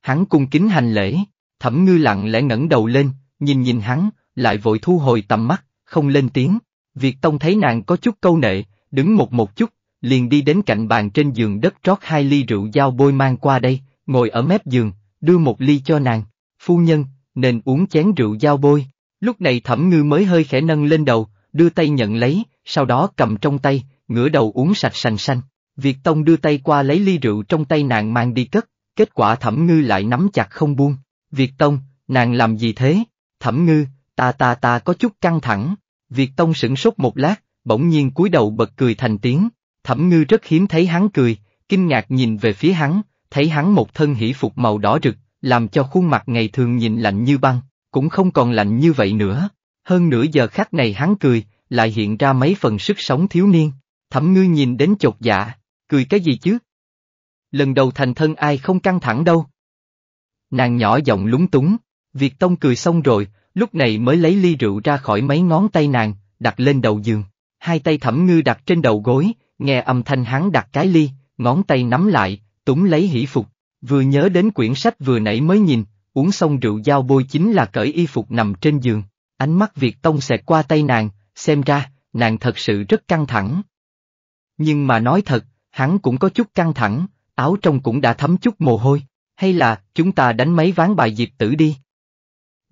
Hắn cung kính hành lễ, thẩm ngư lặng lẽ ngẩng đầu lên, nhìn nhìn hắn, lại vội thu hồi tầm mắt, không lên tiếng. Việt Tông thấy nàng có chút câu nệ, đứng một một chút, liền đi đến cạnh bàn trên giường đất trót hai ly rượu dao bôi mang qua đây, ngồi ở mép giường, đưa một ly cho nàng, phu nhân, nên uống chén rượu dao bôi. Lúc này thẩm ngư mới hơi khẽ nâng lên đầu, đưa tay nhận lấy, sau đó cầm trong tay, ngửa đầu uống sạch sành xanh. Việt Tông đưa tay qua lấy ly rượu trong tay nàng mang đi cất, kết quả thẩm ngư lại nắm chặt không buông. Việt Tông, nàng làm gì thế? Thẩm ngư, ta ta ta có chút căng thẳng, Việt Tông sửng sốt một lát, bỗng nhiên cúi đầu bật cười thành tiếng, Thẩm ngư rất hiếm thấy hắn cười, kinh ngạc nhìn về phía hắn, thấy hắn một thân hỷ phục màu đỏ rực, làm cho khuôn mặt ngày thường nhìn lạnh như băng, cũng không còn lạnh như vậy nữa. Hơn nửa giờ khắc này hắn cười, lại hiện ra mấy phần sức sống thiếu niên, thẩm ngư nhìn đến chột dạ, cười cái gì chứ? Lần đầu thành thân ai không căng thẳng đâu. Nàng nhỏ giọng lúng túng, Việt Tông cười xong rồi, lúc này mới lấy ly rượu ra khỏi mấy ngón tay nàng, đặt lên đầu giường. Hai tay thẩm ngư đặt trên đầu gối, nghe âm thanh hắn đặt cái ly, ngón tay nắm lại, túng lấy hỷ phục. Vừa nhớ đến quyển sách vừa nãy mới nhìn, uống xong rượu dao bôi chính là cởi y phục nằm trên giường. Ánh mắt Việt Tông xẹt qua tay nàng, xem ra, nàng thật sự rất căng thẳng. Nhưng mà nói thật, hắn cũng có chút căng thẳng, áo trong cũng đã thấm chút mồ hôi. Hay là, chúng ta đánh mấy ván bài diệp tử đi.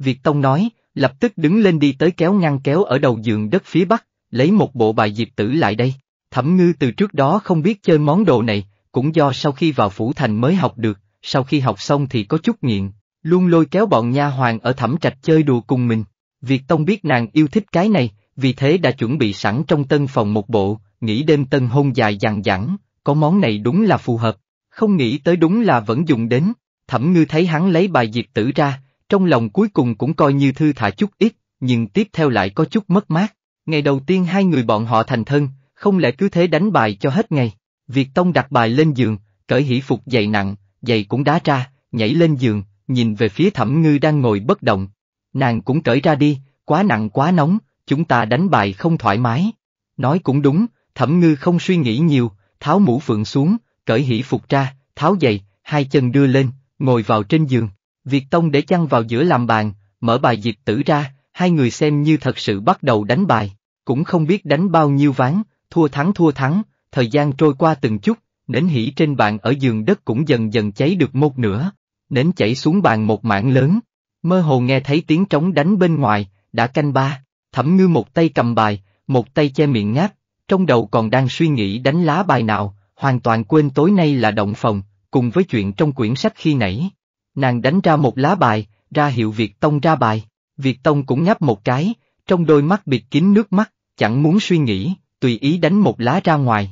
Việt Tông nói, lập tức đứng lên đi tới kéo ngăn kéo ở đầu giường đất phía bắc, lấy một bộ bài diệp tử lại đây. Thẩm ngư từ trước đó không biết chơi món đồ này, cũng do sau khi vào phủ thành mới học được, sau khi học xong thì có chút nghiện, luôn lôi kéo bọn nha hoàng ở thẩm trạch chơi đùa cùng mình. Việt Tông biết nàng yêu thích cái này, vì thế đã chuẩn bị sẵn trong tân phòng một bộ, nghĩ đêm tân hôn dài dằng dẳng, có món này đúng là phù hợp, không nghĩ tới đúng là vẫn dùng đến. Thẩm ngư thấy hắn lấy bài diệt tử ra, trong lòng cuối cùng cũng coi như thư thả chút ít, nhưng tiếp theo lại có chút mất mát. Ngày đầu tiên hai người bọn họ thành thân, không lẽ cứ thế đánh bài cho hết ngày. Việt Tông đặt bài lên giường, cởi hỷ phục dày nặng, giày cũng đá ra, nhảy lên giường, nhìn về phía thẩm ngư đang ngồi bất động. Nàng cũng cởi ra đi, quá nặng quá nóng, chúng ta đánh bài không thoải mái. Nói cũng đúng, thẩm ngư không suy nghĩ nhiều, tháo mũ phượng xuống, cởi hỷ phục ra, tháo giày, hai chân đưa lên, ngồi vào trên giường. Việt Tông để chăn vào giữa làm bàn, mở bài dịch tử ra, hai người xem như thật sự bắt đầu đánh bài, cũng không biết đánh bao nhiêu ván, thua thắng thua thắng, thời gian trôi qua từng chút, nến hỉ trên bàn ở giường đất cũng dần dần cháy được một nửa, nến chảy xuống bàn một mảng lớn, mơ hồ nghe thấy tiếng trống đánh bên ngoài, đã canh ba, thẩm ngư một tay cầm bài, một tay che miệng ngáp, trong đầu còn đang suy nghĩ đánh lá bài nào, hoàn toàn quên tối nay là động phòng, cùng với chuyện trong quyển sách khi nãy. Nàng đánh ra một lá bài, ra hiệu Việt Tông ra bài. Việt Tông cũng ngáp một cái, trong đôi mắt bịt kín nước mắt, chẳng muốn suy nghĩ, tùy ý đánh một lá ra ngoài.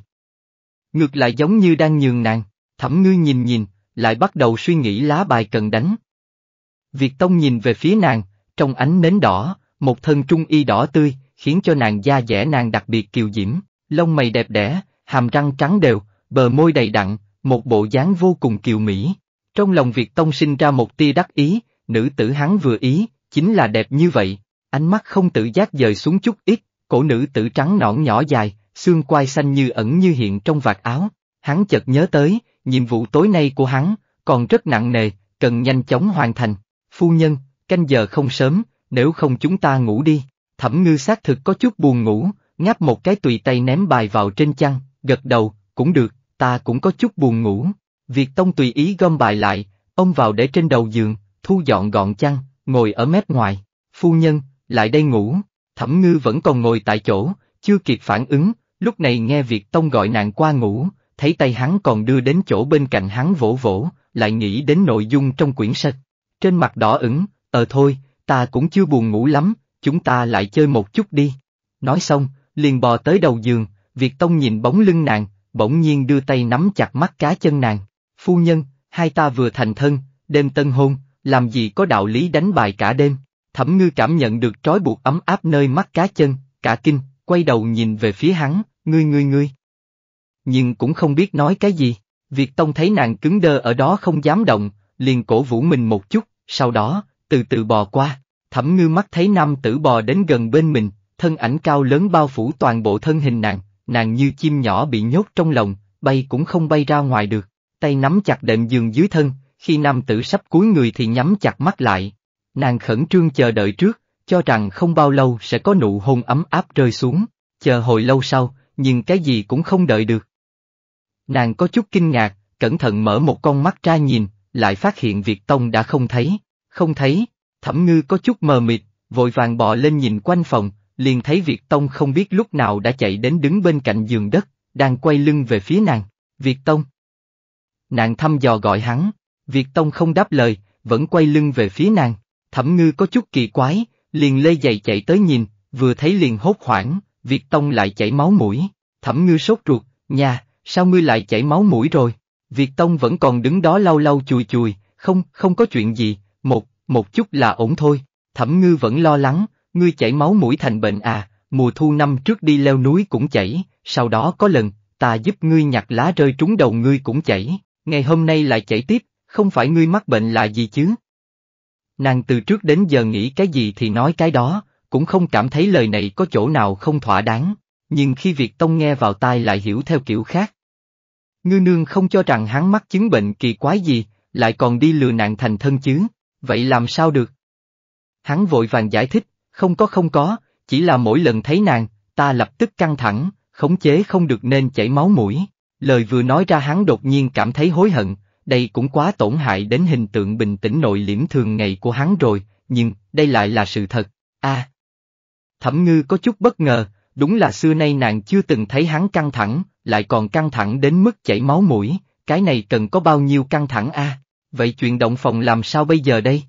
Ngược lại giống như đang nhường nàng, thẩm ngư nhìn nhìn, lại bắt đầu suy nghĩ lá bài cần đánh. Việt Tông nhìn về phía nàng, trong ánh nến đỏ, một thân trung y đỏ tươi, khiến cho nàng da dẻ nàng đặc biệt kiều diễm, lông mày đẹp đẽ, hàm răng trắng đều, bờ môi đầy đặn, một bộ dáng vô cùng kiều mỹ. Trong lòng Việt Tông sinh ra một tia đắc ý, nữ tử hắn vừa ý, chính là đẹp như vậy, ánh mắt không tự giác dời xuống chút ít, cổ nữ tử trắng nõn nhỏ dài, xương quai xanh như ẩn như hiện trong vạt áo, hắn chợt nhớ tới, nhiệm vụ tối nay của hắn, còn rất nặng nề, cần nhanh chóng hoàn thành, phu nhân, canh giờ không sớm, nếu không chúng ta ngủ đi, thẩm ngư xác thực có chút buồn ngủ, ngáp một cái tùy tay ném bài vào trên chăn, gật đầu, cũng được, ta cũng có chút buồn ngủ. Việt Tông tùy ý gom bài lại, ông vào để trên đầu giường, thu dọn gọn chăn, ngồi ở mép ngoài. Phu nhân, lại đây ngủ, thẩm ngư vẫn còn ngồi tại chỗ, chưa kịp phản ứng, lúc này nghe Việt Tông gọi nàng qua ngủ, thấy tay hắn còn đưa đến chỗ bên cạnh hắn vỗ vỗ, lại nghĩ đến nội dung trong quyển sách. Trên mặt đỏ ửng, ờ thôi, ta cũng chưa buồn ngủ lắm, chúng ta lại chơi một chút đi. Nói xong, liền bò tới đầu giường, Việt Tông nhìn bóng lưng nàng, bỗng nhiên đưa tay nắm chặt mắt cá chân nàng phu nhân, hai ta vừa thành thân, đêm tân hôn, làm gì có đạo lý đánh bài cả đêm. Thẩm ngư cảm nhận được trói buộc ấm áp nơi mắt cá chân, cả kinh, quay đầu nhìn về phía hắn, ngươi ngươi ngươi. Nhưng cũng không biết nói cái gì, Việt Tông thấy nàng cứng đơ ở đó không dám động, liền cổ vũ mình một chút, sau đó, từ từ bò qua, thẩm ngư mắt thấy nam tử bò đến gần bên mình, thân ảnh cao lớn bao phủ toàn bộ thân hình nàng, nàng như chim nhỏ bị nhốt trong lồng, bay cũng không bay ra ngoài được tay nắm chặt đệm giường dưới thân, khi nam tử sắp cuối người thì nhắm chặt mắt lại. Nàng khẩn trương chờ đợi trước, cho rằng không bao lâu sẽ có nụ hôn ấm áp rơi xuống, chờ hồi lâu sau, nhưng cái gì cũng không đợi được. Nàng có chút kinh ngạc, cẩn thận mở một con mắt ra nhìn, lại phát hiện Việt Tông đã không thấy, không thấy, thẩm ngư có chút mờ mịt, vội vàng bò lên nhìn quanh phòng, liền thấy Việt Tông không biết lúc nào đã chạy đến đứng bên cạnh giường đất, đang quay lưng về phía nàng, Việt Tông. Nàng thăm dò gọi hắn, Việt Tông không đáp lời, vẫn quay lưng về phía nàng, thẩm ngư có chút kỳ quái, liền lê giày chạy tới nhìn, vừa thấy liền hốt hoảng, Việt Tông lại chảy máu mũi, thẩm ngư sốt ruột, nhà, sao ngươi lại chảy máu mũi rồi, Việt Tông vẫn còn đứng đó lau lau chùi chùi, không, không có chuyện gì, một, một chút là ổn thôi, thẩm ngư vẫn lo lắng, ngươi chảy máu mũi thành bệnh à, mùa thu năm trước đi leo núi cũng chảy, sau đó có lần, ta giúp ngươi nhặt lá rơi trúng đầu ngươi cũng chảy ngày hôm nay lại chảy tiếp, không phải ngươi mắc bệnh là gì chứ? Nàng từ trước đến giờ nghĩ cái gì thì nói cái đó, cũng không cảm thấy lời này có chỗ nào không thỏa đáng, nhưng khi Việt Tông nghe vào tai lại hiểu theo kiểu khác. Ngư nương không cho rằng hắn mắc chứng bệnh kỳ quái gì, lại còn đi lừa nàng thành thân chứ, vậy làm sao được? Hắn vội vàng giải thích, không có không có, chỉ là mỗi lần thấy nàng, ta lập tức căng thẳng, khống chế không được nên chảy máu mũi. Lời vừa nói ra hắn đột nhiên cảm thấy hối hận, đây cũng quá tổn hại đến hình tượng bình tĩnh nội liễm thường ngày của hắn rồi, nhưng, đây lại là sự thật, a à, Thẩm ngư có chút bất ngờ, đúng là xưa nay nàng chưa từng thấy hắn căng thẳng, lại còn căng thẳng đến mức chảy máu mũi, cái này cần có bao nhiêu căng thẳng a vậy chuyện động phòng làm sao bây giờ đây?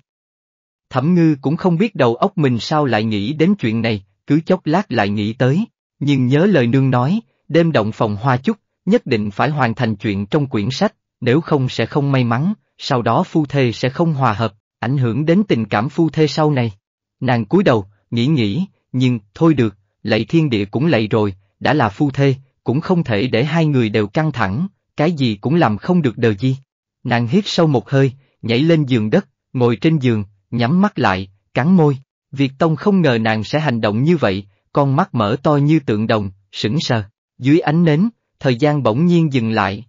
Thẩm ngư cũng không biết đầu óc mình sao lại nghĩ đến chuyện này, cứ chốc lát lại nghĩ tới, nhưng nhớ lời nương nói, đêm động phòng hoa chút, nhất định phải hoàn thành chuyện trong quyển sách, nếu không sẽ không may mắn, sau đó phu thê sẽ không hòa hợp, ảnh hưởng đến tình cảm phu thê sau này. Nàng cúi đầu, nghĩ nghĩ, nhưng, thôi được, lạy thiên địa cũng lạy rồi, đã là phu thê, cũng không thể để hai người đều căng thẳng, cái gì cũng làm không được đời gì. Nàng hít sâu một hơi, nhảy lên giường đất, ngồi trên giường, nhắm mắt lại, cắn môi. Việt Tông không ngờ nàng sẽ hành động như vậy, con mắt mở to như tượng đồng, sững sờ. Dưới ánh nến, thời gian bỗng nhiên dừng lại.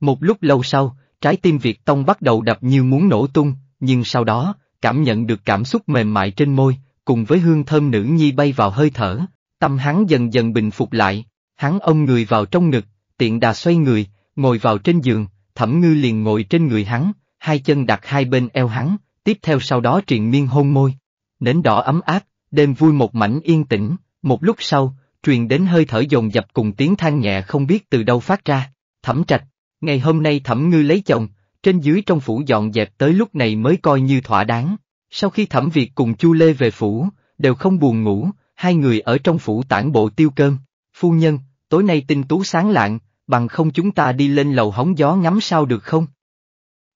Một lúc lâu sau, trái tim Việt Tông bắt đầu đập như muốn nổ tung, nhưng sau đó, cảm nhận được cảm xúc mềm mại trên môi, cùng với hương thơm nữ nhi bay vào hơi thở, tâm hắn dần dần bình phục lại, hắn ôm người vào trong ngực, tiện đà xoay người, ngồi vào trên giường, thẩm ngư liền ngồi trên người hắn, hai chân đặt hai bên eo hắn, tiếp theo sau đó triền miên hôn môi. Nến đỏ ấm áp, đêm vui một mảnh yên tĩnh, một lúc sau, truyền đến hơi thở dồn dập cùng tiếng than nhẹ không biết từ đâu phát ra. Thẩm trạch, ngày hôm nay thẩm ngư lấy chồng, trên dưới trong phủ dọn dẹp tới lúc này mới coi như thỏa đáng. Sau khi thẩm việc cùng chu lê về phủ, đều không buồn ngủ, hai người ở trong phủ tản bộ tiêu cơm. Phu nhân, tối nay tinh tú sáng lạng, bằng không chúng ta đi lên lầu hóng gió ngắm sao được không?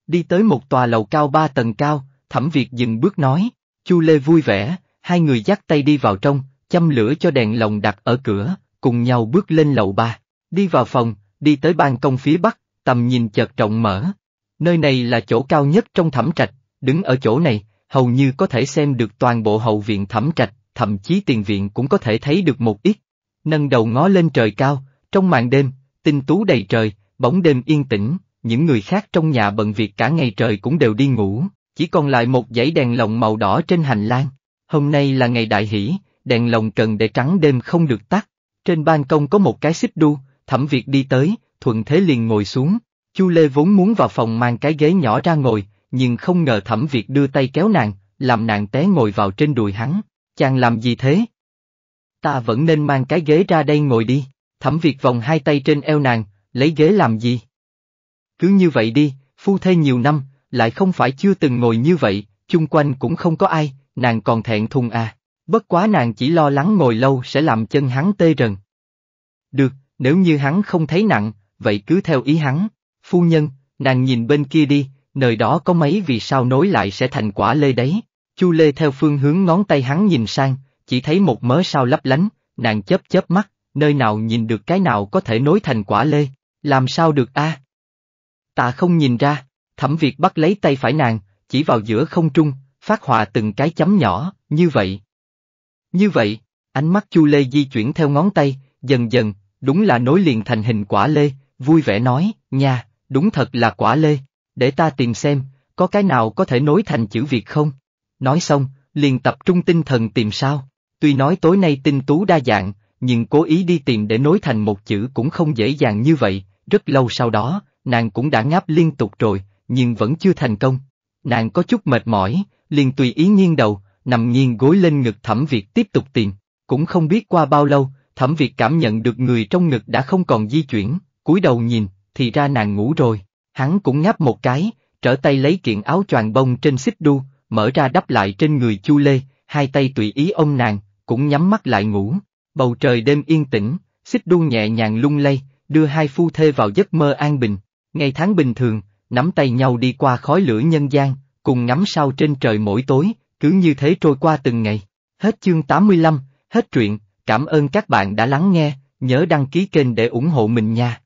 Đi tới một tòa lầu cao ba tầng cao, thẩm việc dừng bước nói, chu lê vui vẻ, hai người dắt tay đi vào trong, châm lửa cho đèn lồng đặt ở cửa, cùng nhau bước lên lầu ba, đi vào phòng, đi tới ban công phía bắc, tầm nhìn chợt rộng mở. Nơi này là chỗ cao nhất trong thẩm trạch, đứng ở chỗ này, hầu như có thể xem được toàn bộ hậu viện thẩm trạch, thậm chí tiền viện cũng có thể thấy được một ít. Nâng đầu ngó lên trời cao, trong màn đêm, tinh tú đầy trời, bóng đêm yên tĩnh, những người khác trong nhà bận việc cả ngày trời cũng đều đi ngủ, chỉ còn lại một dãy đèn lồng màu đỏ trên hành lang. Hôm nay là ngày đại hỷ, đèn lồng cần để trắng đêm không được tắt. Trên ban công có một cái xích đu, thẩm Việt đi tới, thuận thế liền ngồi xuống. Chu Lê vốn muốn vào phòng mang cái ghế nhỏ ra ngồi, nhưng không ngờ thẩm Việt đưa tay kéo nàng, làm nàng té ngồi vào trên đùi hắn. Chàng làm gì thế? Ta vẫn nên mang cái ghế ra đây ngồi đi. Thẩm Việt vòng hai tay trên eo nàng, lấy ghế làm gì? Cứ như vậy đi, phu thê nhiều năm, lại không phải chưa từng ngồi như vậy, chung quanh cũng không có ai, nàng còn thẹn thùng à. Bất quá nàng chỉ lo lắng ngồi lâu sẽ làm chân hắn tê rần. Được, nếu như hắn không thấy nặng, vậy cứ theo ý hắn. Phu nhân, nàng nhìn bên kia đi, nơi đó có mấy vì sao nối lại sẽ thành quả lê đấy. Chu Lê theo phương hướng ngón tay hắn nhìn sang, chỉ thấy một mớ sao lấp lánh, nàng chớp chớp mắt, nơi nào nhìn được cái nào có thể nối thành quả lê, làm sao được a? À? Tạ không nhìn ra, thẩm việt bắt lấy tay phải nàng, chỉ vào giữa không trung, phát hòa từng cái chấm nhỏ, như vậy. Như vậy, ánh mắt Chu Lê di chuyển theo ngón tay, dần dần, đúng là nối liền thành hình quả lê, vui vẻ nói, nha, đúng thật là quả lê, để ta tìm xem, có cái nào có thể nối thành chữ Việt không? Nói xong, liền tập trung tinh thần tìm sao, tuy nói tối nay tinh tú đa dạng, nhưng cố ý đi tìm để nối thành một chữ cũng không dễ dàng như vậy, rất lâu sau đó, nàng cũng đã ngáp liên tục rồi, nhưng vẫn chưa thành công. Nàng có chút mệt mỏi, liền tùy ý nghiêng đầu, nằm nghiêng gối lên ngực Thẩm Việt tiếp tục tìm, cũng không biết qua bao lâu, Thẩm Việt cảm nhận được người trong ngực đã không còn di chuyển, cúi đầu nhìn, thì ra nàng ngủ rồi, hắn cũng ngáp một cái, trở tay lấy kiện áo choàng bông trên xích đu, mở ra đắp lại trên người Chu Lê, hai tay tùy ý ông nàng, cũng nhắm mắt lại ngủ. Bầu trời đêm yên tĩnh, xích đu nhẹ nhàng lung lay, đưa hai phu thê vào giấc mơ an bình. Ngày tháng bình thường, nắm tay nhau đi qua khói lửa nhân gian, cùng ngắm sao trên trời mỗi tối, cứ như thế trôi qua từng ngày. Hết chương 85, hết truyện, cảm ơn các bạn đã lắng nghe, nhớ đăng ký kênh để ủng hộ mình nha.